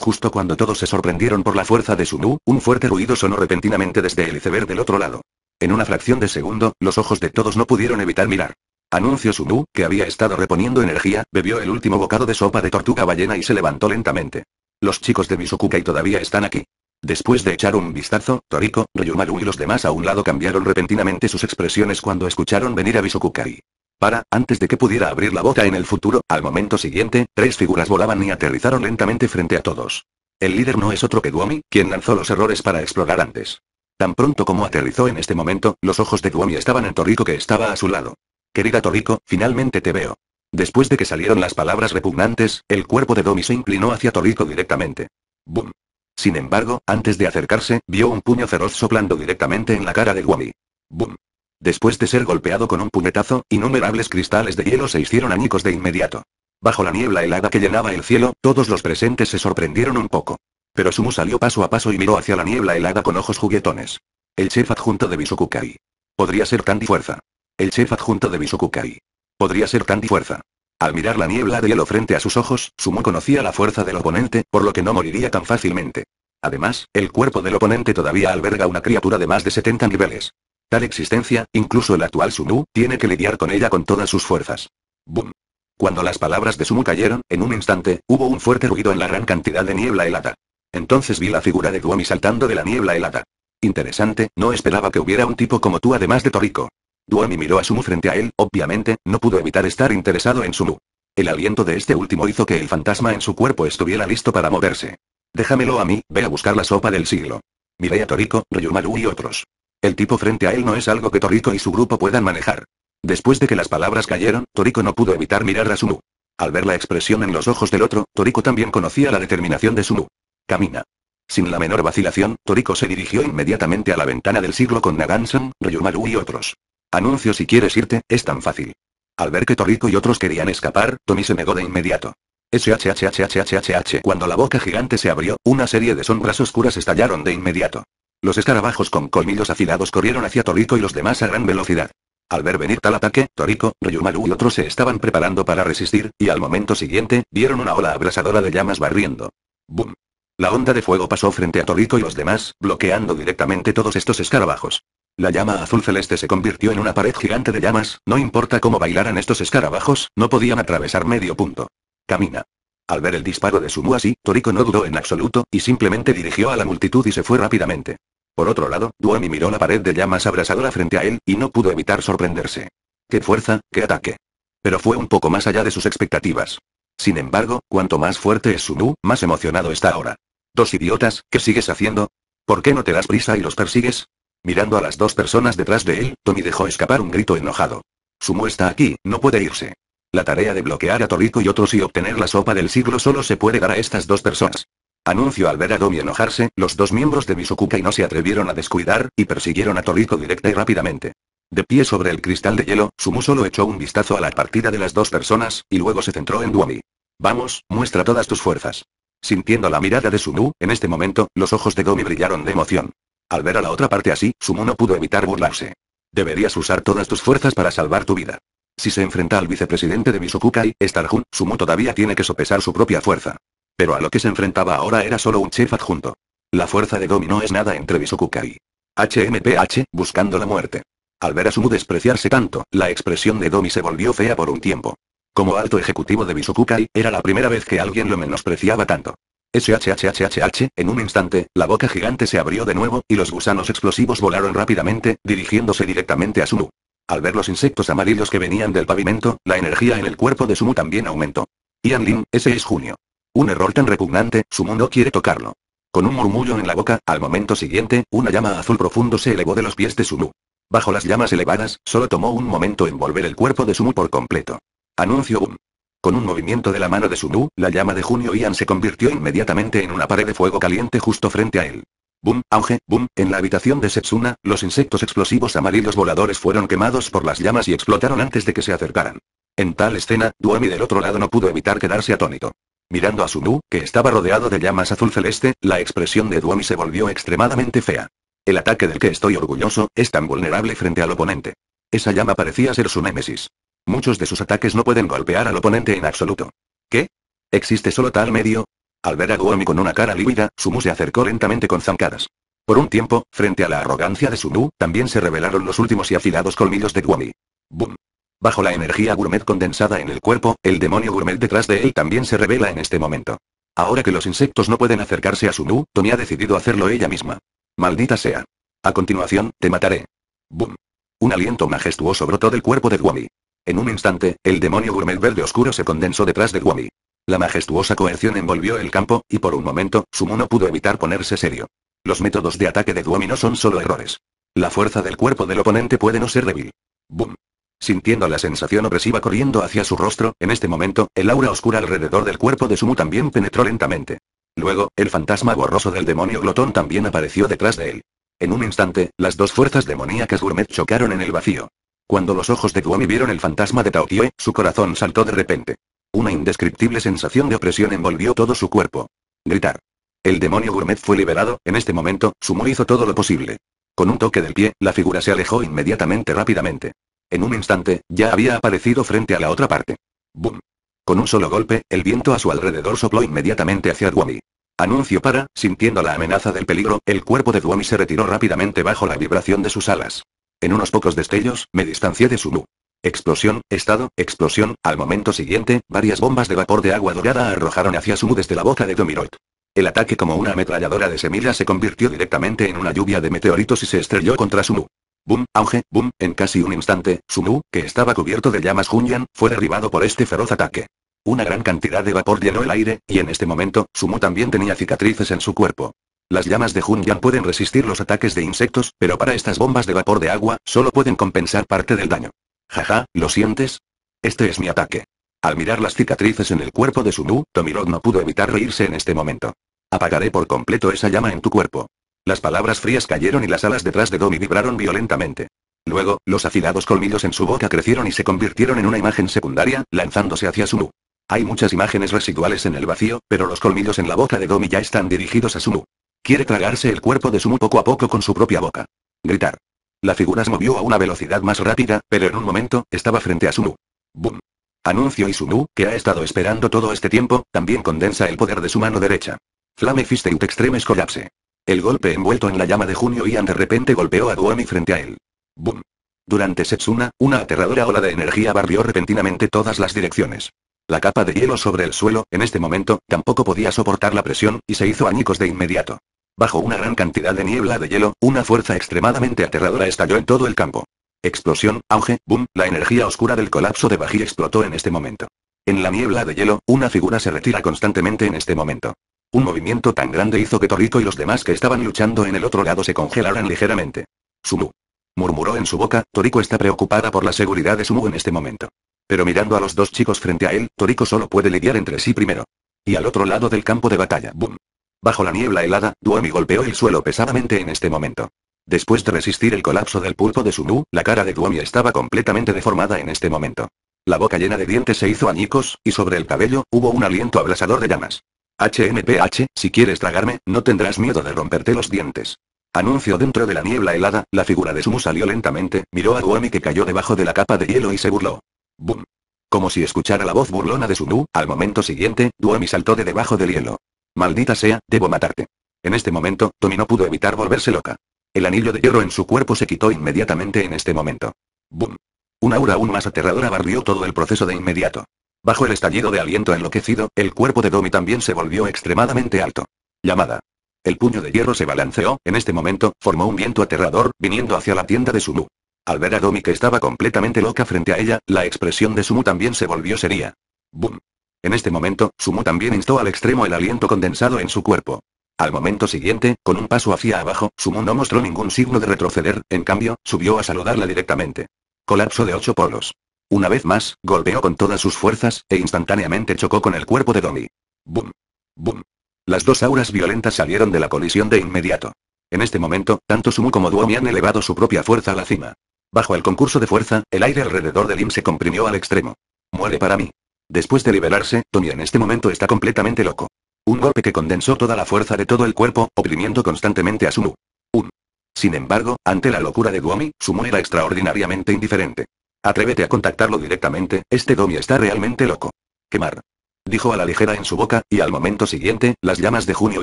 Justo cuando todos se sorprendieron por la fuerza de su un fuerte ruido sonó repentinamente desde el iceberg del otro lado. En una fracción de segundo, los ojos de todos no pudieron evitar mirar. Anuncio Sunu, que había estado reponiendo energía, bebió el último bocado de sopa de tortuga ballena y se levantó lentamente. Los chicos de misukukai todavía están aquí. Después de echar un vistazo, Toriko, Ryumaru y los demás a un lado cambiaron repentinamente sus expresiones cuando escucharon venir a Misukukai. Para, antes de que pudiera abrir la boca en el futuro, al momento siguiente, tres figuras volaban y aterrizaron lentamente frente a todos. El líder no es otro que Duomi, quien lanzó los errores para explorar antes. Tan pronto como aterrizó en este momento, los ojos de Duomi estaban en Torico que estaba a su lado. Querida torico finalmente te veo. Después de que salieron las palabras repugnantes, el cuerpo de Duomi se inclinó hacia torico directamente. Boom. Sin embargo, antes de acercarse, vio un puño feroz soplando directamente en la cara de Duomi. Boom. Después de ser golpeado con un puñetazo, innumerables cristales de hielo se hicieron añicos de inmediato. Bajo la niebla helada que llenaba el cielo, todos los presentes se sorprendieron un poco. Pero Sumu salió paso a paso y miró hacia la niebla helada con ojos juguetones. El chef adjunto de Bisukukai. Podría ser tan fuerza. El chef adjunto de Bisukukai. Podría ser tan fuerza. Al mirar la niebla de hielo frente a sus ojos, Sumu conocía la fuerza del oponente, por lo que no moriría tan fácilmente. Además, el cuerpo del oponente todavía alberga una criatura de más de 70 niveles. Tal existencia, incluso el actual Sumu, tiene que lidiar con ella con todas sus fuerzas. Boom. Cuando las palabras de Sumu cayeron, en un instante, hubo un fuerte ruido en la gran cantidad de niebla helada. Entonces vi la figura de Duomi saltando de la niebla helada. Interesante, no esperaba que hubiera un tipo como tú además de Toriko. Duomi miró a Sumu frente a él, obviamente, no pudo evitar estar interesado en Sumu. El aliento de este último hizo que el fantasma en su cuerpo estuviera listo para moverse. Déjamelo a mí, ve a buscar la sopa del siglo. Miré a Toriko, Ryumaru y otros. El tipo frente a él no es algo que Toriko y su grupo puedan manejar. Después de que las palabras cayeron, Toriko no pudo evitar mirar a Sumu. Al ver la expresión en los ojos del otro, Toriko también conocía la determinación de Sumu. Camina. Sin la menor vacilación, Toriko se dirigió inmediatamente a la ventana del siglo con Nagansan, Ryumaru y otros. Anuncio si quieres irte, es tan fácil. Al ver que Toriko y otros querían escapar, Tomi se negó de inmediato. SHHHHHH Cuando la boca gigante se abrió, una serie de sombras oscuras estallaron de inmediato. Los escarabajos con colmillos afilados corrieron hacia Toriko y los demás a gran velocidad. Al ver venir tal ataque, Toriko, Ryumaru y otros se estaban preparando para resistir, y al momento siguiente, vieron una ola abrasadora de llamas barriendo. ¡Bum! La onda de fuego pasó frente a Toriko y los demás, bloqueando directamente todos estos escarabajos. La llama azul celeste se convirtió en una pared gigante de llamas, no importa cómo bailaran estos escarabajos, no podían atravesar medio punto. Camina. Al ver el disparo de Sumu así, Toriko no dudó en absoluto, y simplemente dirigió a la multitud y se fue rápidamente. Por otro lado, Duomi miró la pared de llamas abrasadora frente a él, y no pudo evitar sorprenderse. ¡Qué fuerza, qué ataque! Pero fue un poco más allá de sus expectativas. Sin embargo, cuanto más fuerte es Sumu, más emocionado está ahora. Dos idiotas, ¿qué sigues haciendo? ¿Por qué no te das prisa y los persigues? Mirando a las dos personas detrás de él, Tommy dejó escapar un grito enojado. Sumu está aquí, no puede irse. La tarea de bloquear a Toriko y otros y obtener la sopa del siglo solo se puede dar a estas dos personas. Anuncio al ver a Domi enojarse, los dos miembros de Misukukai no se atrevieron a descuidar, y persiguieron a Toriko directa y rápidamente. De pie sobre el cristal de hielo, Sumu solo echó un vistazo a la partida de las dos personas, y luego se centró en Duomi. Vamos, muestra todas tus fuerzas. Sintiendo la mirada de Sumu, en este momento, los ojos de Gomi brillaron de emoción. Al ver a la otra parte así, Sumu no pudo evitar burlarse. Deberías usar todas tus fuerzas para salvar tu vida. Si se enfrenta al vicepresidente de Mizukukai, Starjun, Sumo todavía tiene que sopesar su propia fuerza. Pero a lo que se enfrentaba ahora era solo un chef adjunto. La fuerza de Domi no es nada entre Mizukukai. HMPH, buscando la muerte. Al ver a Sumu despreciarse tanto, la expresión de Domi se volvió fea por un tiempo. Como alto ejecutivo de bisukukai era la primera vez que alguien lo menospreciaba tanto. SHHHHH, en un instante, la boca gigante se abrió de nuevo, y los gusanos explosivos volaron rápidamente, dirigiéndose directamente a Sumu. Al ver los insectos amarillos que venían del pavimento, la energía en el cuerpo de Sumu también aumentó. Ian Lin, ese es Junio. Un error tan repugnante, Sumu no quiere tocarlo. Con un murmullo en la boca, al momento siguiente, una llama azul profundo se elevó de los pies de Sumu. Bajo las llamas elevadas, solo tomó un momento envolver el cuerpo de Sumu por completo. Anuncio un. Con un movimiento de la mano de Sumu, la llama de Junio Ian se convirtió inmediatamente en una pared de fuego caliente justo frente a él. Boom, auge, boom, en la habitación de Setsuna, los insectos explosivos amarillos voladores fueron quemados por las llamas y explotaron antes de que se acercaran. En tal escena, Duomi del otro lado no pudo evitar quedarse atónito. Mirando a Sumu, que estaba rodeado de llamas azul celeste, la expresión de Duomi se volvió extremadamente fea. El ataque del que estoy orgulloso, es tan vulnerable frente al oponente. Esa llama parecía ser su némesis. Muchos de sus ataques no pueden golpear al oponente en absoluto. ¿Qué? ¿Existe solo tal medio? Al ver a Guomi con una cara lívida, Sumu se acercó lentamente con zancadas. Por un tiempo, frente a la arrogancia de Sumu, también se revelaron los últimos y afilados colmillos de Guomi. ¡Bum! Bajo la energía gourmet condensada en el cuerpo, el demonio gourmet detrás de él también se revela en este momento. Ahora que los insectos no pueden acercarse a Sumu, Tony ha decidido hacerlo ella misma. Maldita sea. A continuación, te mataré. ¡Bum! Un aliento majestuoso brotó del cuerpo de Guomi. En un instante, el demonio gourmet verde oscuro se condensó detrás de Guomi. La majestuosa coerción envolvió el campo, y por un momento, Sumu no pudo evitar ponerse serio. Los métodos de ataque de Duomi no son solo errores. La fuerza del cuerpo del oponente puede no ser débil. Boom. Sintiendo la sensación opresiva corriendo hacia su rostro, en este momento, el aura oscura alrededor del cuerpo de Sumu también penetró lentamente. Luego, el fantasma borroso del demonio glotón también apareció detrás de él. En un instante, las dos fuerzas demoníacas gourmet chocaron en el vacío. Cuando los ojos de Duomi vieron el fantasma de Taotie, su corazón saltó de repente. Una indescriptible sensación de opresión envolvió todo su cuerpo. Gritar. El demonio gourmet fue liberado, en este momento, Sumo hizo todo lo posible. Con un toque del pie, la figura se alejó inmediatamente rápidamente. En un instante, ya había aparecido frente a la otra parte. ¡Bum! Con un solo golpe, el viento a su alrededor sopló inmediatamente hacia Duomi. Anuncio para, sintiendo la amenaza del peligro, el cuerpo de Duomi se retiró rápidamente bajo la vibración de sus alas. En unos pocos destellos, me distancié de Sumu. Explosión, estado, explosión. Al momento siguiente, varias bombas de vapor de agua dorada arrojaron hacia Sumu desde la boca de Domiroid. El ataque como una ametralladora de semillas se convirtió directamente en una lluvia de meteoritos y se estrelló contra Sumu. Boom, auge, boom, en casi un instante, Sumu, que estaba cubierto de llamas Junyan, fue derribado por este feroz ataque. Una gran cantidad de vapor llenó el aire, y en este momento, Sumu también tenía cicatrices en su cuerpo. Las llamas de Junyan pueden resistir los ataques de insectos, pero para estas bombas de vapor de agua, solo pueden compensar parte del daño. Jaja, ¿lo sientes? Este es mi ataque. Al mirar las cicatrices en el cuerpo de Sumu, Tomirod no pudo evitar reírse en este momento. Apagaré por completo esa llama en tu cuerpo. Las palabras frías cayeron y las alas detrás de Domi vibraron violentamente. Luego, los afilados colmillos en su boca crecieron y se convirtieron en una imagen secundaria, lanzándose hacia Sumu. Hay muchas imágenes residuales en el vacío, pero los colmillos en la boca de Domi ya están dirigidos a Sumu. Quiere tragarse el cuerpo de Sumu poco a poco con su propia boca. Gritar. La figura se movió a una velocidad más rápida, pero en un momento, estaba frente a Sunu. Boom. Anuncio y Sunu, que ha estado esperando todo este tiempo, también condensa el poder de su mano derecha. Flame Fist y Extremes colapse. El golpe envuelto en la llama de Junio Ian de repente golpeó a Duomi frente a él. Boom. Durante Setsuna, una aterradora ola de energía barrió repentinamente todas las direcciones. La capa de hielo sobre el suelo, en este momento, tampoco podía soportar la presión, y se hizo añicos de inmediato. Bajo una gran cantidad de niebla de hielo, una fuerza extremadamente aterradora estalló en todo el campo. Explosión, auge, boom, la energía oscura del colapso de Bají explotó en este momento. En la niebla de hielo, una figura se retira constantemente en este momento. Un movimiento tan grande hizo que Toriko y los demás que estaban luchando en el otro lado se congelaran ligeramente. Sumu. Murmuró en su boca, Toriko está preocupada por la seguridad de Sumu en este momento. Pero mirando a los dos chicos frente a él, Toriko solo puede lidiar entre sí primero. Y al otro lado del campo de batalla, boom. Bajo la niebla helada, Duomi golpeó el suelo pesadamente en este momento. Después de resistir el colapso del pulpo de Sunu, la cara de Duomi estaba completamente deformada en este momento. La boca llena de dientes se hizo añicos, y sobre el cabello, hubo un aliento abrasador de llamas. HMPH, si quieres tragarme, no tendrás miedo de romperte los dientes. Anuncio dentro de la niebla helada, la figura de Sumu salió lentamente, miró a Duomi que cayó debajo de la capa de hielo y se burló. Boom. Como si escuchara la voz burlona de Sunu, al momento siguiente, Duomi saltó de debajo del hielo. Maldita sea, debo matarte. En este momento, Tommy no pudo evitar volverse loca. El anillo de hierro en su cuerpo se quitó inmediatamente en este momento. Boom. Una aura aún más aterradora barrió todo el proceso de inmediato. Bajo el estallido de aliento enloquecido, el cuerpo de Domi también se volvió extremadamente alto. Llamada. El puño de hierro se balanceó, en este momento, formó un viento aterrador, viniendo hacia la tienda de Sumu. Al ver a Domi que estaba completamente loca frente a ella, la expresión de Sumu también se volvió seria. Boom. En este momento, Sumu también instó al extremo el aliento condensado en su cuerpo. Al momento siguiente, con un paso hacia abajo, Sumu no mostró ningún signo de retroceder, en cambio, subió a saludarla directamente. Colapso de ocho polos. Una vez más, golpeó con todas sus fuerzas, e instantáneamente chocó con el cuerpo de Domi. Boom, boom. Las dos auras violentas salieron de la colisión de inmediato. En este momento, tanto Sumu como Duomi han elevado su propia fuerza a la cima. Bajo el concurso de fuerza, el aire alrededor de Lim se comprimió al extremo. Muere para mí. Después de liberarse, Tommy en este momento está completamente loco. Un golpe que condensó toda la fuerza de todo el cuerpo, oprimiendo constantemente a Sumu. Un. Sin embargo, ante la locura de su Sumu era extraordinariamente indiferente. Atrévete a contactarlo directamente, este Domi está realmente loco. Quemar. Dijo a la ligera en su boca, y al momento siguiente, las llamas de Junio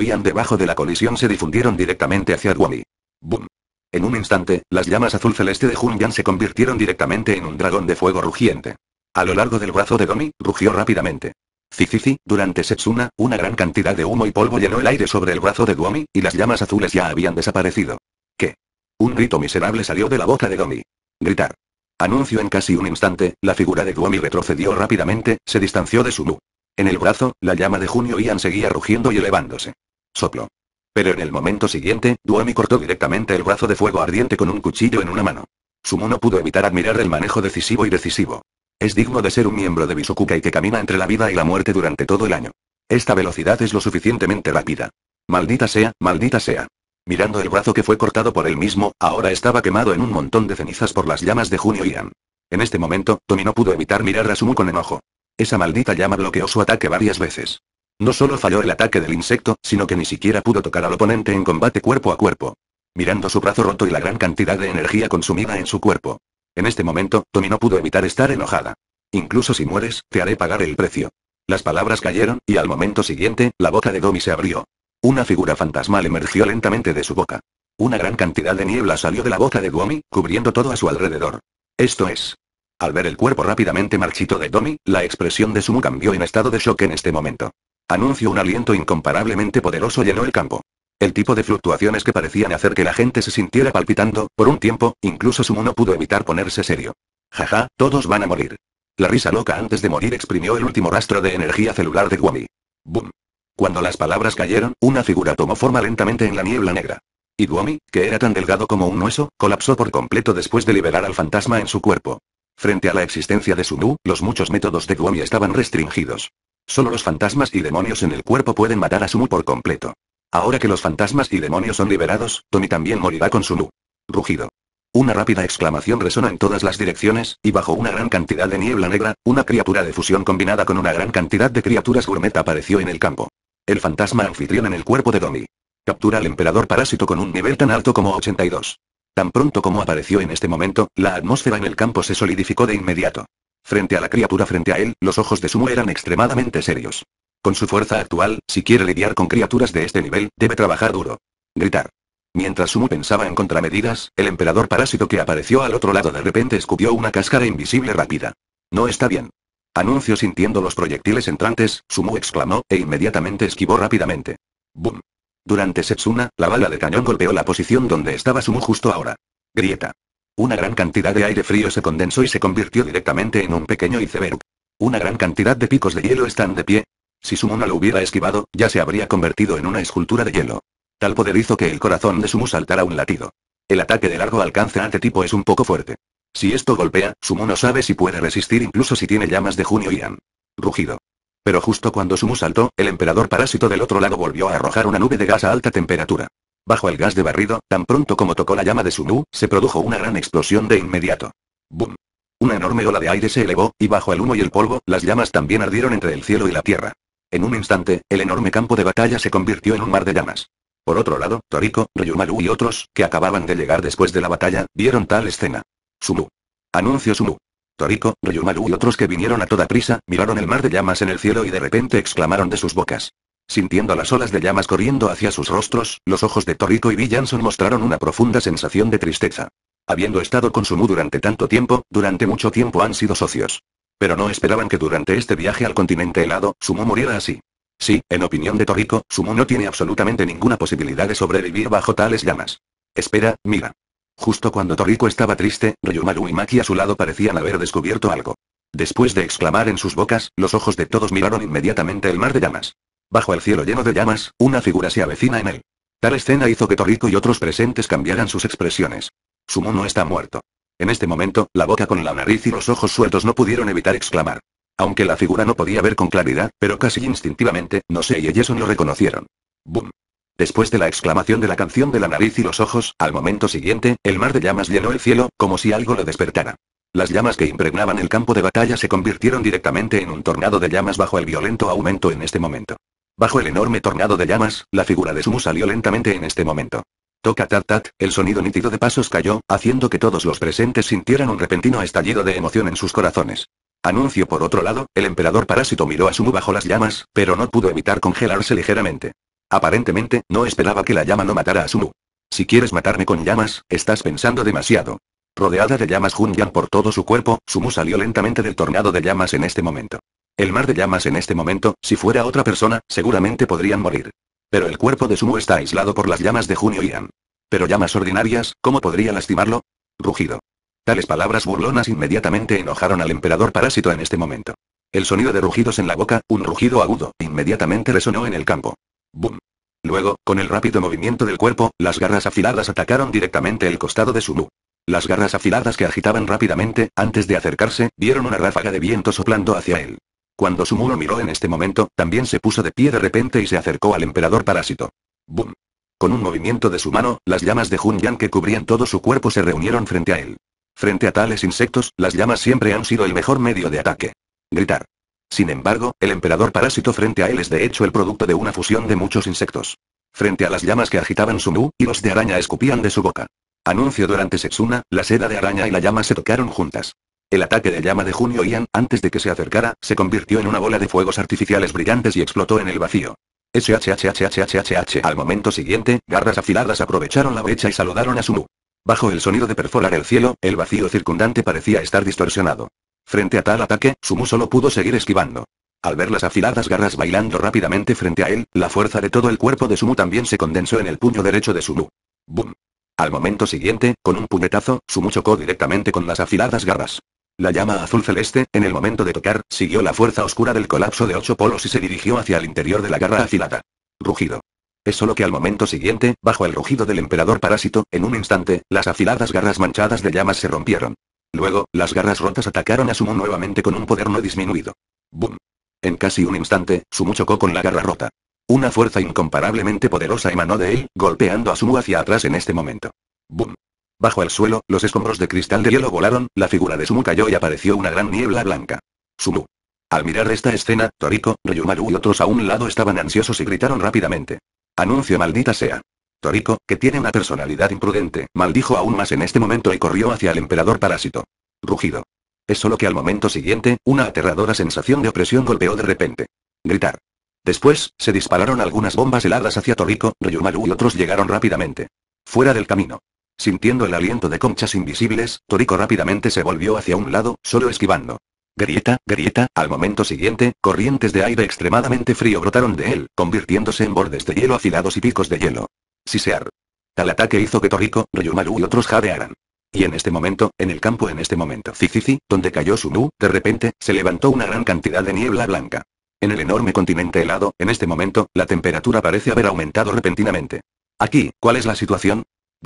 Ian debajo de la colisión se difundieron directamente hacia Guomi. Boom. En un instante, las llamas azul celeste de Junyan se convirtieron directamente en un dragón de fuego rugiente. A lo largo del brazo de Domi, rugió rápidamente. Cicici, durante Setsuna, una gran cantidad de humo y polvo llenó el aire sobre el brazo de Domi, y las llamas azules ya habían desaparecido. ¿Qué? Un grito miserable salió de la boca de Domi. Gritar. Anuncio en casi un instante, la figura de Domi retrocedió rápidamente, se distanció de Sumu. En el brazo, la llama de Junio Ian seguía rugiendo y elevándose. Soplo. Pero en el momento siguiente, Duomi cortó directamente el brazo de fuego ardiente con un cuchillo en una mano. Sumu no pudo evitar admirar el manejo decisivo y decisivo. Es digno de ser un miembro de y que camina entre la vida y la muerte durante todo el año. Esta velocidad es lo suficientemente rápida. Maldita sea, maldita sea. Mirando el brazo que fue cortado por él mismo, ahora estaba quemado en un montón de cenizas por las llamas de Junio Ian. En este momento, Tommy no pudo evitar mirar a Sumu con enojo. Esa maldita llama bloqueó su ataque varias veces. No solo falló el ataque del insecto, sino que ni siquiera pudo tocar al oponente en combate cuerpo a cuerpo. Mirando su brazo roto y la gran cantidad de energía consumida en su cuerpo. En este momento, Tommy no pudo evitar estar enojada. Incluso si mueres, te haré pagar el precio. Las palabras cayeron, y al momento siguiente, la boca de Domi se abrió. Una figura fantasmal emergió lentamente de su boca. Una gran cantidad de niebla salió de la boca de Domi, cubriendo todo a su alrededor. Esto es. Al ver el cuerpo rápidamente marchito de Domi, la expresión de Sumu cambió en estado de shock en este momento. Anuncio un aliento incomparablemente poderoso llenó el campo. El tipo de fluctuaciones que parecían hacer que la gente se sintiera palpitando, por un tiempo, incluso Sumu no pudo evitar ponerse serio. Jaja, todos van a morir. La risa loca antes de morir exprimió el último rastro de energía celular de Guami. Boom. Cuando las palabras cayeron, una figura tomó forma lentamente en la niebla negra. Y Guami, que era tan delgado como un hueso, colapsó por completo después de liberar al fantasma en su cuerpo. Frente a la existencia de Sumu, los muchos métodos de Guami estaban restringidos. Solo los fantasmas y demonios en el cuerpo pueden matar a Sumu por completo. Ahora que los fantasmas y demonios son liberados, Tommy también morirá con su nu. Rugido. Una rápida exclamación resona en todas las direcciones, y bajo una gran cantidad de niebla negra, una criatura de fusión combinada con una gran cantidad de criaturas gourmet apareció en el campo. El fantasma anfitrión en el cuerpo de Tommy... Captura al emperador parásito con un nivel tan alto como 82. Tan pronto como apareció en este momento, la atmósfera en el campo se solidificó de inmediato. Frente a la criatura frente a él, los ojos de Sumu eran extremadamente serios. Con su fuerza actual, si quiere lidiar con criaturas de este nivel, debe trabajar duro. Gritar. Mientras Sumu pensaba en contramedidas, el emperador parásito que apareció al otro lado de repente escupió una cáscara invisible rápida. No está bien. Anuncio sintiendo los proyectiles entrantes, Sumu exclamó, e inmediatamente esquivó rápidamente. ¡Bum! Durante Setsuna, la bala de cañón golpeó la posición donde estaba Sumu justo ahora. Grieta. Una gran cantidad de aire frío se condensó y se convirtió directamente en un pequeño iceberg. Una gran cantidad de picos de hielo están de pie, si no lo hubiera esquivado, ya se habría convertido en una escultura de hielo. Tal poder hizo que el corazón de Sumu saltara un latido. El ataque de largo alcance ante este tipo es un poco fuerte. Si esto golpea, Sumu no sabe si puede resistir incluso si tiene llamas de junio Ian. Rugido. Pero justo cuando Sumu saltó, el emperador parásito del otro lado volvió a arrojar una nube de gas a alta temperatura. Bajo el gas de barrido, tan pronto como tocó la llama de Sumu, se produjo una gran explosión de inmediato. ¡Bum! Una enorme ola de aire se elevó, y bajo el humo y el polvo, las llamas también ardieron entre el cielo y la tierra. En un instante, el enorme campo de batalla se convirtió en un mar de llamas. Por otro lado, Toriko, Ryumaru y otros, que acababan de llegar después de la batalla, vieron tal escena. Sumu. Anuncio Sumu. Toriko, Ryumaru y otros que vinieron a toda prisa, miraron el mar de llamas en el cielo y de repente exclamaron de sus bocas. Sintiendo las olas de llamas corriendo hacia sus rostros, los ojos de Toriko y Villanson mostraron una profunda sensación de tristeza. Habiendo estado con Sumu durante tanto tiempo, durante mucho tiempo han sido socios. Pero no esperaban que durante este viaje al continente helado, Sumo muriera así. Sí, en opinión de Toriko, Sumo no tiene absolutamente ninguna posibilidad de sobrevivir bajo tales llamas. Espera, mira. Justo cuando Toriko estaba triste, Ryumaru y Maki a su lado parecían haber descubierto algo. Después de exclamar en sus bocas, los ojos de todos miraron inmediatamente el mar de llamas. Bajo el cielo lleno de llamas, una figura se avecina en él. Tal escena hizo que Toriko y otros presentes cambiaran sus expresiones. Sumo no está muerto. En este momento, la boca con la nariz y los ojos sueltos no pudieron evitar exclamar. Aunque la figura no podía ver con claridad, pero casi instintivamente, no sé y Jason lo reconocieron. ¡Bum! Después de la exclamación de la canción de la nariz y los ojos, al momento siguiente, el mar de llamas llenó el cielo, como si algo lo despertara. Las llamas que impregnaban el campo de batalla se convirtieron directamente en un tornado de llamas bajo el violento aumento en este momento. Bajo el enorme tornado de llamas, la figura de Sumu salió lentamente en este momento. Toca tat tat, el sonido nítido de pasos cayó, haciendo que todos los presentes sintieran un repentino estallido de emoción en sus corazones. Anuncio por otro lado, el emperador parásito miró a Sumu bajo las llamas, pero no pudo evitar congelarse ligeramente. Aparentemente, no esperaba que la llama no matara a Sumu. Si quieres matarme con llamas, estás pensando demasiado. Rodeada de llamas yan por todo su cuerpo, Sumu salió lentamente del tornado de llamas en este momento. El mar de llamas en este momento, si fuera otra persona, seguramente podrían morir. Pero el cuerpo de Sumu está aislado por las llamas de Junio Ian. Pero llamas ordinarias, ¿cómo podría lastimarlo? Rugido. Tales palabras burlonas inmediatamente enojaron al emperador parásito en este momento. El sonido de rugidos en la boca, un rugido agudo, inmediatamente resonó en el campo. ¡Bum! Luego, con el rápido movimiento del cuerpo, las garras afiladas atacaron directamente el costado de Sumu. Las garras afiladas que agitaban rápidamente, antes de acercarse, dieron una ráfaga de viento soplando hacia él. Cuando Sumu lo miró en este momento, también se puso de pie de repente y se acercó al emperador parásito. Boom. Con un movimiento de su mano, las llamas de Yang que cubrían todo su cuerpo se reunieron frente a él. Frente a tales insectos, las llamas siempre han sido el mejor medio de ataque. Gritar. Sin embargo, el emperador parásito frente a él es de hecho el producto de una fusión de muchos insectos. Frente a las llamas que agitaban Sumu, y los de araña escupían de su boca. Anuncio durante Setsuna, la seda de araña y la llama se tocaron juntas. El ataque de llama de Junio Ian, antes de que se acercara, se convirtió en una bola de fuegos artificiales brillantes y explotó en el vacío. SHHHHHHH. Al momento siguiente, garras afiladas aprovecharon la brecha y saludaron a Sumu. Bajo el sonido de perforar el cielo, el vacío circundante parecía estar distorsionado. Frente a tal ataque, Sumu solo pudo seguir esquivando. Al ver las afiladas garras bailando rápidamente frente a él, la fuerza de todo el cuerpo de Sumu también se condensó en el puño derecho de Sumu. Boom. Al momento siguiente, con un puñetazo, Sumu chocó directamente con las afiladas garras. La llama azul celeste, en el momento de tocar, siguió la fuerza oscura del colapso de ocho polos y se dirigió hacia el interior de la garra afilada. Rugido. Es solo que al momento siguiente, bajo el rugido del emperador parásito, en un instante, las afiladas garras manchadas de llamas se rompieron. Luego, las garras rotas atacaron a Sumu nuevamente con un poder no disminuido. ¡Bum! En casi un instante, Sumu chocó con la garra rota. Una fuerza incomparablemente poderosa emanó de él, golpeando a Sumu hacia atrás en este momento. ¡Bum! Bajo el suelo, los escombros de cristal de hielo volaron, la figura de Sumu cayó y apareció una gran niebla blanca. Sumu. Al mirar esta escena, Toriko, Ryumaru y otros a un lado estaban ansiosos y gritaron rápidamente. Anuncio maldita sea. Toriko, que tiene una personalidad imprudente, maldijo aún más en este momento y corrió hacia el emperador parásito. Rugido. Es solo que al momento siguiente, una aterradora sensación de opresión golpeó de repente. Gritar. Después, se dispararon algunas bombas heladas hacia Toriko, Ryumaru y otros llegaron rápidamente. Fuera del camino. Sintiendo el aliento de conchas invisibles, Toriko rápidamente se volvió hacia un lado, solo esquivando. Grieta, grieta, al momento siguiente, corrientes de aire extremadamente frío brotaron de él, convirtiéndose en bordes de hielo afilados y picos de hielo. Sisear. Tal ataque hizo que Toriko, Ryumaru y otros jadearan. Y en este momento, en el campo en este momento Cicici, donde cayó Sunu, de repente, se levantó una gran cantidad de niebla blanca. En el enorme continente helado, en este momento, la temperatura parece haber aumentado repentinamente. Aquí, ¿cuál es la situación?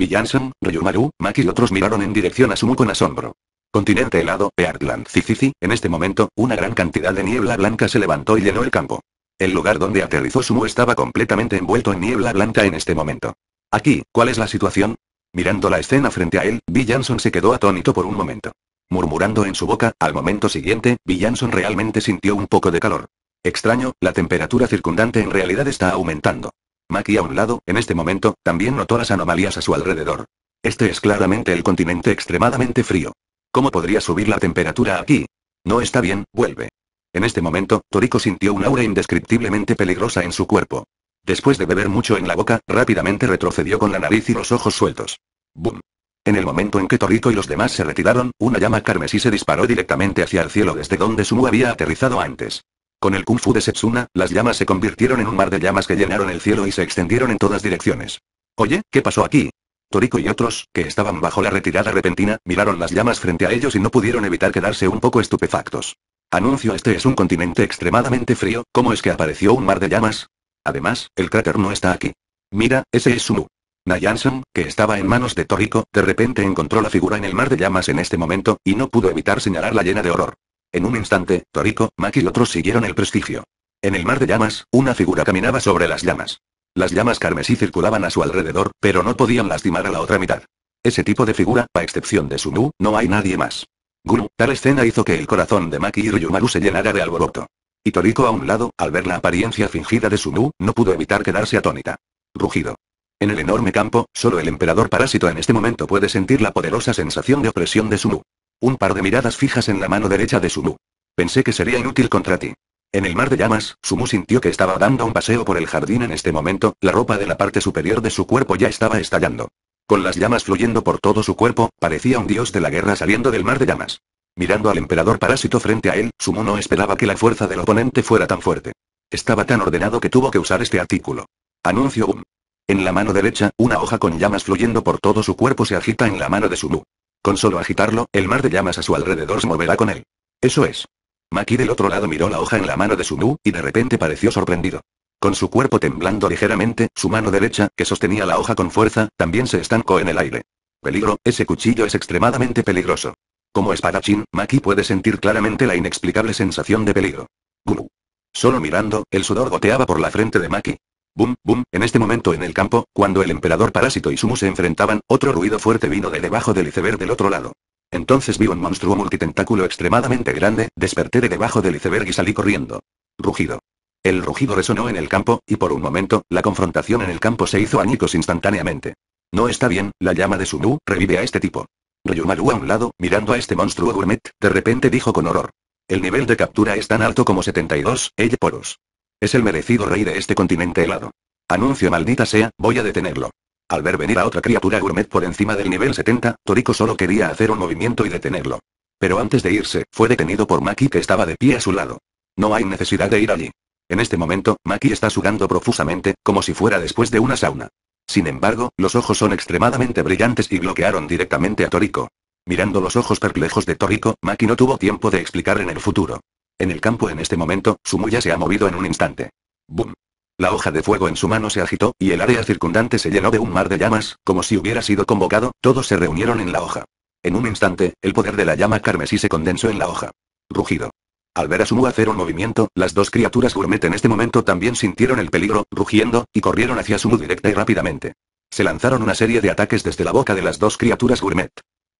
Janson, Ryumaru, Maki y otros miraron en dirección a Sumu con asombro. Continente helado, Eartland, Cicici, en este momento, una gran cantidad de niebla blanca se levantó y llenó el campo. El lugar donde aterrizó Sumu estaba completamente envuelto en niebla blanca en este momento. Aquí, ¿cuál es la situación? Mirando la escena frente a él, Villanson se quedó atónito por un momento. Murmurando en su boca, al momento siguiente, Villanson realmente sintió un poco de calor. Extraño, la temperatura circundante en realidad está aumentando. Maki a un lado, en este momento, también notó las anomalías a su alrededor. Este es claramente el continente extremadamente frío. ¿Cómo podría subir la temperatura aquí? No está bien, vuelve. En este momento, Toriko sintió un aura indescriptiblemente peligrosa en su cuerpo. Después de beber mucho en la boca, rápidamente retrocedió con la nariz y los ojos sueltos. ¡Bum! En el momento en que Toriko y los demás se retiraron, una llama carmesí se disparó directamente hacia el cielo desde donde Sumu había aterrizado antes. Con el kung fu de Setsuna, las llamas se convirtieron en un mar de llamas que llenaron el cielo y se extendieron en todas direcciones. Oye, ¿qué pasó aquí? Toriko y otros, que estaban bajo la retirada repentina, miraron las llamas frente a ellos y no pudieron evitar quedarse un poco estupefactos. Anuncio este es un continente extremadamente frío, ¿cómo es que apareció un mar de llamas? Además, el cráter no está aquí. Mira, ese es Sumu. Nayansan, que estaba en manos de Toriko, de repente encontró la figura en el mar de llamas en este momento, y no pudo evitar señalarla llena de horror. En un instante, Toriko, Maki y otros siguieron el prestigio. En el mar de llamas, una figura caminaba sobre las llamas. Las llamas carmesí circulaban a su alrededor, pero no podían lastimar a la otra mitad. Ese tipo de figura, a excepción de Sunu, no hay nadie más. Guru, tal escena hizo que el corazón de Maki y Ryumaru se llenara de alboroto. Y Toriko a un lado, al ver la apariencia fingida de Sunu, no pudo evitar quedarse atónita. Rugido. En el enorme campo, solo el emperador parásito en este momento puede sentir la poderosa sensación de opresión de Sunu. Un par de miradas fijas en la mano derecha de Sumu. Pensé que sería inútil contra ti. En el mar de llamas, Sumu sintió que estaba dando un paseo por el jardín en este momento, la ropa de la parte superior de su cuerpo ya estaba estallando. Con las llamas fluyendo por todo su cuerpo, parecía un dios de la guerra saliendo del mar de llamas. Mirando al emperador parásito frente a él, Sumu no esperaba que la fuerza del oponente fuera tan fuerte. Estaba tan ordenado que tuvo que usar este artículo. Anuncio boom. En la mano derecha, una hoja con llamas fluyendo por todo su cuerpo se agita en la mano de Sumu. Con solo agitarlo, el mar de llamas a su alrededor se moverá con él. Eso es. Maki del otro lado miró la hoja en la mano de Sumu, y de repente pareció sorprendido. Con su cuerpo temblando ligeramente, su mano derecha, que sostenía la hoja con fuerza, también se estancó en el aire. Peligro, ese cuchillo es extremadamente peligroso. Como espadachín, Maki puede sentir claramente la inexplicable sensación de peligro. Guru. Solo mirando, el sudor goteaba por la frente de Maki. Bum, bum, en este momento en el campo, cuando el emperador parásito y Sumu se enfrentaban, otro ruido fuerte vino de debajo del iceberg del otro lado. Entonces vi un monstruo multitentáculo extremadamente grande, desperté de debajo del iceberg y salí corriendo. Rugido. El rugido resonó en el campo, y por un momento, la confrontación en el campo se hizo añicos instantáneamente. No está bien, la llama de Sumu, revive a este tipo. Ryumaru a un lado, mirando a este monstruo gourmet, de repente dijo con horror. El nivel de captura es tan alto como 72, ella poros. Es el merecido rey de este continente helado. Anuncio maldita sea, voy a detenerlo. Al ver venir a otra criatura gourmet por encima del nivel 70, Toriko solo quería hacer un movimiento y detenerlo. Pero antes de irse, fue detenido por Maki que estaba de pie a su lado. No hay necesidad de ir allí. En este momento, Maki está sudando profusamente, como si fuera después de una sauna. Sin embargo, los ojos son extremadamente brillantes y bloquearon directamente a Toriko. Mirando los ojos perplejos de Toriko, Maki no tuvo tiempo de explicar en el futuro. En el campo en este momento, Sumu ya se ha movido en un instante. ¡Bum! La hoja de fuego en su mano se agitó, y el área circundante se llenó de un mar de llamas, como si hubiera sido convocado, todos se reunieron en la hoja. En un instante, el poder de la llama carmesí se condensó en la hoja. Rugido. Al ver a Sumu hacer un movimiento, las dos criaturas gourmet en este momento también sintieron el peligro, rugiendo, y corrieron hacia Sumu directa y rápidamente. Se lanzaron una serie de ataques desde la boca de las dos criaturas gourmet.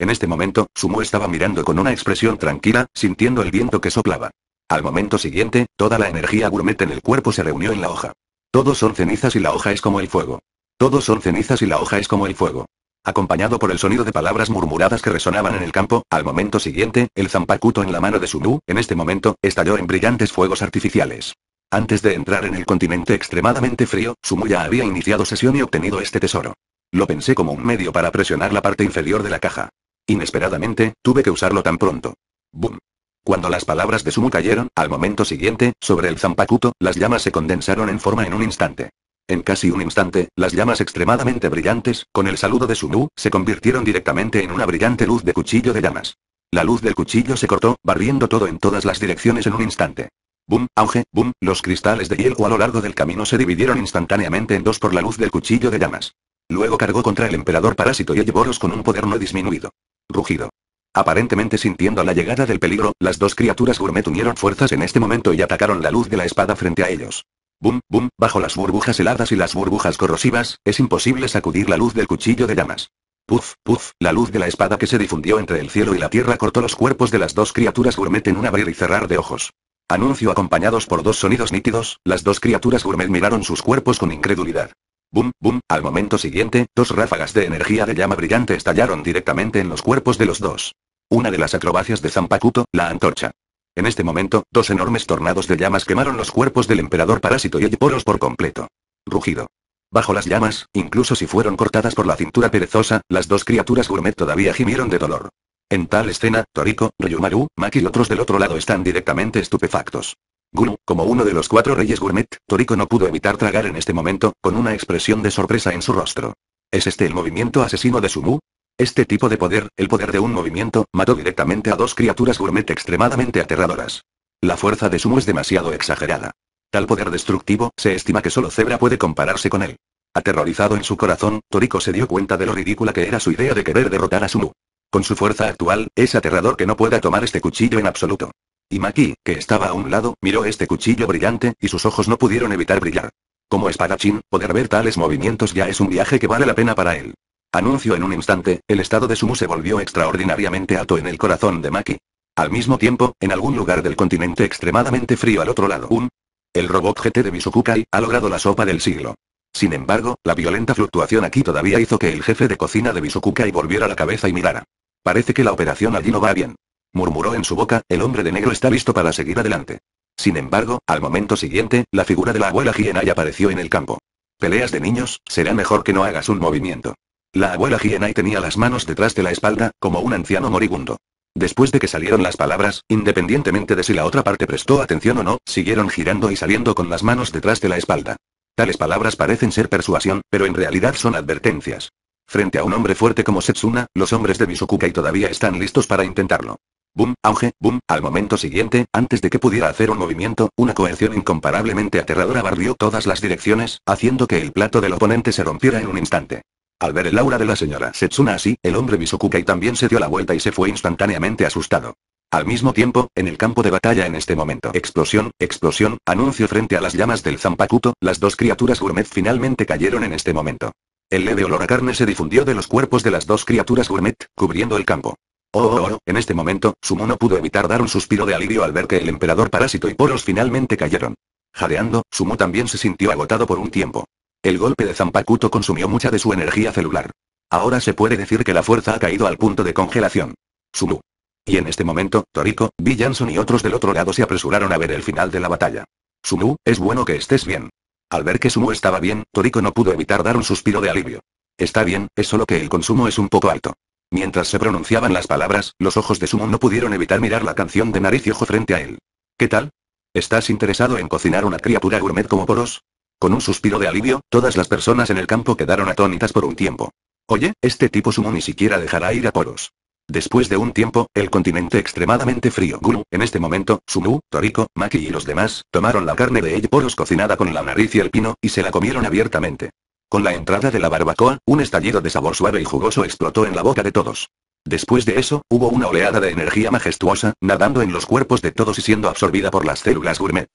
En este momento, Sumu estaba mirando con una expresión tranquila, sintiendo el viento que soplaba. Al momento siguiente, toda la energía gourmet en el cuerpo se reunió en la hoja. Todos son cenizas y la hoja es como el fuego. Todos son cenizas y la hoja es como el fuego. Acompañado por el sonido de palabras murmuradas que resonaban en el campo, al momento siguiente, el zampacuto en la mano de Sumu, en este momento, estalló en brillantes fuegos artificiales. Antes de entrar en el continente extremadamente frío, Sumu ya había iniciado sesión y obtenido este tesoro. Lo pensé como un medio para presionar la parte inferior de la caja. Inesperadamente, tuve que usarlo tan pronto. Boom. Cuando las palabras de Sumu cayeron, al momento siguiente, sobre el zampacuto, las llamas se condensaron en forma en un instante. En casi un instante, las llamas extremadamente brillantes, con el saludo de Sumu, se convirtieron directamente en una brillante luz de cuchillo de llamas. La luz del cuchillo se cortó, barriendo todo en todas las direcciones en un instante. Boom, auge, boom, los cristales de hielo a lo largo del camino se dividieron instantáneamente en dos por la luz del cuchillo de llamas. Luego cargó contra el emperador parásito y Boros con un poder no disminuido. Rugido. Aparentemente sintiendo la llegada del peligro, las dos criaturas gourmet unieron fuerzas en este momento y atacaron la luz de la espada frente a ellos. Bum, bum, bajo las burbujas heladas y las burbujas corrosivas, es imposible sacudir la luz del cuchillo de llamas. Puf, puf, la luz de la espada que se difundió entre el cielo y la tierra cortó los cuerpos de las dos criaturas gourmet en un abrir y cerrar de ojos. Anuncio acompañados por dos sonidos nítidos, las dos criaturas gourmet miraron sus cuerpos con incredulidad. Bum, bum, al momento siguiente, dos ráfagas de energía de llama brillante estallaron directamente en los cuerpos de los dos. Una de las acrobacias de Zampakuto, la antorcha. En este momento, dos enormes tornados de llamas quemaron los cuerpos del emperador parásito y Poros por completo. Rugido. Bajo las llamas, incluso si fueron cortadas por la cintura perezosa, las dos criaturas gourmet todavía gimieron de dolor. En tal escena, Toriko, Ryumaru, Maki y otros del otro lado están directamente estupefactos. Guru, como uno de los cuatro reyes gourmet, Toriko no pudo evitar tragar en este momento, con una expresión de sorpresa en su rostro. ¿Es este el movimiento asesino de Sumu? Este tipo de poder, el poder de un movimiento, mató directamente a dos criaturas gourmet extremadamente aterradoras. La fuerza de Sumu es demasiado exagerada. Tal poder destructivo, se estima que solo Zebra puede compararse con él. Aterrorizado en su corazón, Toriko se dio cuenta de lo ridícula que era su idea de querer derrotar a Sumu. Con su fuerza actual, es aterrador que no pueda tomar este cuchillo en absoluto. Y Maki, que estaba a un lado, miró este cuchillo brillante, y sus ojos no pudieron evitar brillar. Como espadachín, poder ver tales movimientos ya es un viaje que vale la pena para él. Anuncio en un instante, el estado de Sumu se volvió extraordinariamente alto en el corazón de Maki. Al mismo tiempo, en algún lugar del continente extremadamente frío al otro lado, un... El robot GT de misukukai ha logrado la sopa del siglo. Sin embargo, la violenta fluctuación aquí todavía hizo que el jefe de cocina de Bisukukai volviera la cabeza y mirara. Parece que la operación allí no va bien murmuró en su boca, el hombre de negro está listo para seguir adelante. Sin embargo, al momento siguiente, la figura de la abuela Hienai apareció en el campo. Peleas de niños, será mejor que no hagas un movimiento. La abuela Hienai tenía las manos detrás de la espalda, como un anciano moribundo. Después de que salieron las palabras, independientemente de si la otra parte prestó atención o no, siguieron girando y saliendo con las manos detrás de la espalda. Tales palabras parecen ser persuasión, pero en realidad son advertencias. Frente a un hombre fuerte como Setsuna, los hombres de Misukukai todavía están listos para intentarlo. Boom, auge, boom, al momento siguiente, antes de que pudiera hacer un movimiento, una coerción incomparablemente aterradora barrió todas las direcciones, haciendo que el plato del oponente se rompiera en un instante. Al ver el aura de la señora Setsuna así, el hombre Misukukei también se dio la vuelta y se fue instantáneamente asustado. Al mismo tiempo, en el campo de batalla en este momento. Explosión, explosión, anuncio frente a las llamas del Zampacuto, las dos criaturas gourmet finalmente cayeron en este momento. El leve olor a carne se difundió de los cuerpos de las dos criaturas gourmet, cubriendo el campo. Oh, oh, oh, en este momento, Sumu no pudo evitar dar un suspiro de alivio al ver que el emperador parásito y Poros finalmente cayeron. Jadeando, Sumu también se sintió agotado por un tiempo. El golpe de Zampakuto consumió mucha de su energía celular. Ahora se puede decir que la fuerza ha caído al punto de congelación. Sumu. Y en este momento, Toriko, B. Jansson y otros del otro lado se apresuraron a ver el final de la batalla. Sumu, es bueno que estés bien. Al ver que Sumu estaba bien, Toriko no pudo evitar dar un suspiro de alivio. Está bien, es solo que el consumo es un poco alto. Mientras se pronunciaban las palabras, los ojos de Sumu no pudieron evitar mirar la canción de nariz y ojo frente a él. ¿Qué tal? ¿Estás interesado en cocinar una criatura gourmet como poros? Con un suspiro de alivio, todas las personas en el campo quedaron atónitas por un tiempo. Oye, este tipo Sumu ni siquiera dejará ir a poros. Después de un tiempo, el continente extremadamente frío Gulu, en este momento, Sumu, Toriko, Maki y los demás, tomaron la carne de El poros cocinada con la nariz y el pino, y se la comieron abiertamente. Con la entrada de la barbacoa, un estallido de sabor suave y jugoso explotó en la boca de todos. Después de eso, hubo una oleada de energía majestuosa, nadando en los cuerpos de todos y siendo absorbida por las células gourmet.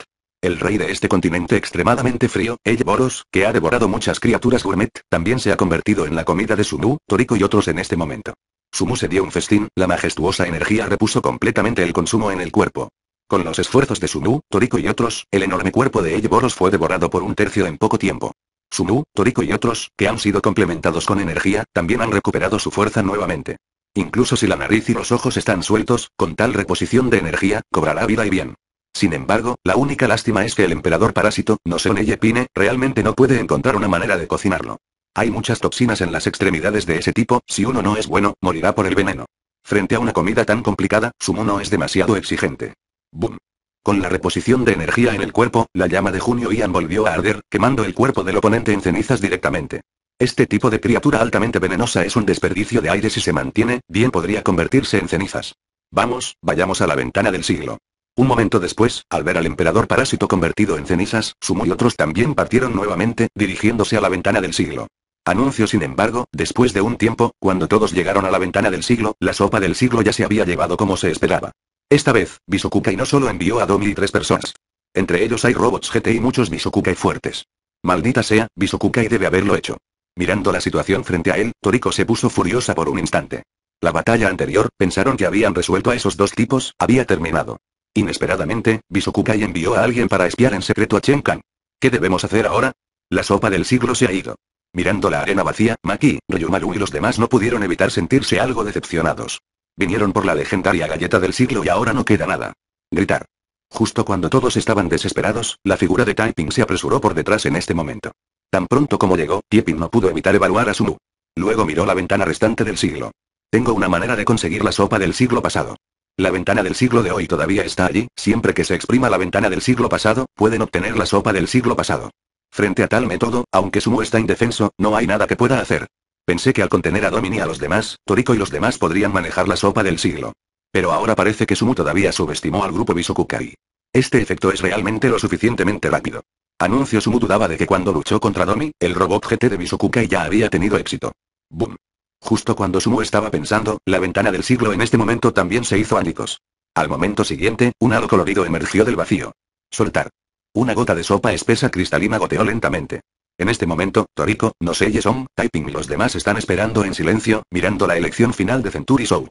El rey de este continente extremadamente frío, El que ha devorado muchas criaturas gourmet, también se ha convertido en la comida de Sumu, Toriko y otros en este momento. Sumu se dio un festín, la majestuosa energía repuso completamente el consumo en el cuerpo. Con los esfuerzos de Sumu, Toriko y otros, el enorme cuerpo de Ejboros Boros fue devorado por un tercio en poco tiempo. Sumu, Toriko y otros, que han sido complementados con energía, también han recuperado su fuerza nuevamente. Incluso si la nariz y los ojos están sueltos, con tal reposición de energía, cobrará vida y bien. Sin embargo, la única lástima es que el emperador parásito, no se Pine, realmente no puede encontrar una manera de cocinarlo. Hay muchas toxinas en las extremidades de ese tipo, si uno no es bueno, morirá por el veneno. Frente a una comida tan complicada, Sumu no es demasiado exigente. Boom. Con la reposición de energía en el cuerpo, la llama de Junio Ian volvió a arder, quemando el cuerpo del oponente en cenizas directamente. Este tipo de criatura altamente venenosa es un desperdicio de aire si se mantiene, bien podría convertirse en cenizas. Vamos, vayamos a la ventana del siglo. Un momento después, al ver al emperador parásito convertido en cenizas, Sumo y otros también partieron nuevamente, dirigiéndose a la ventana del siglo. Anuncio sin embargo, después de un tiempo, cuando todos llegaron a la ventana del siglo, la sopa del siglo ya se había llevado como se esperaba. Esta vez, Bisokukai no solo envió a Domi y tres personas. Entre ellos hay robots GT y muchos Bisokukai fuertes. Maldita sea, Bisokukai debe haberlo hecho. Mirando la situación frente a él, Toriko se puso furiosa por un instante. La batalla anterior, pensaron que habían resuelto a esos dos tipos, había terminado. Inesperadamente, Bisokukai envió a alguien para espiar en secreto a Chen Kang. ¿Qué debemos hacer ahora? La sopa del siglo se ha ido. Mirando la arena vacía, Maki, Ryumaru y los demás no pudieron evitar sentirse algo decepcionados. Vinieron por la legendaria galleta del siglo y ahora no queda nada. Gritar. Justo cuando todos estaban desesperados, la figura de Taiping se apresuró por detrás en este momento. Tan pronto como llegó, Taiping no pudo evitar evaluar a Sumu. Luego miró la ventana restante del siglo. Tengo una manera de conseguir la sopa del siglo pasado. La ventana del siglo de hoy todavía está allí, siempre que se exprima la ventana del siglo pasado, pueden obtener la sopa del siglo pasado. Frente a tal método, aunque Sumu está indefenso, no hay nada que pueda hacer. Pensé que al contener a Domini y a los demás, Toriko y los demás podrían manejar la sopa del siglo. Pero ahora parece que Sumu todavía subestimó al grupo Bisukukai. Este efecto es realmente lo suficientemente rápido. Anuncio Sumu dudaba de que cuando luchó contra Domi, el robot GT de Bisokukai ya había tenido éxito. Boom. Justo cuando Sumu estaba pensando, la ventana del siglo en este momento también se hizo ánicos. Al momento siguiente, un halo colorido emergió del vacío. Soltar. Una gota de sopa espesa cristalina goteó lentamente. En este momento, Toriko, Nosei Som, Taiping y los demás están esperando en silencio, mirando la elección final de Century Soap.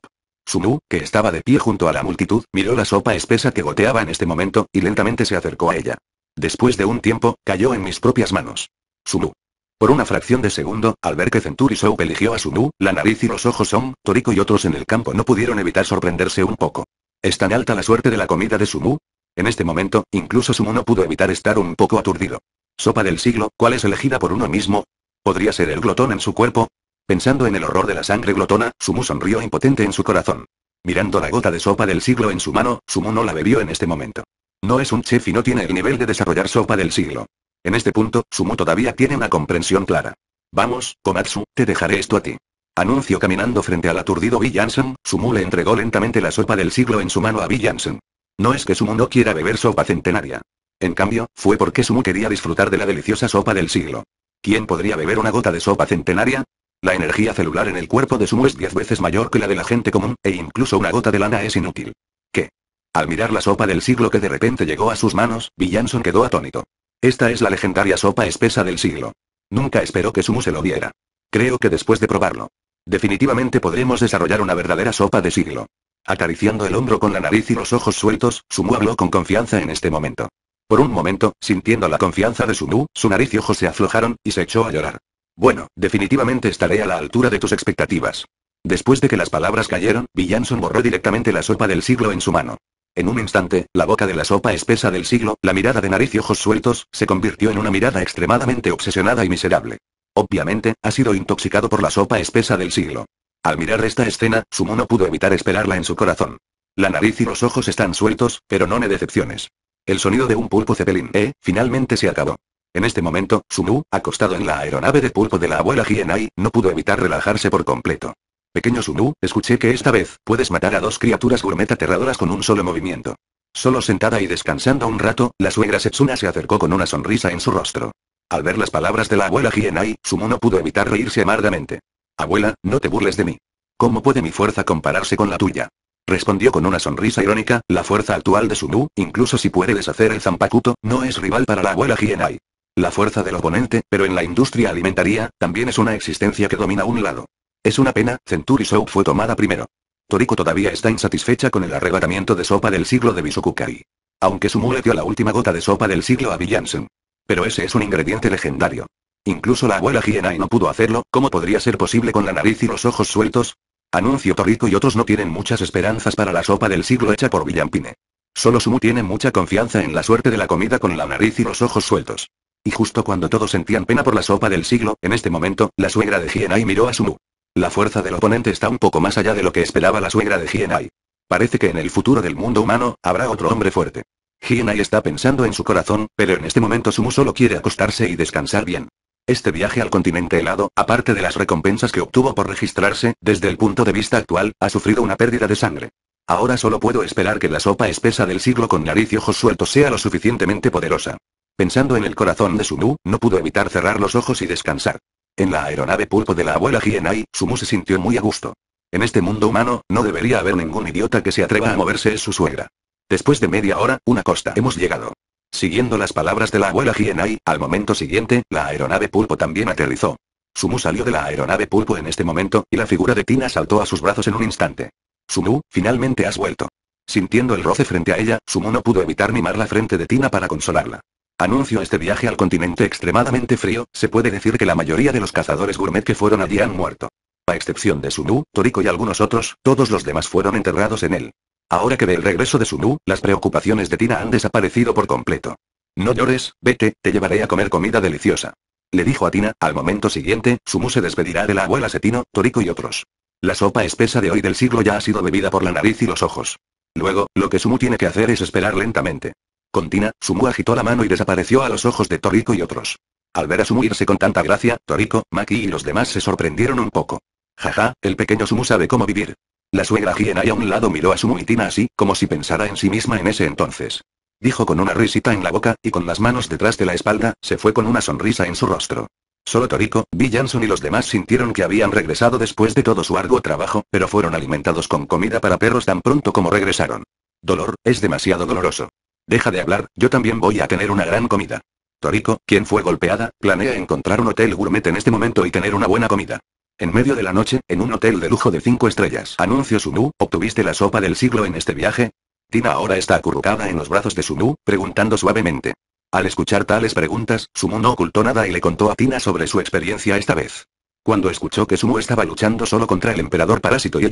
Sumu, que estaba de pie junto a la multitud, miró la sopa espesa que goteaba en este momento, y lentamente se acercó a ella. Después de un tiempo, cayó en mis propias manos. Sumu. Por una fracción de segundo, al ver que Century Soap eligió a Sumu, la nariz y los ojos son, Toriko y otros en el campo no pudieron evitar sorprenderse un poco. ¿Es tan alta la suerte de la comida de Sumu? En este momento, incluso Sumu no pudo evitar estar un poco aturdido. Sopa del siglo, ¿cuál es elegida por uno mismo? ¿Podría ser el glotón en su cuerpo? Pensando en el horror de la sangre glotona, Sumu sonrió impotente en su corazón. Mirando la gota de sopa del siglo en su mano, Sumu no la bebió en este momento. No es un chef y no tiene el nivel de desarrollar sopa del siglo. En este punto, Sumu todavía tiene una comprensión clara. Vamos, Komatsu, te dejaré esto a ti. Anuncio caminando frente al aturdido Bill Jansen, Sumu le entregó lentamente la sopa del siglo en su mano a Bill Jansen. No es que Sumu no quiera beber sopa centenaria. En cambio, fue porque Sumu quería disfrutar de la deliciosa sopa del siglo. ¿Quién podría beber una gota de sopa centenaria? La energía celular en el cuerpo de Sumu es diez veces mayor que la de la gente común, e incluso una gota de lana es inútil. ¿Qué? Al mirar la sopa del siglo que de repente llegó a sus manos, Villanson quedó atónito. Esta es la legendaria sopa espesa del siglo. Nunca esperó que Sumu se lo diera. Creo que después de probarlo, definitivamente podremos desarrollar una verdadera sopa de siglo. Acariciando el hombro con la nariz y los ojos sueltos, Sumu habló con confianza en este momento. Por un momento, sintiendo la confianza de Sumu, su nariz y ojos se aflojaron, y se echó a llorar. Bueno, definitivamente estaré a la altura de tus expectativas. Después de que las palabras cayeron, Villanson borró directamente la sopa del siglo en su mano. En un instante, la boca de la sopa espesa del siglo, la mirada de nariz y ojos sueltos, se convirtió en una mirada extremadamente obsesionada y miserable. Obviamente, ha sido intoxicado por la sopa espesa del siglo. Al mirar esta escena, Sumu no pudo evitar esperarla en su corazón. La nariz y los ojos están sueltos, pero no me decepciones. El sonido de un pulpo Zeppelin E, finalmente se acabó. En este momento, Sumu, acostado en la aeronave de pulpo de la abuela Hienai, no pudo evitar relajarse por completo. Pequeño Sumu, escuché que esta vez, puedes matar a dos criaturas gourmet aterradoras con un solo movimiento. Solo sentada y descansando un rato, la suegra Setsuna se acercó con una sonrisa en su rostro. Al ver las palabras de la abuela Hienai, Sumu no pudo evitar reírse amargamente. Abuela, no te burles de mí. ¿Cómo puede mi fuerza compararse con la tuya? Respondió con una sonrisa irónica, la fuerza actual de Sumu, incluso si puede deshacer el Zampakuto, no es rival para la abuela Hienai. La fuerza del oponente, pero en la industria alimentaria, también es una existencia que domina un lado. Es una pena, Centuri Show fue tomada primero. Toriko todavía está insatisfecha con el arrebatamiento de sopa del siglo de Bisukukai. Aunque Sumu le dio la última gota de sopa del siglo a Villansen. Pero ese es un ingrediente legendario. Incluso la abuela Hienai no pudo hacerlo, ¿cómo podría ser posible con la nariz y los ojos sueltos? Anuncio Torrico y otros no tienen muchas esperanzas para la sopa del siglo hecha por Villampine. Solo Sumu tiene mucha confianza en la suerte de la comida con la nariz y los ojos sueltos. Y justo cuando todos sentían pena por la sopa del siglo, en este momento, la suegra de Hienai miró a Sumu. La fuerza del oponente está un poco más allá de lo que esperaba la suegra de Hienai. Parece que en el futuro del mundo humano, habrá otro hombre fuerte. Hienai está pensando en su corazón, pero en este momento Sumu solo quiere acostarse y descansar bien. Este viaje al continente helado, aparte de las recompensas que obtuvo por registrarse, desde el punto de vista actual, ha sufrido una pérdida de sangre. Ahora solo puedo esperar que la sopa espesa del siglo con nariz y ojos sueltos sea lo suficientemente poderosa. Pensando en el corazón de Sumu, no pudo evitar cerrar los ojos y descansar. En la aeronave pulpo de la abuela Hienai, Sumu se sintió muy a gusto. En este mundo humano, no debería haber ningún idiota que se atreva a moverse en su suegra. Después de media hora, una costa. Hemos llegado. Siguiendo las palabras de la abuela Hienai, al momento siguiente, la aeronave pulpo también aterrizó. Sumu salió de la aeronave pulpo en este momento, y la figura de Tina saltó a sus brazos en un instante. Sumu, finalmente has vuelto. Sintiendo el roce frente a ella, Sumu no pudo evitar mimar la frente de Tina para consolarla. Anuncio este viaje al continente extremadamente frío, se puede decir que la mayoría de los cazadores gourmet que fueron allí han muerto. A excepción de Sumu, Toriko y algunos otros, todos los demás fueron enterrados en él. Ahora que ve el regreso de Sumu, las preocupaciones de Tina han desaparecido por completo. No llores, vete, te llevaré a comer comida deliciosa. Le dijo a Tina, al momento siguiente, Sumu se despedirá de la abuela Setino, Toriko y otros. La sopa espesa de hoy del siglo ya ha sido bebida por la nariz y los ojos. Luego, lo que Sumu tiene que hacer es esperar lentamente. Con Tina, Sumu agitó la mano y desapareció a los ojos de Toriko y otros. Al ver a Sumu irse con tanta gracia, Toriko, Maki y los demás se sorprendieron un poco. Jaja, el pequeño Sumu sabe cómo vivir. La suegra y a un lado miró a su muitina así, como si pensara en sí misma en ese entonces. Dijo con una risita en la boca, y con las manos detrás de la espalda, se fue con una sonrisa en su rostro. Solo Toriko, Bill Jansson y los demás sintieron que habían regresado después de todo su arduo trabajo, pero fueron alimentados con comida para perros tan pronto como regresaron. Dolor, es demasiado doloroso. Deja de hablar, yo también voy a tener una gran comida. Toriko, quien fue golpeada, planea encontrar un hotel gourmet en este momento y tener una buena comida. En medio de la noche, en un hotel de lujo de cinco estrellas. Anuncio Sunu, ¿obtuviste la sopa del siglo en este viaje? Tina ahora está acurrucada en los brazos de Sunu, preguntando suavemente. Al escuchar tales preguntas, Sumu no ocultó nada y le contó a Tina sobre su experiencia esta vez. Cuando escuchó que Sunu estaba luchando solo contra el emperador parásito y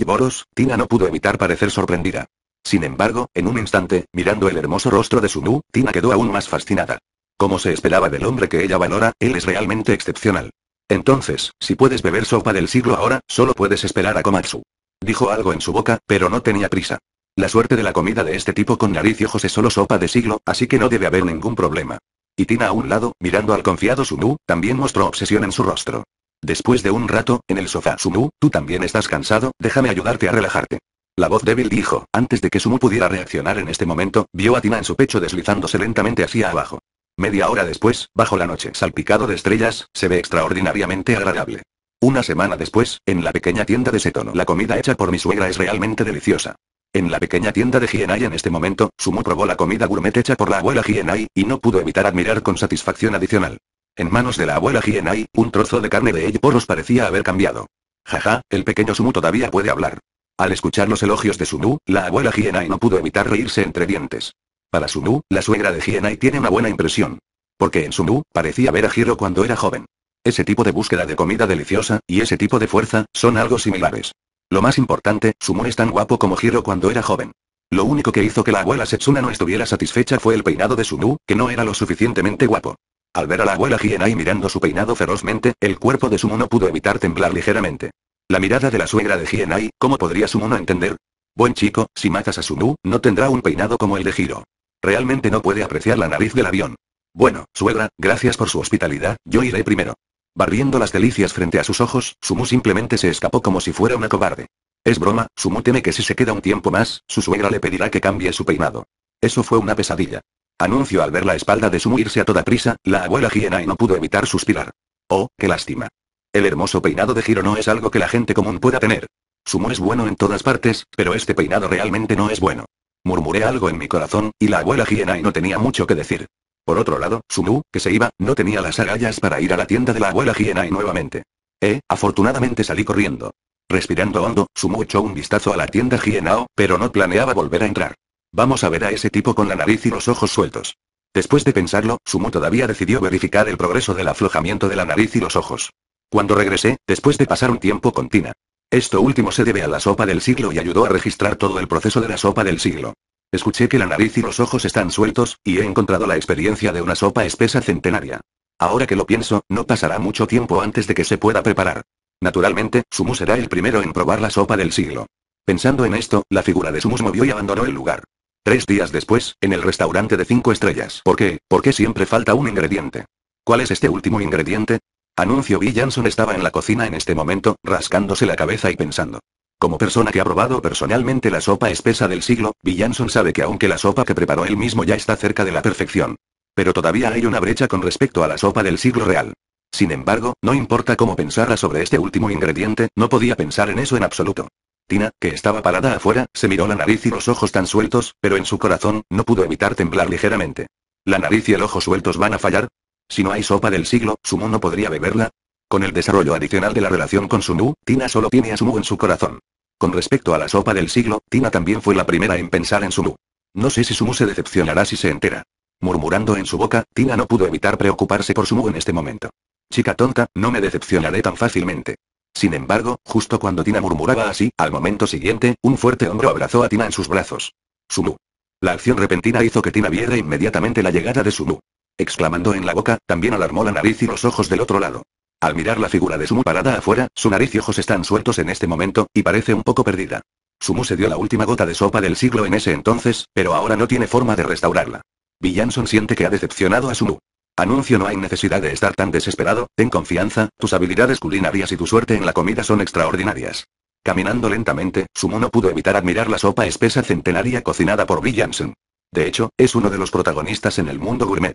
Tina no pudo evitar parecer sorprendida. Sin embargo, en un instante, mirando el hermoso rostro de Sunu, Tina quedó aún más fascinada. Como se esperaba del hombre que ella valora, él es realmente excepcional. Entonces, si puedes beber sopa del siglo ahora, solo puedes esperar a Komatsu. Dijo algo en su boca, pero no tenía prisa. La suerte de la comida de este tipo con nariz y ojos es solo sopa de siglo, así que no debe haber ningún problema. Y Tina a un lado, mirando al confiado Sumu, también mostró obsesión en su rostro. Después de un rato, en el sofá Sumu, tú también estás cansado, déjame ayudarte a relajarte. La voz débil dijo, antes de que Sumu pudiera reaccionar en este momento, vio a Tina en su pecho deslizándose lentamente hacia abajo. Media hora después, bajo la noche salpicado de estrellas, se ve extraordinariamente agradable. Una semana después, en la pequeña tienda de Setono, la comida hecha por mi suegra es realmente deliciosa. En la pequeña tienda de Hienai en este momento, Sumu probó la comida gourmet hecha por la abuela Hienai, y no pudo evitar admirar con satisfacción adicional. En manos de la abuela Hienai, un trozo de carne de ella poros parecía haber cambiado. Jaja, el pequeño Sumu todavía puede hablar. Al escuchar los elogios de Sumu, la abuela Hienai no pudo evitar reírse entre dientes. Para Sumu, la suegra de Hienai tiene una buena impresión. Porque en Sumu, parecía ver a Hiro cuando era joven. Ese tipo de búsqueda de comida deliciosa, y ese tipo de fuerza, son algo similares. Lo más importante, Sumu es tan guapo como Hiro cuando era joven. Lo único que hizo que la abuela Setsuna no estuviera satisfecha fue el peinado de Sumu, que no era lo suficientemente guapo. Al ver a la abuela Hienai mirando su peinado ferozmente, el cuerpo de Sumu no pudo evitar temblar ligeramente. La mirada de la suegra de Hienai, ¿cómo podría Sumu no entender? Buen chico, si matas a Sumu, no tendrá un peinado como el de Hiro. Realmente no puede apreciar la nariz del avión. Bueno, suegra, gracias por su hospitalidad, yo iré primero. Barriendo las delicias frente a sus ojos, Sumu simplemente se escapó como si fuera una cobarde. Es broma, Sumu teme que si se queda un tiempo más, su suegra le pedirá que cambie su peinado. Eso fue una pesadilla. Anuncio al ver la espalda de Sumu irse a toda prisa, la abuela y no pudo evitar suspirar. Oh, qué lástima. El hermoso peinado de giro no es algo que la gente común pueda tener. Sumu es bueno en todas partes, pero este peinado realmente no es bueno. Murmuré algo en mi corazón, y la abuela Hienai no tenía mucho que decir. Por otro lado, Sumu, que se iba, no tenía las agallas para ir a la tienda de la abuela Hienai nuevamente. Eh, afortunadamente salí corriendo. Respirando hondo, Sumu echó un vistazo a la tienda Hienao, pero no planeaba volver a entrar. Vamos a ver a ese tipo con la nariz y los ojos sueltos. Después de pensarlo, Sumu todavía decidió verificar el progreso del aflojamiento de la nariz y los ojos. Cuando regresé, después de pasar un tiempo con Tina, esto último se debe a la sopa del siglo y ayudó a registrar todo el proceso de la sopa del siglo. Escuché que la nariz y los ojos están sueltos, y he encontrado la experiencia de una sopa espesa centenaria. Ahora que lo pienso, no pasará mucho tiempo antes de que se pueda preparar. Naturalmente, Sumu será el primero en probar la sopa del siglo. Pensando en esto, la figura de Sumus movió y abandonó el lugar. Tres días después, en el restaurante de cinco estrellas. ¿Por qué? ¿Por qué siempre falta un ingrediente? ¿Cuál es este último ingrediente? Anuncio Bill estaba en la cocina en este momento, rascándose la cabeza y pensando. Como persona que ha probado personalmente la sopa espesa del siglo, Bill sabe que aunque la sopa que preparó él mismo ya está cerca de la perfección. Pero todavía hay una brecha con respecto a la sopa del siglo real. Sin embargo, no importa cómo pensara sobre este último ingrediente, no podía pensar en eso en absoluto. Tina, que estaba parada afuera, se miró la nariz y los ojos tan sueltos, pero en su corazón, no pudo evitar temblar ligeramente. ¿La nariz y el ojo sueltos van a fallar? Si no hay sopa del siglo, Sumu no podría beberla. Con el desarrollo adicional de la relación con Sumu, Tina solo tiene a Sumu en su corazón. Con respecto a la sopa del siglo, Tina también fue la primera en pensar en Sumu. No sé si Sumu se decepcionará si se entera. Murmurando en su boca, Tina no pudo evitar preocuparse por Sumu en este momento. Chica tonta, no me decepcionaré tan fácilmente. Sin embargo, justo cuando Tina murmuraba así, al momento siguiente, un fuerte hombro abrazó a Tina en sus brazos. Sumu. La acción repentina hizo que Tina viera inmediatamente la llegada de Sumu exclamando en la boca, también alarmó la nariz y los ojos del otro lado. Al mirar la figura de Sumu parada afuera, su nariz y ojos están sueltos en este momento, y parece un poco perdida. Sumu se dio la última gota de sopa del siglo en ese entonces, pero ahora no tiene forma de restaurarla. Villanson siente que ha decepcionado a Sumu. Anuncio no hay necesidad de estar tan desesperado, ten confianza, tus habilidades culinarias y tu suerte en la comida son extraordinarias. Caminando lentamente, Sumu no pudo evitar admirar la sopa espesa centenaria cocinada por Villanson. De hecho, es uno de los protagonistas en el mundo gourmet.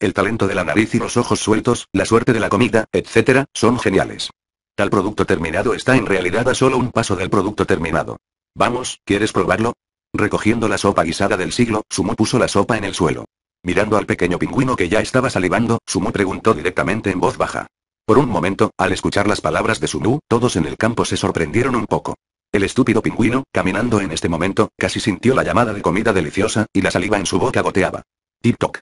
El talento de la nariz y los ojos sueltos, la suerte de la comida, etc., son geniales. Tal producto terminado está en realidad a solo un paso del producto terminado. Vamos, ¿quieres probarlo? Recogiendo la sopa guisada del siglo, Sumu puso la sopa en el suelo. Mirando al pequeño pingüino que ya estaba salivando, Sumu preguntó directamente en voz baja. Por un momento, al escuchar las palabras de Sumu, todos en el campo se sorprendieron un poco. El estúpido pingüino, caminando en este momento, casi sintió la llamada de comida deliciosa, y la saliva en su boca goteaba. Tiktok.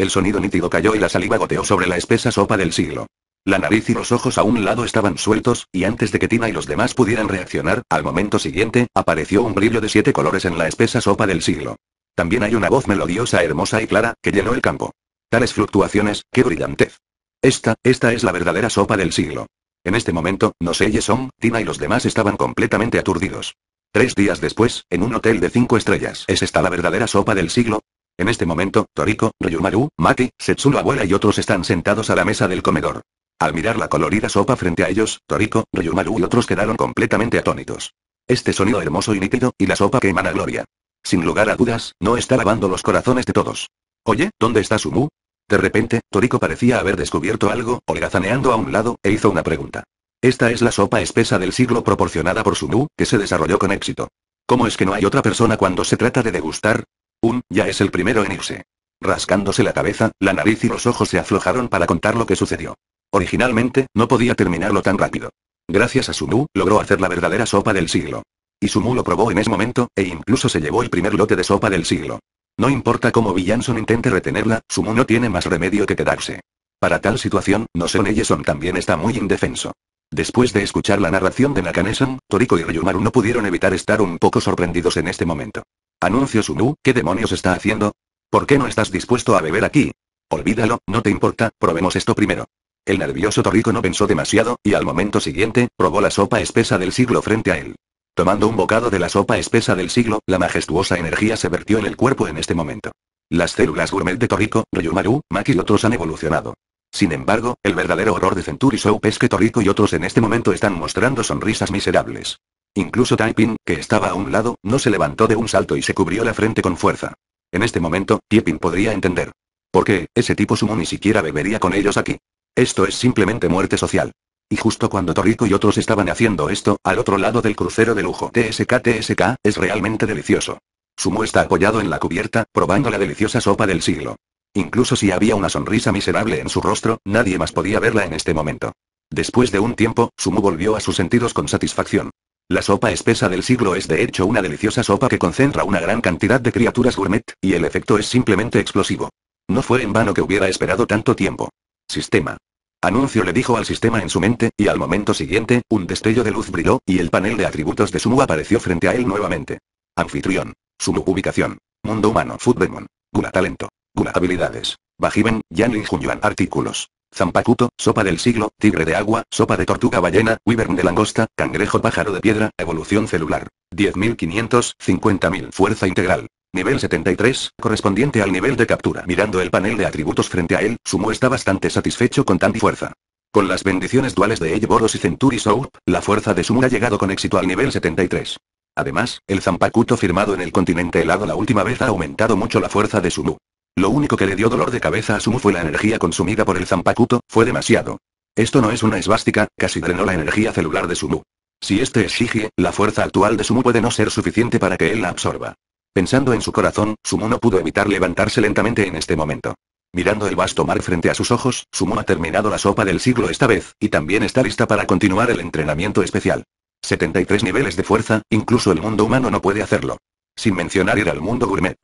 El sonido nítido cayó y la saliva goteó sobre la espesa sopa del siglo. La nariz y los ojos a un lado estaban sueltos, y antes de que Tina y los demás pudieran reaccionar, al momento siguiente, apareció un brillo de siete colores en la espesa sopa del siglo. También hay una voz melodiosa, hermosa y clara, que llenó el campo. Tales fluctuaciones, qué brillantez. Esta, esta es la verdadera sopa del siglo. En este momento, no sé son, Tina y los demás estaban completamente aturdidos. Tres días después, en un hotel de cinco estrellas. ¿Es esta la verdadera sopa del siglo? En este momento, Toriko, Ryumaru, Maki, Setsuno abuela y otros están sentados a la mesa del comedor. Al mirar la colorida sopa frente a ellos, Toriko, Ryumaru y otros quedaron completamente atónitos. Este sonido hermoso y nítido, y la sopa que emana gloria. Sin lugar a dudas, no está lavando los corazones de todos. Oye, ¿dónde está Sumu? De repente, Toriko parecía haber descubierto algo, holgazaneando a un lado, e hizo una pregunta. Esta es la sopa espesa del siglo proporcionada por Sumu, que se desarrolló con éxito. ¿Cómo es que no hay otra persona cuando se trata de degustar? Un, ya es el primero en irse. Rascándose la cabeza, la nariz y los ojos se aflojaron para contar lo que sucedió. Originalmente, no podía terminarlo tan rápido. Gracias a Sumu, logró hacer la verdadera sopa del siglo. Y Sumu lo probó en ese momento, e incluso se llevó el primer lote de sopa del siglo. No importa cómo Villanson intente retenerla, Sumu no tiene más remedio que quedarse. Para tal situación, no Noson Son también está muy indefenso. Después de escuchar la narración de Nakanesan, Toriko y Ryumaru no pudieron evitar estar un poco sorprendidos en este momento. Anuncio Sumu, ¿qué demonios está haciendo? ¿Por qué no estás dispuesto a beber aquí? Olvídalo, no te importa, probemos esto primero. El nervioso Torrico no pensó demasiado, y al momento siguiente, probó la sopa espesa del siglo frente a él. Tomando un bocado de la sopa espesa del siglo, la majestuosa energía se vertió en el cuerpo en este momento. Las células gourmet de Torrico, Ryumaru, Maki y otros han evolucionado. Sin embargo, el verdadero horror de Centuri Soap es que Torico y otros en este momento están mostrando sonrisas miserables. Incluso Taiping, que estaba a un lado, no se levantó de un salto y se cubrió la frente con fuerza. En este momento, Piepin podría entender. ¿Por qué, ese tipo sumo ni siquiera bebería con ellos aquí? Esto es simplemente muerte social. Y justo cuando Torrico y otros estaban haciendo esto, al otro lado del crucero de lujo TSK-TSK, es realmente delicioso. Sumo está apoyado en la cubierta, probando la deliciosa sopa del siglo. Incluso si había una sonrisa miserable en su rostro, nadie más podía verla en este momento. Después de un tiempo, Sumo volvió a sus sentidos con satisfacción. La sopa espesa del siglo es de hecho una deliciosa sopa que concentra una gran cantidad de criaturas gourmet, y el efecto es simplemente explosivo. No fue en vano que hubiera esperado tanto tiempo. Sistema. Anuncio le dijo al sistema en su mente, y al momento siguiente, un destello de luz brilló, y el panel de atributos de Sumu apareció frente a él nuevamente. Anfitrión. Sumu ubicación. Mundo humano. Food Demon. talento. Gula habilidades. Bajiben, Yanlin Junyuan. Artículos. Zampacuto, sopa del siglo, tigre de agua, sopa de tortuga ballena, wyvern de langosta, cangrejo pájaro de piedra, evolución celular. 10.500, 50.000 fuerza integral. Nivel 73, correspondiente al nivel de captura. Mirando el panel de atributos frente a él, Sumu está bastante satisfecho con tanta fuerza. Con las bendiciones duales de Boros y Centuri Soap, la fuerza de Sumu ha llegado con éxito al nivel 73. Además, el Zampacuto firmado en el continente helado la última vez ha aumentado mucho la fuerza de Sumu. Lo único que le dio dolor de cabeza a Sumu fue la energía consumida por el Zampacuto, fue demasiado. Esto no es una esvástica, casi drenó la energía celular de Sumu. Si este es la fuerza actual de Sumu puede no ser suficiente para que él la absorba. Pensando en su corazón, Sumu no pudo evitar levantarse lentamente en este momento. Mirando el vasto mar frente a sus ojos, Sumu ha terminado la sopa del siglo esta vez, y también está lista para continuar el entrenamiento especial. 73 niveles de fuerza, incluso el mundo humano no puede hacerlo. Sin mencionar ir al mundo gourmet.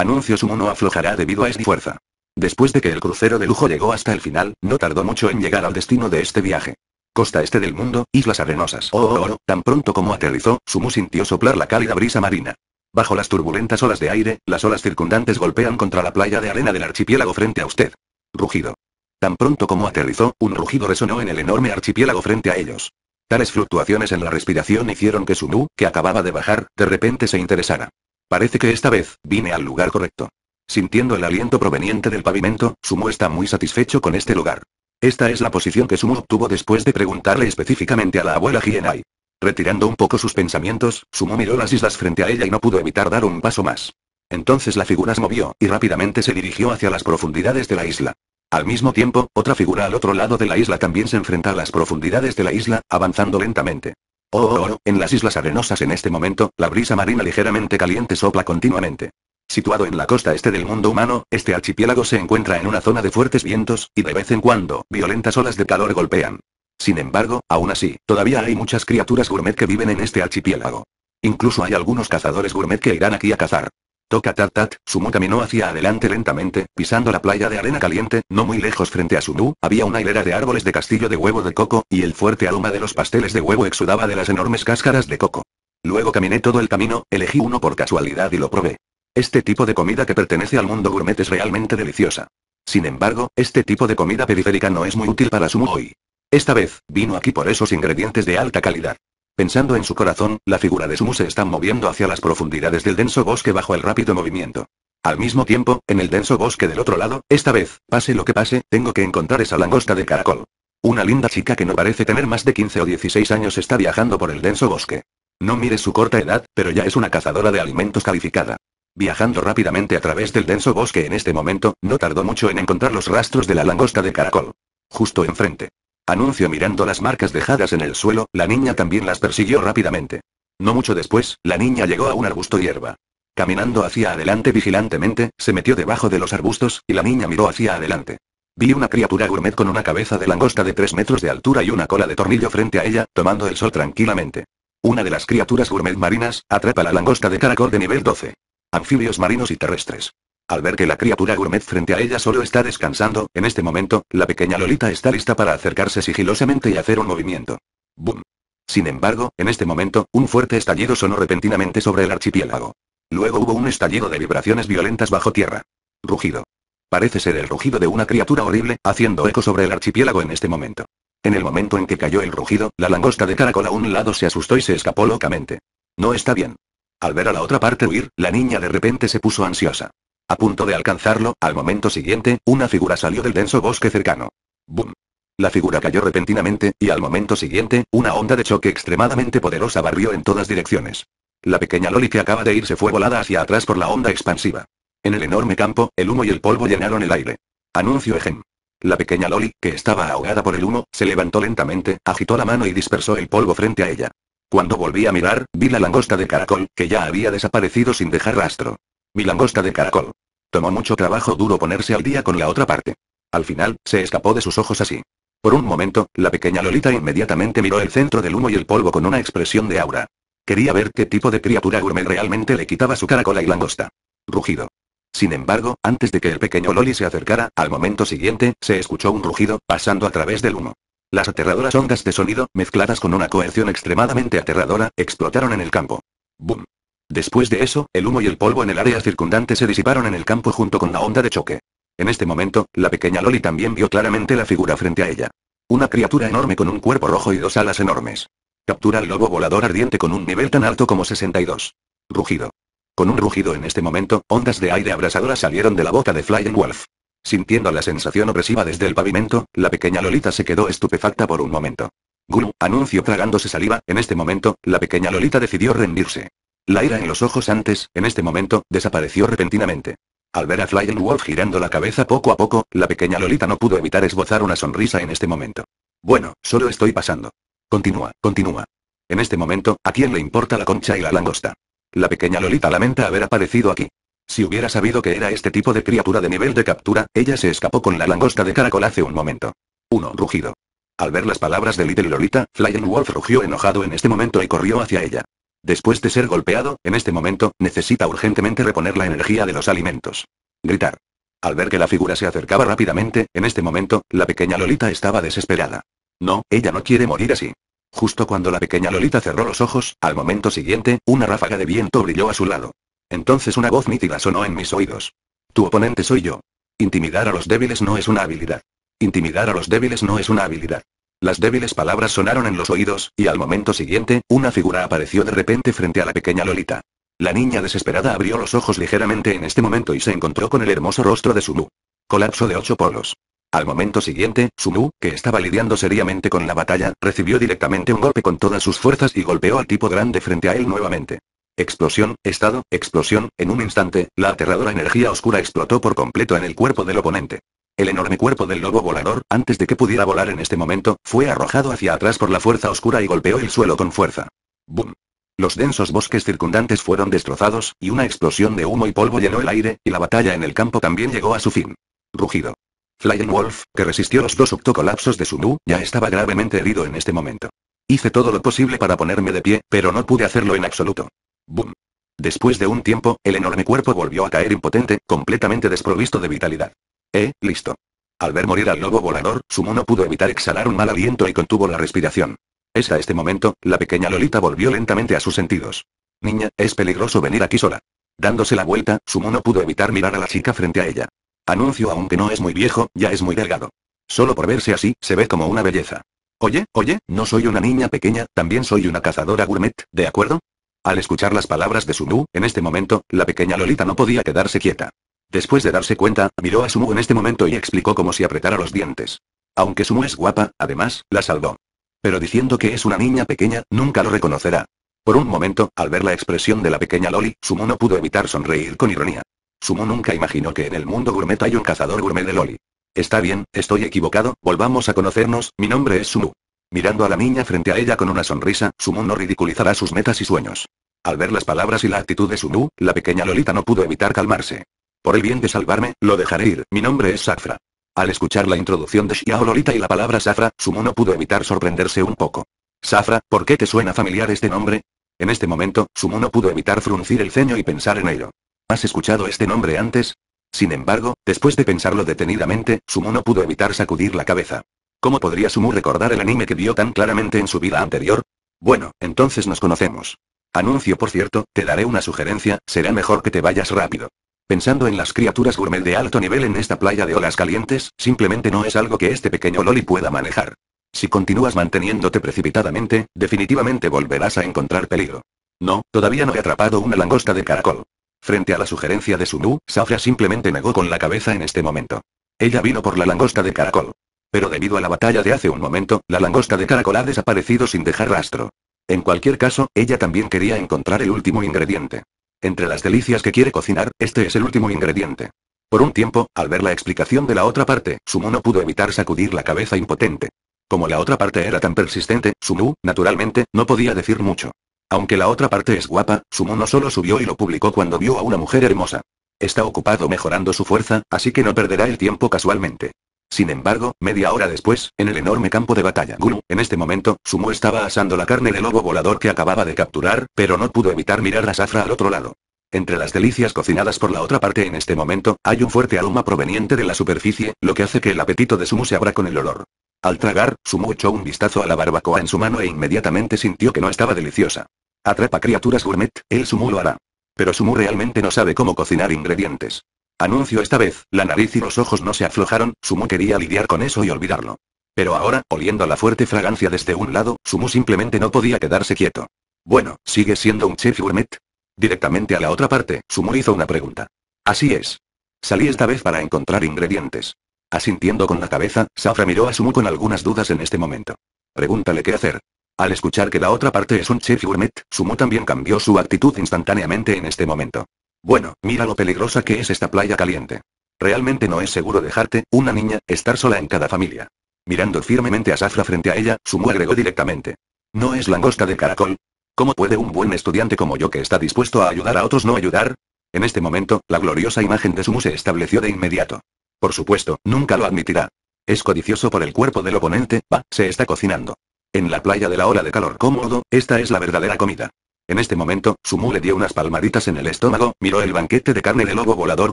Anuncio Sumu no aflojará debido a ni fuerza. Después de que el crucero de lujo llegó hasta el final, no tardó mucho en llegar al destino de este viaje. Costa este del mundo, islas arenosas. Oh, oh, oh, tan pronto como aterrizó, Sumu sintió soplar la cálida brisa marina. Bajo las turbulentas olas de aire, las olas circundantes golpean contra la playa de arena del archipiélago frente a usted. Rugido. Tan pronto como aterrizó, un rugido resonó en el enorme archipiélago frente a ellos. Tales fluctuaciones en la respiración hicieron que Sumu, que acababa de bajar, de repente se interesara. Parece que esta vez, vine al lugar correcto. Sintiendo el aliento proveniente del pavimento, Sumo está muy satisfecho con este lugar. Esta es la posición que Sumo obtuvo después de preguntarle específicamente a la abuela Hienai. Retirando un poco sus pensamientos, Sumo miró las islas frente a ella y no pudo evitar dar un paso más. Entonces la figura se movió, y rápidamente se dirigió hacia las profundidades de la isla. Al mismo tiempo, otra figura al otro lado de la isla también se enfrenta a las profundidades de la isla, avanzando lentamente. Oh, oh, oh, en las islas arenosas en este momento, la brisa marina ligeramente caliente sopla continuamente. Situado en la costa este del mundo humano, este archipiélago se encuentra en una zona de fuertes vientos, y de vez en cuando, violentas olas de calor golpean. Sin embargo, aún así, todavía hay muchas criaturas gourmet que viven en este archipiélago. Incluso hay algunos cazadores gourmet que irán aquí a cazar. Toca tat tat, Sumo caminó hacia adelante lentamente, pisando la playa de arena caliente, no muy lejos frente a Sumu, había una hilera de árboles de castillo de huevo de coco, y el fuerte aroma de los pasteles de huevo exudaba de las enormes cáscaras de coco. Luego caminé todo el camino, elegí uno por casualidad y lo probé. Este tipo de comida que pertenece al mundo gourmet es realmente deliciosa. Sin embargo, este tipo de comida periférica no es muy útil para Sumu hoy. Esta vez, vino aquí por esos ingredientes de alta calidad. Pensando en su corazón, la figura de Sumu se está moviendo hacia las profundidades del denso bosque bajo el rápido movimiento. Al mismo tiempo, en el denso bosque del otro lado, esta vez, pase lo que pase, tengo que encontrar esa langosta de caracol. Una linda chica que no parece tener más de 15 o 16 años está viajando por el denso bosque. No mire su corta edad, pero ya es una cazadora de alimentos calificada. Viajando rápidamente a través del denso bosque en este momento, no tardó mucho en encontrar los rastros de la langosta de caracol. Justo enfrente. Anuncio mirando las marcas dejadas en el suelo, la niña también las persiguió rápidamente. No mucho después, la niña llegó a un arbusto hierba. Caminando hacia adelante vigilantemente, se metió debajo de los arbustos, y la niña miró hacia adelante. Vi una criatura gourmet con una cabeza de langosta de 3 metros de altura y una cola de tornillo frente a ella, tomando el sol tranquilamente. Una de las criaturas gourmet marinas, atrapa la langosta de caracol de nivel 12. Anfibios marinos y terrestres. Al ver que la criatura gourmet frente a ella solo está descansando, en este momento, la pequeña Lolita está lista para acercarse sigilosamente y hacer un movimiento. ¡Bum! Sin embargo, en este momento, un fuerte estallido sonó repentinamente sobre el archipiélago. Luego hubo un estallido de vibraciones violentas bajo tierra. Rugido. Parece ser el rugido de una criatura horrible, haciendo eco sobre el archipiélago en este momento. En el momento en que cayó el rugido, la langosta de caracol a un lado se asustó y se escapó locamente. No está bien. Al ver a la otra parte huir, la niña de repente se puso ansiosa. A punto de alcanzarlo, al momento siguiente, una figura salió del denso bosque cercano. ¡Bum! La figura cayó repentinamente, y al momento siguiente, una onda de choque extremadamente poderosa barrió en todas direcciones. La pequeña Loli que acaba de irse fue volada hacia atrás por la onda expansiva. En el enorme campo, el humo y el polvo llenaron el aire. Anuncio Ejem. La pequeña Loli, que estaba ahogada por el humo, se levantó lentamente, agitó la mano y dispersó el polvo frente a ella. Cuando volví a mirar, vi la langosta de caracol, que ya había desaparecido sin dejar rastro. Mi langosta de caracol. Tomó mucho trabajo duro ponerse al día con la otra parte. Al final, se escapó de sus ojos así. Por un momento, la pequeña Lolita inmediatamente miró el centro del humo y el polvo con una expresión de aura. Quería ver qué tipo de criatura gourmet realmente le quitaba su caracola y langosta. Rugido. Sin embargo, antes de que el pequeño Loli se acercara, al momento siguiente, se escuchó un rugido, pasando a través del humo. Las aterradoras ondas de sonido, mezcladas con una coerción extremadamente aterradora, explotaron en el campo. ¡Bum! Después de eso, el humo y el polvo en el área circundante se disiparon en el campo junto con la onda de choque. En este momento, la pequeña Loli también vio claramente la figura frente a ella. Una criatura enorme con un cuerpo rojo y dos alas enormes. Captura al lobo volador ardiente con un nivel tan alto como 62. Rugido. Con un rugido en este momento, ondas de aire abrasadoras salieron de la boca de Flying Wolf. Sintiendo la sensación opresiva desde el pavimento, la pequeña Lolita se quedó estupefacta por un momento. Gulu, anunció tragándose saliva, en este momento, la pequeña Lolita decidió rendirse. La ira en los ojos antes, en este momento, desapareció repentinamente. Al ver a Flying Wolf girando la cabeza poco a poco, la pequeña Lolita no pudo evitar esbozar una sonrisa en este momento. Bueno, solo estoy pasando. Continúa, continúa. En este momento, ¿a quién le importa la concha y la langosta? La pequeña Lolita lamenta haber aparecido aquí. Si hubiera sabido que era este tipo de criatura de nivel de captura, ella se escapó con la langosta de caracol hace un momento. Uno rugido. Al ver las palabras de Little Lolita, Flying Wolf rugió enojado en este momento y corrió hacia ella. Después de ser golpeado, en este momento, necesita urgentemente reponer la energía de los alimentos. Gritar. Al ver que la figura se acercaba rápidamente, en este momento, la pequeña Lolita estaba desesperada. No, ella no quiere morir así. Justo cuando la pequeña Lolita cerró los ojos, al momento siguiente, una ráfaga de viento brilló a su lado. Entonces una voz nítida sonó en mis oídos. Tu oponente soy yo. Intimidar a los débiles no es una habilidad. Intimidar a los débiles no es una habilidad. Las débiles palabras sonaron en los oídos, y al momento siguiente, una figura apareció de repente frente a la pequeña Lolita. La niña desesperada abrió los ojos ligeramente en este momento y se encontró con el hermoso rostro de Sumu. Colapso de ocho polos. Al momento siguiente, Sumu, que estaba lidiando seriamente con la batalla, recibió directamente un golpe con todas sus fuerzas y golpeó al tipo grande frente a él nuevamente. Explosión, estado, explosión, en un instante, la aterradora energía oscura explotó por completo en el cuerpo del oponente. El enorme cuerpo del lobo volador, antes de que pudiera volar en este momento, fue arrojado hacia atrás por la fuerza oscura y golpeó el suelo con fuerza. ¡Bum! Los densos bosques circundantes fueron destrozados, y una explosión de humo y polvo llenó el aire, y la batalla en el campo también llegó a su fin. Rugido. Flying Wolf, que resistió los dos octocolapsos de su nu, ya estaba gravemente herido en este momento. Hice todo lo posible para ponerme de pie, pero no pude hacerlo en absoluto. ¡Bum! Después de un tiempo, el enorme cuerpo volvió a caer impotente, completamente desprovisto de vitalidad. Eh, listo. Al ver morir al lobo volador, no pudo evitar exhalar un mal aliento y contuvo la respiración. Es a este momento, la pequeña Lolita volvió lentamente a sus sentidos. Niña, es peligroso venir aquí sola. Dándose la vuelta, no pudo evitar mirar a la chica frente a ella. Anuncio aunque no es muy viejo, ya es muy delgado. Solo por verse así, se ve como una belleza. Oye, oye, no soy una niña pequeña, también soy una cazadora gourmet, ¿de acuerdo? Al escuchar las palabras de Sumu, en este momento, la pequeña Lolita no podía quedarse quieta. Después de darse cuenta, miró a Sumu en este momento y explicó como si apretara los dientes. Aunque Sumu es guapa, además, la salvó. Pero diciendo que es una niña pequeña, nunca lo reconocerá. Por un momento, al ver la expresión de la pequeña Loli, Sumu no pudo evitar sonreír con ironía. Sumu nunca imaginó que en el mundo gourmet hay un cazador gourmet de Loli. Está bien, estoy equivocado, volvamos a conocernos, mi nombre es Sumu. Mirando a la niña frente a ella con una sonrisa, Sumu no ridiculizará sus metas y sueños. Al ver las palabras y la actitud de Sumu, la pequeña Lolita no pudo evitar calmarse. Por el bien de salvarme, lo dejaré ir, mi nombre es Safra. Al escuchar la introducción de Xiao y la palabra Safra, Sumu no pudo evitar sorprenderse un poco. Safra, ¿por qué te suena familiar este nombre? En este momento, Sumu no pudo evitar fruncir el ceño y pensar en ello. ¿Has escuchado este nombre antes? Sin embargo, después de pensarlo detenidamente, Sumu no pudo evitar sacudir la cabeza. ¿Cómo podría Sumu recordar el anime que vio tan claramente en su vida anterior? Bueno, entonces nos conocemos. Anuncio por cierto, te daré una sugerencia, será mejor que te vayas rápido. Pensando en las criaturas gourmet de alto nivel en esta playa de olas calientes, simplemente no es algo que este pequeño Loli pueda manejar. Si continúas manteniéndote precipitadamente, definitivamente volverás a encontrar peligro. No, todavía no he atrapado una langosta de caracol. Frente a la sugerencia de Sunu, Safra simplemente negó con la cabeza en este momento. Ella vino por la langosta de caracol. Pero debido a la batalla de hace un momento, la langosta de caracol ha desaparecido sin dejar rastro. En cualquier caso, ella también quería encontrar el último ingrediente. Entre las delicias que quiere cocinar, este es el último ingrediente. Por un tiempo, al ver la explicación de la otra parte, Sumu no pudo evitar sacudir la cabeza impotente. Como la otra parte era tan persistente, Sumu, naturalmente, no podía decir mucho. Aunque la otra parte es guapa, Sumu no solo subió y lo publicó cuando vio a una mujer hermosa. Está ocupado mejorando su fuerza, así que no perderá el tiempo casualmente. Sin embargo, media hora después, en el enorme campo de batalla Guru, en este momento, Sumu estaba asando la carne del lobo volador que acababa de capturar, pero no pudo evitar mirar la zafra al otro lado. Entre las delicias cocinadas por la otra parte en este momento, hay un fuerte aroma proveniente de la superficie, lo que hace que el apetito de Sumu se abra con el olor. Al tragar, Sumu echó un vistazo a la barbacoa en su mano e inmediatamente sintió que no estaba deliciosa. Atrapa criaturas gourmet, el Sumu lo hará. Pero Sumu realmente no sabe cómo cocinar ingredientes. Anuncio esta vez, la nariz y los ojos no se aflojaron, Sumu quería lidiar con eso y olvidarlo. Pero ahora, oliendo la fuerte fragancia desde un lado, Sumu simplemente no podía quedarse quieto. Bueno, ¿sigue siendo un chef gourmet? Directamente a la otra parte, Sumu hizo una pregunta. Así es. Salí esta vez para encontrar ingredientes. Asintiendo con la cabeza, Safra miró a Sumu con algunas dudas en este momento. Pregúntale qué hacer. Al escuchar que la otra parte es un chef gourmet, Sumu también cambió su actitud instantáneamente en este momento. Bueno, mira lo peligrosa que es esta playa caliente. Realmente no es seguro dejarte, una niña, estar sola en cada familia. Mirando firmemente a Safra frente a ella, Sumu agregó directamente. ¿No es langosta de caracol? ¿Cómo puede un buen estudiante como yo que está dispuesto a ayudar a otros no ayudar? En este momento, la gloriosa imagen de Sumu se estableció de inmediato. Por supuesto, nunca lo admitirá. Es codicioso por el cuerpo del oponente, va, se está cocinando. En la playa de la ola de calor cómodo, esta es la verdadera comida. En este momento, Sumu le dio unas palmaditas en el estómago, miró el banquete de carne de lobo volador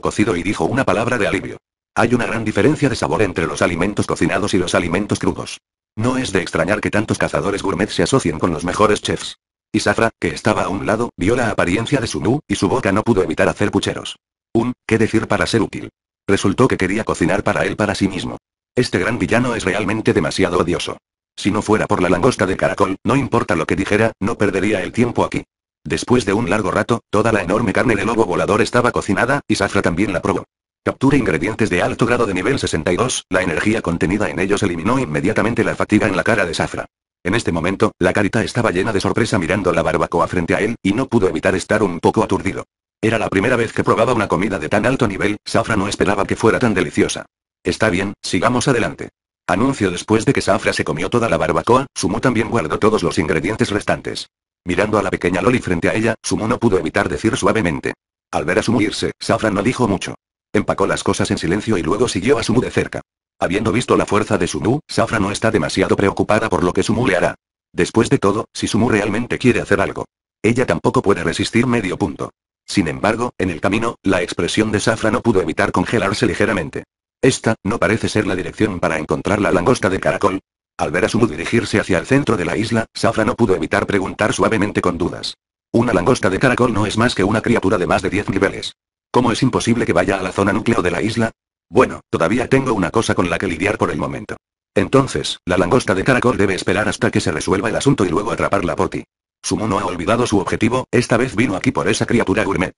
cocido y dijo una palabra de alivio. Hay una gran diferencia de sabor entre los alimentos cocinados y los alimentos crudos. No es de extrañar que tantos cazadores gourmet se asocien con los mejores chefs. Y Safra, que estaba a un lado, vio la apariencia de Sumu, y su boca no pudo evitar hacer pucheros. Un, qué decir para ser útil. Resultó que quería cocinar para él para sí mismo. Este gran villano es realmente demasiado odioso. Si no fuera por la langosta de caracol, no importa lo que dijera, no perdería el tiempo aquí. Después de un largo rato, toda la enorme carne de lobo volador estaba cocinada, y Safra también la probó. Captura ingredientes de alto grado de nivel 62, la energía contenida en ellos eliminó inmediatamente la fatiga en la cara de Safra. En este momento, la carita estaba llena de sorpresa mirando la barbacoa frente a él, y no pudo evitar estar un poco aturdido. Era la primera vez que probaba una comida de tan alto nivel, Safra no esperaba que fuera tan deliciosa. Está bien, sigamos adelante. Anuncio después de que Safra se comió toda la barbacoa, Sumu también guardó todos los ingredientes restantes. Mirando a la pequeña Loli frente a ella, Sumu no pudo evitar decir suavemente. Al ver a Sumu irse, Safra no dijo mucho. Empacó las cosas en silencio y luego siguió a Sumu de cerca. Habiendo visto la fuerza de Sumu, Safra no está demasiado preocupada por lo que Sumu le hará. Después de todo, si Sumu realmente quiere hacer algo, ella tampoco puede resistir medio punto. Sin embargo, en el camino, la expresión de Safra no pudo evitar congelarse ligeramente. Esta, no parece ser la dirección para encontrar la langosta de caracol. Al ver a Sumu dirigirse hacia el centro de la isla, Safra no pudo evitar preguntar suavemente con dudas. Una langosta de caracol no es más que una criatura de más de 10 niveles. ¿Cómo es imposible que vaya a la zona núcleo de la isla? Bueno, todavía tengo una cosa con la que lidiar por el momento. Entonces, la langosta de caracol debe esperar hasta que se resuelva el asunto y luego atraparla por ti. Sumu no ha olvidado su objetivo, esta vez vino aquí por esa criatura gourmet.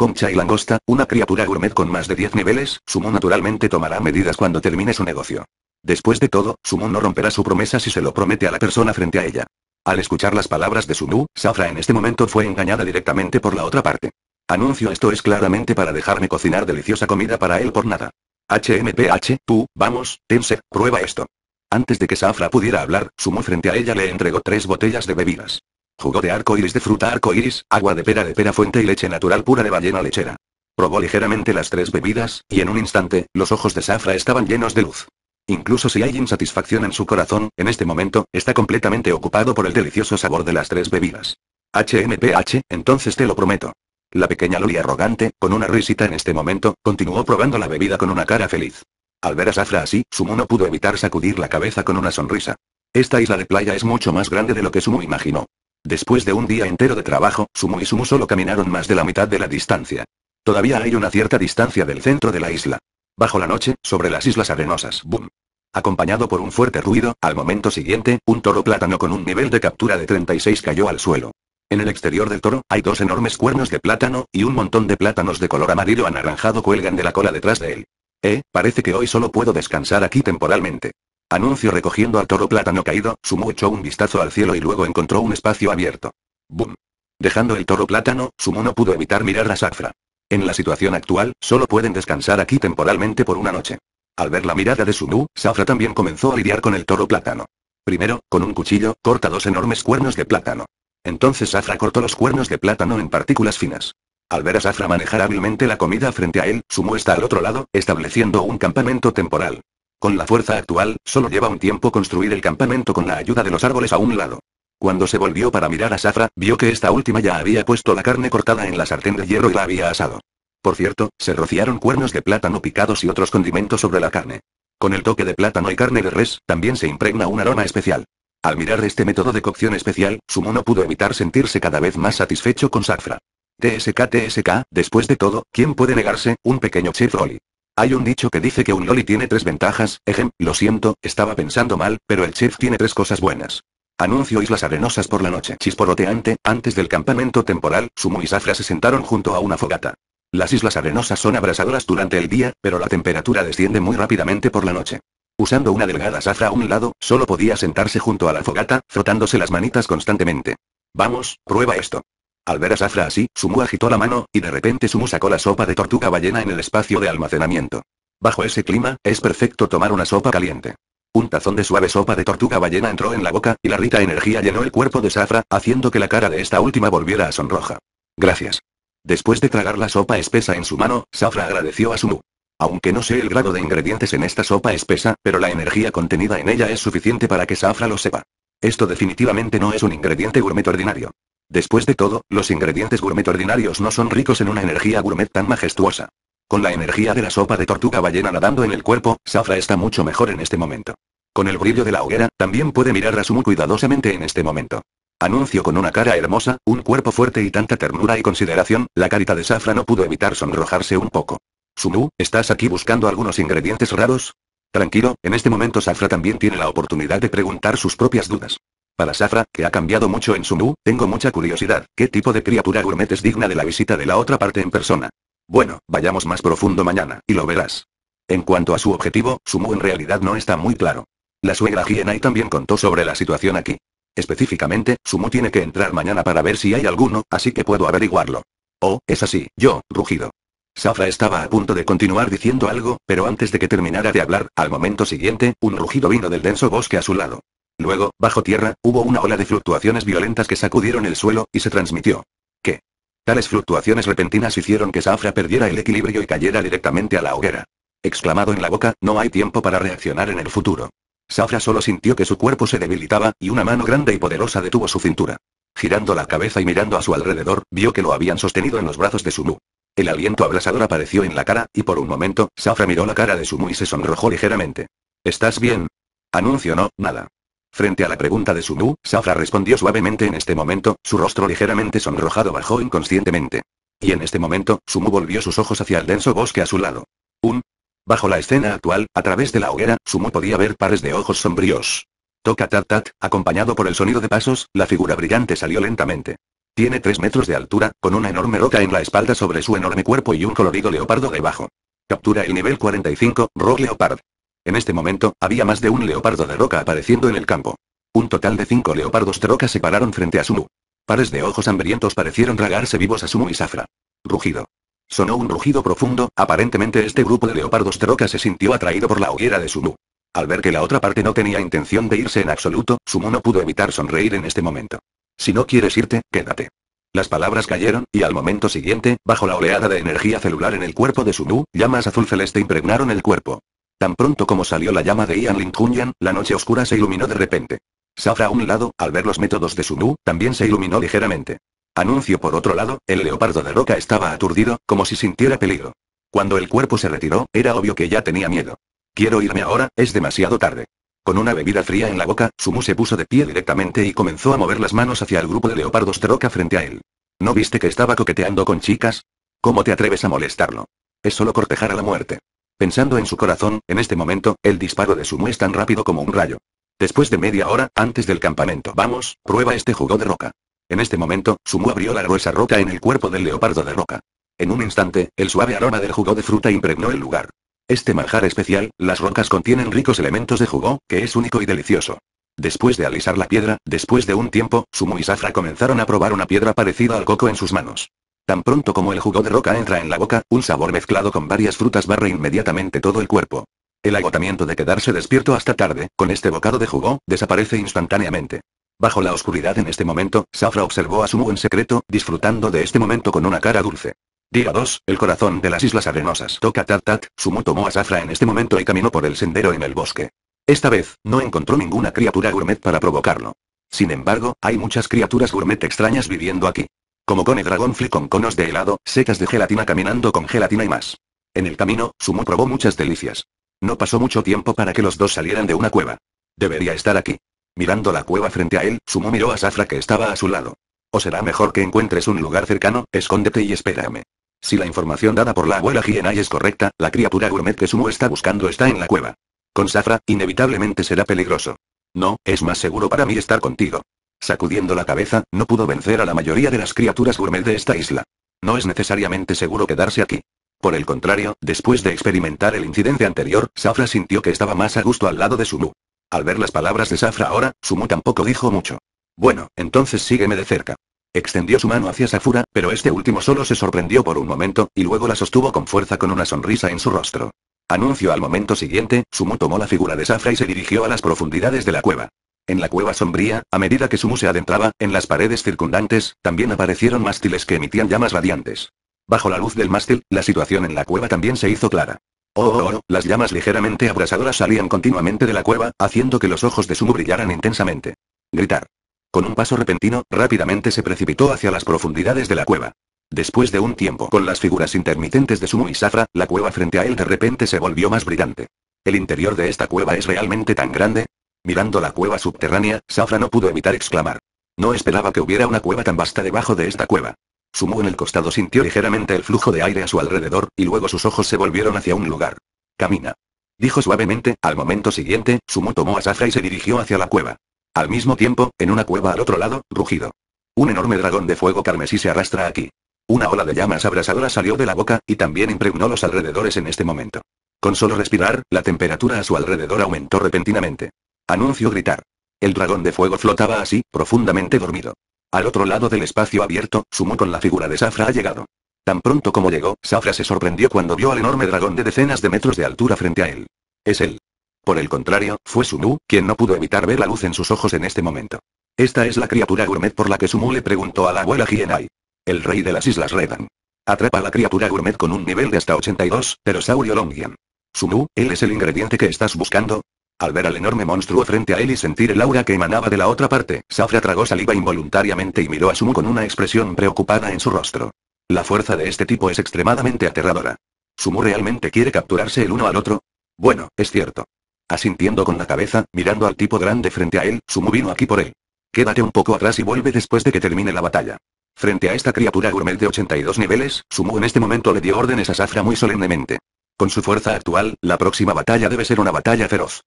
Concha y langosta, una criatura gourmet con más de 10 niveles, Sumo naturalmente tomará medidas cuando termine su negocio. Después de todo, Sumo no romperá su promesa si se lo promete a la persona frente a ella. Al escuchar las palabras de Sumu, Safra en este momento fue engañada directamente por la otra parte. Anuncio esto es claramente para dejarme cocinar deliciosa comida para él por nada. HMPH, tú, vamos, Tense, prueba esto. Antes de que Safra pudiera hablar, Sumu frente a ella le entregó tres botellas de bebidas. Jugo de arco iris de fruta arco iris, agua de pera de pera fuente y leche natural pura de ballena lechera. Probó ligeramente las tres bebidas, y en un instante, los ojos de Safra estaban llenos de luz. Incluso si hay insatisfacción en su corazón, en este momento, está completamente ocupado por el delicioso sabor de las tres bebidas. HMPH, entonces te lo prometo. La pequeña Loli arrogante, con una risita en este momento, continuó probando la bebida con una cara feliz. Al ver a Safra así, Sumu no pudo evitar sacudir la cabeza con una sonrisa. Esta isla de playa es mucho más grande de lo que Sumu imaginó. Después de un día entero de trabajo, Sumu y Sumu solo caminaron más de la mitad de la distancia. Todavía hay una cierta distancia del centro de la isla. Bajo la noche, sobre las islas arenosas, boom. Acompañado por un fuerte ruido, al momento siguiente, un toro plátano con un nivel de captura de 36 cayó al suelo. En el exterior del toro, hay dos enormes cuernos de plátano, y un montón de plátanos de color amarillo anaranjado cuelgan de la cola detrás de él. Eh, parece que hoy solo puedo descansar aquí temporalmente. Anuncio recogiendo al toro plátano caído, Sumu echó un vistazo al cielo y luego encontró un espacio abierto. ¡Bum! Dejando el toro plátano, Sumu no pudo evitar mirar a Safra. En la situación actual, solo pueden descansar aquí temporalmente por una noche. Al ver la mirada de Sumu, Safra también comenzó a lidiar con el toro plátano. Primero, con un cuchillo, corta dos enormes cuernos de plátano. Entonces Safra cortó los cuernos de plátano en partículas finas. Al ver a Safra manejar hábilmente la comida frente a él, Sumu está al otro lado, estableciendo un campamento temporal. Con la fuerza actual, solo lleva un tiempo construir el campamento con la ayuda de los árboles a un lado. Cuando se volvió para mirar a Safra, vio que esta última ya había puesto la carne cortada en la sartén de hierro y la había asado. Por cierto, se rociaron cuernos de plátano picados y otros condimentos sobre la carne. Con el toque de plátano y carne de res, también se impregna un aroma especial. Al mirar este método de cocción especial, Sumo no pudo evitar sentirse cada vez más satisfecho con Safra. TSK TSK, después de todo, ¿quién puede negarse, un pequeño chef Rolly? Hay un dicho que dice que un loli tiene tres ventajas, ejem, lo siento, estaba pensando mal, pero el chef tiene tres cosas buenas. Anuncio Islas Arenosas por la noche chisporoteante, antes del campamento temporal, Sumo y Zafra se sentaron junto a una fogata. Las Islas Arenosas son abrasadoras durante el día, pero la temperatura desciende muy rápidamente por la noche. Usando una delgada Safra a un lado, solo podía sentarse junto a la fogata, frotándose las manitas constantemente. Vamos, prueba esto. Al ver a Safra así, Sumu agitó la mano, y de repente Sumu sacó la sopa de tortuga ballena en el espacio de almacenamiento. Bajo ese clima, es perfecto tomar una sopa caliente. Un tazón de suave sopa de tortuga ballena entró en la boca, y la rita energía llenó el cuerpo de Safra, haciendo que la cara de esta última volviera a sonroja. Gracias. Después de tragar la sopa espesa en su mano, Safra agradeció a Sumu. Aunque no sé el grado de ingredientes en esta sopa espesa, pero la energía contenida en ella es suficiente para que Safra lo sepa. Esto definitivamente no es un ingrediente gourmet ordinario. Después de todo, los ingredientes gourmet ordinarios no son ricos en una energía gourmet tan majestuosa. Con la energía de la sopa de tortuga ballena nadando en el cuerpo, Safra está mucho mejor en este momento. Con el brillo de la hoguera, también puede mirar a Sumu cuidadosamente en este momento. Anuncio con una cara hermosa, un cuerpo fuerte y tanta ternura y consideración, la carita de Safra no pudo evitar sonrojarse un poco. Sumu, ¿estás aquí buscando algunos ingredientes raros? Tranquilo, en este momento Safra también tiene la oportunidad de preguntar sus propias dudas. Para Safra, que ha cambiado mucho en Sumu, tengo mucha curiosidad, ¿qué tipo de criatura gourmet es digna de la visita de la otra parte en persona? Bueno, vayamos más profundo mañana, y lo verás. En cuanto a su objetivo, Sumu en realidad no está muy claro. La suegra Hienai también contó sobre la situación aquí. Específicamente, Sumu tiene que entrar mañana para ver si hay alguno, así que puedo averiguarlo. Oh, es así, yo, rugido. Safra estaba a punto de continuar diciendo algo, pero antes de que terminara de hablar, al momento siguiente, un rugido vino del denso bosque a su lado. Luego, bajo tierra, hubo una ola de fluctuaciones violentas que sacudieron el suelo, y se transmitió. ¿Qué? Tales fluctuaciones repentinas hicieron que Safra perdiera el equilibrio y cayera directamente a la hoguera. Exclamado en la boca, no hay tiempo para reaccionar en el futuro. Safra solo sintió que su cuerpo se debilitaba, y una mano grande y poderosa detuvo su cintura. Girando la cabeza y mirando a su alrededor, vio que lo habían sostenido en los brazos de Sumu. El aliento abrasador apareció en la cara, y por un momento, Safra miró la cara de Sumu y se sonrojó ligeramente. ¿Estás bien? Anunció no, nada. Frente a la pregunta de Sumu, Safra respondió suavemente en este momento, su rostro ligeramente sonrojado bajó inconscientemente. Y en este momento, Sumu volvió sus ojos hacia el denso bosque a su lado. Un. Bajo la escena actual, a través de la hoguera, Sumu podía ver pares de ojos sombríos. Toca tat tat, acompañado por el sonido de pasos, la figura brillante salió lentamente. Tiene tres metros de altura, con una enorme roca en la espalda sobre su enorme cuerpo y un colorido leopardo debajo. Captura el nivel 45, Rock Leopard. En este momento, había más de un leopardo de roca apareciendo en el campo. Un total de cinco leopardos de roca se pararon frente a Sumu. Pares de ojos hambrientos parecieron tragarse vivos a Sumu y Safra. Rugido. Sonó un rugido profundo, aparentemente este grupo de leopardos de roca se sintió atraído por la hoguera de Sumu. Al ver que la otra parte no tenía intención de irse en absoluto, Sumu no pudo evitar sonreír en este momento. Si no quieres irte, quédate. Las palabras cayeron, y al momento siguiente, bajo la oleada de energía celular en el cuerpo de Sumu, llamas azul celeste impregnaron el cuerpo. Tan pronto como salió la llama de Ian Lin la noche oscura se iluminó de repente. Safra a un lado, al ver los métodos de Sumu, también se iluminó ligeramente. Anuncio por otro lado, el leopardo de roca estaba aturdido, como si sintiera peligro. Cuando el cuerpo se retiró, era obvio que ya tenía miedo. Quiero irme ahora, es demasiado tarde. Con una bebida fría en la boca, Sumu se puso de pie directamente y comenzó a mover las manos hacia el grupo de leopardos de roca frente a él. ¿No viste que estaba coqueteando con chicas? ¿Cómo te atreves a molestarlo? Es solo cortejar a la muerte pensando en su corazón, en este momento, el disparo de Sumu es tan rápido como un rayo. Después de media hora, antes del campamento, vamos, prueba este jugo de roca. En este momento, Sumu abrió la gruesa roca en el cuerpo del leopardo de roca. En un instante, el suave aroma del jugo de fruta impregnó el lugar. Este manjar especial, las rocas contienen ricos elementos de jugo, que es único y delicioso. Después de alisar la piedra, después de un tiempo, Sumu y Safra comenzaron a probar una piedra parecida al coco en sus manos. Tan pronto como el jugo de roca entra en la boca, un sabor mezclado con varias frutas barre inmediatamente todo el cuerpo. El agotamiento de quedarse despierto hasta tarde, con este bocado de jugo, desaparece instantáneamente. Bajo la oscuridad en este momento, Safra observó a Sumu en secreto, disfrutando de este momento con una cara dulce. Día 2, el corazón de las Islas Arenosas. Toca tat tat, Sumu tomó a Safra en este momento y caminó por el sendero en el bosque. Esta vez, no encontró ninguna criatura gourmet para provocarlo. Sin embargo, hay muchas criaturas gourmet extrañas viviendo aquí. Como cone dragonfly con conos de helado, secas de gelatina caminando con gelatina y más. En el camino, Sumo probó muchas delicias. No pasó mucho tiempo para que los dos salieran de una cueva. Debería estar aquí. Mirando la cueva frente a él, Sumo miró a Safra que estaba a su lado. O será mejor que encuentres un lugar cercano, escóndete y espérame. Si la información dada por la abuela Hienai es correcta, la criatura gourmet que Sumo está buscando está en la cueva. Con Safra, inevitablemente será peligroso. No, es más seguro para mí estar contigo. Sacudiendo la cabeza, no pudo vencer a la mayoría de las criaturas gourmet de esta isla. No es necesariamente seguro quedarse aquí. Por el contrario, después de experimentar el incidente anterior, Safra sintió que estaba más a gusto al lado de Sumu. Al ver las palabras de Safra ahora, Sumu tampoco dijo mucho. Bueno, entonces sígueme de cerca. Extendió su mano hacia Safura, pero este último solo se sorprendió por un momento, y luego la sostuvo con fuerza con una sonrisa en su rostro. Anunció al momento siguiente, Sumu tomó la figura de Safra y se dirigió a las profundidades de la cueva. En la cueva sombría, a medida que Sumu se adentraba, en las paredes circundantes, también aparecieron mástiles que emitían llamas radiantes. Bajo la luz del mástil, la situación en la cueva también se hizo clara. Oh, oh, oh, las llamas ligeramente abrasadoras salían continuamente de la cueva, haciendo que los ojos de Sumu brillaran intensamente. Gritar. Con un paso repentino, rápidamente se precipitó hacia las profundidades de la cueva. Después de un tiempo con las figuras intermitentes de Sumu y Safra, la cueva frente a él de repente se volvió más brillante. ¿El interior de esta cueva es realmente tan grande? Mirando la cueva subterránea, Safra no pudo evitar exclamar. No esperaba que hubiera una cueva tan vasta debajo de esta cueva. Sumo en el costado sintió ligeramente el flujo de aire a su alrededor, y luego sus ojos se volvieron hacia un lugar. Camina. Dijo suavemente, al momento siguiente, Sumo tomó a Safra y se dirigió hacia la cueva. Al mismo tiempo, en una cueva al otro lado, rugido. Un enorme dragón de fuego carmesí se arrastra aquí. Una ola de llamas abrasadoras salió de la boca, y también impregnó los alrededores en este momento. Con solo respirar, la temperatura a su alrededor aumentó repentinamente. Anuncio gritar. El dragón de fuego flotaba así, profundamente dormido. Al otro lado del espacio abierto, Sumu con la figura de Safra ha llegado. Tan pronto como llegó, Safra se sorprendió cuando vio al enorme dragón de decenas de metros de altura frente a él. Es él. Por el contrario, fue Sumu, quien no pudo evitar ver la luz en sus ojos en este momento. Esta es la criatura gourmet por la que Sumu le preguntó a la abuela Hienai. El rey de las islas Redan. Atrapa a la criatura gourmet con un nivel de hasta 82, pero Saurio Longian. Sumu, ¿él es el ingrediente que estás buscando? Al ver al enorme monstruo frente a él y sentir el aura que emanaba de la otra parte, Safra tragó saliva involuntariamente y miró a Sumu con una expresión preocupada en su rostro. La fuerza de este tipo es extremadamente aterradora. ¿Sumu realmente quiere capturarse el uno al otro? Bueno, es cierto. Asintiendo con la cabeza, mirando al tipo grande frente a él, Sumu vino aquí por él. Quédate un poco atrás y vuelve después de que termine la batalla. Frente a esta criatura gourmet de 82 niveles, Sumu en este momento le dio órdenes a Safra muy solemnemente. Con su fuerza actual, la próxima batalla debe ser una batalla feroz.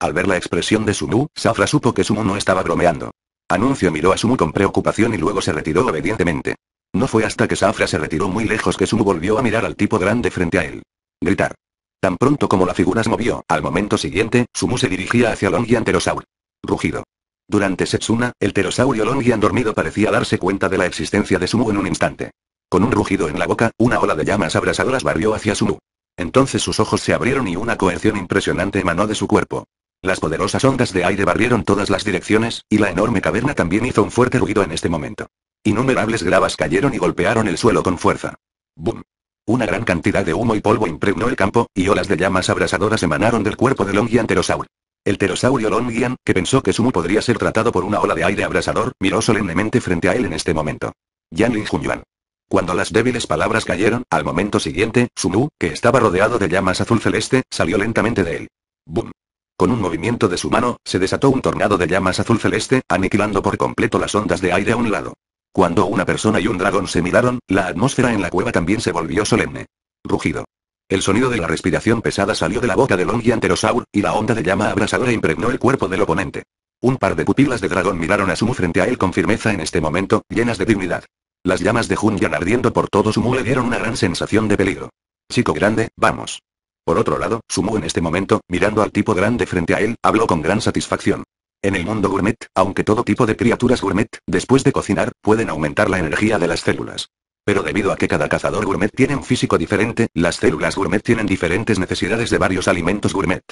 Al ver la expresión de Sumu, Safra supo que Sumu no estaba bromeando. Anuncio miró a Sumu con preocupación y luego se retiró obedientemente. No fue hasta que Safra se retiró muy lejos que Sumu volvió a mirar al tipo grande frente a él. Gritar. Tan pronto como la figura se movió, al momento siguiente, Sumu se dirigía hacia Longian Terosaur. Rugido. Durante Setsuna, el Terosaurio Longian dormido parecía darse cuenta de la existencia de Sumu en un instante. Con un rugido en la boca, una ola de llamas abrasadoras barrió hacia Sumu. Entonces sus ojos se abrieron y una coerción impresionante emanó de su cuerpo. Las poderosas ondas de aire barrieron todas las direcciones, y la enorme caverna también hizo un fuerte ruido en este momento. Innumerables gravas cayeron y golpearon el suelo con fuerza. ¡Bum! Una gran cantidad de humo y polvo impregnó el campo, y olas de llamas abrasadoras emanaron del cuerpo de Longian terosaurio El pterosaurio Longian, que pensó que Sumu podría ser tratado por una ola de aire abrasador, miró solemnemente frente a él en este momento. Yan Junyuan. Cuando las débiles palabras cayeron, al momento siguiente, Sumu, que estaba rodeado de llamas azul celeste, salió lentamente de él. ¡Bum! Con un movimiento de su mano, se desató un tornado de llamas azul celeste, aniquilando por completo las ondas de aire a un lado. Cuando una persona y un dragón se miraron, la atmósfera en la cueva también se volvió solemne. Rugido. El sonido de la respiración pesada salió de la boca del anterosaur, y la onda de llama abrasadora impregnó el cuerpo del oponente. Un par de pupilas de dragón miraron a Sumu frente a él con firmeza en este momento, llenas de dignidad. Las llamas de Junyan ardiendo por todo Sumu le dieron una gran sensación de peligro. Chico grande, vamos. Por otro lado, Sumu en este momento, mirando al tipo grande frente a él, habló con gran satisfacción. En el mundo gourmet, aunque todo tipo de criaturas gourmet, después de cocinar, pueden aumentar la energía de las células. Pero debido a que cada cazador gourmet tiene un físico diferente, las células gourmet tienen diferentes necesidades de varios alimentos gourmet.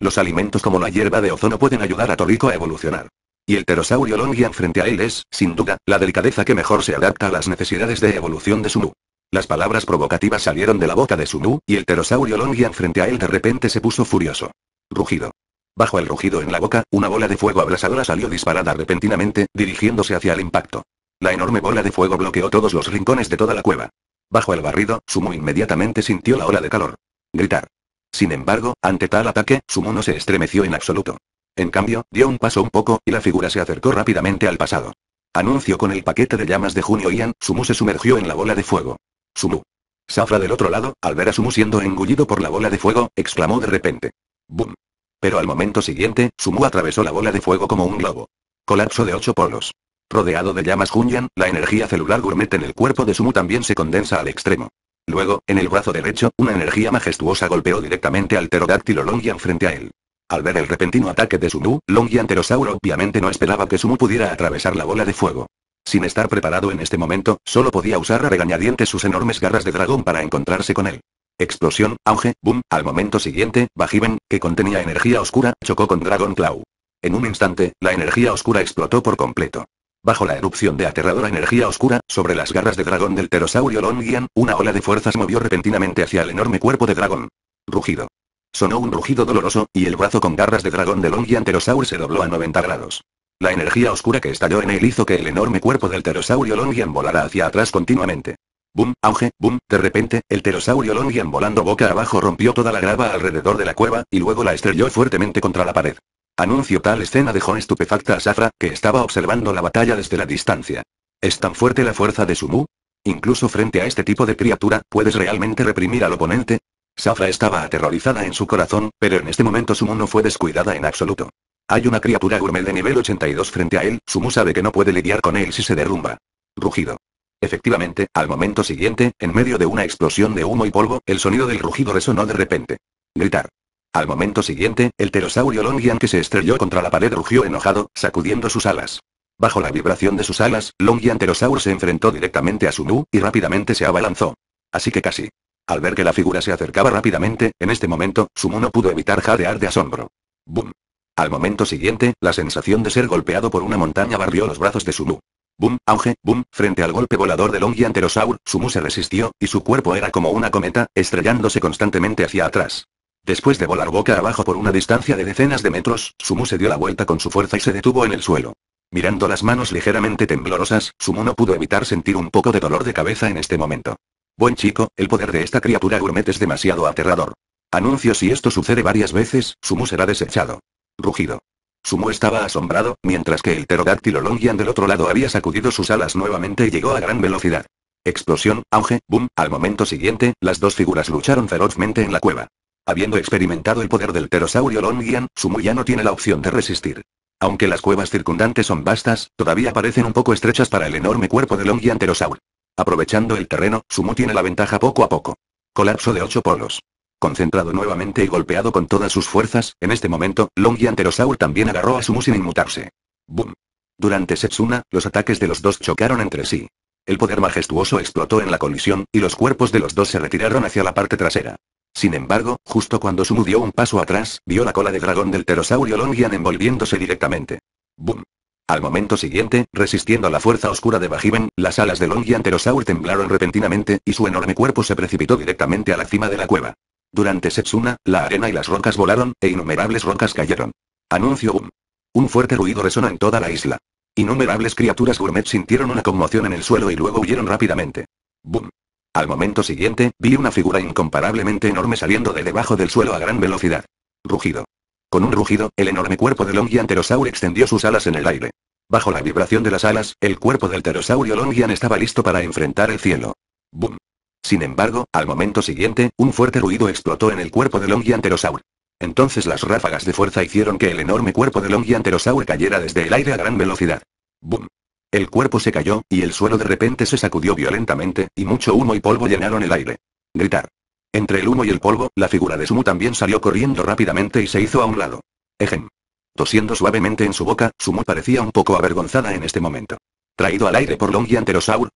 Los alimentos como la hierba de ozono pueden ayudar a Toriko a evolucionar. Y el pterosaurio Longian frente a él es, sin duda, la delicadeza que mejor se adapta a las necesidades de evolución de Sumu. Las palabras provocativas salieron de la boca de Sumu, y el pterosaurio Longian frente a él de repente se puso furioso. Rugido. Bajo el rugido en la boca, una bola de fuego abrasadora salió disparada repentinamente, dirigiéndose hacia el impacto. La enorme bola de fuego bloqueó todos los rincones de toda la cueva. Bajo el barrido, Sumu inmediatamente sintió la ola de calor. Gritar. Sin embargo, ante tal ataque, Sumu no se estremeció en absoluto. En cambio, dio un paso un poco, y la figura se acercó rápidamente al pasado. Anuncio con el paquete de llamas de Junio Ian, Sumu se sumergió en la bola de fuego. Sumu. Safra del otro lado, al ver a Sumu siendo engullido por la bola de fuego, exclamó de repente. ¡Bum! Pero al momento siguiente, Sumu atravesó la bola de fuego como un globo. Colapso de ocho polos. Rodeado de llamas Junyan, la energía celular gourmet en el cuerpo de Sumu también se condensa al extremo. Luego, en el brazo derecho, una energía majestuosa golpeó directamente al pterodáctilo Longyan frente a él. Al ver el repentino ataque de Sumu, Terosauro obviamente no esperaba que Sumu pudiera atravesar la bola de fuego. Sin estar preparado en este momento, solo podía usar a regañadientes sus enormes garras de dragón para encontrarse con él. Explosión, auge, boom, al momento siguiente, Bajiven, que contenía energía oscura, chocó con Dragon Claw. En un instante, la energía oscura explotó por completo. Bajo la erupción de aterradora energía oscura, sobre las garras de dragón del pterosaurio Longian, una ola de fuerzas movió repentinamente hacia el enorme cuerpo de dragón. Rugido. Sonó un rugido doloroso, y el brazo con garras de dragón del Longianterosaur se dobló a 90 grados. La energía oscura que estalló en él hizo que el enorme cuerpo del pterosaurio Longian volara hacia atrás continuamente. Boom, auge, boom, de repente, el pterosaurio Longian volando boca abajo rompió toda la grava alrededor de la cueva, y luego la estrelló fuertemente contra la pared. Anuncio tal escena dejó estupefacta a Safra, que estaba observando la batalla desde la distancia. ¿Es tan fuerte la fuerza de Sumu? Incluso frente a este tipo de criatura, ¿puedes realmente reprimir al oponente? Safra estaba aterrorizada en su corazón, pero en este momento Sumu no fue descuidada en absoluto. Hay una criatura gourmet de nivel 82 frente a él, Sumu sabe que no puede lidiar con él si se derrumba. Rugido. Efectivamente, al momento siguiente, en medio de una explosión de humo y polvo, el sonido del rugido resonó de repente. Gritar. Al momento siguiente, el pterosaurio Longian que se estrelló contra la pared rugió enojado, sacudiendo sus alas. Bajo la vibración de sus alas, Longian pterosaur se enfrentó directamente a Sumu, y rápidamente se abalanzó. Así que casi. Al ver que la figura se acercaba rápidamente, en este momento, Sumu no pudo evitar jadear de asombro. ¡Bum! Al momento siguiente, la sensación de ser golpeado por una montaña barrió los brazos de Sumu. Boom, auge, boom, frente al golpe volador del Anterosaur, Sumu se resistió, y su cuerpo era como una cometa, estrellándose constantemente hacia atrás. Después de volar boca abajo por una distancia de decenas de metros, Sumu se dio la vuelta con su fuerza y se detuvo en el suelo. Mirando las manos ligeramente temblorosas, Sumu no pudo evitar sentir un poco de dolor de cabeza en este momento. Buen chico, el poder de esta criatura gourmet es demasiado aterrador. Anuncio si esto sucede varias veces, Sumu será desechado. Rugido. Sumu estaba asombrado, mientras que el pterodáctilo Longian del otro lado había sacudido sus alas nuevamente y llegó a gran velocidad. Explosión, auge, boom, al momento siguiente, las dos figuras lucharon ferozmente en la cueva. Habiendo experimentado el poder del pterosaurio Longian, Sumu ya no tiene la opción de resistir. Aunque las cuevas circundantes son vastas, todavía parecen un poco estrechas para el enorme cuerpo de Longian pterosaur. Aprovechando el terreno, Sumu tiene la ventaja poco a poco. Colapso de ocho polos. Concentrado nuevamente y golpeado con todas sus fuerzas, en este momento, Long Terosaur también agarró a Sumu sin inmutarse. ¡Boom! Durante Setsuna, los ataques de los dos chocaron entre sí. El poder majestuoso explotó en la colisión, y los cuerpos de los dos se retiraron hacia la parte trasera. Sin embargo, justo cuando Sumu dio un paso atrás, vio la cola de dragón del pterosaurio Longian envolviéndose directamente. ¡Boom! Al momento siguiente, resistiendo a la fuerza oscura de Bajiven, las alas y Anterosaur temblaron repentinamente, y su enorme cuerpo se precipitó directamente a la cima de la cueva. Durante Setsuna, la arena y las rocas volaron, e innumerables rocas cayeron. Anuncio boom. Un fuerte ruido resonó en toda la isla. Innumerables criaturas gourmet sintieron una conmoción en el suelo y luego huyeron rápidamente. Boom. Al momento siguiente, vi una figura incomparablemente enorme saliendo de debajo del suelo a gran velocidad. Rugido. Con un rugido, el enorme cuerpo del Longianterosaur extendió sus alas en el aire. Bajo la vibración de las alas, el cuerpo del pterosaurio Longian estaba listo para enfrentar el cielo. ¡Bum! Sin embargo, al momento siguiente, un fuerte ruido explotó en el cuerpo del Longianterosaur. Entonces las ráfagas de fuerza hicieron que el enorme cuerpo del Longianterosaur cayera desde el aire a gran velocidad. ¡Bum! El cuerpo se cayó, y el suelo de repente se sacudió violentamente, y mucho humo y polvo llenaron el aire. Gritar. Entre el humo y el polvo, la figura de Sumu también salió corriendo rápidamente y se hizo a un lado. Ejem. Tosiendo suavemente en su boca, Sumu parecía un poco avergonzada en este momento. Traído al aire por Long y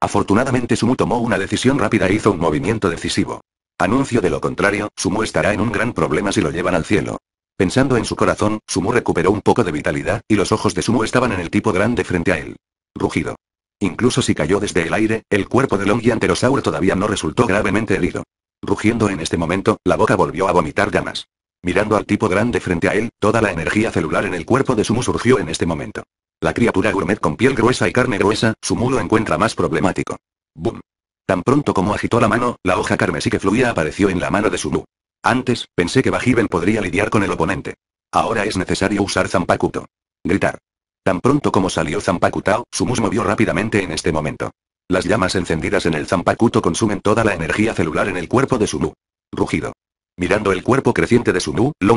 afortunadamente Sumu tomó una decisión rápida e hizo un movimiento decisivo. Anuncio de lo contrario, Sumu estará en un gran problema si lo llevan al cielo. Pensando en su corazón, Sumu recuperó un poco de vitalidad, y los ojos de Sumu estaban en el tipo grande frente a él. Rugido. Incluso si cayó desde el aire, el cuerpo de Long y todavía no resultó gravemente herido. Rugiendo en este momento, la boca volvió a vomitar llamas. Mirando al tipo grande frente a él, toda la energía celular en el cuerpo de Sumu surgió en este momento. La criatura gourmet con piel gruesa y carne gruesa, Sumu lo encuentra más problemático. ¡Bum! Tan pronto como agitó la mano, la hoja carmesí que fluía apareció en la mano de Sumu. Antes, pensé que Bajiben podría lidiar con el oponente. Ahora es necesario usar Zampakuto. Gritar. Tan pronto como salió Zampakutao, Sumu movió rápidamente en este momento. Las llamas encendidas en el zampacuto consumen toda la energía celular en el cuerpo de Sumu. Rugido. Mirando el cuerpo creciente de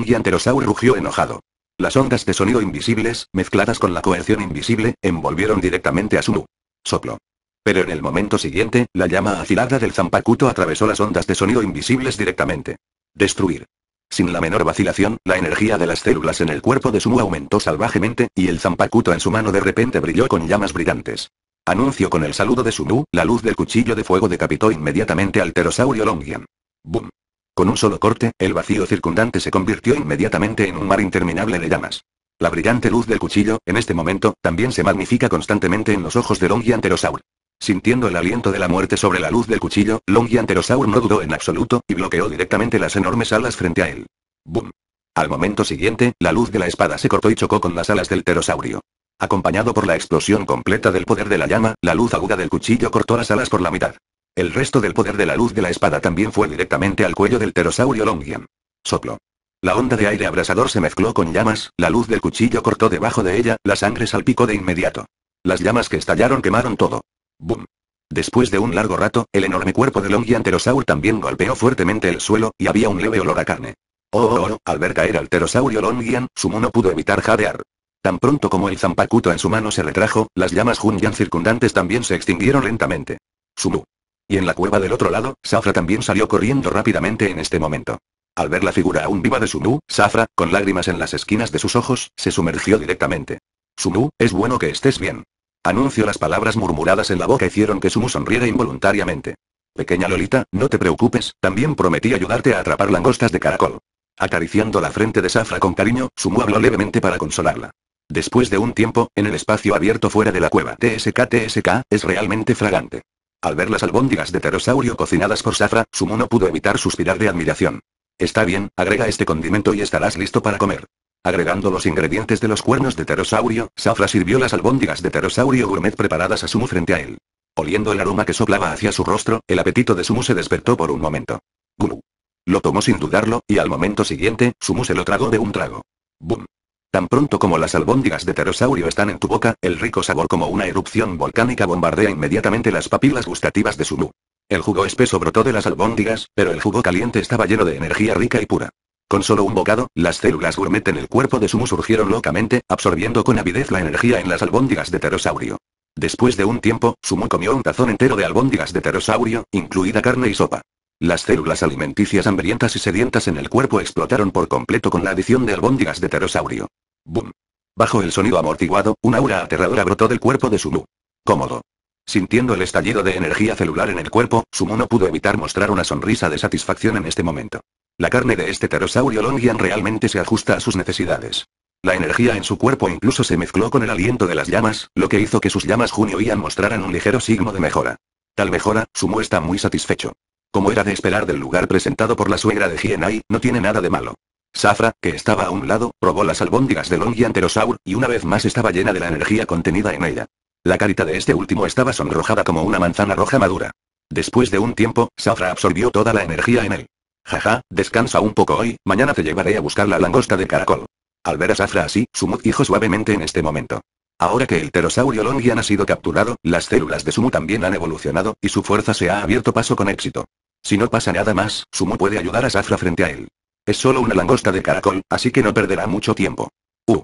y Anterosaur rugió enojado. Las ondas de sonido invisibles, mezcladas con la coerción invisible, envolvieron directamente a Sumu. Soplo. Pero en el momento siguiente, la llama afilada del zampacuto atravesó las ondas de sonido invisibles directamente. Destruir. Sin la menor vacilación, la energía de las células en el cuerpo de Sumu aumentó salvajemente, y el zampacuto en su mano de repente brilló con llamas brillantes. Anuncio con el saludo de Sunu, la luz del cuchillo de fuego decapitó inmediatamente al pterosaurio Longian. ¡Bum! Con un solo corte, el vacío circundante se convirtió inmediatamente en un mar interminable de llamas. La brillante luz del cuchillo, en este momento, también se magnifica constantemente en los ojos de Longian Pterosaur. Sintiendo el aliento de la muerte sobre la luz del cuchillo, Longian Pterosaur no dudó en absoluto, y bloqueó directamente las enormes alas frente a él. ¡Bum! Al momento siguiente, la luz de la espada se cortó y chocó con las alas del pterosaurio. Acompañado por la explosión completa del poder de la llama, la luz aguda del cuchillo cortó las alas por la mitad. El resto del poder de la luz de la espada también fue directamente al cuello del pterosaurio Longian. Soplo. La onda de aire abrasador se mezcló con llamas, la luz del cuchillo cortó debajo de ella, la sangre salpicó de inmediato. Las llamas que estallaron quemaron todo. ¡Bum! Después de un largo rato, el enorme cuerpo del Longian pterosaur también golpeó fuertemente el suelo, y había un leve olor a carne. Oh, oh, oh, al ver caer al pterosaurio Longian, su no pudo evitar jadear. Tan pronto como el zampacuto en su mano se retrajo, las llamas Hun-Yan circundantes también se extinguieron lentamente. Sumu. Y en la cueva del otro lado, Safra también salió corriendo rápidamente en este momento. Al ver la figura aún viva de Sumu, Safra, con lágrimas en las esquinas de sus ojos, se sumergió directamente. Sumu, es bueno que estés bien. Anuncio las palabras murmuradas en la boca hicieron que Sumu sonriera involuntariamente. Pequeña Lolita, no te preocupes, también prometí ayudarte a atrapar langostas de caracol. Acariciando la frente de Safra con cariño, Sumu habló levemente para consolarla. Después de un tiempo, en el espacio abierto fuera de la cueva TSK-TSK, es realmente fragante. Al ver las albóndigas de pterosaurio cocinadas por Safra, Sumu no pudo evitar suspirar de admiración. Está bien, agrega este condimento y estarás listo para comer. Agregando los ingredientes de los cuernos de pterosaurio, Safra sirvió las albóndigas de pterosaurio gourmet preparadas a Sumu frente a él. Oliendo el aroma que soplaba hacia su rostro, el apetito de Sumu se despertó por un momento. Gulu. Lo tomó sin dudarlo, y al momento siguiente, Sumu se lo tragó de un trago. ¡Bum! Tan pronto como las albóndigas de pterosaurio están en tu boca, el rico sabor como una erupción volcánica bombardea inmediatamente las papilas gustativas de Sumu. El jugo espeso brotó de las albóndigas, pero el jugo caliente estaba lleno de energía rica y pura. Con solo un bocado, las células gourmet en el cuerpo de Sumu surgieron locamente, absorbiendo con avidez la energía en las albóndigas de pterosaurio. Después de un tiempo, Sumu comió un tazón entero de albóndigas de pterosaurio, incluida carne y sopa. Las células alimenticias hambrientas y sedientas en el cuerpo explotaron por completo con la adición de albóndigas de pterosaurio. Bum. Bajo el sonido amortiguado, una aura aterradora brotó del cuerpo de Sumu. Cómodo. Sintiendo el estallido de energía celular en el cuerpo, Sumu no pudo evitar mostrar una sonrisa de satisfacción en este momento. La carne de este pterosaurio Longian realmente se ajusta a sus necesidades. La energía en su cuerpo incluso se mezcló con el aliento de las llamas, lo que hizo que sus llamas Junio Ian mostraran un ligero signo de mejora. Tal mejora, Sumu está muy satisfecho. Como era de esperar del lugar presentado por la suegra de Hienai, no tiene nada de malo. Safra, que estaba a un lado, probó las albóndigas de Pterosaur, y una vez más estaba llena de la energía contenida en ella. La carita de este último estaba sonrojada como una manzana roja madura. Después de un tiempo, Safra absorbió toda la energía en él. Jaja, descansa un poco hoy, mañana te llevaré a buscar la langosta de caracol. Al ver a Safra así, Sumu dijo suavemente en este momento. Ahora que el pterosaurio Longian ha sido capturado, las células de Sumu también han evolucionado, y su fuerza se ha abierto paso con éxito. Si no pasa nada más, Sumu puede ayudar a Safra frente a él. Es solo una langosta de caracol, así que no perderá mucho tiempo. Uh.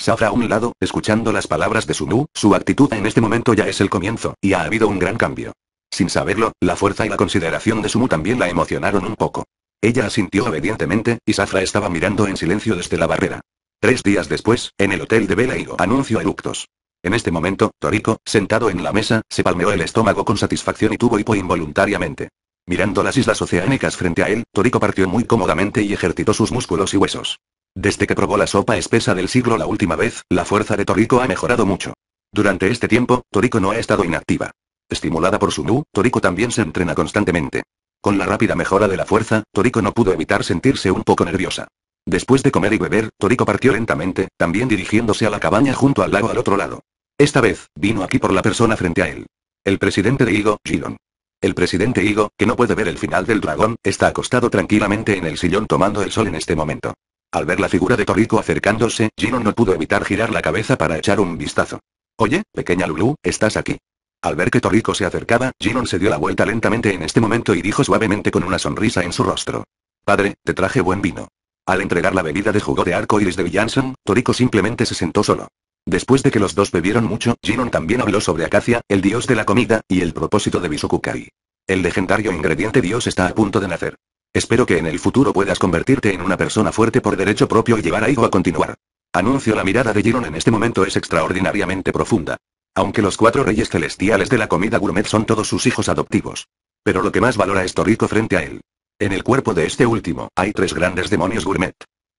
Safra a un lado, escuchando las palabras de Sumu, su actitud en este momento ya es el comienzo, y ha habido un gran cambio. Sin saberlo, la fuerza y la consideración de Sumu también la emocionaron un poco. Ella asintió obedientemente, y Safra estaba mirando en silencio desde la barrera. Tres días después, en el hotel de lo anuncio eructos. En este momento, Toriko, sentado en la mesa, se palmeó el estómago con satisfacción y tuvo hipo involuntariamente. Mirando las islas oceánicas frente a él, Toriko partió muy cómodamente y ejercitó sus músculos y huesos. Desde que probó la sopa espesa del siglo la última vez, la fuerza de Toriko ha mejorado mucho. Durante este tiempo, Toriko no ha estado inactiva. Estimulada por su nu, Toriko también se entrena constantemente. Con la rápida mejora de la fuerza, Toriko no pudo evitar sentirse un poco nerviosa. Después de comer y beber, Toriko partió lentamente, también dirigiéndose a la cabaña junto al lago al otro lado. Esta vez, vino aquí por la persona frente a él. El presidente de Higo, Jilon. El presidente Higo, que no puede ver el final del dragón, está acostado tranquilamente en el sillón tomando el sol en este momento. Al ver la figura de Toriko acercándose, Gino no pudo evitar girar la cabeza para echar un vistazo. Oye, pequeña Lulu, estás aquí. Al ver que Toriko se acercaba, Jinon se dio la vuelta lentamente en este momento y dijo suavemente con una sonrisa en su rostro. Padre, te traje buen vino. Al entregar la bebida de jugo de arco iris de Villanson, Toriko simplemente se sentó solo. Después de que los dos bebieron mucho, Jinon también habló sobre Acacia, el dios de la comida, y el propósito de Bisukukai. El legendario ingrediente dios está a punto de nacer. Espero que en el futuro puedas convertirte en una persona fuerte por derecho propio y llevar a Igo a continuar. Anuncio la mirada de Jiron en este momento es extraordinariamente profunda. Aunque los cuatro reyes celestiales de la comida gourmet son todos sus hijos adoptivos. Pero lo que más valora es Toriko frente a él. En el cuerpo de este último, hay tres grandes demonios gourmet.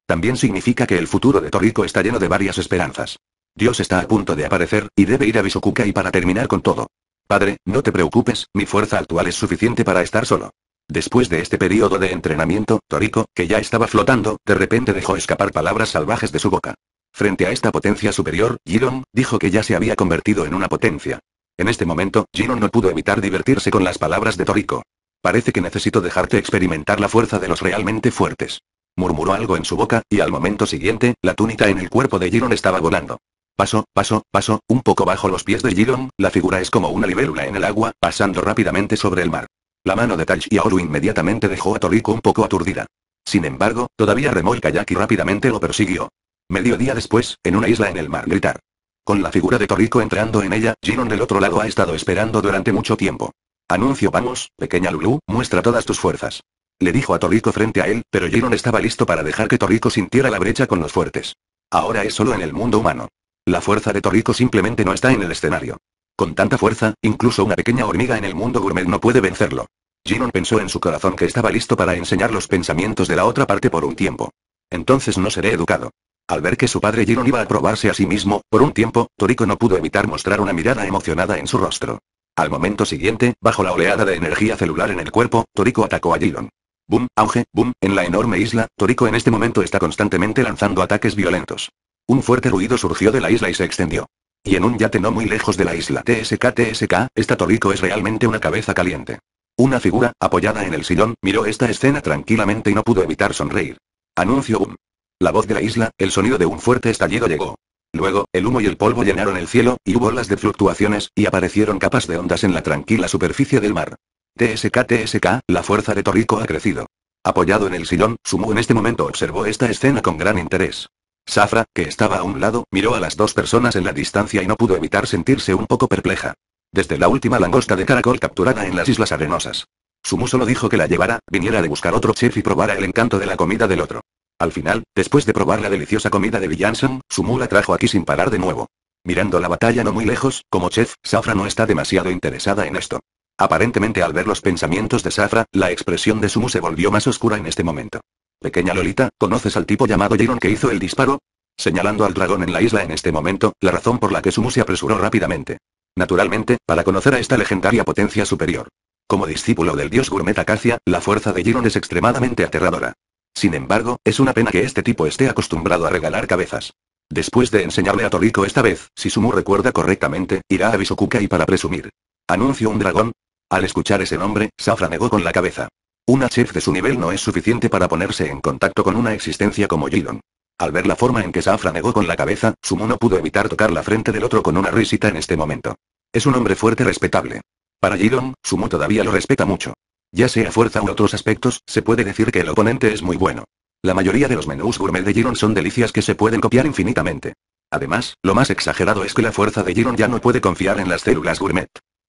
También significa que el futuro de Toriko está lleno de varias esperanzas. Dios está a punto de aparecer, y debe ir a y para terminar con todo. Padre, no te preocupes, mi fuerza actual es suficiente para estar solo. Después de este periodo de entrenamiento, Toriko, que ya estaba flotando, de repente dejó escapar palabras salvajes de su boca. Frente a esta potencia superior, Jiron, dijo que ya se había convertido en una potencia. En este momento, Jiron no pudo evitar divertirse con las palabras de Toriko. Parece que necesito dejarte experimentar la fuerza de los realmente fuertes. Murmuró algo en su boca, y al momento siguiente, la túnica en el cuerpo de Jiron estaba volando. Paso, paso, paso, un poco bajo los pies de Jiron, la figura es como una libélula en el agua, pasando rápidamente sobre el mar. La mano de Taj y Aoru inmediatamente dejó a Toriko un poco aturdida. Sin embargo, todavía remó el kayak y rápidamente lo persiguió. Mediodía después, en una isla en el mar gritar. Con la figura de Toriko entrando en ella, Giron del otro lado ha estado esperando durante mucho tiempo. Anuncio vamos, pequeña Lulu, muestra todas tus fuerzas. Le dijo a Toriko frente a él, pero Giron estaba listo para dejar que Toriko sintiera la brecha con los fuertes. Ahora es solo en el mundo humano. La fuerza de Toriko simplemente no está en el escenario. Con tanta fuerza, incluso una pequeña hormiga en el mundo gourmet no puede vencerlo. Jinon pensó en su corazón que estaba listo para enseñar los pensamientos de la otra parte por un tiempo. Entonces no seré educado. Al ver que su padre Jiron iba a probarse a sí mismo, por un tiempo, Toriko no pudo evitar mostrar una mirada emocionada en su rostro. Al momento siguiente, bajo la oleada de energía celular en el cuerpo, Toriko atacó a Jiron. Boom, auge, boom, en la enorme isla, Toriko en este momento está constantemente lanzando ataques violentos. Un fuerte ruido surgió de la isla y se extendió. Y en un yate no muy lejos de la isla TSK-TSK, esta Torrico es realmente una cabeza caliente. Una figura, apoyada en el sillón, miró esta escena tranquilamente y no pudo evitar sonreír. Anuncio boom. La voz de la isla, el sonido de un fuerte estallido llegó. Luego, el humo y el polvo llenaron el cielo, y hubo olas de fluctuaciones, y aparecieron capas de ondas en la tranquila superficie del mar. TSK TSK, la fuerza de Torrico ha crecido. Apoyado en el sillón, Sumu en este momento observó esta escena con gran interés. Safra, que estaba a un lado, miró a las dos personas en la distancia y no pudo evitar sentirse un poco perpleja. Desde la última langosta de caracol capturada en las Islas Arenosas. Sumu solo dijo que la llevara, viniera de buscar otro chef y probara el encanto de la comida del otro. Al final, después de probar la deliciosa comida de Villanson, Sumu la trajo aquí sin parar de nuevo. Mirando la batalla no muy lejos, como chef, Safra no está demasiado interesada en esto. Aparentemente al ver los pensamientos de Safra, la expresión de Sumu se volvió más oscura en este momento. Pequeña Lolita, ¿conoces al tipo llamado Jiron que hizo el disparo? Señalando al dragón en la isla en este momento, la razón por la que Sumu se apresuró rápidamente. Naturalmente, para conocer a esta legendaria potencia superior. Como discípulo del dios Gourmet Acacia, la fuerza de Jiron es extremadamente aterradora. Sin embargo, es una pena que este tipo esté acostumbrado a regalar cabezas. Después de enseñarle a Toriko esta vez, si Sumu recuerda correctamente, irá a y para presumir. ¿Anuncio un dragón? Al escuchar ese nombre, Safra negó con la cabeza. Una chef de su nivel no es suficiente para ponerse en contacto con una existencia como Jiron. Al ver la forma en que Safra negó con la cabeza, Sumo no pudo evitar tocar la frente del otro con una risita en este momento. Es un hombre fuerte respetable. Para Jiron, Sumo todavía lo respeta mucho. Ya sea fuerza u otros aspectos, se puede decir que el oponente es muy bueno. La mayoría de los menús gourmet de Jiron son delicias que se pueden copiar infinitamente. Además, lo más exagerado es que la fuerza de Jiron ya no puede confiar en las células gourmet.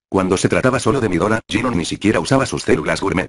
Cuando se trataba solo de Midora, Jiron ni siquiera usaba sus células gourmet.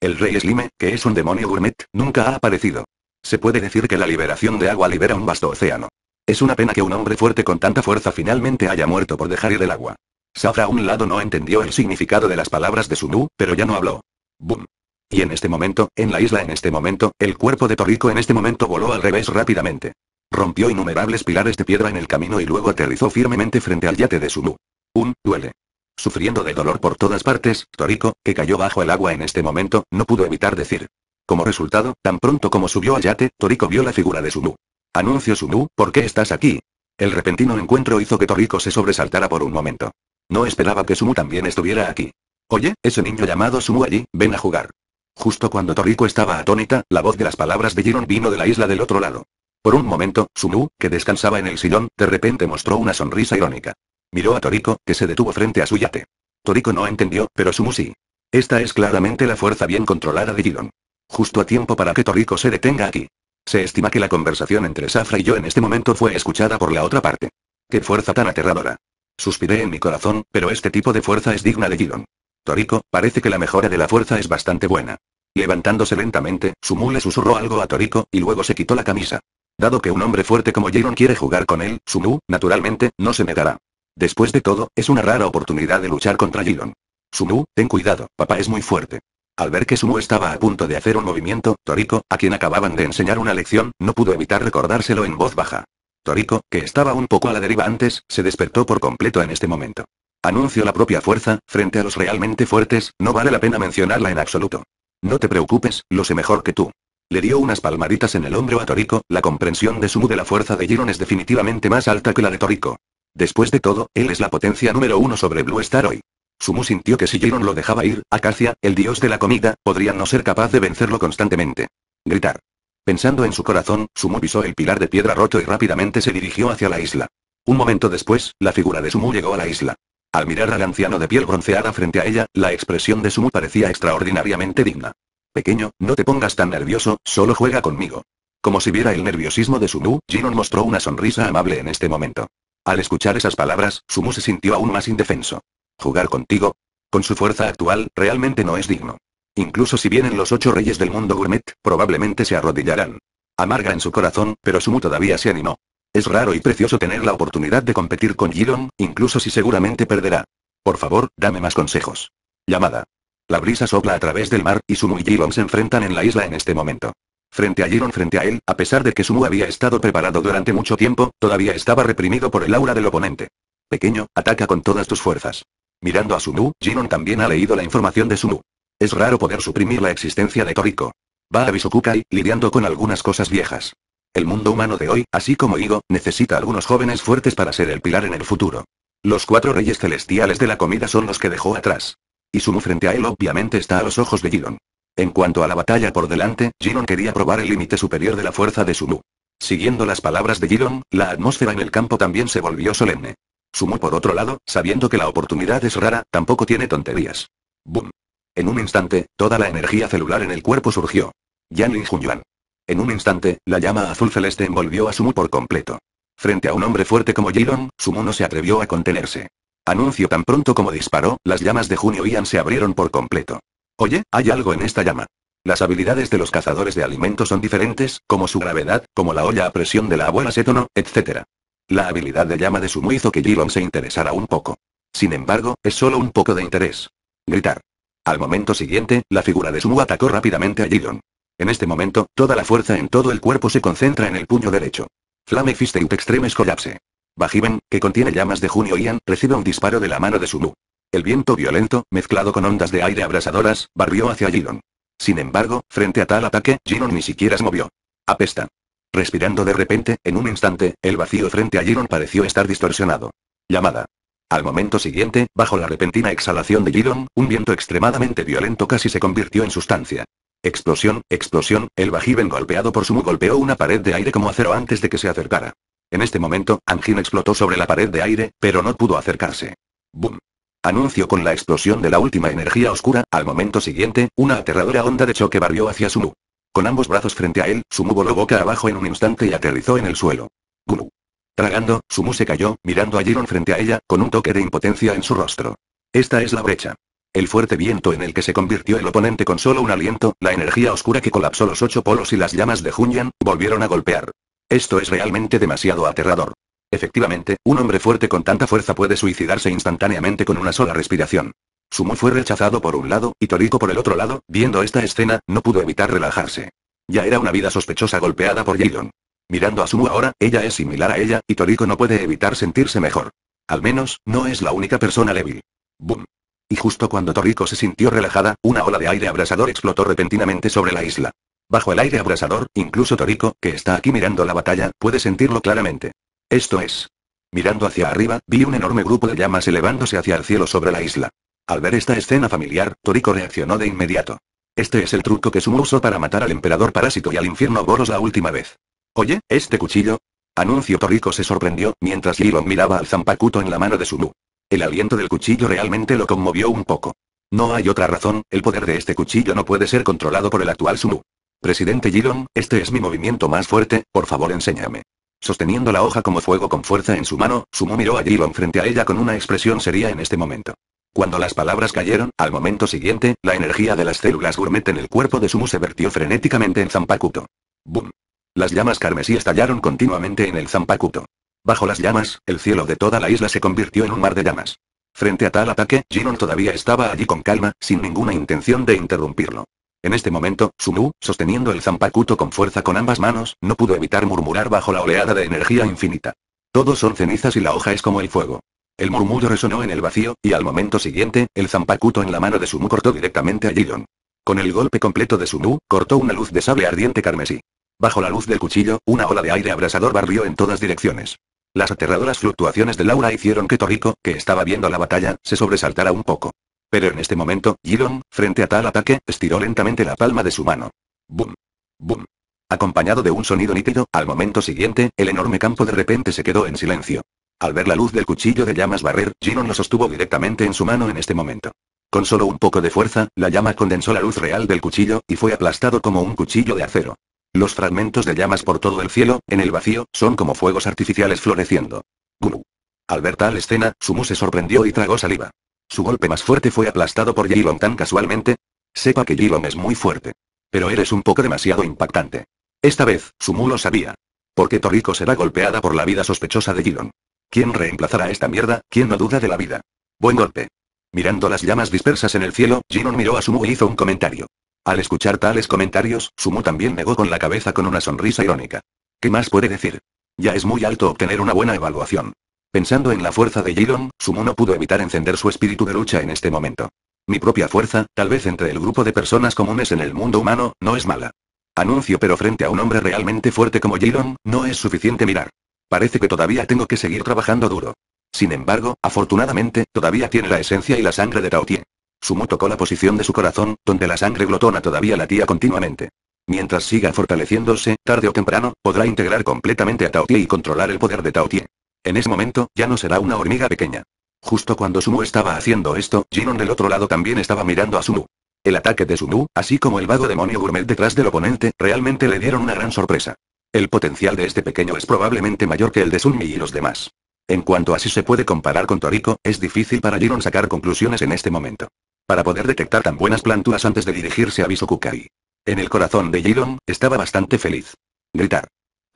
El rey Slime, que es un demonio gourmet, nunca ha aparecido. Se puede decir que la liberación de agua libera un vasto océano. Es una pena que un hombre fuerte con tanta fuerza finalmente haya muerto por dejar ir el agua. Safra a un lado no entendió el significado de las palabras de Sunu, pero ya no habló. ¡Bum! Y en este momento, en la isla en este momento, el cuerpo de Toriko en este momento voló al revés rápidamente. Rompió innumerables pilares de piedra en el camino y luego aterrizó firmemente frente al yate de Sunu. Un, duele. Sufriendo de dolor por todas partes, Toriko, que cayó bajo el agua en este momento, no pudo evitar decir. Como resultado, tan pronto como subió al yate, Toriko vio la figura de Sumu. Anuncio Sumu, ¿por qué estás aquí? El repentino encuentro hizo que Toriko se sobresaltara por un momento. No esperaba que Sumu también estuviera aquí. Oye, ese niño llamado Sumu allí, ven a jugar. Justo cuando Toriko estaba atónita, la voz de las palabras de Jiron vino de la isla del otro lado. Por un momento, Sumu, que descansaba en el sillón, de repente mostró una sonrisa irónica. Miró a Toriko, que se detuvo frente a su yate. Toriko no entendió, pero Sumu sí. Esta es claramente la fuerza bien controlada de Gilon. Justo a tiempo para que Toriko se detenga aquí. Se estima que la conversación entre Safra y yo en este momento fue escuchada por la otra parte. ¡Qué fuerza tan aterradora! Suspiré en mi corazón, pero este tipo de fuerza es digna de Gilon. Toriko, parece que la mejora de la fuerza es bastante buena. Levantándose lentamente, Sumu le susurró algo a Toriko, y luego se quitó la camisa. Dado que un hombre fuerte como Jiron quiere jugar con él, Sumu, naturalmente, no se negará. Después de todo, es una rara oportunidad de luchar contra Jiron. Sumu, ten cuidado, papá es muy fuerte. Al ver que Sumu estaba a punto de hacer un movimiento, Toriko, a quien acababan de enseñar una lección, no pudo evitar recordárselo en voz baja. Toriko, que estaba un poco a la deriva antes, se despertó por completo en este momento. Anunció la propia fuerza, frente a los realmente fuertes, no vale la pena mencionarla en absoluto. No te preocupes, lo sé mejor que tú. Le dio unas palmaditas en el hombro a Toriko, la comprensión de Sumu de la fuerza de Jiron es definitivamente más alta que la de Toriko. Después de todo, él es la potencia número uno sobre Blue Star hoy. Sumu sintió que si Jiron lo dejaba ir, Acacia, el dios de la comida, podría no ser capaz de vencerlo constantemente. Gritar. Pensando en su corazón, Sumu pisó el pilar de piedra roto y rápidamente se dirigió hacia la isla. Un momento después, la figura de Sumu llegó a la isla. Al mirar al anciano de piel bronceada frente a ella, la expresión de Sumu parecía extraordinariamente digna. Pequeño, no te pongas tan nervioso, solo juega conmigo. Como si viera el nerviosismo de Sumu, Jinon mostró una sonrisa amable en este momento. Al escuchar esas palabras, Sumu se sintió aún más indefenso. Jugar contigo, con su fuerza actual, realmente no es digno. Incluso si vienen los ocho reyes del mundo gourmet, probablemente se arrodillarán. Amarga en su corazón, pero Sumu todavía se animó. Es raro y precioso tener la oportunidad de competir con Giron, incluso si seguramente perderá. Por favor, dame más consejos. Llamada. La brisa sopla a través del mar, y Sumu y Giron se enfrentan en la isla en este momento. Frente a Giron, frente a él, a pesar de que Sumu había estado preparado durante mucho tiempo, todavía estaba reprimido por el aura del oponente. Pequeño, ataca con todas tus fuerzas. Mirando a Sumu, Giron también ha leído la información de Sumu. Es raro poder suprimir la existencia de Toriko. Va a Bisukukai, lidiando con algunas cosas viejas. El mundo humano de hoy, así como Igo, necesita algunos jóvenes fuertes para ser el pilar en el futuro. Los cuatro reyes celestiales de la comida son los que dejó atrás. Y Sumu frente a él obviamente está a los ojos de Giron. En cuanto a la batalla por delante, Jiron quería probar el límite superior de la fuerza de Sumu. Siguiendo las palabras de Jiron, la atmósfera en el campo también se volvió solemne. Sumu por otro lado, sabiendo que la oportunidad es rara, tampoco tiene tonterías. Boom. En un instante, toda la energía celular en el cuerpo surgió. y Junyuan. En un instante, la llama azul celeste envolvió a Sumu por completo. Frente a un hombre fuerte como Jiron, Sumu no se atrevió a contenerse. Anuncio tan pronto como disparó, las llamas de Junio Ian se abrieron por completo. Oye, hay algo en esta llama. Las habilidades de los cazadores de alimentos son diferentes, como su gravedad, como la olla a presión de la abuela Setono, etc. La habilidad de llama de Sumu hizo que Gilon se interesara un poco. Sin embargo, es solo un poco de interés. Gritar. Al momento siguiente, la figura de Sumu atacó rápidamente a Gilon. En este momento, toda la fuerza en todo el cuerpo se concentra en el puño derecho. Flame Fist Extreme Collapse. Bajiven, que contiene llamas de Junio Ian, recibe un disparo de la mano de Sumu. El viento violento, mezclado con ondas de aire abrasadoras, barrió hacia Jiron. Sin embargo, frente a tal ataque, Jiron ni siquiera se movió. Apesta. Respirando de repente, en un instante, el vacío frente a Jiron pareció estar distorsionado. Llamada. Al momento siguiente, bajo la repentina exhalación de Jiron, un viento extremadamente violento casi se convirtió en sustancia. Explosión, explosión, el Bajiven golpeado por Sumu golpeó una pared de aire como acero antes de que se acercara. En este momento, Angin explotó sobre la pared de aire, pero no pudo acercarse. ¡Bum! Anuncio con la explosión de la última energía oscura, al momento siguiente, una aterradora onda de choque barrió hacia Sumu. Con ambos brazos frente a él, Sumu voló boca abajo en un instante y aterrizó en el suelo. Gulu. Tragando, Sumu se cayó, mirando a Jiron frente a ella, con un toque de impotencia en su rostro. Esta es la brecha. El fuerte viento en el que se convirtió el oponente con solo un aliento, la energía oscura que colapsó los ocho polos y las llamas de Junyan, volvieron a golpear. Esto es realmente demasiado aterrador. Efectivamente, un hombre fuerte con tanta fuerza puede suicidarse instantáneamente con una sola respiración. Sumu fue rechazado por un lado, y Toriko por el otro lado, viendo esta escena, no pudo evitar relajarse. Ya era una vida sospechosa golpeada por Jidon. Mirando a Sumu ahora, ella es similar a ella, y Toriko no puede evitar sentirse mejor. Al menos, no es la única persona débil. Boom. Y justo cuando Toriko se sintió relajada, una ola de aire abrasador explotó repentinamente sobre la isla. Bajo el aire abrasador, incluso Toriko, que está aquí mirando la batalla, puede sentirlo claramente. Esto es. Mirando hacia arriba, vi un enorme grupo de llamas elevándose hacia el cielo sobre la isla. Al ver esta escena familiar, Toriko reaccionó de inmediato. Este es el truco que Sumo usó para matar al emperador parásito y al infierno Boros la última vez. Oye, este cuchillo. Anuncio Toriko se sorprendió, mientras Giron miraba al zampacuto en la mano de Sumu. El aliento del cuchillo realmente lo conmovió un poco. No hay otra razón, el poder de este cuchillo no puede ser controlado por el actual Sumu. Presidente Gilon, este es mi movimiento más fuerte, por favor enséñame. Sosteniendo la hoja como fuego con fuerza en su mano, Sumu miró a Jiron frente a ella con una expresión seria en este momento. Cuando las palabras cayeron, al momento siguiente, la energía de las células gourmet en el cuerpo de Sumu se vertió frenéticamente en Zampakuto. ¡Bum! Las llamas carmesí estallaron continuamente en el Zampakuto. Bajo las llamas, el cielo de toda la isla se convirtió en un mar de llamas. Frente a tal ataque, Giron todavía estaba allí con calma, sin ninguna intención de interrumpirlo. En este momento, Sumu, sosteniendo el zampacuto con fuerza con ambas manos, no pudo evitar murmurar bajo la oleada de energía infinita. Todos son cenizas y la hoja es como el fuego. El murmullo resonó en el vacío, y al momento siguiente, el zampacuto en la mano de Sumu cortó directamente a Jidon. Con el golpe completo de Sumu, cortó una luz de sable ardiente carmesí. Bajo la luz del cuchillo, una ola de aire abrasador barrió en todas direcciones. Las aterradoras fluctuaciones de Laura hicieron que Toriko, que estaba viendo la batalla, se sobresaltara un poco. Pero en este momento, Giron, frente a tal ataque, estiró lentamente la palma de su mano. ¡Bum! ¡Bum! Acompañado de un sonido nítido, al momento siguiente, el enorme campo de repente se quedó en silencio. Al ver la luz del cuchillo de llamas barrer, Giron lo sostuvo directamente en su mano en este momento. Con solo un poco de fuerza, la llama condensó la luz real del cuchillo, y fue aplastado como un cuchillo de acero. Los fragmentos de llamas por todo el cielo, en el vacío, son como fuegos artificiales floreciendo. Guru. Al ver tal escena, Sumu se sorprendió y tragó saliva. Su golpe más fuerte fue aplastado por Gilon tan casualmente. Sepa que Gilon es muy fuerte. Pero eres un poco demasiado impactante. Esta vez, Sumu lo sabía. Porque Toriko será golpeada por la vida sospechosa de jilon ¿Quién reemplazará esta mierda? ¿Quién no duda de la vida? Buen golpe. Mirando las llamas dispersas en el cielo, Jinon miró a Sumu y e hizo un comentario. Al escuchar tales comentarios, Sumu también negó con la cabeza con una sonrisa irónica. ¿Qué más puede decir? Ya es muy alto obtener una buena evaluación. Pensando en la fuerza de Jiron, Sumo no pudo evitar encender su espíritu de lucha en este momento. Mi propia fuerza, tal vez entre el grupo de personas comunes en el mundo humano, no es mala. Anuncio pero frente a un hombre realmente fuerte como Jiron, no es suficiente mirar. Parece que todavía tengo que seguir trabajando duro. Sin embargo, afortunadamente, todavía tiene la esencia y la sangre de Taotie. Sumo tocó la posición de su corazón, donde la sangre glotona todavía latía continuamente. Mientras siga fortaleciéndose, tarde o temprano, podrá integrar completamente a Taotie y controlar el poder de Taotie. En ese momento, ya no será una hormiga pequeña. Justo cuando Sumu estaba haciendo esto, Jiron del otro lado también estaba mirando a Sumu. El ataque de Sumu, así como el vago demonio gourmet detrás del oponente, realmente le dieron una gran sorpresa. El potencial de este pequeño es probablemente mayor que el de Sumi y los demás. En cuanto a si se puede comparar con Toriko, es difícil para Jiron sacar conclusiones en este momento. Para poder detectar tan buenas planturas antes de dirigirse a kai En el corazón de Jiron, estaba bastante feliz. Gritar.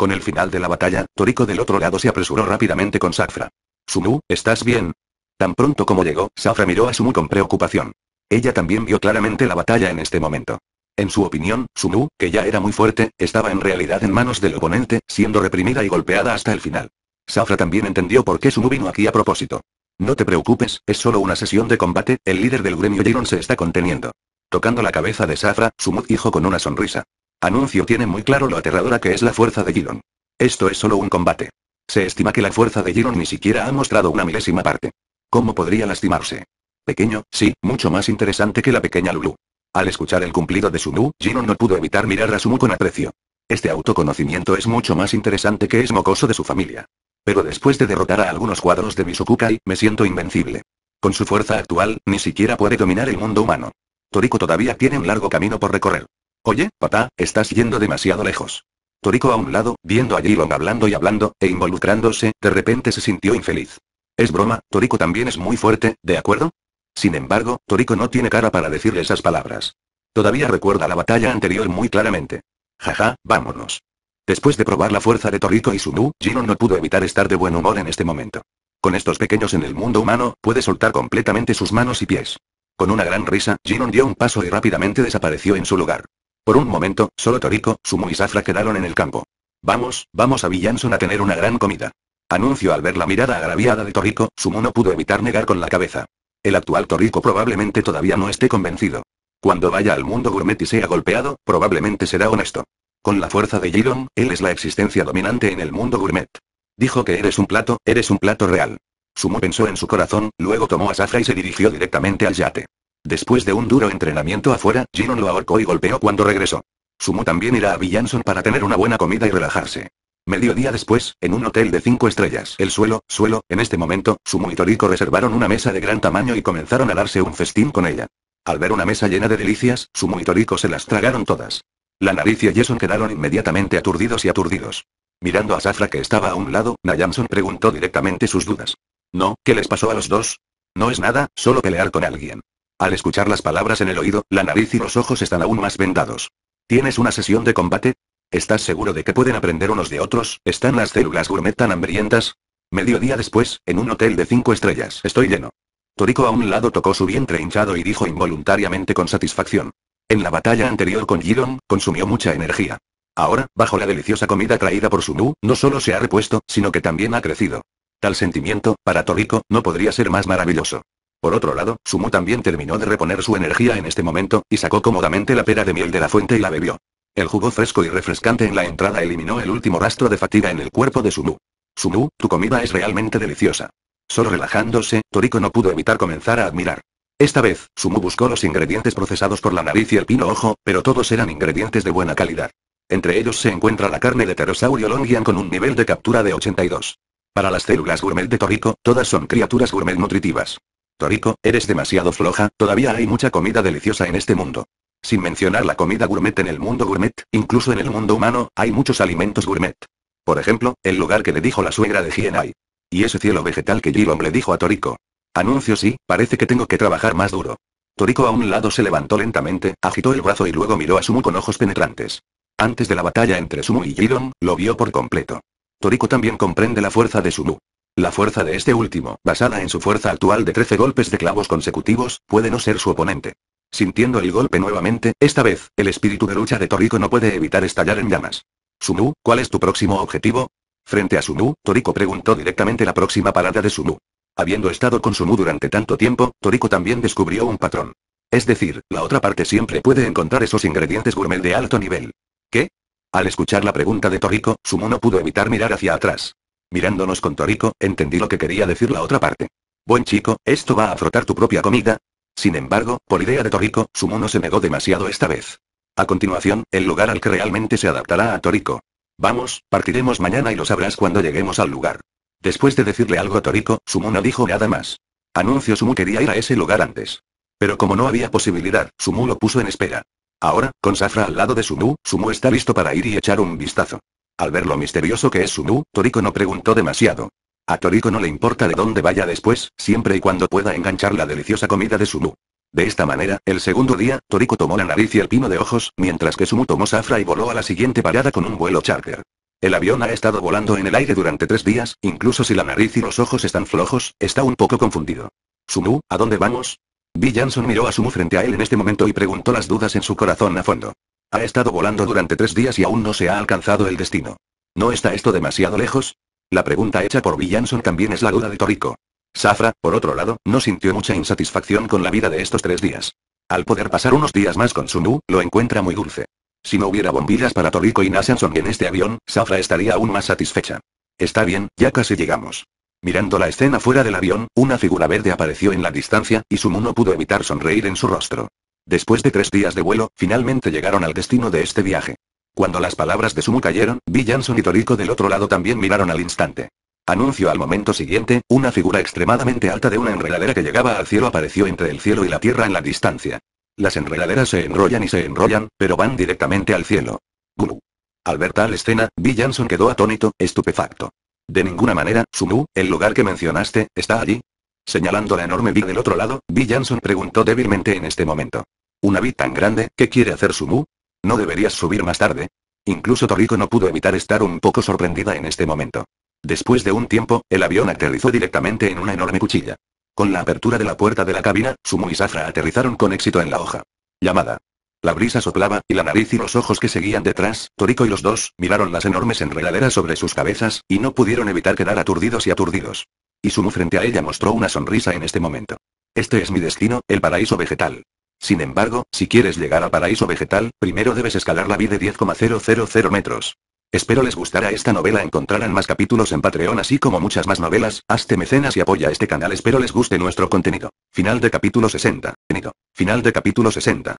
Con el final de la batalla, Toriko del otro lado se apresuró rápidamente con Safra. Sumu, ¿estás bien? Tan pronto como llegó, Safra miró a Sumu con preocupación. Ella también vio claramente la batalla en este momento. En su opinión, Sumu, que ya era muy fuerte, estaba en realidad en manos del oponente, siendo reprimida y golpeada hasta el final. Safra también entendió por qué Sumu vino aquí a propósito. No te preocupes, es solo una sesión de combate, el líder del gremio Jiron se está conteniendo. Tocando la cabeza de Safra, Sumu dijo con una sonrisa. Anuncio tiene muy claro lo aterradora que es la fuerza de Giron. Esto es solo un combate. Se estima que la fuerza de Giron ni siquiera ha mostrado una milésima parte. ¿Cómo podría lastimarse? Pequeño, sí, mucho más interesante que la pequeña Lulu. Al escuchar el cumplido de Sumu, Giron no pudo evitar mirar a Sumu con aprecio. Este autoconocimiento es mucho más interesante que es mocoso de su familia. Pero después de derrotar a algunos cuadros de Misukukai, me siento invencible. Con su fuerza actual, ni siquiera puede dominar el mundo humano. Toriko todavía tiene un largo camino por recorrer. Oye, papá, estás yendo demasiado lejos. Toriko a un lado, viendo a Jiron hablando y hablando, e involucrándose, de repente se sintió infeliz. Es broma, Toriko también es muy fuerte, ¿de acuerdo? Sin embargo, Toriko no tiene cara para decirle esas palabras. Todavía recuerda la batalla anterior muy claramente. Jaja, vámonos. Después de probar la fuerza de Toriko y Sunu, Jiron no pudo evitar estar de buen humor en este momento. Con estos pequeños en el mundo humano, puede soltar completamente sus manos y pies. Con una gran risa, Jiron dio un paso y rápidamente desapareció en su lugar. Por un momento, solo Toriko, Sumu y Safra quedaron en el campo. Vamos, vamos a Villanson a tener una gran comida. Anuncio al ver la mirada agraviada de Toriko, Sumu no pudo evitar negar con la cabeza. El actual Toriko probablemente todavía no esté convencido. Cuando vaya al mundo gourmet y sea golpeado, probablemente será honesto. Con la fuerza de Jiron, él es la existencia dominante en el mundo gourmet. Dijo que eres un plato, eres un plato real. Sumo pensó en su corazón, luego tomó a Safra y se dirigió directamente al yate. Después de un duro entrenamiento afuera, Jinon lo ahorcó y golpeó cuando regresó. Sumu también irá a Villanson para tener una buena comida y relajarse. Mediodía después, en un hotel de cinco estrellas, el suelo, suelo, en este momento, Sumu y Toriko reservaron una mesa de gran tamaño y comenzaron a darse un festín con ella. Al ver una mesa llena de delicias, Sumu y Toriko se las tragaron todas. La nariz y Jason quedaron inmediatamente aturdidos y aturdidos. Mirando a Safra que estaba a un lado, Nayanson preguntó directamente sus dudas. No, ¿qué les pasó a los dos? No es nada, solo pelear con alguien. Al escuchar las palabras en el oído, la nariz y los ojos están aún más vendados. ¿Tienes una sesión de combate? ¿Estás seguro de que pueden aprender unos de otros? ¿Están las células gourmet tan hambrientas? Mediodía después, en un hotel de cinco estrellas, estoy lleno. Toriko a un lado tocó su vientre hinchado y dijo involuntariamente con satisfacción. En la batalla anterior con Giron, consumió mucha energía. Ahora, bajo la deliciosa comida traída por Sunu, no solo se ha repuesto, sino que también ha crecido. Tal sentimiento, para Toriko, no podría ser más maravilloso. Por otro lado, Sumu también terminó de reponer su energía en este momento, y sacó cómodamente la pera de miel de la fuente y la bebió. El jugo fresco y refrescante en la entrada eliminó el último rastro de fatiga en el cuerpo de Sumu. Sumu, tu comida es realmente deliciosa. Solo relajándose, Toriko no pudo evitar comenzar a admirar. Esta vez, Sumu buscó los ingredientes procesados por la nariz y el pino ojo, pero todos eran ingredientes de buena calidad. Entre ellos se encuentra la carne de pterosaurio longian con un nivel de captura de 82. Para las células gourmet de Toriko, todas son criaturas gourmet nutritivas. Toriko, eres demasiado floja, todavía hay mucha comida deliciosa en este mundo. Sin mencionar la comida gourmet en el mundo gourmet, incluso en el mundo humano, hay muchos alimentos gourmet. Por ejemplo, el lugar que le dijo la suegra de Hienai. Y ese cielo vegetal que Jilom le dijo a Toriko. Anuncio sí, parece que tengo que trabajar más duro. Toriko a un lado se levantó lentamente, agitó el brazo y luego miró a Sumu con ojos penetrantes. Antes de la batalla entre Sumu y Jilom, lo vio por completo. Toriko también comprende la fuerza de Sumu. La fuerza de este último, basada en su fuerza actual de 13 golpes de clavos consecutivos, puede no ser su oponente. Sintiendo el golpe nuevamente, esta vez, el espíritu de lucha de Toriko no puede evitar estallar en llamas. Sumu, ¿cuál es tu próximo objetivo? Frente a Sumu, Toriko preguntó directamente la próxima parada de Sumu. Habiendo estado con Sumu durante tanto tiempo, Toriko también descubrió un patrón. Es decir, la otra parte siempre puede encontrar esos ingredientes gourmet de alto nivel. ¿Qué? Al escuchar la pregunta de Toriko, Sumu no pudo evitar mirar hacia atrás. Mirándonos con Torico, entendí lo que quería decir la otra parte. Buen chico, ¿esto va a frotar tu propia comida? Sin embargo, por idea de Torico, Sumu no se negó demasiado esta vez. A continuación, el lugar al que realmente se adaptará a Torico. Vamos, partiremos mañana y lo sabrás cuando lleguemos al lugar. Después de decirle algo a Torico, Sumu no dijo nada más. Anuncio Sumu quería ir a ese lugar antes. Pero como no había posibilidad, Sumu lo puso en espera. Ahora, con Safra al lado de Sumu, Sumu está listo para ir y echar un vistazo. Al ver lo misterioso que es Sumu, Toriko no preguntó demasiado. A Toriko no le importa de dónde vaya después, siempre y cuando pueda enganchar la deliciosa comida de Sumu. De esta manera, el segundo día, Toriko tomó la nariz y el pino de ojos, mientras que Sumu tomó Safra y voló a la siguiente parada con un vuelo charter. El avión ha estado volando en el aire durante tres días, incluso si la nariz y los ojos están flojos, está un poco confundido. Sumu, ¿a dónde vamos? Bill Johnson miró a Sumu frente a él en este momento y preguntó las dudas en su corazón a fondo. Ha estado volando durante tres días y aún no se ha alcanzado el destino. ¿No está esto demasiado lejos? La pregunta hecha por Villanson también es la duda de Toriko. Safra, por otro lado, no sintió mucha insatisfacción con la vida de estos tres días. Al poder pasar unos días más con Sunu, lo encuentra muy dulce. Si no hubiera bombillas para Toriko y Nashanson en este avión, Safra estaría aún más satisfecha. Está bien, ya casi llegamos. Mirando la escena fuera del avión, una figura verde apareció en la distancia, y Sumu no pudo evitar sonreír en su rostro. Después de tres días de vuelo, finalmente llegaron al destino de este viaje. Cuando las palabras de Sumu cayeron, Bill Janson y Toriko del otro lado también miraron al instante. Anuncio al momento siguiente, una figura extremadamente alta de una enredadera que llegaba al cielo apareció entre el cielo y la tierra en la distancia. Las enredaderas se enrollan y se enrollan, pero van directamente al cielo. Guru. Al ver tal escena, Bill Janson quedó atónito, estupefacto. De ninguna manera, Sumu, el lugar que mencionaste, está allí, Señalando la enorme vid del otro lado, Bill Johnson preguntó débilmente en este momento. ¿Una vid tan grande, qué quiere hacer Sumu? ¿No deberías subir más tarde? Incluso Toriko no pudo evitar estar un poco sorprendida en este momento. Después de un tiempo, el avión aterrizó directamente en una enorme cuchilla. Con la apertura de la puerta de la cabina, Sumu y Safra aterrizaron con éxito en la hoja. Llamada. La brisa soplaba, y la nariz y los ojos que seguían detrás, Toriko y los dos, miraron las enormes enredaderas sobre sus cabezas, y no pudieron evitar quedar aturdidos y aturdidos. Y Sumu frente a ella mostró una sonrisa en este momento. Este es mi destino, el paraíso vegetal. Sin embargo, si quieres llegar al paraíso vegetal, primero debes escalar la vida de 10,000 metros. Espero les gustará esta novela encontrarán más capítulos en Patreon así como muchas más novelas, hazte mecenas y apoya este canal espero les guste nuestro contenido. Final de capítulo 60, Final de capítulo 60.